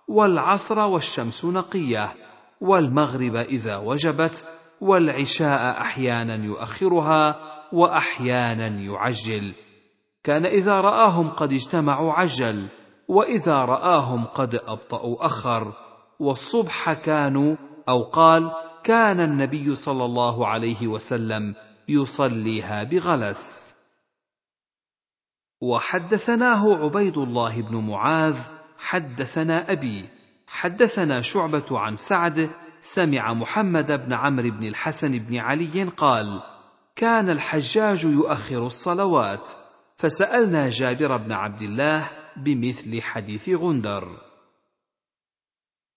والعصر والشمس نقية والمغرب إذا وجبت والعشاء أحيانا يؤخرها وأحيانا يعجل كان إذا رآهم قد اجتمعوا عجل وإذا رآهم قد أبطأوا أخر والصبح كانوا أو قال كان النبي صلى الله عليه وسلم يصليها بغلس وحدثناه عبيد الله بن معاذ حدثنا أبي حدثنا شعبة عن سعد سمع محمد بن عمرو بن الحسن بن علي قال كان الحجاج يؤخر الصلوات فسالنا جابر بن عبد الله بمثل حديث غندر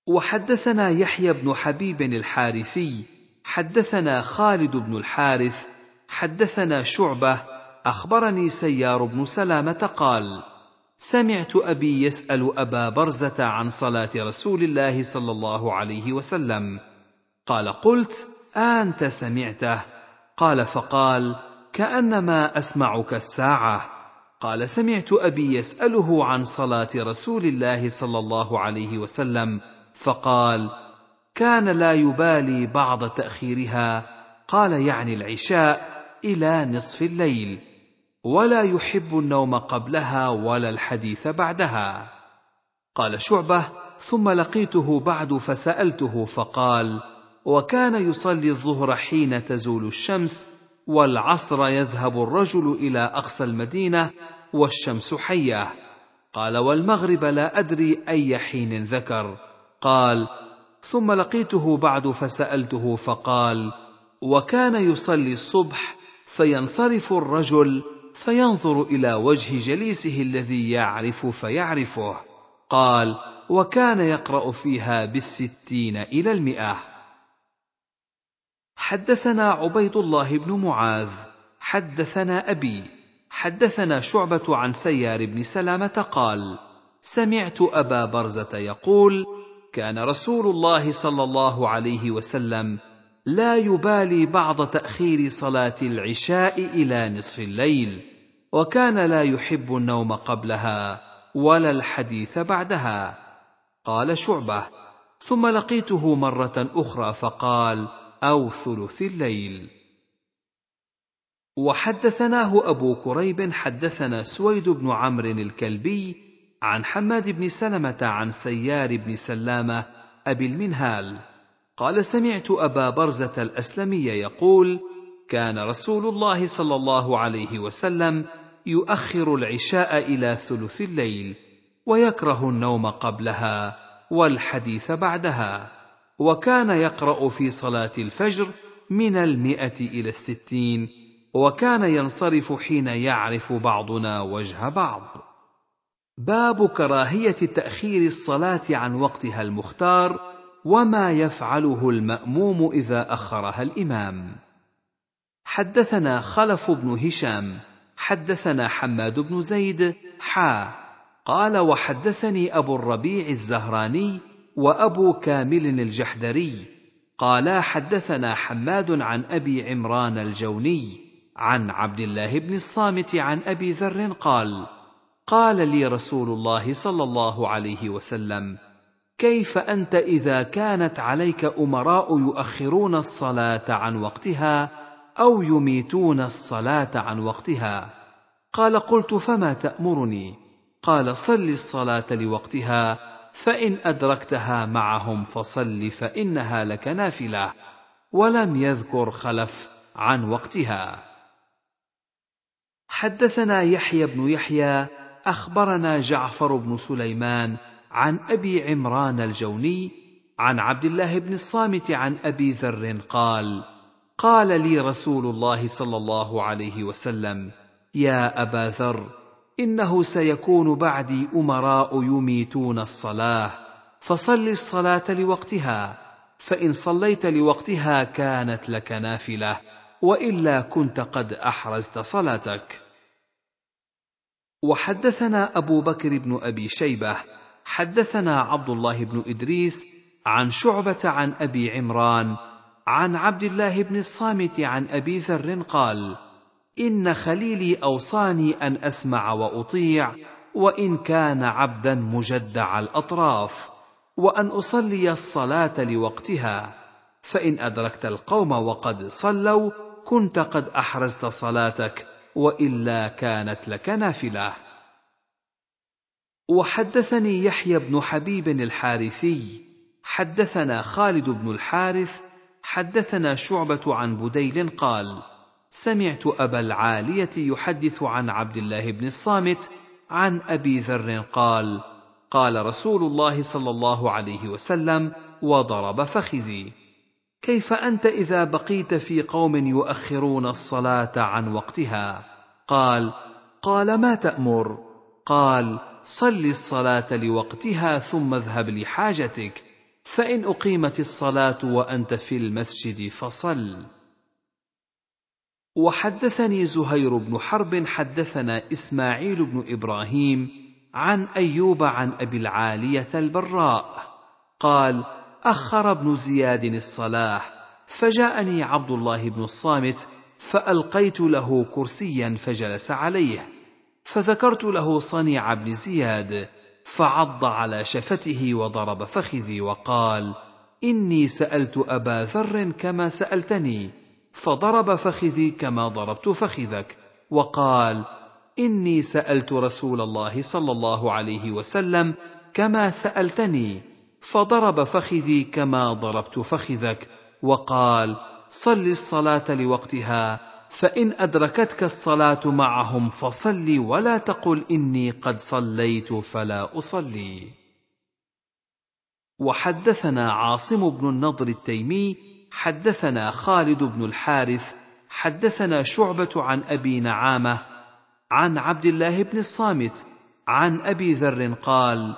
وحدثنا يحيى بن حبيب الحارثي حدثنا خالد بن الحارث حدثنا شعبه اخبرني سيار بن سلامه قال سمعت ابي يسال ابا برزه عن صلاه رسول الله صلى الله عليه وسلم قال قلت انت سمعته قال فقال كانما اسمعك الساعه قال سمعت ابي يساله عن صلاه رسول الله صلى الله عليه وسلم فقال كان لا يبالي بعض تاخيرها قال يعني العشاء الى نصف الليل ولا يحب النوم قبلها ولا الحديث بعدها قال شعبه ثم لقيته بعد فسالته فقال وكان يصلي الظهر حين تزول الشمس والعصر يذهب الرجل الى اقصى المدينه والشمس حيه قال والمغرب لا ادري اي حين ذكر قال ثم لقيته بعد فسالته فقال وكان يصلي الصبح فينصرف الرجل فينظر الى وجه جليسه الذي يعرف فيعرفه قال وكان يقرا فيها بالستين الى المئه حدثنا عبيد الله بن معاذ حدثنا ابي حدثنا شعبة عن سيار بن سلامة قال: سمعت أبا برزة يقول: كان رسول الله صلى الله عليه وسلم لا يبالي بعض تأخير صلاة العشاء إلى نصف الليل، وكان لا يحب النوم قبلها ولا الحديث بعدها. قال شعبة: ثم لقيته مرة أخرى فقال: أو ثلث الليل. وحدثناه أبو كريب حدثنا سويد بن عمرو الكلبي عن حماد بن سلمة عن سيار بن سلامة أبي المنهال قال سمعت أبا برزة الأسلمي يقول كان رسول الله صلى الله عليه وسلم يؤخر العشاء إلى ثلث الليل ويكره النوم قبلها والحديث بعدها وكان يقرأ في صلاة الفجر من المئة إلى الستين وكان ينصرف حين يعرف بعضنا وجه بعض باب كراهيه تاخير الصلاه عن وقتها المختار وما يفعله الماموم اذا اخرها الامام حدثنا خلف بن هشام حدثنا حماد بن زيد حا قال وحدثني ابو الربيع الزهراني وابو كامل الجحدري قالا حدثنا حماد عن ابي عمران الجوني عن عبد الله بن الصامت عن ابي ذر قال قال لي رسول الله صلى الله عليه وسلم كيف انت اذا كانت عليك امراء يؤخرون الصلاه عن وقتها او يميتون الصلاه عن وقتها قال قلت فما تامرني قال صل الصلاه لوقتها فان ادركتها معهم فصل فانها لك نافله ولم يذكر خلف عن وقتها حدثنا يحيى بن يحيى اخبرنا جعفر بن سليمان عن ابي عمران الجوني عن عبد الله بن الصامت عن ابي ذر قال قال لي رسول الله صلى الله عليه وسلم يا ابا ذر انه سيكون بعدي امراء يميتون الصلاه فصل الصلاه لوقتها فان صليت لوقتها كانت لك نافله والا كنت قد احرزت صلاتك وحدثنا ابو بكر بن ابي شيبه حدثنا عبد الله بن ادريس عن شعبه عن ابي عمران عن عبد الله بن الصامت عن ابي ذر قال ان خليلي اوصاني ان اسمع واطيع وان كان عبدا مجدع الاطراف وان اصلي الصلاه لوقتها فان ادركت القوم وقد صلوا كنت قد احرزت صلاتك والا كانت لك نافله وحدثني يحيى بن حبيب الحارثي حدثنا خالد بن الحارث حدثنا شعبه عن بديل قال سمعت ابا العاليه يحدث عن عبد الله بن الصامت عن ابي ذر قال قال رسول الله صلى الله عليه وسلم وضرب فخذي كيف انت اذا بقيت في قوم يؤخرون الصلاه عن وقتها قال قال ما تامر قال صل الصلاه لوقتها ثم اذهب لحاجتك فان اقيمت الصلاه وانت في المسجد فصل وحدثني زهير بن حرب حدثنا اسماعيل بن ابراهيم عن ايوب عن ابي العاليه البراء قال اخر ابن زياد الصلاح فجاءني عبد الله بن الصامت فالقيت له كرسيا فجلس عليه فذكرت له صنيع ابن زياد فعض على شفته وضرب فخذي وقال اني سالت ابا ذر كما سالتني فضرب فخذي كما ضربت فخذك وقال اني سالت رسول الله صلى الله عليه وسلم كما سالتني فضرب فخذي كما ضربت فخذك وقال صل الصلاه لوقتها فان ادركتك الصلاه معهم فصل ولا تقل اني قد صليت فلا اصلي وحدثنا عاصم بن النضر التيمي حدثنا خالد بن الحارث حدثنا شعبه عن ابي نعامه عن عبد الله بن الصامت عن ابي ذر قال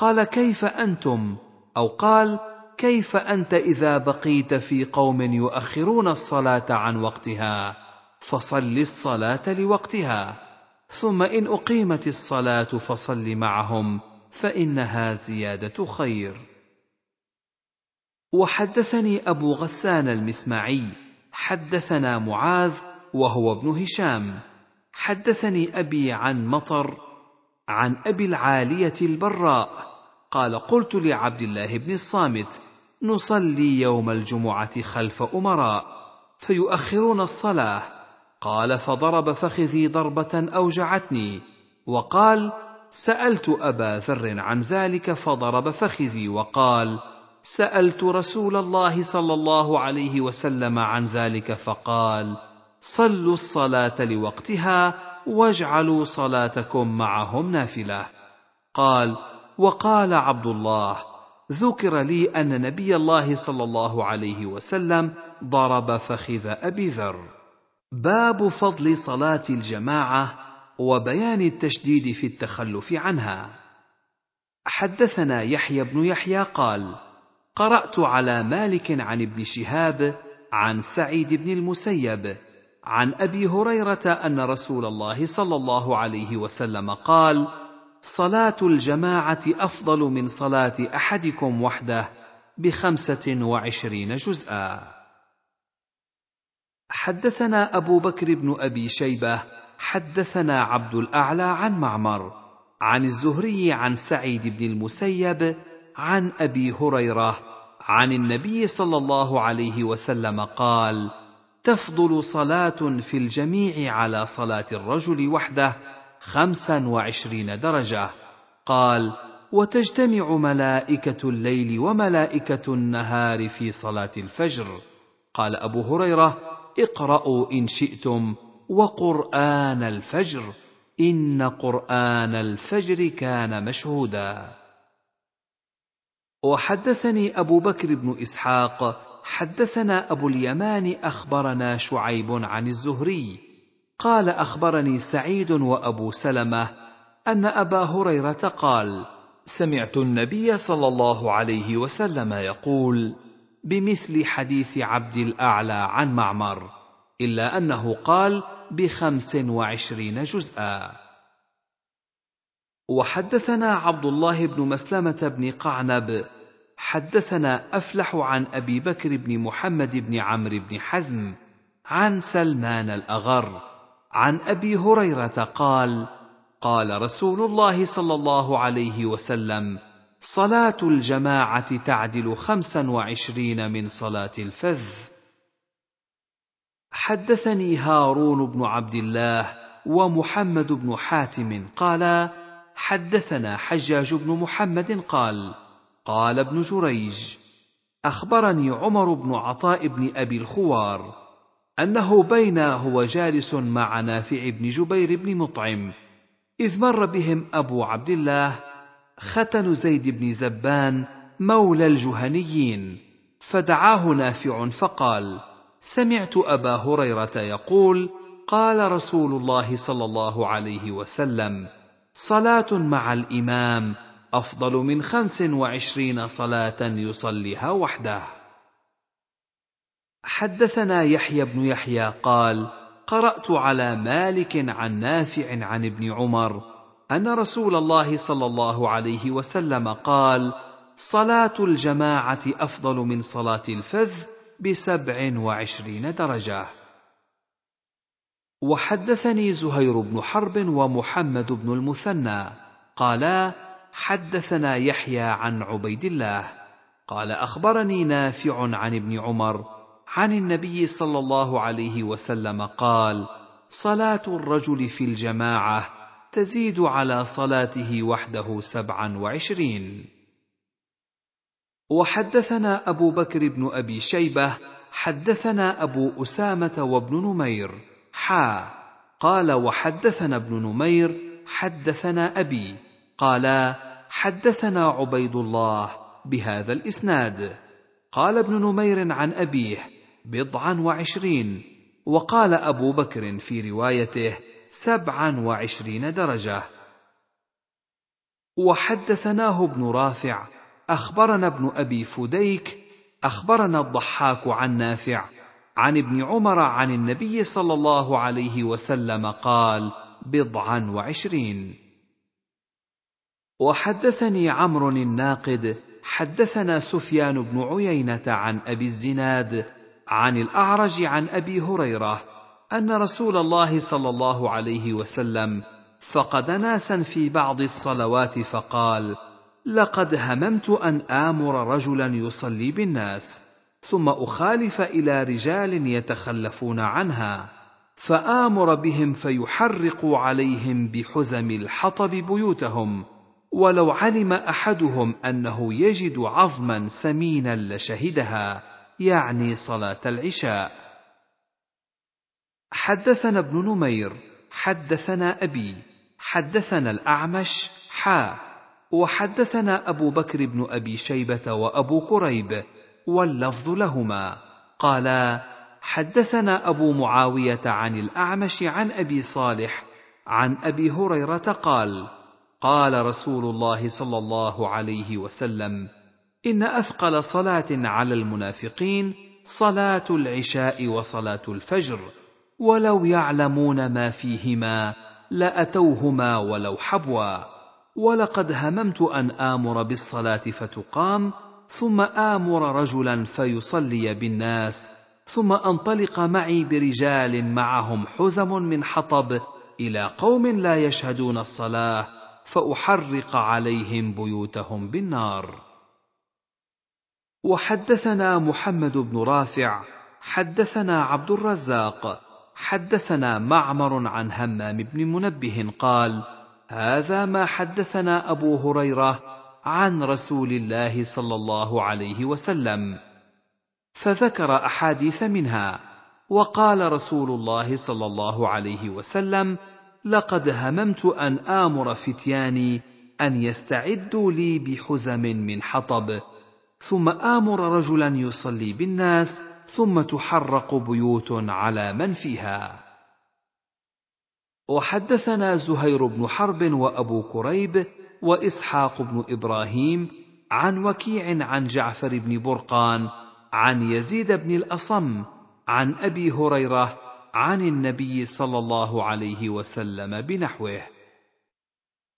قال كيف انتم او قال كيف انت اذا بقيت في قوم يؤخرون الصلاه عن وقتها فصل الصلاه لوقتها ثم ان اقيمت الصلاه فصل معهم فانها زياده خير وحدثني ابو غسان المسمعي حدثنا معاذ وهو ابن هشام حدثني ابي عن مطر عن ابي العاليه البراء قال قلت لعبد الله بن الصامت نصلي يوم الجمعه خلف امراء فيؤخرون الصلاه قال فضرب فخذي ضربه اوجعتني وقال سالت ابا ذر عن ذلك فضرب فخذي وقال سالت رسول الله صلى الله عليه وسلم عن ذلك فقال صلوا الصلاه لوقتها واجعلوا صلاتكم معهم نافله قال وقال عبد الله ذكر لي ان نبي الله صلى الله عليه وسلم ضرب فخذ ابي ذر باب فضل صلاه الجماعه وبيان التشديد في التخلف عنها حدثنا يحيى بن يحيى قال قرات على مالك عن ابن شهاب عن سعيد بن المسيب عن ابي هريره ان رسول الله صلى الله عليه وسلم قال صلاة الجماعة أفضل من صلاة أحدكم وحده بخمسة وعشرين جزءا. حدثنا أبو بكر بن أبي شيبة، حدثنا عبد الأعلى عن معمر، عن الزهري عن سعيد بن المسيب، عن أبي هريرة، عن النبي صلى الله عليه وسلم قال: تفضل صلاة في الجميع على صلاة الرجل وحده خمسا وعشرين درجة قال وتجتمع ملائكة الليل وملائكة النهار في صلاة الفجر قال أبو هريرة اقرأوا إن شئتم وقرآن الفجر إن قرآن الفجر كان مشهودا وحدثني أبو بكر بن إسحاق حدثنا أبو اليمان أخبرنا شعيب عن الزهري قال اخبرني سعيد وابو سلمه ان ابا هريره قال سمعت النبي صلى الله عليه وسلم يقول بمثل حديث عبد الاعلى عن معمر الا انه قال بخمس وعشرين جزءا وحدثنا عبد الله بن مسلمه بن قعنب حدثنا افلح عن ابي بكر بن محمد بن عمرو بن حزم عن سلمان الاغر عن ابي هريره قال قال رسول الله صلى الله عليه وسلم صلاه الجماعه تعدل خمسا وعشرين من صلاه الفذ حدثني هارون بن عبد الله ومحمد بن حاتم قالا حدثنا حجاج بن محمد قال قال ابن جريج اخبرني عمر بن عطاء بن ابي الخوار أنه بينا هو جالس مع نافع بن جبير بن مطعم إذ مر بهم أبو عبد الله ختن زيد بن زبان مولى الجهنيين فدعاه نافع فقال سمعت أبا هريرة يقول قال رسول الله صلى الله عليه وسلم صلاة مع الإمام أفضل من خمس وعشرين صلاة يصليها وحده حدثنا يحيى بن يحيى قال قرات على مالك عن نافع عن ابن عمر ان رسول الله صلى الله عليه وسلم قال صلاه الجماعه افضل من صلاه الفذ بسبع وعشرين درجه وحدثني زهير بن حرب ومحمد بن المثنى قالا حدثنا يحيى عن عبيد الله قال اخبرني نافع عن ابن عمر عن النبي صلى الله عليه وسلم قال صلاه الرجل في الجماعه تزيد على صلاته وحده سبعا وعشرين وحدثنا ابو بكر بن ابي شيبه حدثنا ابو اسامه وابن نمير حا قال وحدثنا ابن نمير حدثنا ابي قالا حدثنا عبيد الله بهذا الاسناد قال ابن نمير عن ابيه بضعا وعشرين وقال أبو بكر في روايته سبعا وعشرين درجة وحدثناه ابن رافع أخبرنا ابن أبي فديك أخبرنا الضحاك عن نافع عن ابن عمر عن النبي صلى الله عليه وسلم قال بضعا وعشرين وحدثني عمرو الناقد حدثنا سفيان بن عيينة عن أبي الزناد عن الاعرج عن ابي هريره ان رسول الله صلى الله عليه وسلم فقد ناسا في بعض الصلوات فقال لقد هممت ان امر رجلا يصلي بالناس ثم اخالف الى رجال يتخلفون عنها فامر بهم فيحرقوا عليهم بحزم الحطب بيوتهم ولو علم احدهم انه يجد عظما سمينا لشهدها يعني صلاة العشاء. حدثنا ابن نمير، حدثنا أبي، حدثنا الأعمش، حا، وحدثنا أبو بكر بن أبي شيبة وأبو كريب، واللفظ لهما، قالا: حدثنا أبو معاوية عن الأعمش عن أبي صالح، عن أبي هريرة قال: قال رسول الله صلى الله عليه وسلم: ان اثقل صلاه على المنافقين صلاه العشاء وصلاه الفجر ولو يعلمون ما فيهما لاتوهما ولو حبوا ولقد هممت ان امر بالصلاه فتقام ثم امر رجلا فيصلي بالناس ثم انطلق معي برجال معهم حزم من حطب الى قوم لا يشهدون الصلاه فاحرق عليهم بيوتهم بالنار وحدثنا محمد بن رافع حدثنا عبد الرزاق حدثنا معمر عن همام بن منبه قال هذا ما حدثنا ابو هريره عن رسول الله صلى الله عليه وسلم فذكر احاديث منها وقال رسول الله صلى الله عليه وسلم لقد هممت ان امر فتياني ان يستعدوا لي بحزم من حطب ثم آمر رجلا يصلي بالناس ثم تحرق بيوت على من فيها وحدثنا زهير بن حرب وأبو كريب وإسحاق بن إبراهيم عن وكيع عن جعفر بن برقان عن يزيد بن الأصم عن أبي هريرة عن النبي صلى الله عليه وسلم بنحوه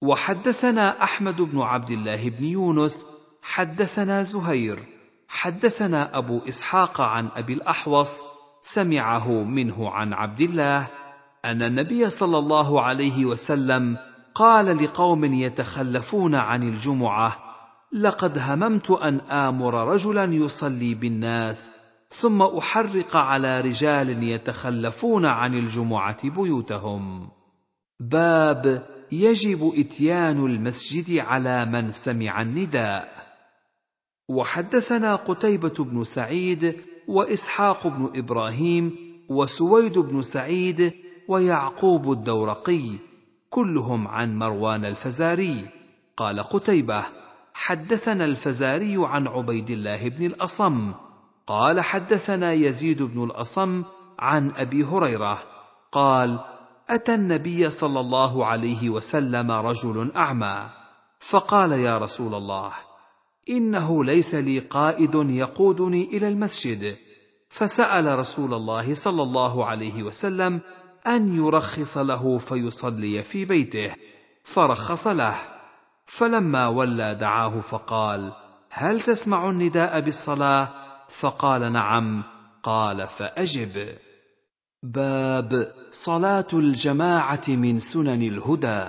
وحدثنا أحمد بن عبد الله بن يونس حدثنا زهير حدثنا ابو اسحاق عن ابي الاحوص سمعه منه عن عبد الله ان النبي صلى الله عليه وسلم قال لقوم يتخلفون عن الجمعه لقد هممت ان امر رجلا يصلي بالناس ثم احرق على رجال يتخلفون عن الجمعه بيوتهم باب يجب اتيان المسجد على من سمع النداء وحدثنا قتيبة بن سعيد وإسحاق بن إبراهيم وسويد بن سعيد ويعقوب الدورقي كلهم عن مروان الفزاري قال قتيبة حدثنا الفزاري عن عبيد الله بن الأصم قال حدثنا يزيد بن الأصم عن أبي هريرة قال أتى النبي صلى الله عليه وسلم رجل أعمى فقال يا رسول الله انه ليس لي قائد يقودني الى المسجد فسال رسول الله صلى الله عليه وسلم ان يرخص له فيصلي في بيته فرخص له فلما ولى دعاه فقال هل تسمع النداء بالصلاه فقال نعم قال فاجب باب صلاه الجماعه من سنن الهدى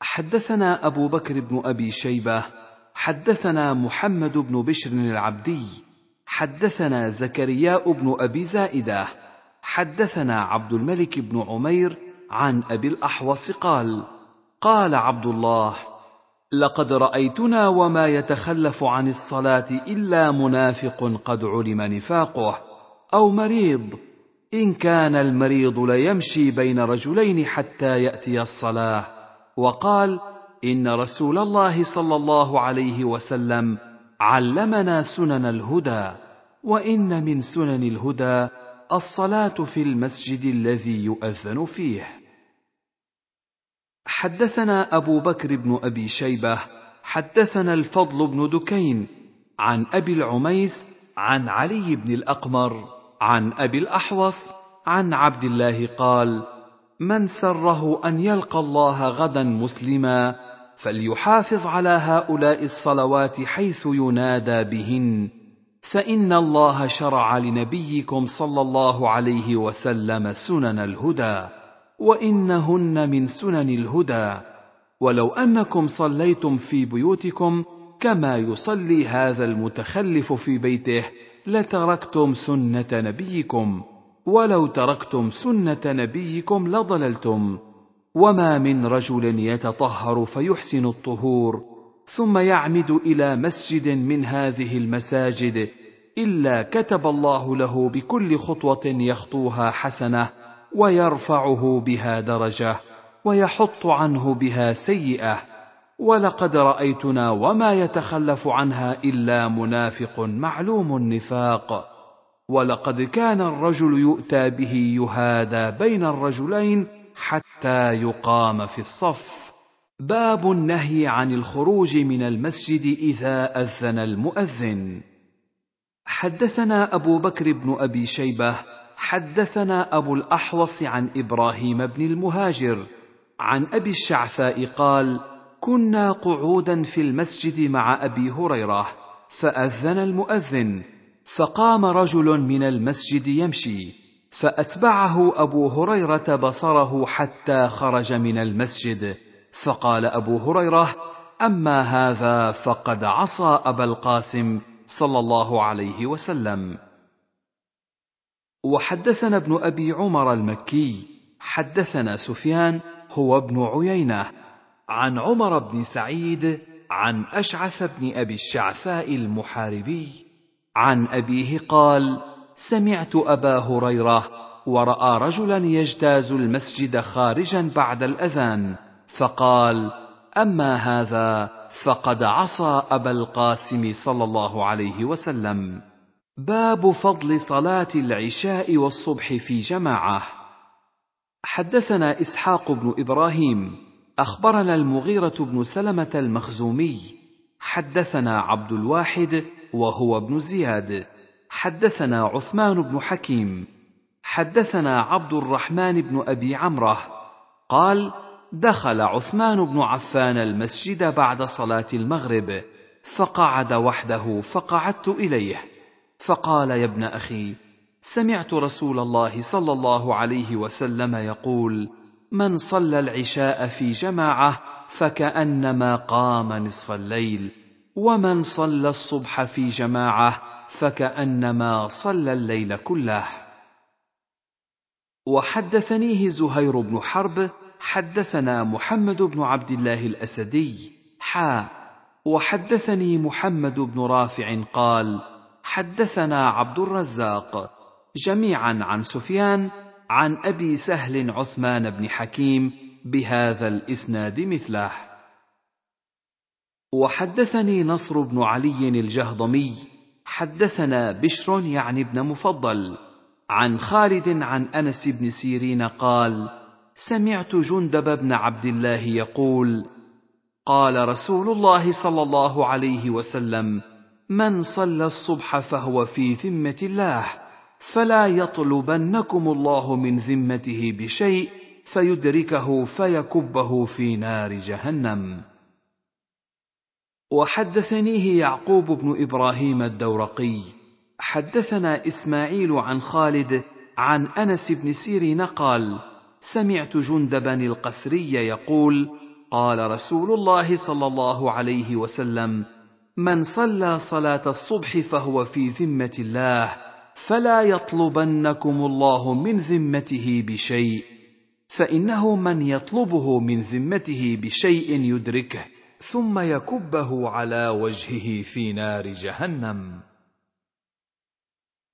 حدثنا ابو بكر بن ابي شيبه حدثنا محمد بن بشر العبدي حدثنا زكرياء بن ابي زائده حدثنا عبد الملك بن عمير عن ابي الاحوص قال قال عبد الله لقد رايتنا وما يتخلف عن الصلاه الا منافق قد علم نفاقه او مريض ان كان المريض ليمشي بين رجلين حتى ياتي الصلاه وقال ان رسول الله صلى الله عليه وسلم علمنا سنن الهدى وان من سنن الهدى الصلاه في المسجد الذي يؤذن فيه حدثنا ابو بكر بن ابي شيبه حدثنا الفضل بن دكين عن ابي العميس عن علي بن الاقمر عن ابي الاحوص عن عبد الله قال من سره ان يلقى الله غدا مسلما فليحافظ على هؤلاء الصلوات حيث ينادى بهن فان الله شرع لنبيكم صلى الله عليه وسلم سنن الهدى وانهن من سنن الهدى ولو انكم صليتم في بيوتكم كما يصلي هذا المتخلف في بيته لتركتم سنه نبيكم ولو تركتم سنه نبيكم لضللتم وما من رجل يتطهر فيحسن الطهور ثم يعمد الى مسجد من هذه المساجد الا كتب الله له بكل خطوه يخطوها حسنه ويرفعه بها درجه ويحط عنه بها سيئه ولقد رايتنا وما يتخلف عنها الا منافق معلوم النفاق ولقد كان الرجل يؤتى به يهادى بين الرجلين حتى يقام في الصف باب النهي عن الخروج من المسجد اذا اذن المؤذن حدثنا ابو بكر بن ابي شيبه حدثنا ابو الاحوص عن ابراهيم بن المهاجر عن ابي الشعثاء قال كنا قعودا في المسجد مع ابي هريره فاذن المؤذن فقام رجل من المسجد يمشي فاتبعه ابو هريره بصره حتى خرج من المسجد فقال ابو هريره اما هذا فقد عصى ابا القاسم صلى الله عليه وسلم وحدثنا ابن ابي عمر المكي حدثنا سفيان هو ابن عيينه عن عمر بن سعيد عن اشعث بن ابي الشعثاء المحاربي عن ابيه قال سمعت ابا هريره وراى رجلا يجتاز المسجد خارجا بعد الاذان فقال اما هذا فقد عصى ابا القاسم صلى الله عليه وسلم باب فضل صلاه العشاء والصبح في جماعه حدثنا اسحاق بن ابراهيم اخبرنا المغيره بن سلمه المخزومي حدثنا عبد الواحد وهو ابن زياد حدثنا عثمان بن حكيم حدثنا عبد الرحمن بن ابي عمره قال دخل عثمان بن عفان المسجد بعد صلاه المغرب فقعد وحده فقعدت اليه فقال يا ابن اخي سمعت رسول الله صلى الله عليه وسلم يقول من صلى العشاء في جماعه فكانما قام نصف الليل ومن صلى الصبح في جماعه فكأنما صلى الليل كله. وحدثنيه زهير بن حرب حدثنا محمد بن عبد الله الأسدي حا وحدثني محمد بن رافع قال حدثنا عبد الرزاق جميعا عن سفيان عن أبي سهل عثمان بن حكيم بهذا الإسناد مثله وحدثني نصر بن علي الجهضمي حدثنا بشر يعني ابن مفضل عن خالد عن انس بن سيرين قال سمعت جندب بن عبد الله يقول قال رسول الله صلى الله عليه وسلم من صلى الصبح فهو في ذمه الله فلا يطلبنكم الله من ذمته بشيء فيدركه فيكبه في نار جهنم وحدثنيه يعقوب بن ابراهيم الدورقي حدثنا اسماعيل عن خالد عن انس بن سيرين قال سمعت جندبا القسري يقول قال رسول الله صلى الله عليه وسلم من صلى صلاه الصبح فهو في ذمه الله فلا يطلبنكم الله من ذمته بشيء فانه من يطلبه من ذمته بشيء يدركه ثم يكبه على وجهه في نار جهنم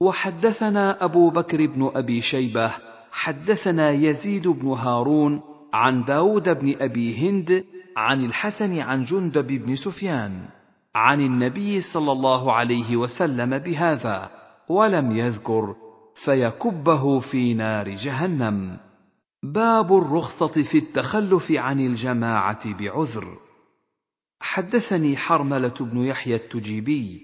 وحدثنا ابو بكر بن ابي شيبه حدثنا يزيد بن هارون عن داود بن ابي هند عن الحسن عن جندب بن سفيان عن النبي صلى الله عليه وسلم بهذا ولم يذكر فيكبه في نار جهنم باب الرخصه في التخلف عن الجماعه بعذر حدثني حرمله بن يحيى التجيبي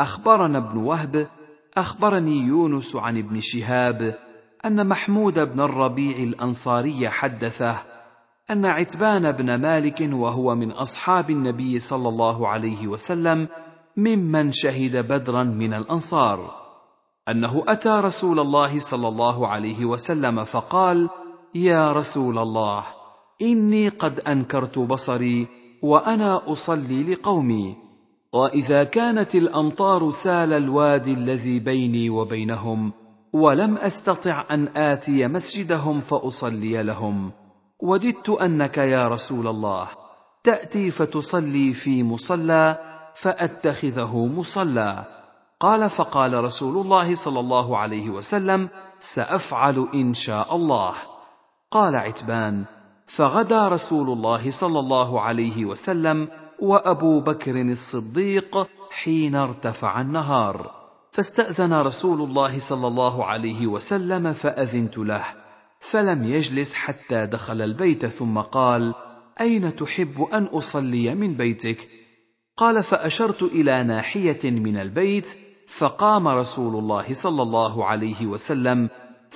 اخبرنا ابن وهب اخبرني يونس عن ابن شهاب ان محمود بن الربيع الانصاري حدثه ان عتبان بن مالك وهو من اصحاب النبي صلى الله عليه وسلم ممن شهد بدرا من الانصار انه اتى رسول الله صلى الله عليه وسلم فقال يا رسول الله اني قد انكرت بصري وانا اصلي لقومي واذا كانت الامطار سال الوادي الذي بيني وبينهم ولم استطع ان اتي مسجدهم فاصلي لهم وددت انك يا رسول الله تاتي فتصلي في مصلى فاتخذه مصلى قال فقال رسول الله صلى الله عليه وسلم سافعل ان شاء الله قال عتبان فغدا رسول الله صلى الله عليه وسلم وابو بكر الصديق حين ارتفع النهار فاستاذن رسول الله صلى الله عليه وسلم فاذنت له فلم يجلس حتى دخل البيت ثم قال اين تحب ان اصلي من بيتك قال فاشرت الى ناحيه من البيت فقام رسول الله صلى الله عليه وسلم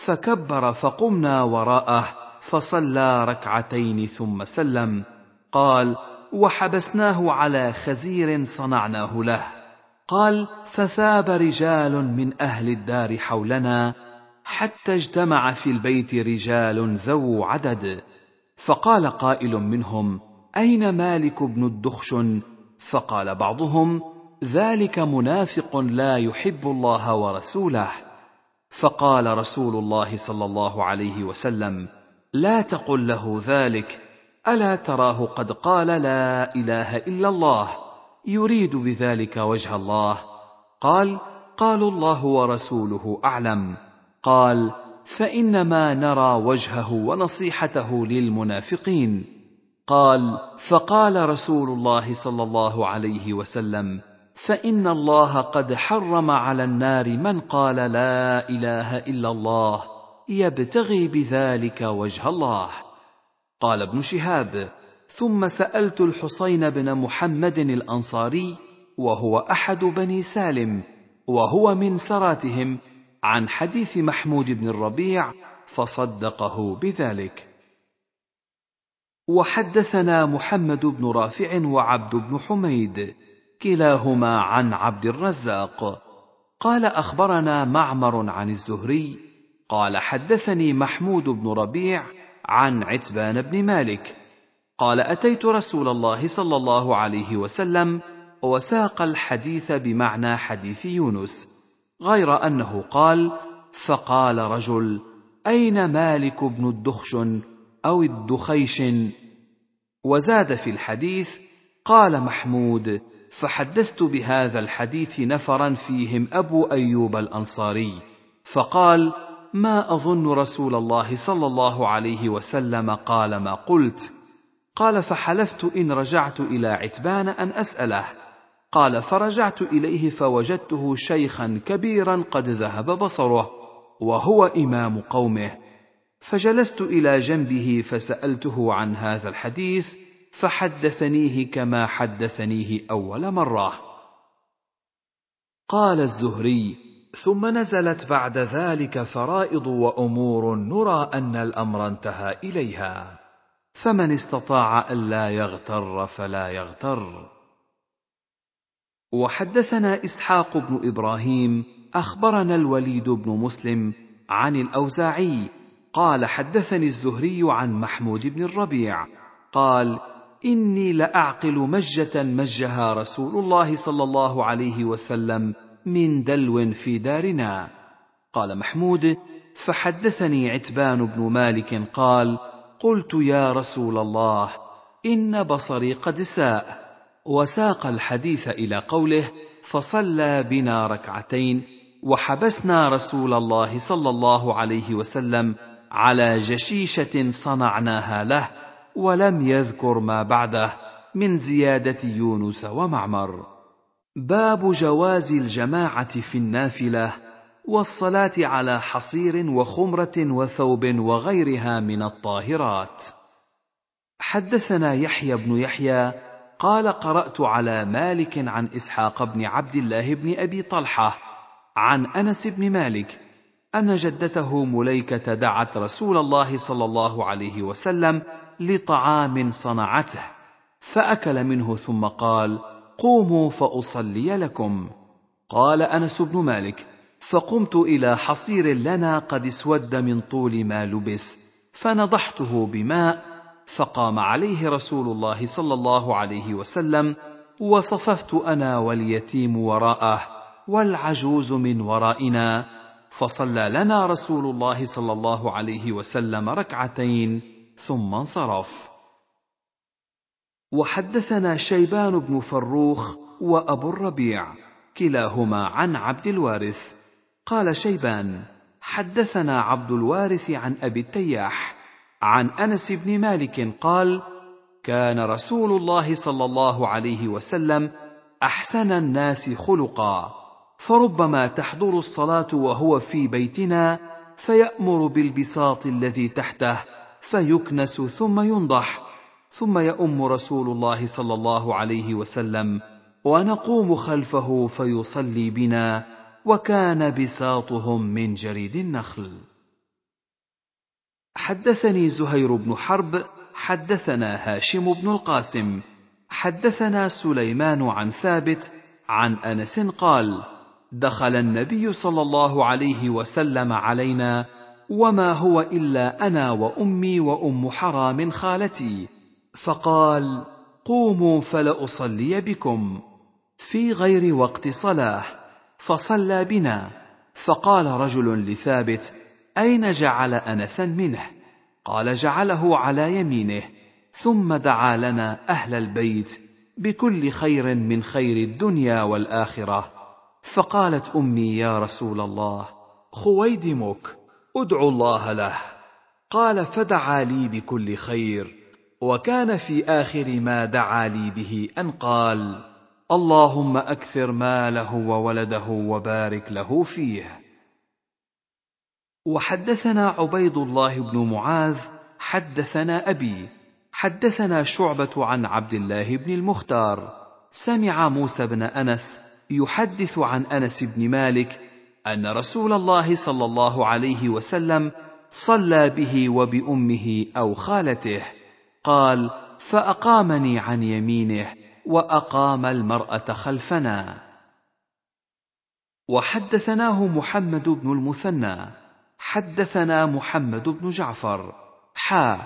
فكبر فقمنا وراءه فصلى ركعتين ثم سلم قال وحبسناه على خزير صنعناه له قال فثاب رجال من اهل الدار حولنا حتى اجتمع في البيت رجال ذو عدد فقال قائل منهم اين مالك بن الدخشن فقال بعضهم ذلك منافق لا يحب الله ورسوله فقال رسول الله صلى الله عليه وسلم لا تقل له ذلك الا تراه قد قال لا اله الا الله يريد بذلك وجه الله قال قالوا الله ورسوله اعلم قال فانما نرى وجهه ونصيحته للمنافقين قال فقال رسول الله صلى الله عليه وسلم فان الله قد حرم على النار من قال لا اله الا الله يبتغي بذلك وجه الله قال ابن شهاب ثم سالت الحسين بن محمد الانصاري وهو احد بني سالم وهو من سراتهم عن حديث محمود بن الربيع فصدقه بذلك وحدثنا محمد بن رافع وعبد بن حميد كلاهما عن عبد الرزاق قال اخبرنا معمر عن الزهري قال حدثني محمود بن ربيع عن عتبان بن مالك قال اتيت رسول الله صلى الله عليه وسلم وساق الحديث بمعنى حديث يونس غير انه قال فقال رجل اين مالك بن الدخشن او الدخيشن وزاد في الحديث قال محمود فحدثت بهذا الحديث نفرا فيهم ابو ايوب الانصاري فقال ما اظن رسول الله صلى الله عليه وسلم قال ما قلت قال فحلفت ان رجعت الى عتبان ان اساله قال فرجعت اليه فوجدته شيخا كبيرا قد ذهب بصره وهو امام قومه فجلست الى جنبه فسالته عن هذا الحديث فحدثنيه كما حدثنيه اول مره قال الزهري ثم نزلت بعد ذلك فرائض وامور نرى ان الامر انتهى اليها فمن استطاع الا يغتر فلا يغتر وحدثنا اسحاق بن ابراهيم اخبرنا الوليد بن مسلم عن الاوزاعي قال حدثني الزهري عن محمود بن الربيع قال اني لاعقل مجه مجها رسول الله صلى الله عليه وسلم من دلو في دارنا قال محمود فحدثني عتبان بن مالك قال قلت يا رسول الله ان بصري قد ساء وساق الحديث الى قوله فصلى بنا ركعتين وحبسنا رسول الله صلى الله عليه وسلم على جشيشه صنعناها له ولم يذكر ما بعده من زياده يونس ومعمر باب جواز الجماعة في النافلة والصلاة على حصير وخمرة وثوب وغيرها من الطاهرات. حدثنا يحيى بن يحيى قال قرأت على مالك عن إسحاق بن عبد الله بن أبي طلحة عن أنس بن مالك أن جدته مليكة دعت رسول الله صلى الله عليه وسلم لطعام صنعته فأكل منه ثم قال: قوموا فاصلي لكم قال انس بن مالك فقمت الى حصير لنا قد اسود من طول ما لبس فنضحته بماء فقام عليه رسول الله صلى الله عليه وسلم وصففت انا واليتيم وراءه والعجوز من ورائنا فصلى لنا رسول الله صلى الله عليه وسلم ركعتين ثم انصرف وحدثنا شيبان بن فروخ وابو الربيع كلاهما عن عبد الوارث قال شيبان حدثنا عبد الوارث عن ابي التياح عن انس بن مالك قال كان رسول الله صلى الله عليه وسلم احسن الناس خلقا فربما تحضر الصلاه وهو في بيتنا فيامر بالبساط الذي تحته فيكنس ثم ينضح ثم يؤم رسول الله صلى الله عليه وسلم ونقوم خلفه فيصلي بنا وكان بساطهم من جريد النخل حدثني زهير بن حرب حدثنا هاشم بن القاسم حدثنا سليمان عن ثابت عن انس قال دخل النبي صلى الله عليه وسلم علينا وما هو الا انا وامي وام حرام خالتي فقال قوموا فلاصلي بكم في غير وقت صلاه فصلى بنا فقال رجل لثابت اين جعل انسا منه قال جعله على يمينه ثم دعا لنا اهل البيت بكل خير من خير الدنيا والاخره فقالت امي يا رسول الله خويدمك ادعو الله له قال فدعا لي بكل خير وكان في اخر ما دعا لي به ان قال اللهم اكثر ماله وولده وبارك له فيه وحدثنا عبيد الله بن معاذ حدثنا ابي حدثنا شعبه عن عبد الله بن المختار سمع موسى بن انس يحدث عن انس بن مالك ان رسول الله صلى الله عليه وسلم صلى به وبامه او خالته قال فاقامني عن يمينه واقام المراه خلفنا وحدثناه محمد بن المثنى حدثنا محمد بن جعفر حا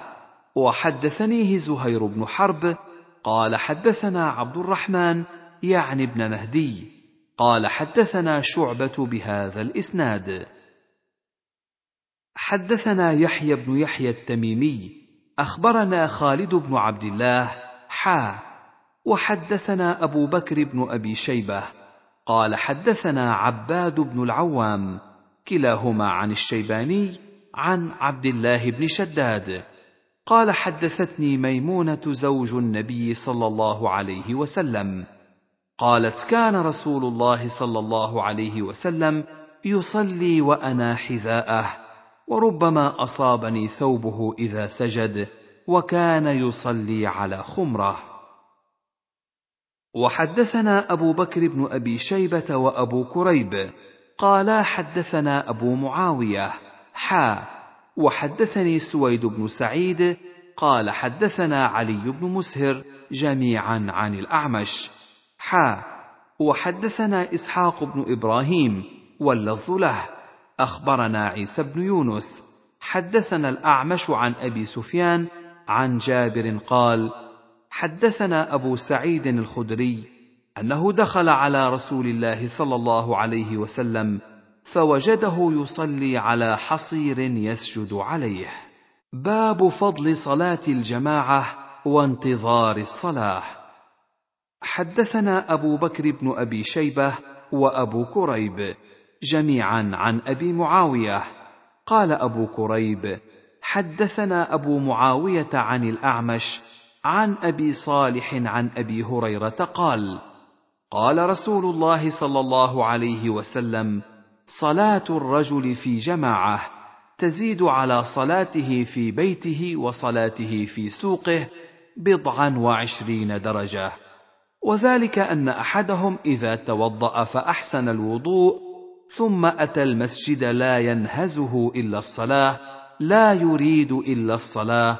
وحدثنيه زهير بن حرب قال حدثنا عبد الرحمن يعني ابن مهدي قال حدثنا شعبه بهذا الاسناد حدثنا يحيى بن يحيى التميمي اخبرنا خالد بن عبد الله حا وحدثنا ابو بكر بن ابي شيبه قال حدثنا عباد بن العوام كلاهما عن الشيباني عن عبد الله بن شداد قال حدثتني ميمونه زوج النبي صلى الله عليه وسلم قالت كان رسول الله صلى الله عليه وسلم يصلي وانا حذاءه وربما اصابني ثوبه اذا سجد وكان يصلي على خمره وحدثنا ابو بكر بن ابي شيبه وابو كريب قالا حدثنا ابو معاويه حا وحدثني سويد بن سعيد قال حدثنا علي بن مسهر جميعا عن الاعمش حا وحدثنا اسحاق بن ابراهيم واللفظ له اخبرنا عيسى بن يونس حدثنا الاعمش عن ابي سفيان عن جابر قال حدثنا ابو سعيد الخدري انه دخل على رسول الله صلى الله عليه وسلم فوجده يصلي على حصير يسجد عليه باب فضل صلاه الجماعه وانتظار الصلاه حدثنا ابو بكر بن ابي شيبه وابو كريب جميعا عن ابي معاويه قال ابو كريب حدثنا ابو معاويه عن الاعمش عن ابي صالح عن ابي هريره قال قال رسول الله صلى الله عليه وسلم صلاه الرجل في جماعه تزيد على صلاته في بيته وصلاته في سوقه بضعا وعشرين درجه وذلك ان احدهم اذا توضا فاحسن الوضوء ثم أتى المسجد لا ينهزه إلا الصلاة لا يريد إلا الصلاة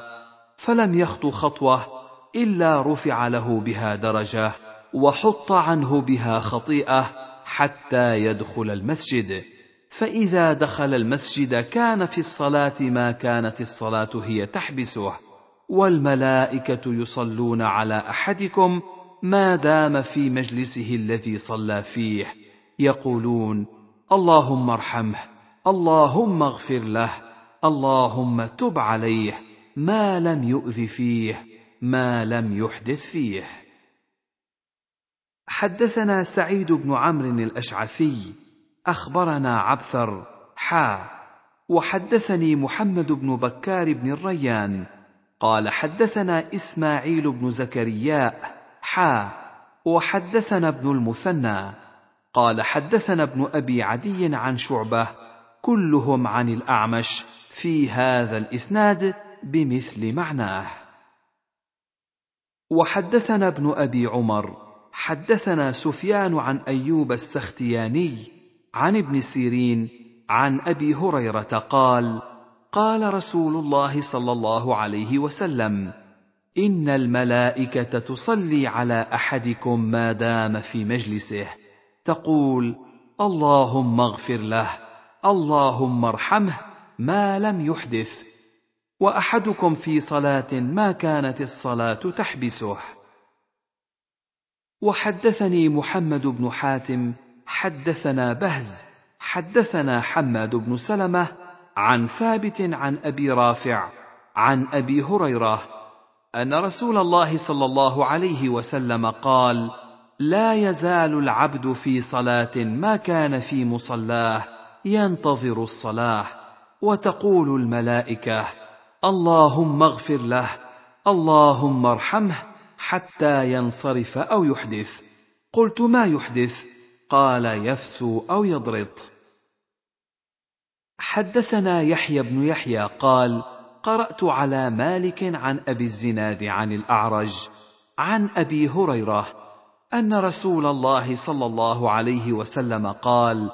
فلم يخط خطوة إلا رفع له بها درجة وحط عنه بها خطيئة حتى يدخل المسجد فإذا دخل المسجد كان في الصلاة ما كانت الصلاة هي تحبسه والملائكة يصلون على أحدكم ما دام في مجلسه الذي صلى فيه يقولون اللهم ارحمه اللهم اغفر له اللهم تب عليه ما لم يؤذ فيه ما لم يحدث فيه حدثنا سعيد بن عمرو الاشعثي اخبرنا عبثر حا وحدثني محمد بن بكار بن الريان قال حدثنا اسماعيل بن زكرياء حا وحدثنا ابن المثنى قال حدثنا ابن ابي عدي عن شعبه كلهم عن الاعمش في هذا الاسناد بمثل معناه وحدثنا ابن ابي عمر حدثنا سفيان عن ايوب السختياني عن ابن سيرين عن ابي هريره قال قال رسول الله صلى الله عليه وسلم ان الملائكه تصلي على احدكم ما دام في مجلسه تقول اللهم اغفر له اللهم ارحمه ما لم يحدث واحدكم في صلاه ما كانت الصلاه تحبسه وحدثني محمد بن حاتم حدثنا بهز حدثنا حماد بن سلمه عن ثابت عن ابي رافع عن ابي هريره ان رسول الله صلى الله عليه وسلم قال لا يزال العبد في صلاه ما كان في مصلاه ينتظر الصلاه وتقول الملائكه اللهم اغفر له اللهم ارحمه حتى ينصرف او يحدث قلت ما يحدث قال يفسو او يضرط حدثنا يحيى بن يحيى قال قرات على مالك عن ابي الزناد عن الاعرج عن ابي هريره ان رسول الله صلى الله عليه وسلم قال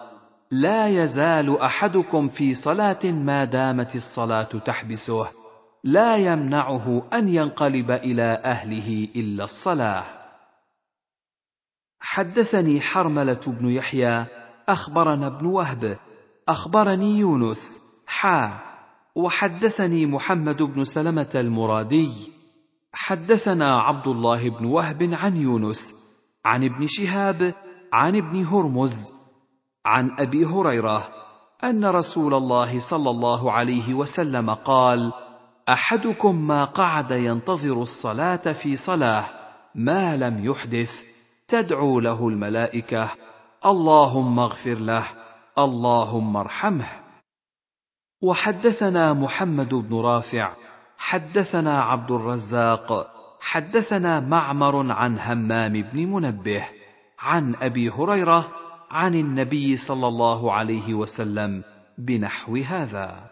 لا يزال احدكم في صلاه ما دامت الصلاه تحبسه لا يمنعه ان ينقلب الى اهله الا الصلاه حدثني حرمله بن يحيى اخبرنا ابن وهب اخبرني يونس حا وحدثني محمد بن سلمه المرادي حدثنا عبد الله بن وهب عن يونس عن ابن شهاب عن ابن هرمز عن ابي هريره ان رسول الله صلى الله عليه وسلم قال احدكم ما قعد ينتظر الصلاه في صلاه ما لم يحدث تدعو له الملائكه اللهم اغفر له اللهم ارحمه وحدثنا محمد بن رافع حدثنا عبد الرزاق حدثنا معمر عن همام بن منبه عن ابي هريره عن النبي صلى الله عليه وسلم بنحو هذا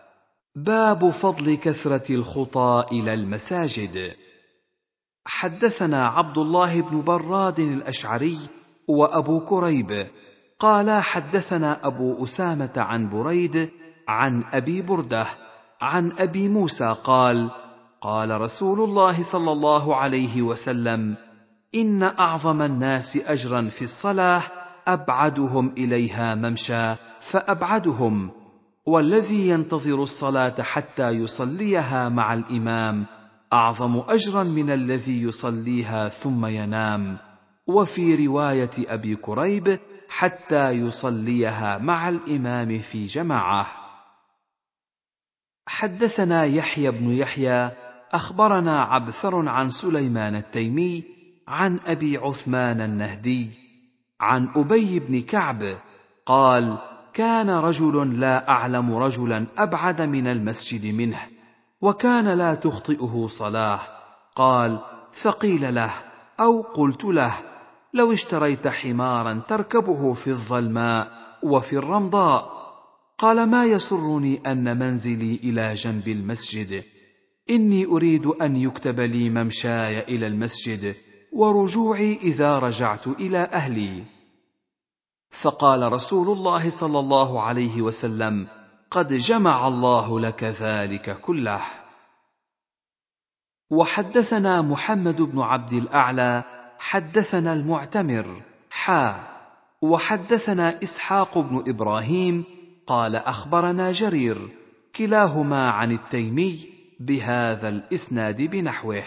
باب فضل كثره الخطى الى المساجد حدثنا عبد الله بن براد الاشعري وابو كريب قال حدثنا ابو اسامه عن بريد عن ابي برده عن ابي موسى قال قال رسول الله صلى الله عليه وسلم ان اعظم الناس اجرا في الصلاه ابعدهم اليها ممشى فابعدهم والذي ينتظر الصلاه حتى يصليها مع الامام اعظم اجرا من الذي يصليها ثم ينام وفي روايه ابي كريب حتى يصليها مع الامام في جماعه حدثنا يحيى بن يحيى اخبرنا عبثر عن سليمان التيمي عن ابي عثمان النهدي عن ابي بن كعب قال كان رجل لا اعلم رجلا ابعد من المسجد منه وكان لا تخطئه صلاه قال فقيل له او قلت له لو اشتريت حمارا تركبه في الظلماء وفي الرمضاء قال ما يسرني ان منزلي الى جنب المسجد اني اريد ان يكتب لي ممشاي الى المسجد ورجوعي اذا رجعت الى اهلي فقال رسول الله صلى الله عليه وسلم قد جمع الله لك ذلك كله وحدثنا محمد بن عبد الاعلى حدثنا المعتمر حا وحدثنا اسحاق بن ابراهيم قال اخبرنا جرير كلاهما عن التيمي بهذا الاسناد بنحوه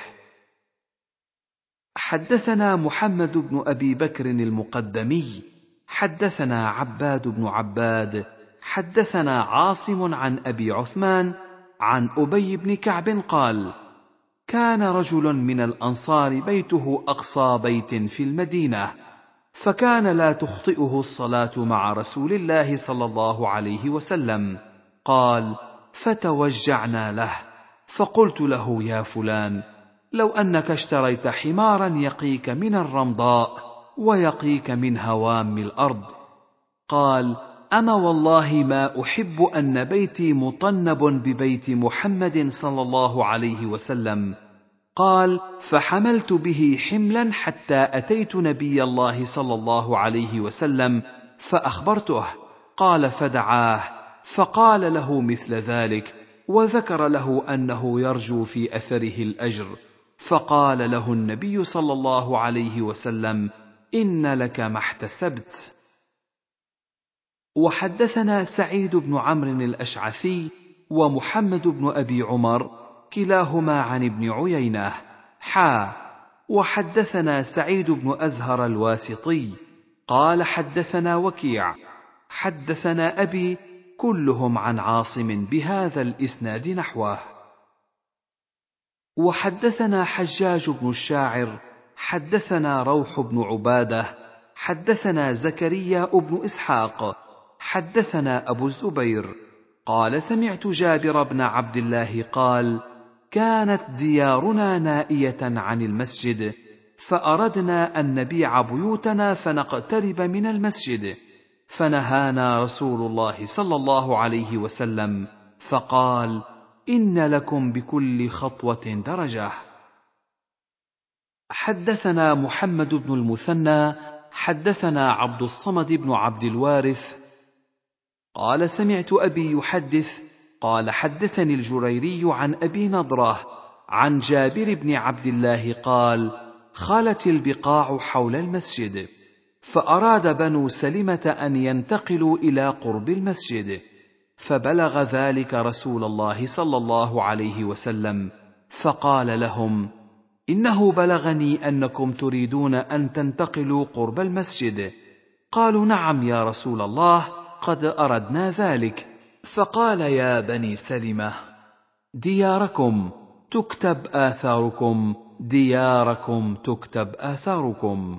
حدثنا محمد بن ابي بكر المقدمي حدثنا عباد بن عباد حدثنا عاصم عن ابي عثمان عن ابي بن كعب قال كان رجل من الانصار بيته اقصى بيت في المدينه فكان لا تخطئه الصلاه مع رسول الله صلى الله عليه وسلم قال فتوجعنا له فقلت له يا فلان لو انك اشتريت حمارا يقيك من الرمضاء ويقيك من هوام الارض قال اما والله ما احب ان بيتي مطنب ببيت محمد صلى الله عليه وسلم قال فحملت به حملا حتى اتيت نبي الله صلى الله عليه وسلم فاخبرته قال فدعاه فقال له مثل ذلك وذكر له انه يرجو في اثره الاجر فقال له النبي صلى الله عليه وسلم ان لك ما احتسبت وحدثنا سعيد بن عمرو الاشعثي ومحمد بن ابي عمر كلاهما عن ابن عيينه حا وحدثنا سعيد بن ازهر الواسطي قال حدثنا وكيع حدثنا ابي كلهم عن عاصم بهذا الاسناد نحوه وحدثنا حجاج بن الشاعر حدثنا روح بن عباده حدثنا زكريا بن اسحاق حدثنا ابو الزبير قال سمعت جابر بن عبد الله قال كانت ديارنا نائيه عن المسجد فاردنا ان نبيع بيوتنا فنقترب من المسجد فنهانا رسول الله صلى الله عليه وسلم فقال ان لكم بكل خطوه درجه حدثنا محمد بن المثنى حدثنا عبد الصمد بن عبد الوارث قال سمعت ابي يحدث قال حدثني الجريري عن ابي نضره عن جابر بن عبد الله قال خالت البقاع حول المسجد فأراد بنو سلمة أن ينتقلوا إلى قرب المسجد، فبلغ ذلك رسول الله صلى الله عليه وسلم، فقال لهم: إنه بلغني أنكم تريدون أن تنتقلوا قرب المسجد. قالوا: نعم يا رسول الله، قد أردنا ذلك. فقال يا بني سلمة: دياركم تكتب آثاركم، دياركم تكتب آثاركم.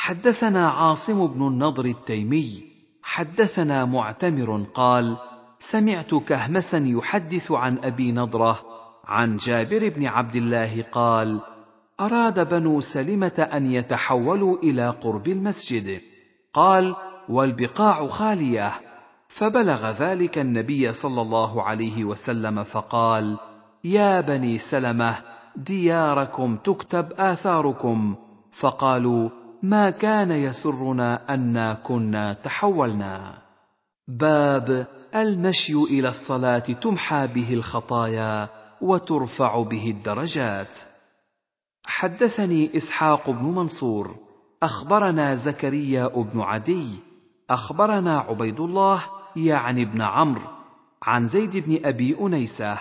حدثنا عاصم بن النضر التيمي حدثنا معتمر قال سمعت كهمسا يحدث عن ابي نضره عن جابر بن عبد الله قال اراد بنو سلمه ان يتحولوا الى قرب المسجد قال والبقاع خاليه فبلغ ذلك النبي صلى الله عليه وسلم فقال يا بني سلمه دياركم تكتب اثاركم فقالوا ما كان يسرنا انا كنا تحولنا باب المشي الى الصلاه تمحى به الخطايا وترفع به الدرجات حدثني اسحاق بن منصور اخبرنا زكريا بن عدي اخبرنا عبيد الله يعني بن عمرو عن زيد بن ابي انيسه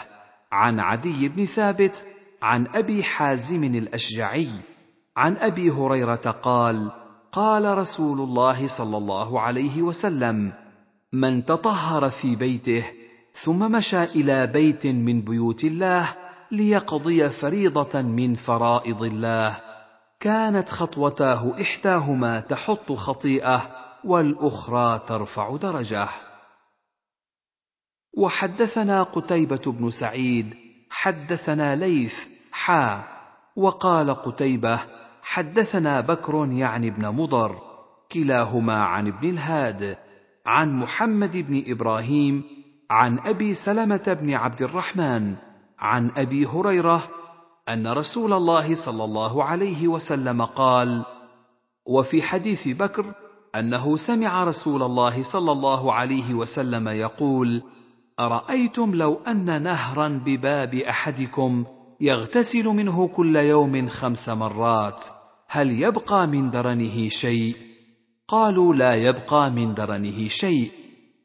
عن عدي بن ثابت عن ابي حازم الاشجعي عن ابي هريره قال قال رسول الله صلى الله عليه وسلم من تطهر في بيته ثم مشى الى بيت من بيوت الله ليقضي فريضه من فرائض الله كانت خطوتاه احداهما تحط خطيئه والاخرى ترفع درجه وحدثنا قتيبه بن سعيد حدثنا ليث حا وقال قتيبه حدثنا بكر يعني ابن مضر كلاهما عن ابن الهاد عن محمد بن ابراهيم عن ابي سلمه بن عبد الرحمن عن ابي هريره ان رسول الله صلى الله عليه وسلم قال وفي حديث بكر انه سمع رسول الله صلى الله عليه وسلم يقول ارايتم لو ان نهرا بباب احدكم يغتسل منه كل يوم خمس مرات هل يبقى من درنه شيء قالوا لا يبقى من درنه شيء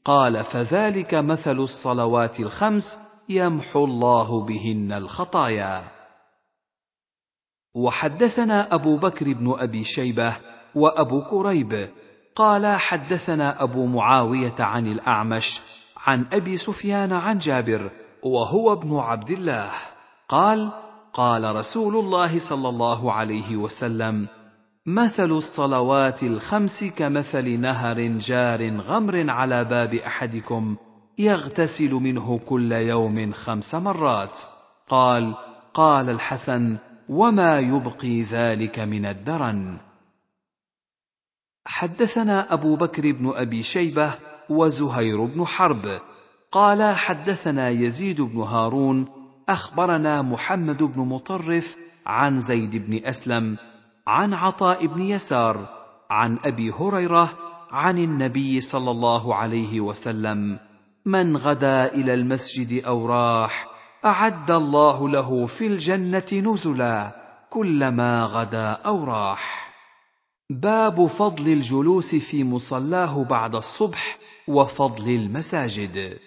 قال فذلك مثل الصلوات الخمس يمحو الله بهن الخطايا وحدثنا ابو بكر بن ابي شيبه وابو كريب قال حدثنا ابو معاويه عن الاعمش عن ابي سفيان عن جابر وهو ابن عبد الله قال قال رسول الله صلى الله عليه وسلم مثل الصلوات الخمس كمثل نهر جار غمر على باب احدكم يغتسل منه كل يوم خمس مرات قال قال الحسن وما يبقي ذلك من الدرن حدثنا ابو بكر بن ابي شيبه وزهير بن حرب قال حدثنا يزيد بن هارون اخبرنا محمد بن مطرف عن زيد بن اسلم عن عطاء بن يسار عن ابي هريره عن النبي صلى الله عليه وسلم من غدا الى المسجد او راح اعد الله له في الجنه نزلا كلما غدا او راح باب فضل الجلوس في مصلاه بعد الصبح وفضل المساجد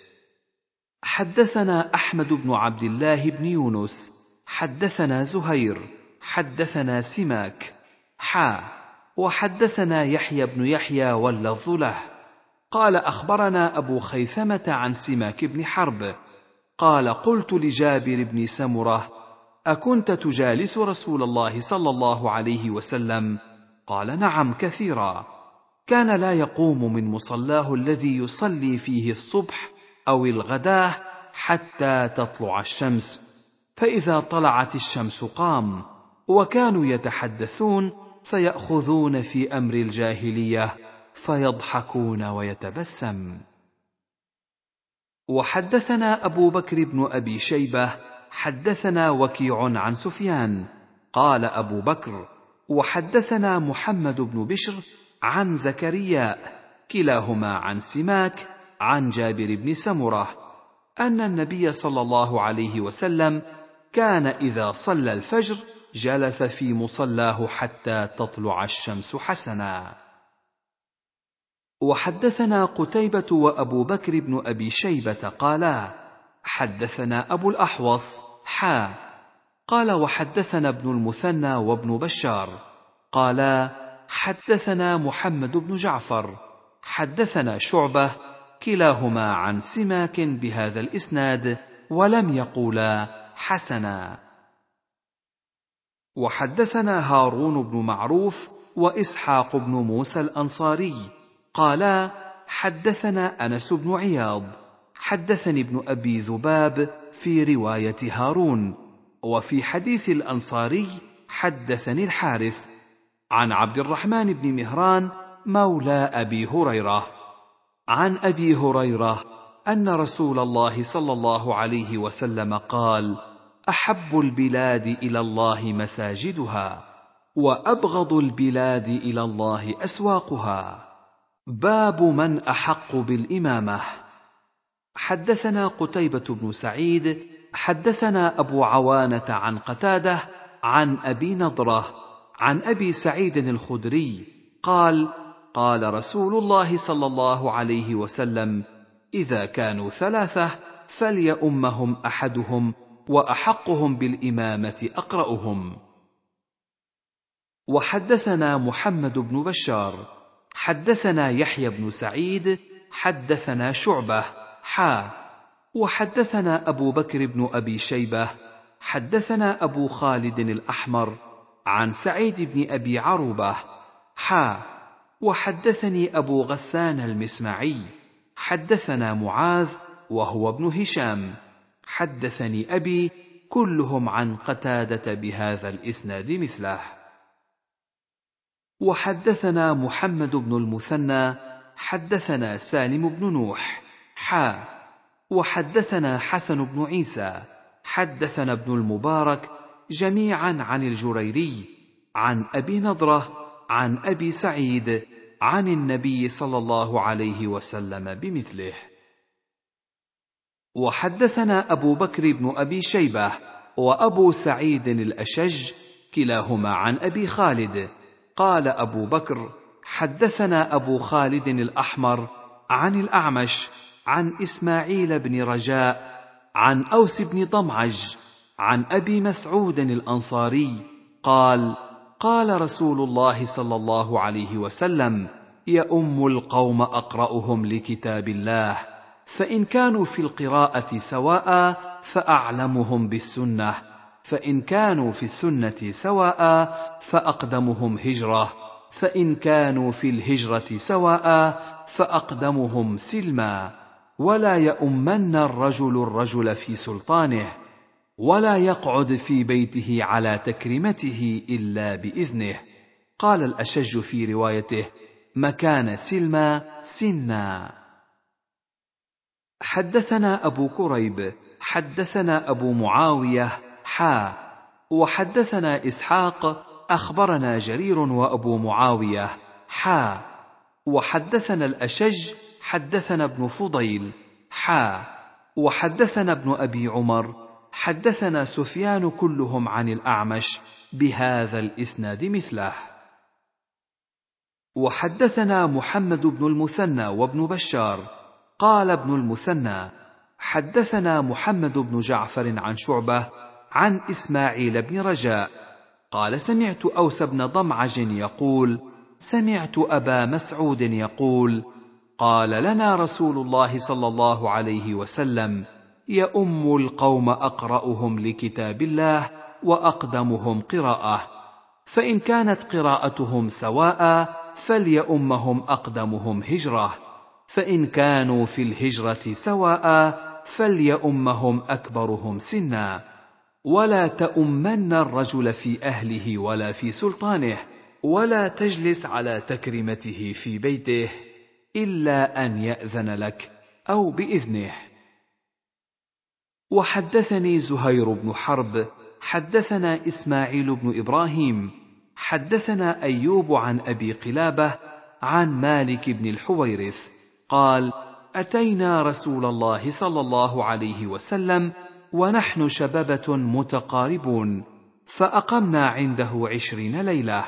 حدثنا احمد بن عبد الله بن يونس حدثنا زهير حدثنا سماك حا وحدثنا يحيى بن يحيى واللفظ له قال اخبرنا ابو خيثمه عن سماك بن حرب قال قلت لجابر بن سمره اكنت تجالس رسول الله صلى الله عليه وسلم قال نعم كثيرا كان لا يقوم من مصلاه الذي يصلي فيه الصبح او الغداه حتى تطلع الشمس فاذا طلعت الشمس قام وكانوا يتحدثون فياخذون في امر الجاهليه فيضحكون ويتبسم وحدثنا ابو بكر بن ابي شيبه حدثنا وكيع عن سفيان قال ابو بكر وحدثنا محمد بن بشر عن زكريا كلاهما عن سماك عن جابر بن سمره ان النبي صلى الله عليه وسلم كان اذا صلى الفجر جلس في مصلاه حتى تطلع الشمس حسنا وحدثنا قتيبه وابو بكر بن ابي شيبه قالا حدثنا ابو الاحوص حا قال وحدثنا ابن المثنى وابن بشار قالا حدثنا محمد بن جعفر حدثنا شعبه كلاهما عن سماك بهذا الاسناد ولم يقولا حسنا وحدثنا هارون بن معروف واسحاق بن موسى الانصاري قالا حدثنا انس بن عياض حدثني ابن ابي ذباب في روايه هارون وفي حديث الانصاري حدثني الحارث عن عبد الرحمن بن مهران مولى ابي هريره عن ابي هريره ان رسول الله صلى الله عليه وسلم قال احب البلاد الى الله مساجدها وابغض البلاد الى الله اسواقها باب من احق بالامامه حدثنا قتيبه بن سعيد حدثنا ابو عوانه عن قتاده عن ابي نضره عن ابي سعيد الخدري قال قال رسول الله صلى الله عليه وسلم اذا كانوا ثلاثه فليؤمهم احدهم واحقهم بالامامه اقراهم وحدثنا محمد بن بشار حدثنا يحيى بن سعيد حدثنا شعبه حا وحدثنا ابو بكر بن ابي شيبه حدثنا ابو خالد الاحمر عن سعيد بن ابي عروبه حا وحدثني ابو غسان المسمعي حدثنا معاذ وهو ابن هشام حدثني ابي كلهم عن قتاده بهذا الاسناد مثله وحدثنا محمد بن المثنى حدثنا سالم بن نوح حا وحدثنا حسن بن عيسى حدثنا ابن المبارك جميعا عن الجريري عن ابي نضره عن ابي سعيد عن النبي صلى الله عليه وسلم بمثله وحدثنا ابو بكر بن ابي شيبه وابو سعيد الاشج كلاهما عن ابي خالد قال ابو بكر حدثنا ابو خالد الاحمر عن الاعمش عن اسماعيل بن رجاء عن اوس بن ضمعج عن ابي مسعود الانصاري قال قال رسول الله صلى الله عليه وسلم يؤم القوم اقراهم لكتاب الله فان كانوا في القراءه سواء فاعلمهم بالسنه فان كانوا في السنه سواء فاقدمهم هجره فان كانوا في الهجره سواء فاقدمهم سلما ولا يؤمن الرجل الرجل في سلطانه ولا يقعد في بيته على تكريمته الا باذنه قال الاشج في روايته مكان سلمى سنا حدثنا ابو كريب حدثنا ابو معاويه حا وحدثنا اسحاق اخبرنا جرير وابو معاويه حا وحدثنا الاشج حدثنا ابن فضيل حا وحدثنا ابن ابي عمر حدثنا سفيان كلهم عن الاعمش بهذا الاسناد مثله وحدثنا محمد بن المثنى وابن بشار قال ابن المثنى حدثنا محمد بن جعفر عن شعبه عن اسماعيل بن رجاء قال سمعت اوس بن ضمعج يقول سمعت ابا مسعود يقول قال لنا رسول الله صلى الله عليه وسلم يؤم القوم اقراهم لكتاب الله واقدمهم قراءه فان كانت قراءتهم سواء فليؤمهم اقدمهم هجره فان كانوا في الهجره سواء فليؤمهم اكبرهم سنا ولا تؤمن الرجل في اهله ولا في سلطانه ولا تجلس على تكرمته في بيته الا ان ياذن لك او باذنه وحدثني زهير بن حرب حدثنا اسماعيل بن ابراهيم حدثنا ايوب عن ابي قلابه عن مالك بن الحويرث قال اتينا رسول الله صلى الله عليه وسلم ونحن شببه متقاربون فاقمنا عنده عشرين ليله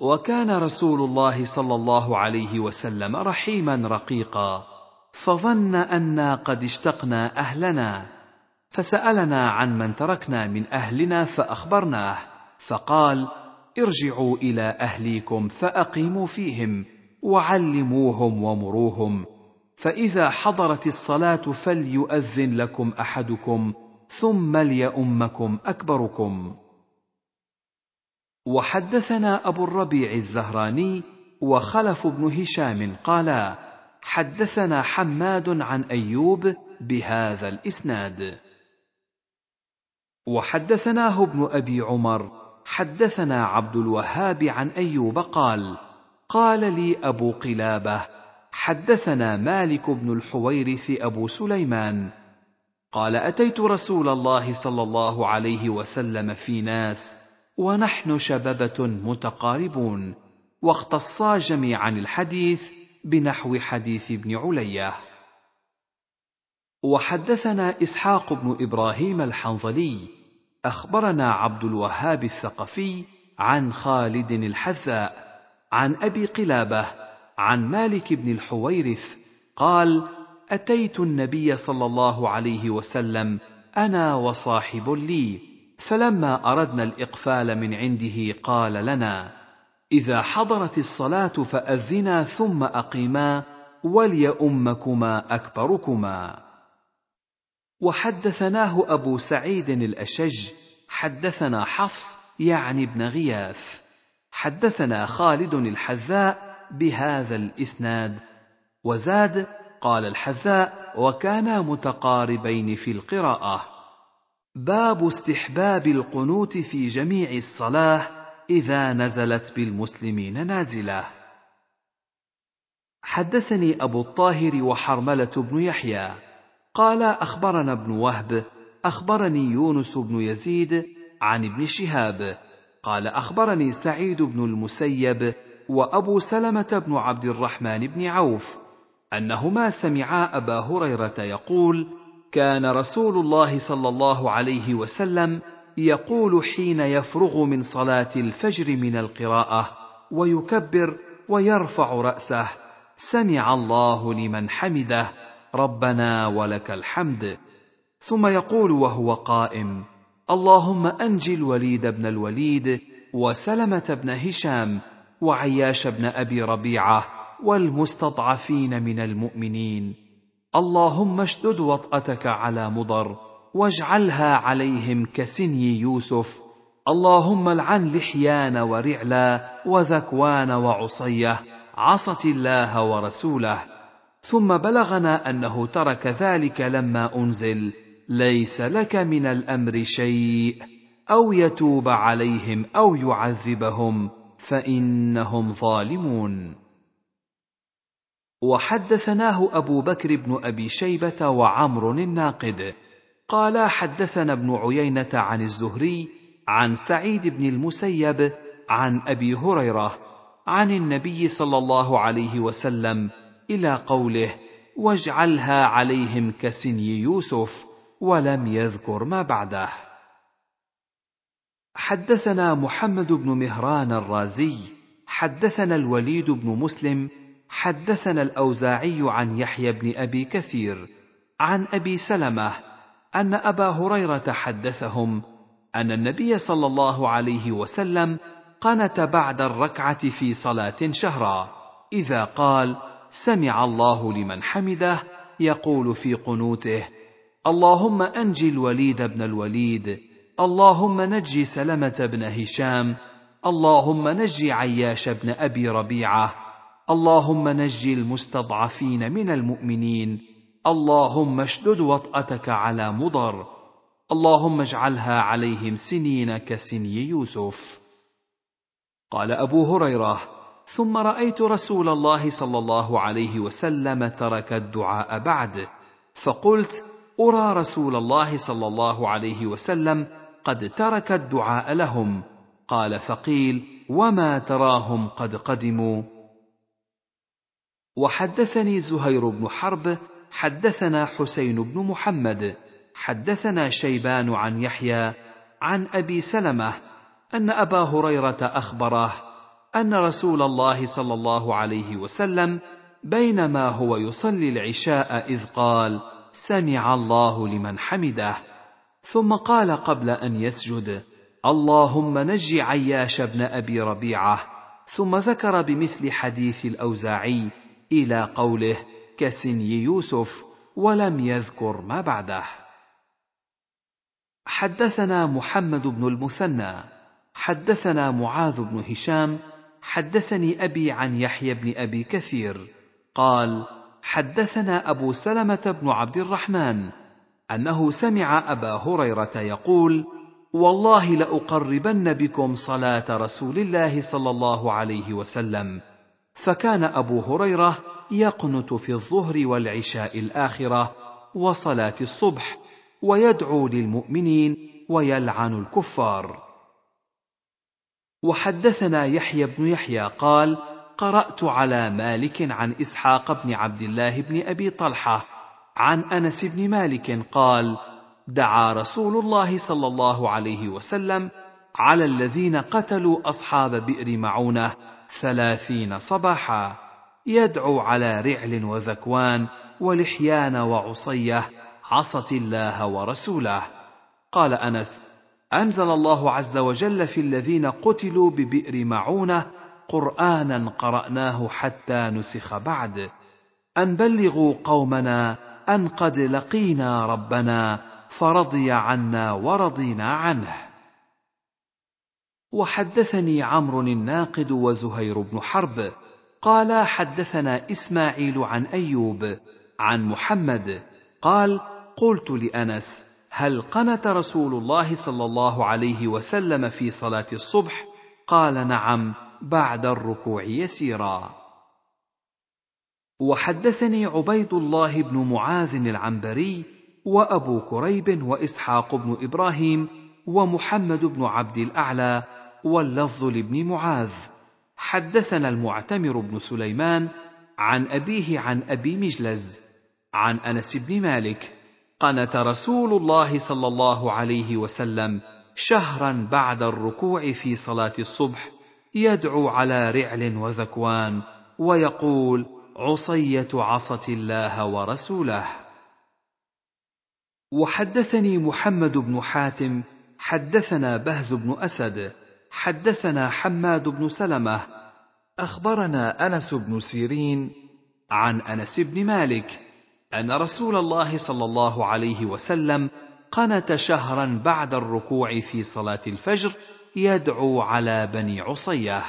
وكان رسول الله صلى الله عليه وسلم رحيما رقيقا فظن انا قد اشتقنا اهلنا فسالنا عن من تركنا من اهلنا فاخبرناه فقال ارجعوا الى اهليكم فاقيموا فيهم وعلموهم ومروهم فاذا حضرت الصلاه فليؤذن لكم احدكم ثم ليؤمكم اكبركم وحدثنا ابو الربيع الزهراني وخلف بن هشام قالا حدثنا حماد عن ايوب بهذا الاسناد وحدثناه ابن ابي عمر حدثنا عبد الوهاب عن ايوب قال قال لي ابو قلابه حدثنا مالك بن الحويرث ابو سليمان قال اتيت رسول الله صلى الله عليه وسلم في ناس ونحن شببه متقاربون واختصا جميعا الحديث بنحو حديث ابن عليه وحدثنا اسحاق بن ابراهيم الحنظلي اخبرنا عبد الوهاب الثقفي عن خالد الحذاء عن ابي قلابه عن مالك بن الحويرث قال اتيت النبي صلى الله عليه وسلم انا وصاحب لي فلما اردنا الاقفال من عنده قال لنا اذا حضرت الصلاه فاذنا ثم اقيما وليؤمكما اكبركما وحدثناه أبو سعيد الأشج حدثنا حفص يعني ابن غياث حدثنا خالد الحذاء بهذا الإسناد وزاد قال الحذاء وكانا متقاربين في القراءة باب استحباب القنوت في جميع الصلاة إذا نزلت بالمسلمين نازلة حدثني أبو الطاهر وحرملة بن يحيى قال اخبرنا ابن وهب اخبرني يونس بن يزيد عن ابن شهاب قال اخبرني سعيد بن المسيب وابو سلمه بن عبد الرحمن بن عوف انهما سمعا ابا هريره يقول كان رسول الله صلى الله عليه وسلم يقول حين يفرغ من صلاه الفجر من القراءه ويكبر ويرفع راسه سمع الله لمن حمده ربنا ولك الحمد ثم يقول وهو قائم اللهم انجي الوليد بن الوليد وسلمه بن هشام وعياش بن ابي ربيعه والمستضعفين من المؤمنين اللهم اشدد وطاتك على مضر واجعلها عليهم كسني يوسف اللهم العن لحيان ورعلا وذكوان وعصيه عصت الله ورسوله ثم بلغنا انه ترك ذلك لما انزل ليس لك من الامر شيء او يتوب عليهم او يعذبهم فانهم ظالمون وحدثناه ابو بكر بن ابي شيبه وعمر الناقد قالا حدثنا ابن عيينه عن الزهري عن سعيد بن المسيب عن ابي هريره عن النبي صلى الله عليه وسلم الى قوله واجعلها عليهم كسني يوسف ولم يذكر ما بعده حدثنا محمد بن مهران الرازي حدثنا الوليد بن مسلم حدثنا الاوزاعي عن يحيى بن ابي كثير عن ابي سلمه ان ابا هريره حدثهم ان النبي صلى الله عليه وسلم قنت بعد الركعه في صلاه شهرا اذا قال سمع الله لمن حمده يقول في قنوته اللهم انج الوليد بن الوليد اللهم نج سلمه بن هشام اللهم نج عياش بن ابي ربيعه اللهم نج المستضعفين من المؤمنين اللهم اشدد وطاتك على مضر اللهم اجعلها عليهم سنين كسني يوسف قال ابو هريره ثم رايت رسول الله صلى الله عليه وسلم ترك الدعاء بعد فقلت ارى رسول الله صلى الله عليه وسلم قد ترك الدعاء لهم قال فقيل وما تراهم قد قدموا وحدثني زهير بن حرب حدثنا حسين بن محمد حدثنا شيبان عن يحيى عن ابي سلمه ان ابا هريره اخبره ان رسول الله صلى الله عليه وسلم بينما هو يصلي العشاء اذ قال سمع الله لمن حمده ثم قال قبل ان يسجد اللهم نج عياش بن ابي ربيعه ثم ذكر بمثل حديث الاوزاعي الى قوله كسني يوسف ولم يذكر ما بعده حدثنا محمد بن المثنى حدثنا معاذ بن هشام حدثني ابي عن يحيى بن ابي كثير قال حدثنا ابو سلمه بن عبد الرحمن انه سمع ابا هريره يقول والله لاقربن بكم صلاه رسول الله صلى الله عليه وسلم فكان ابو هريره يقنت في الظهر والعشاء الاخره وصلاه الصبح ويدعو للمؤمنين ويلعن الكفار وحدثنا يحيى بن يحيى قال قرات على مالك عن اسحاق بن عبد الله بن ابي طلحه عن انس بن مالك قال دعا رسول الله صلى الله عليه وسلم على الذين قتلوا اصحاب بئر معونه ثلاثين صباحا يدعو على رعل وذكوان ولحيان وعصيه عصت الله ورسوله قال انس انزل الله عز وجل في الذين قتلوا ببئر معونه قرانا قراناه حتى نسخ بعد ان بلغوا قومنا ان قد لقينا ربنا فرضي عنا ورضينا عنه وحدثني عمرو الناقد وزهير بن حرب قالا حدثنا اسماعيل عن ايوب عن محمد قال قلت لانس هل قنت رسول الله صلى الله عليه وسلم في صلاه الصبح قال نعم بعد الركوع يسيرا وحدثني عبيد الله بن معاذ العنبري وابو كريب واسحاق بن ابراهيم ومحمد بن عبد الاعلى واللفظ لابن معاذ حدثنا المعتمر بن سليمان عن ابيه عن ابي مجلز عن انس بن مالك قنت رسول الله صلى الله عليه وسلم شهرا بعد الركوع في صلاه الصبح يدعو على رعل وذكوان ويقول عصيه عصت الله ورسوله وحدثني محمد بن حاتم حدثنا بهز بن اسد حدثنا حماد بن سلمه اخبرنا انس بن سيرين عن انس بن مالك ان رسول الله صلى الله عليه وسلم قنت شهرا بعد الركوع في صلاه الفجر يدعو على بني عصيه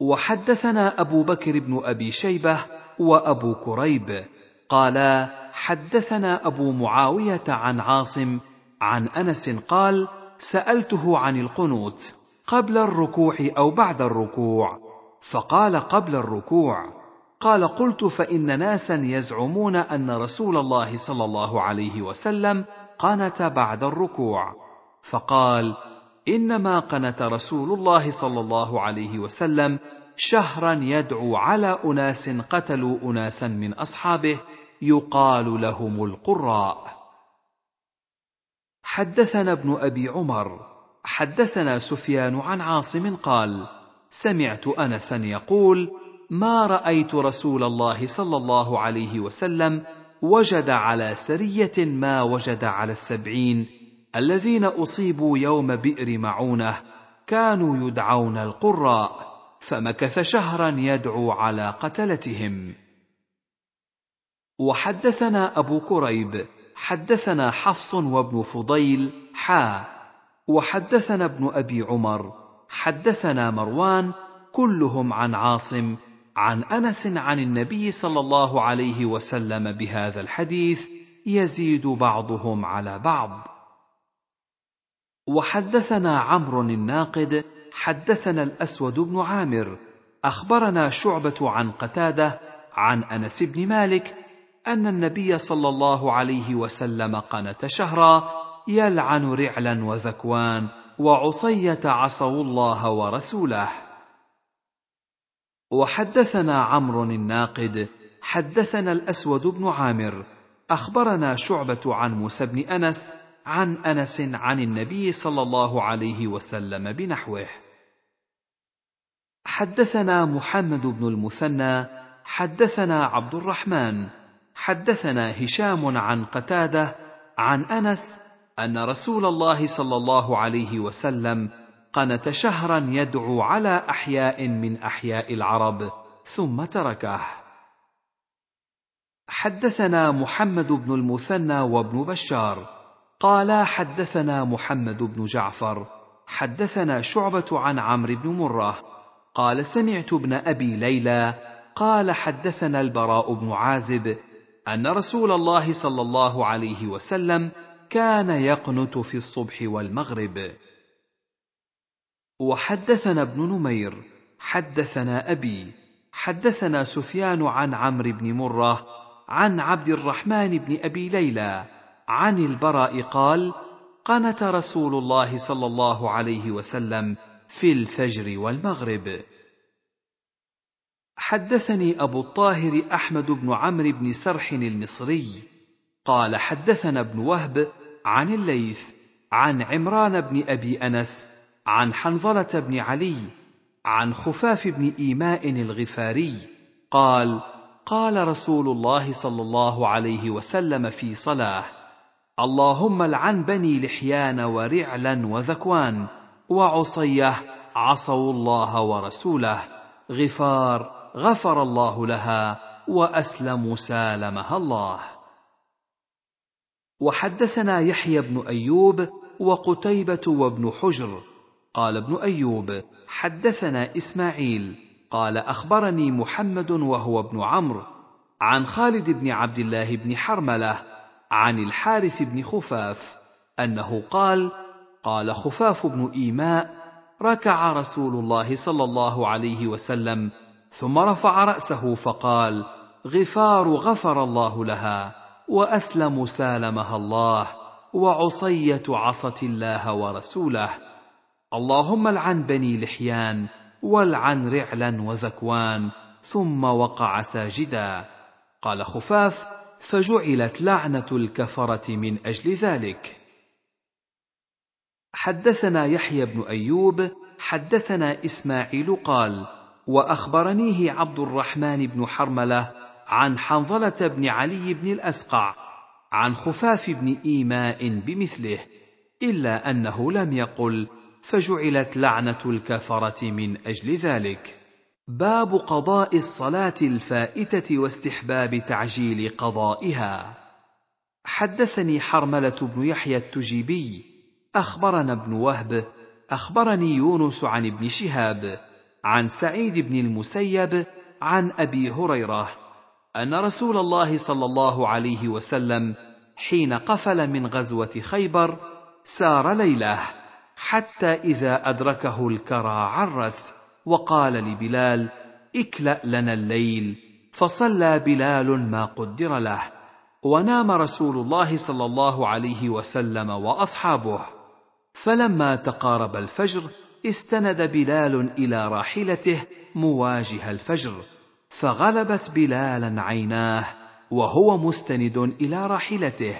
وحدثنا ابو بكر بن ابي شيبه وابو كريب قالا حدثنا ابو معاويه عن عاصم عن انس قال سالته عن القنوت قبل الركوع او بعد الركوع فقال قبل الركوع قال قلت فان ناسا يزعمون ان رسول الله صلى الله عليه وسلم قنت بعد الركوع فقال انما قنت رسول الله صلى الله عليه وسلم شهرا يدعو على اناس قتلوا اناسا من اصحابه يقال لهم القراء حدثنا ابن ابي عمر حدثنا سفيان عن عاصم قال سمعت انسا يقول ما رايت رسول الله صلى الله عليه وسلم وجد على سريه ما وجد على السبعين الذين اصيبوا يوم بئر معونه كانوا يدعون القراء فمكث شهرا يدعو على قتلتهم وحدثنا ابو كريب حدثنا حفص وابن فضيل حا وحدثنا ابن ابي عمر حدثنا مروان كلهم عن عاصم عن انس عن النبي صلى الله عليه وسلم بهذا الحديث يزيد بعضهم على بعض وحدثنا عمرو الناقد حدثنا الاسود بن عامر اخبرنا شعبه عن قتاده عن انس بن مالك ان النبي صلى الله عليه وسلم قنت شهرا يلعن رعلا وذكوان وعصيه عصوا الله ورسوله وحدثنا عمرو الناقد حدثنا الاسود بن عامر اخبرنا شعبه عن موسى بن انس عن انس عن النبي صلى الله عليه وسلم بنحوه حدثنا محمد بن المثنى حدثنا عبد الرحمن حدثنا هشام عن قتاده عن انس ان رسول الله صلى الله عليه وسلم قنت شهرا يدعو على احياء من احياء العرب ثم تركه حدثنا محمد بن المثنى وابن بشار قالا حدثنا محمد بن جعفر حدثنا شعبه عن عمرو بن مره قال سمعت ابن ابي ليلى قال حدثنا البراء بن عازب ان رسول الله صلى الله عليه وسلم كان يقنت في الصبح والمغرب وحدثنا ابن نمير حدثنا ابي حدثنا سفيان عن عمرو بن مره عن عبد الرحمن بن ابي ليلى عن البراء قال قنت رسول الله صلى الله عليه وسلم في الفجر والمغرب حدثني ابو الطاهر احمد بن عمرو بن سرح المصري قال حدثنا ابن وهب عن الليث عن عمران بن ابي انس عن حنظله بن علي عن خفاف بن ايماء الغفاري قال قال رسول الله صلى الله عليه وسلم في صلاه اللهم العن بني لحيان ورعلا وذكوان وعصيه عصوا الله ورسوله غفار غفر الله لها واسلم سالمها الله وحدثنا يحيى بن ايوب وقتيبه وابن حجر قال ابن ايوب حدثنا اسماعيل قال اخبرني محمد وهو ابن عمرو عن خالد بن عبد الله بن حرمله عن الحارث بن خفاف انه قال قال خفاف بن ايماء ركع رسول الله صلى الله عليه وسلم ثم رفع راسه فقال غفار غفر الله لها واسلم سالمها الله وعصيه عصت الله ورسوله اللهم العن بني لحيان والعن رعلا وذكوان ثم وقع ساجدا قال خفاف فجعلت لعنه الكفره من اجل ذلك حدثنا يحيى بن ايوب حدثنا اسماعيل قال واخبرنيه عبد الرحمن بن حرمله عن حنظله بن علي بن الاسقع عن خفاف بن ايماء بمثله الا انه لم يقل فجعلت لعنه الكفره من اجل ذلك باب قضاء الصلاه الفائته واستحباب تعجيل قضائها حدثني حرمله بن يحيى التجيبي اخبرنا ابن وهب اخبرني يونس عن ابن شهاب عن سعيد بن المسيب عن ابي هريره ان رسول الله صلى الله عليه وسلم حين قفل من غزوه خيبر سار ليله حتى إذا أدركه الكرى عرس وقال لبلال اكلأ لنا الليل فصلى بلال ما قدر له ونام رسول الله صلى الله عليه وسلم وأصحابه فلما تقارب الفجر استند بلال إلى راحلته مواجه الفجر فغلبت بلالا عيناه وهو مستند إلى راحلته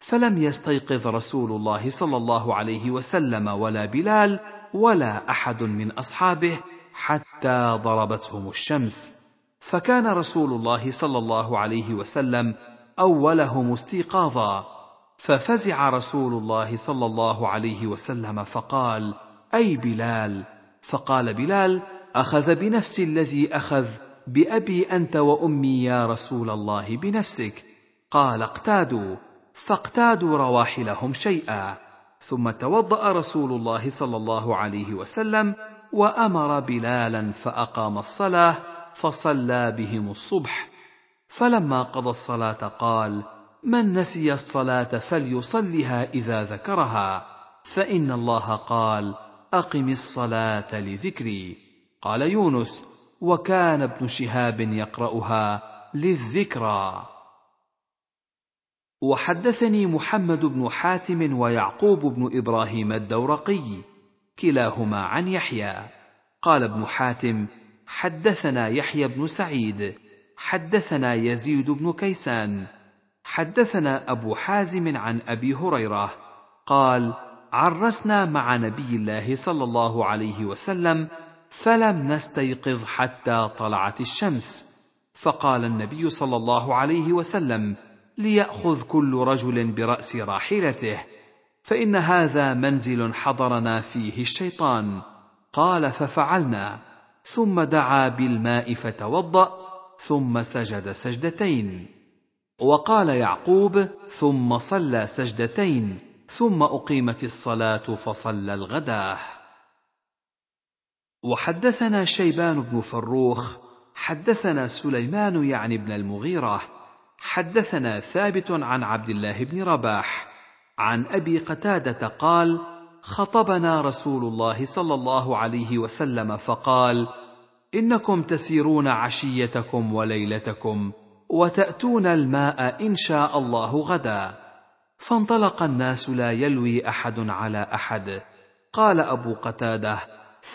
فلم يستيقظ رسول الله صلى الله عليه وسلم ولا بلال ولا احد من اصحابه حتى ضربتهم الشمس فكان رسول الله صلى الله عليه وسلم اولهم استيقاظا ففزع رسول الله صلى الله عليه وسلم فقال اي بلال فقال بلال اخذ بنفس الذي اخذ بابي انت وامي يا رسول الله بنفسك قال اقتادوا فاقتادوا رواحلهم شيئا ثم توضا رسول الله صلى الله عليه وسلم وامر بلالا فاقام الصلاه فصلى بهم الصبح فلما قضى الصلاه قال من نسي الصلاه فليصلها اذا ذكرها فان الله قال اقم الصلاه لذكري قال يونس وكان ابن شهاب يقراها للذكرى وحدثني محمد بن حاتم ويعقوب بن ابراهيم الدورقي كلاهما عن يحيى قال ابن حاتم حدثنا يحيى بن سعيد حدثنا يزيد بن كيسان حدثنا ابو حازم عن ابي هريره قال عرسنا مع نبي الله صلى الله عليه وسلم فلم نستيقظ حتى طلعت الشمس فقال النبي صلى الله عليه وسلم ليأخذ كل رجل برأس راحلته فإن هذا منزل حضرنا فيه الشيطان قال ففعلنا ثم دعا بالماء فتوضأ ثم سجد سجدتين وقال يعقوب ثم صلى سجدتين ثم أقيمت الصلاة فصلى الغداه وحدثنا شيبان بن فروخ حدثنا سليمان يعني ابن المغيره حدثنا ثابت عن عبد الله بن رباح عن ابي قتاده قال خطبنا رسول الله صلى الله عليه وسلم فقال انكم تسيرون عشيتكم وليلتكم وتاتون الماء ان شاء الله غدا فانطلق الناس لا يلوي احد على احد قال ابو قتاده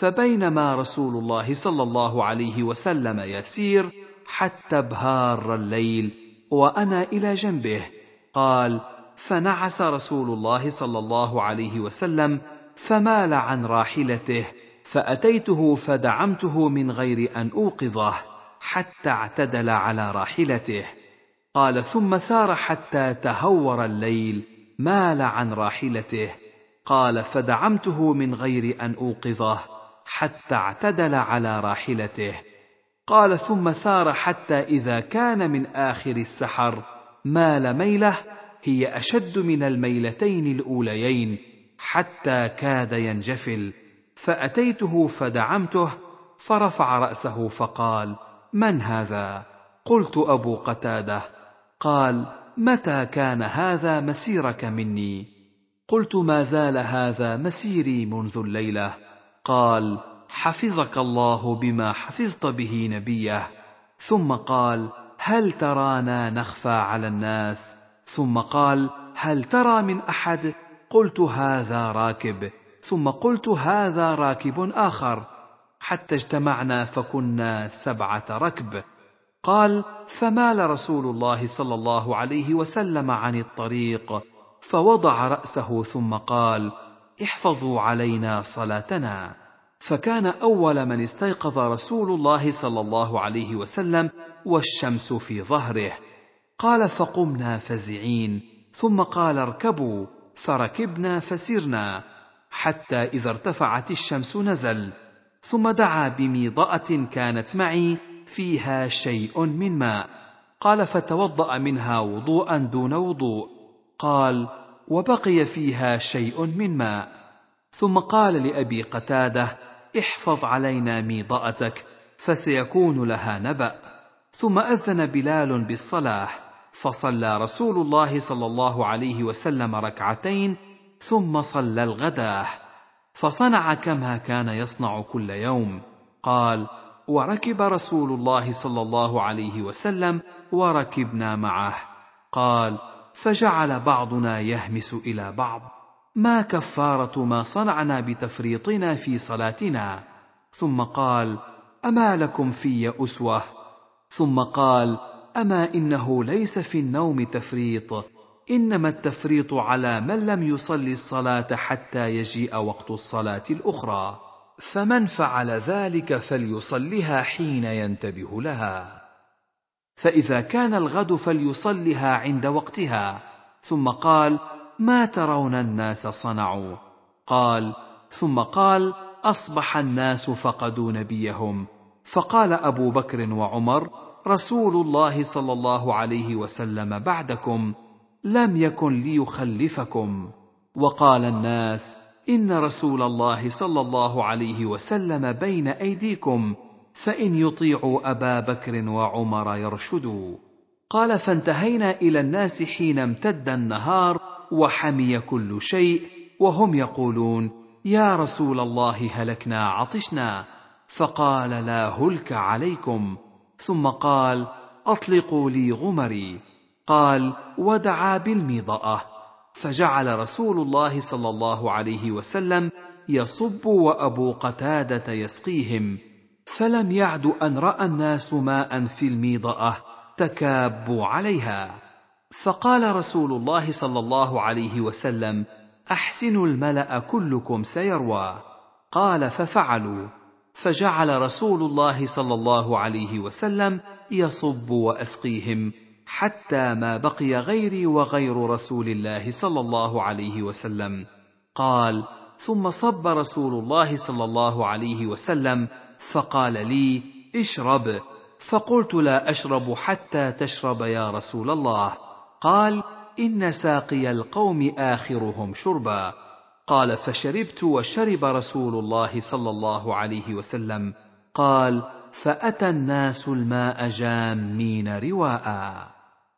فبينما رسول الله صلى الله عليه وسلم يسير حتى ابهار الليل وانا الى جنبه قال فنعس رسول الله صلى الله عليه وسلم فمال عن راحلته فاتيته فدعمته من غير ان اوقظه حتى اعتدل على راحلته قال ثم سار حتى تهور الليل مال عن راحلته قال فدعمته من غير ان اوقظه حتى اعتدل على راحلته قال ثم سار حتى إذا كان من آخر السحر مال ميلة هي أشد من الميلتين الأوليين حتى كاد ينجفل فأتيته فدعمته فرفع رأسه فقال: من هذا؟ قلت أبو قتادة قال: متى كان هذا مسيرك مني؟ قلت ما زال هذا مسيري منذ الليلة قال: حفظك الله بما حفظت به نبيه ثم قال هل ترانا نخفى على الناس ثم قال هل ترى من احد قلت هذا راكب ثم قلت هذا راكب اخر حتى اجتمعنا فكنا سبعه ركب قال فمال رسول الله صلى الله عليه وسلم عن الطريق فوضع راسه ثم قال احفظوا علينا صلاتنا فكان اول من استيقظ رسول الله صلى الله عليه وسلم والشمس في ظهره قال فقمنا فزعين ثم قال اركبوا فركبنا فسرنا حتى اذا ارتفعت الشمس نزل ثم دعا بميضاه كانت معي فيها شيء من ماء قال فتوضا منها وضوءا دون وضوء قال وبقي فيها شيء من ماء ثم قال لابي قتاده احفظ علينا ميضأتك فسيكون لها نبأ ثم أذن بلال بالصلاة فصلى رسول الله صلى الله عليه وسلم ركعتين ثم صلى الغداه فصنع كما كان يصنع كل يوم قال وركب رسول الله صلى الله عليه وسلم وركبنا معه قال فجعل بعضنا يهمس الى بعض ما كفاره ما صنعنا بتفريطنا في صلاتنا ثم قال اما لكم في اسوه ثم قال اما انه ليس في النوم تفريط انما التفريط على من لم يصلي الصلاه حتى يجيء وقت الصلاه الاخرى فمن فعل ذلك فليصلها حين ينتبه لها فاذا كان الغد فليصلها عند وقتها ثم قال ما ترون الناس صنعوا قال ثم قال اصبح الناس فقدوا نبيهم فقال ابو بكر وعمر رسول الله صلى الله عليه وسلم بعدكم لم يكن ليخلفكم وقال الناس ان رسول الله صلى الله عليه وسلم بين ايديكم فان يطيعوا ابا بكر وعمر يرشدوا قال فانتهينا الى الناس حين امتد النهار وحمي كل شيء وهم يقولون يا رسول الله هلكنا عطشنا فقال لا هلك عليكم ثم قال اطلقوا لي غمري قال ودعا بالميضاه فجعل رسول الله صلى الله عليه وسلم يصب وابو قتاده يسقيهم فلم يعد ان راى الناس ماء في الميضاه تكابوا عليها فقال رسول الله صلى الله عليه وسلم احسنوا الملا كلكم سيروى قال ففعلوا فجعل رسول الله صلى الله عليه وسلم يصب واسقيهم حتى ما بقي غيري وغير رسول الله صلى الله عليه وسلم قال ثم صب رسول الله صلى الله عليه وسلم فقال لي اشرب فقلت لا اشرب حتى تشرب يا رسول الله قال ان ساقي القوم اخرهم شربا قال فشربت وشرب رسول الله صلى الله عليه وسلم قال فاتى الناس الماء جامين رواء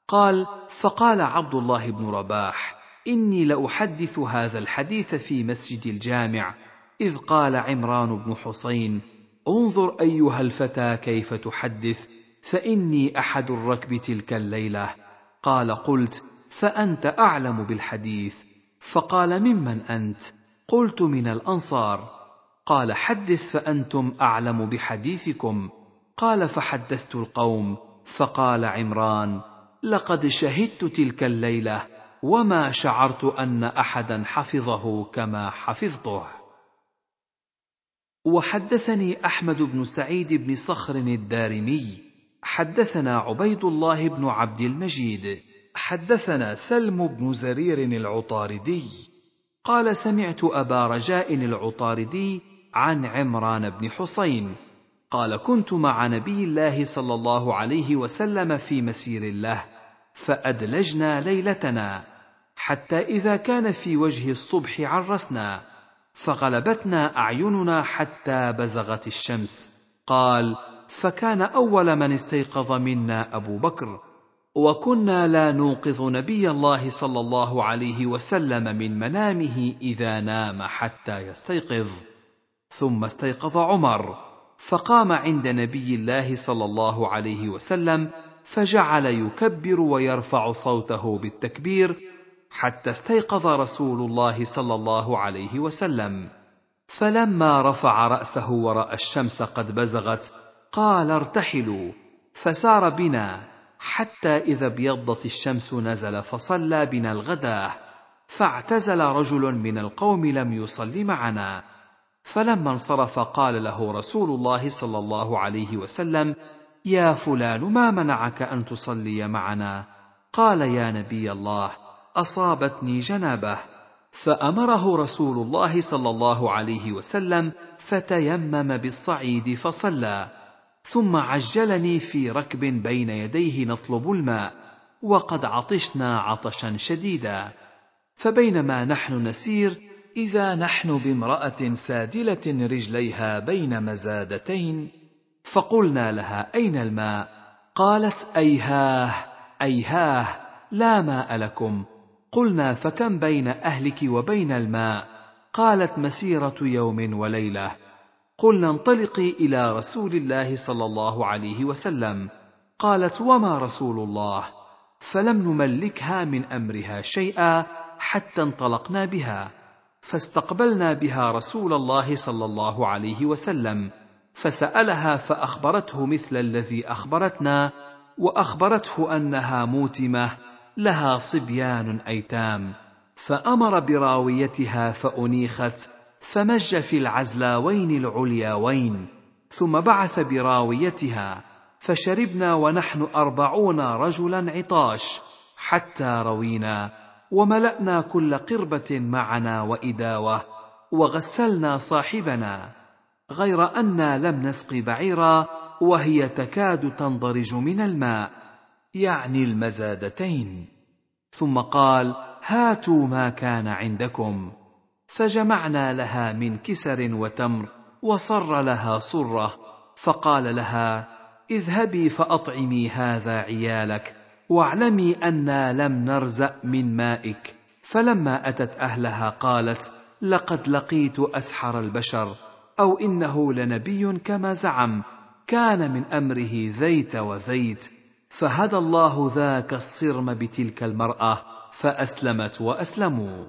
قال فقال عبد الله بن رباح اني لاحدث هذا الحديث في مسجد الجامع اذ قال عمران بن حسين انظر ايها الفتى كيف تحدث فاني احد الركب تلك الليله قال قلت فانت اعلم بالحديث فقال ممن انت قلت من الانصار قال حدث فانتم اعلم بحديثكم قال فحدثت القوم فقال عمران لقد شهدت تلك الليله وما شعرت ان احدا حفظه كما حفظته وحدثني احمد بن سعيد بن صخر الدارمي حدثنا عبيد الله بن عبد المجيد حدثنا سلم بن زرير العطاردي قال سمعت ابا رجاء العطاردي عن عمران بن حسين قال كنت مع نبي الله صلى الله عليه وسلم في مسير الله فادلجنا ليلتنا حتى اذا كان في وجه الصبح عرسنا فغلبتنا اعيننا حتى بزغت الشمس قال فكان اول من استيقظ منا ابو بكر وكنا لا نوقظ نبي الله صلى الله عليه وسلم من منامه اذا نام حتى يستيقظ ثم استيقظ عمر فقام عند نبي الله صلى الله عليه وسلم فجعل يكبر ويرفع صوته بالتكبير حتى استيقظ رسول الله صلى الله عليه وسلم فلما رفع راسه وراى الشمس قد بزغت قال ارتحلوا فسار بنا حتى إذا ابيضت الشمس نزل فصلى بنا الغداه فاعتزل رجل من القوم لم يصل معنا فلما انصرف قال له رسول الله صلى الله عليه وسلم يا فلان ما منعك أن تصلي معنا قال يا نبي الله أصابتني جنابه فأمره رسول الله صلى الله عليه وسلم فتيمم بالصعيد فصلى ثم عجلني في ركب بين يديه نطلب الماء وقد عطشنا عطشا شديدا فبينما نحن نسير اذا نحن بامراه سادله رجليها بين مزادتين فقلنا لها اين الماء قالت ايهاه ايهاه لا ماء لكم قلنا فكم بين اهلك وبين الماء قالت مسيره يوم وليله قلنا انطلقي الى رسول الله صلى الله عليه وسلم قالت وما رسول الله فلم نملكها من امرها شيئا حتى انطلقنا بها فاستقبلنا بها رسول الله صلى الله عليه وسلم فسالها فاخبرته مثل الذي اخبرتنا واخبرته انها موتمه لها صبيان ايتام فامر براويتها فانيخت فمج في العزلاوين العلياوين ثم بعث براويتها فشربنا ونحن أربعون رجلا عطاش حتى روينا وملأنا كل قربة معنا وإداوة وغسلنا صاحبنا غير أنا لم نسق بعيرا وهي تكاد تنضرج من الماء يعني المزادتين ثم قال هاتوا ما كان عندكم فجمعنا لها من كسر وتمر وصر لها صره فقال لها اذهبي فاطعمي هذا عيالك واعلمي انا لم نرزا من مائك فلما اتت اهلها قالت لقد لقيت اسحر البشر او انه لنبي كما زعم كان من امره زيت وزيت فهدى الله ذاك الصرم بتلك المراه فاسلمت واسلموا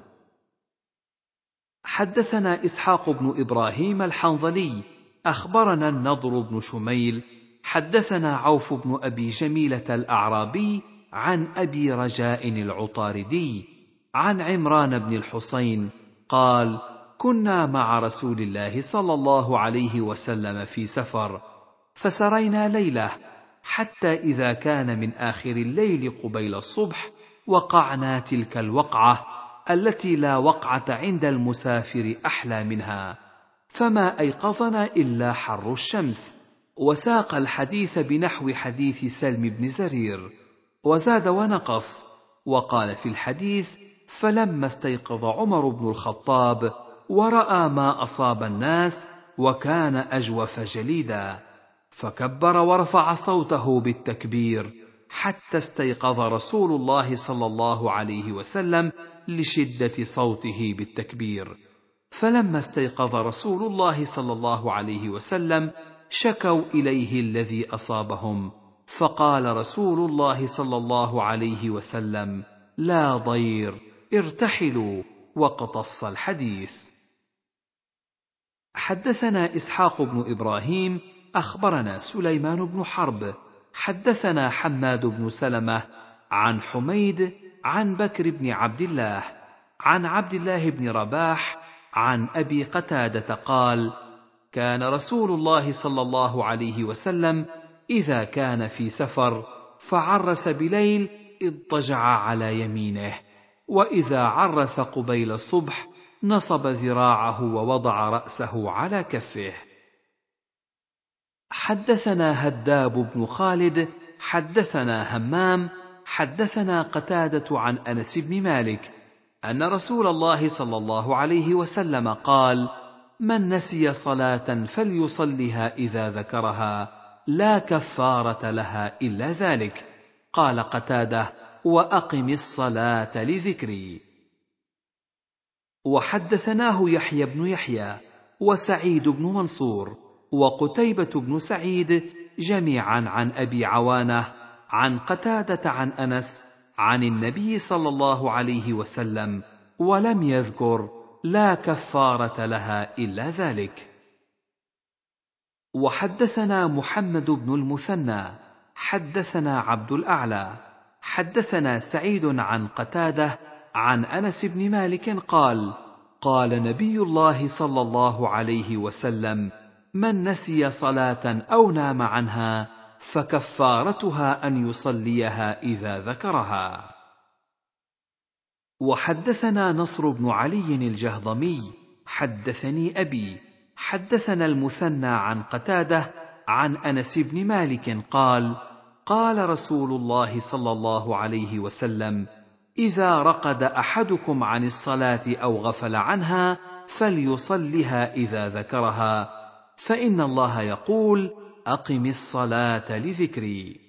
حدثنا اسحاق بن ابراهيم الحنظلي اخبرنا النضر بن شميل حدثنا عوف بن ابي جميله الاعرابي عن ابي رجاء العطاردي عن عمران بن الحصين قال كنا مع رسول الله صلى الله عليه وسلم في سفر فسرينا ليله حتى اذا كان من اخر الليل قبيل الصبح وقعنا تلك الوقعه التي لا وقعة عند المسافر أحلى منها فما أيقظنا إلا حر الشمس وساق الحديث بنحو حديث سلم بن زرير وزاد ونقص وقال في الحديث فلما استيقظ عمر بن الخطاب وراى ما اصاب الناس وكان اجوف جليدا فكبر ورفع صوته بالتكبير حتى استيقظ رسول الله صلى الله عليه وسلم لشدة صوته بالتكبير فلما استيقظ رسول الله صلى الله عليه وسلم شكوا إليه الذي أصابهم فقال رسول الله صلى الله عليه وسلم لا ضير ارتحلوا وقتص الحديث حدثنا اسحاق بن ابراهيم اخبرنا سليمان بن حرب حدثنا حماد بن سلمه عن حميد عن بكر بن عبد الله عن عبد الله بن رباح عن ابي قتاده قال كان رسول الله صلى الله عليه وسلم اذا كان في سفر فعرس بليل اضطجع على يمينه واذا عرس قبيل الصبح نصب ذراعه ووضع راسه على كفه حدثنا هداب بن خالد حدثنا همام حدثنا قتادة عن أنس بن مالك أن رسول الله صلى الله عليه وسلم قال: من نسي صلاة فليصلها إذا ذكرها لا كفارة لها إلا ذلك. قال قتاده: وأقم الصلاة لذكري. وحدثناه يحيى بن يحيى وسعيد بن منصور وقتيبة بن سعيد جميعا عن أبي عوانه عن قتادة عن أنس عن النبي صلى الله عليه وسلم ولم يذكر لا كفارة لها إلا ذلك. وحدثنا محمد بن المثنى حدثنا عبد الأعلى حدثنا سعيد عن قتادة عن أنس بن مالك قال: قال نبي الله صلى الله عليه وسلم: من نسي صلاة أو نام عنها فكفارتها ان يصليها اذا ذكرها وحدثنا نصر بن علي الجهضمي حدثني ابي حدثنا المثنى عن قتاده عن انس بن مالك قال قال رسول الله صلى الله عليه وسلم اذا رقد احدكم عن الصلاه او غفل عنها فليصلها اذا ذكرها فان الله يقول أقم الصلاة لذكري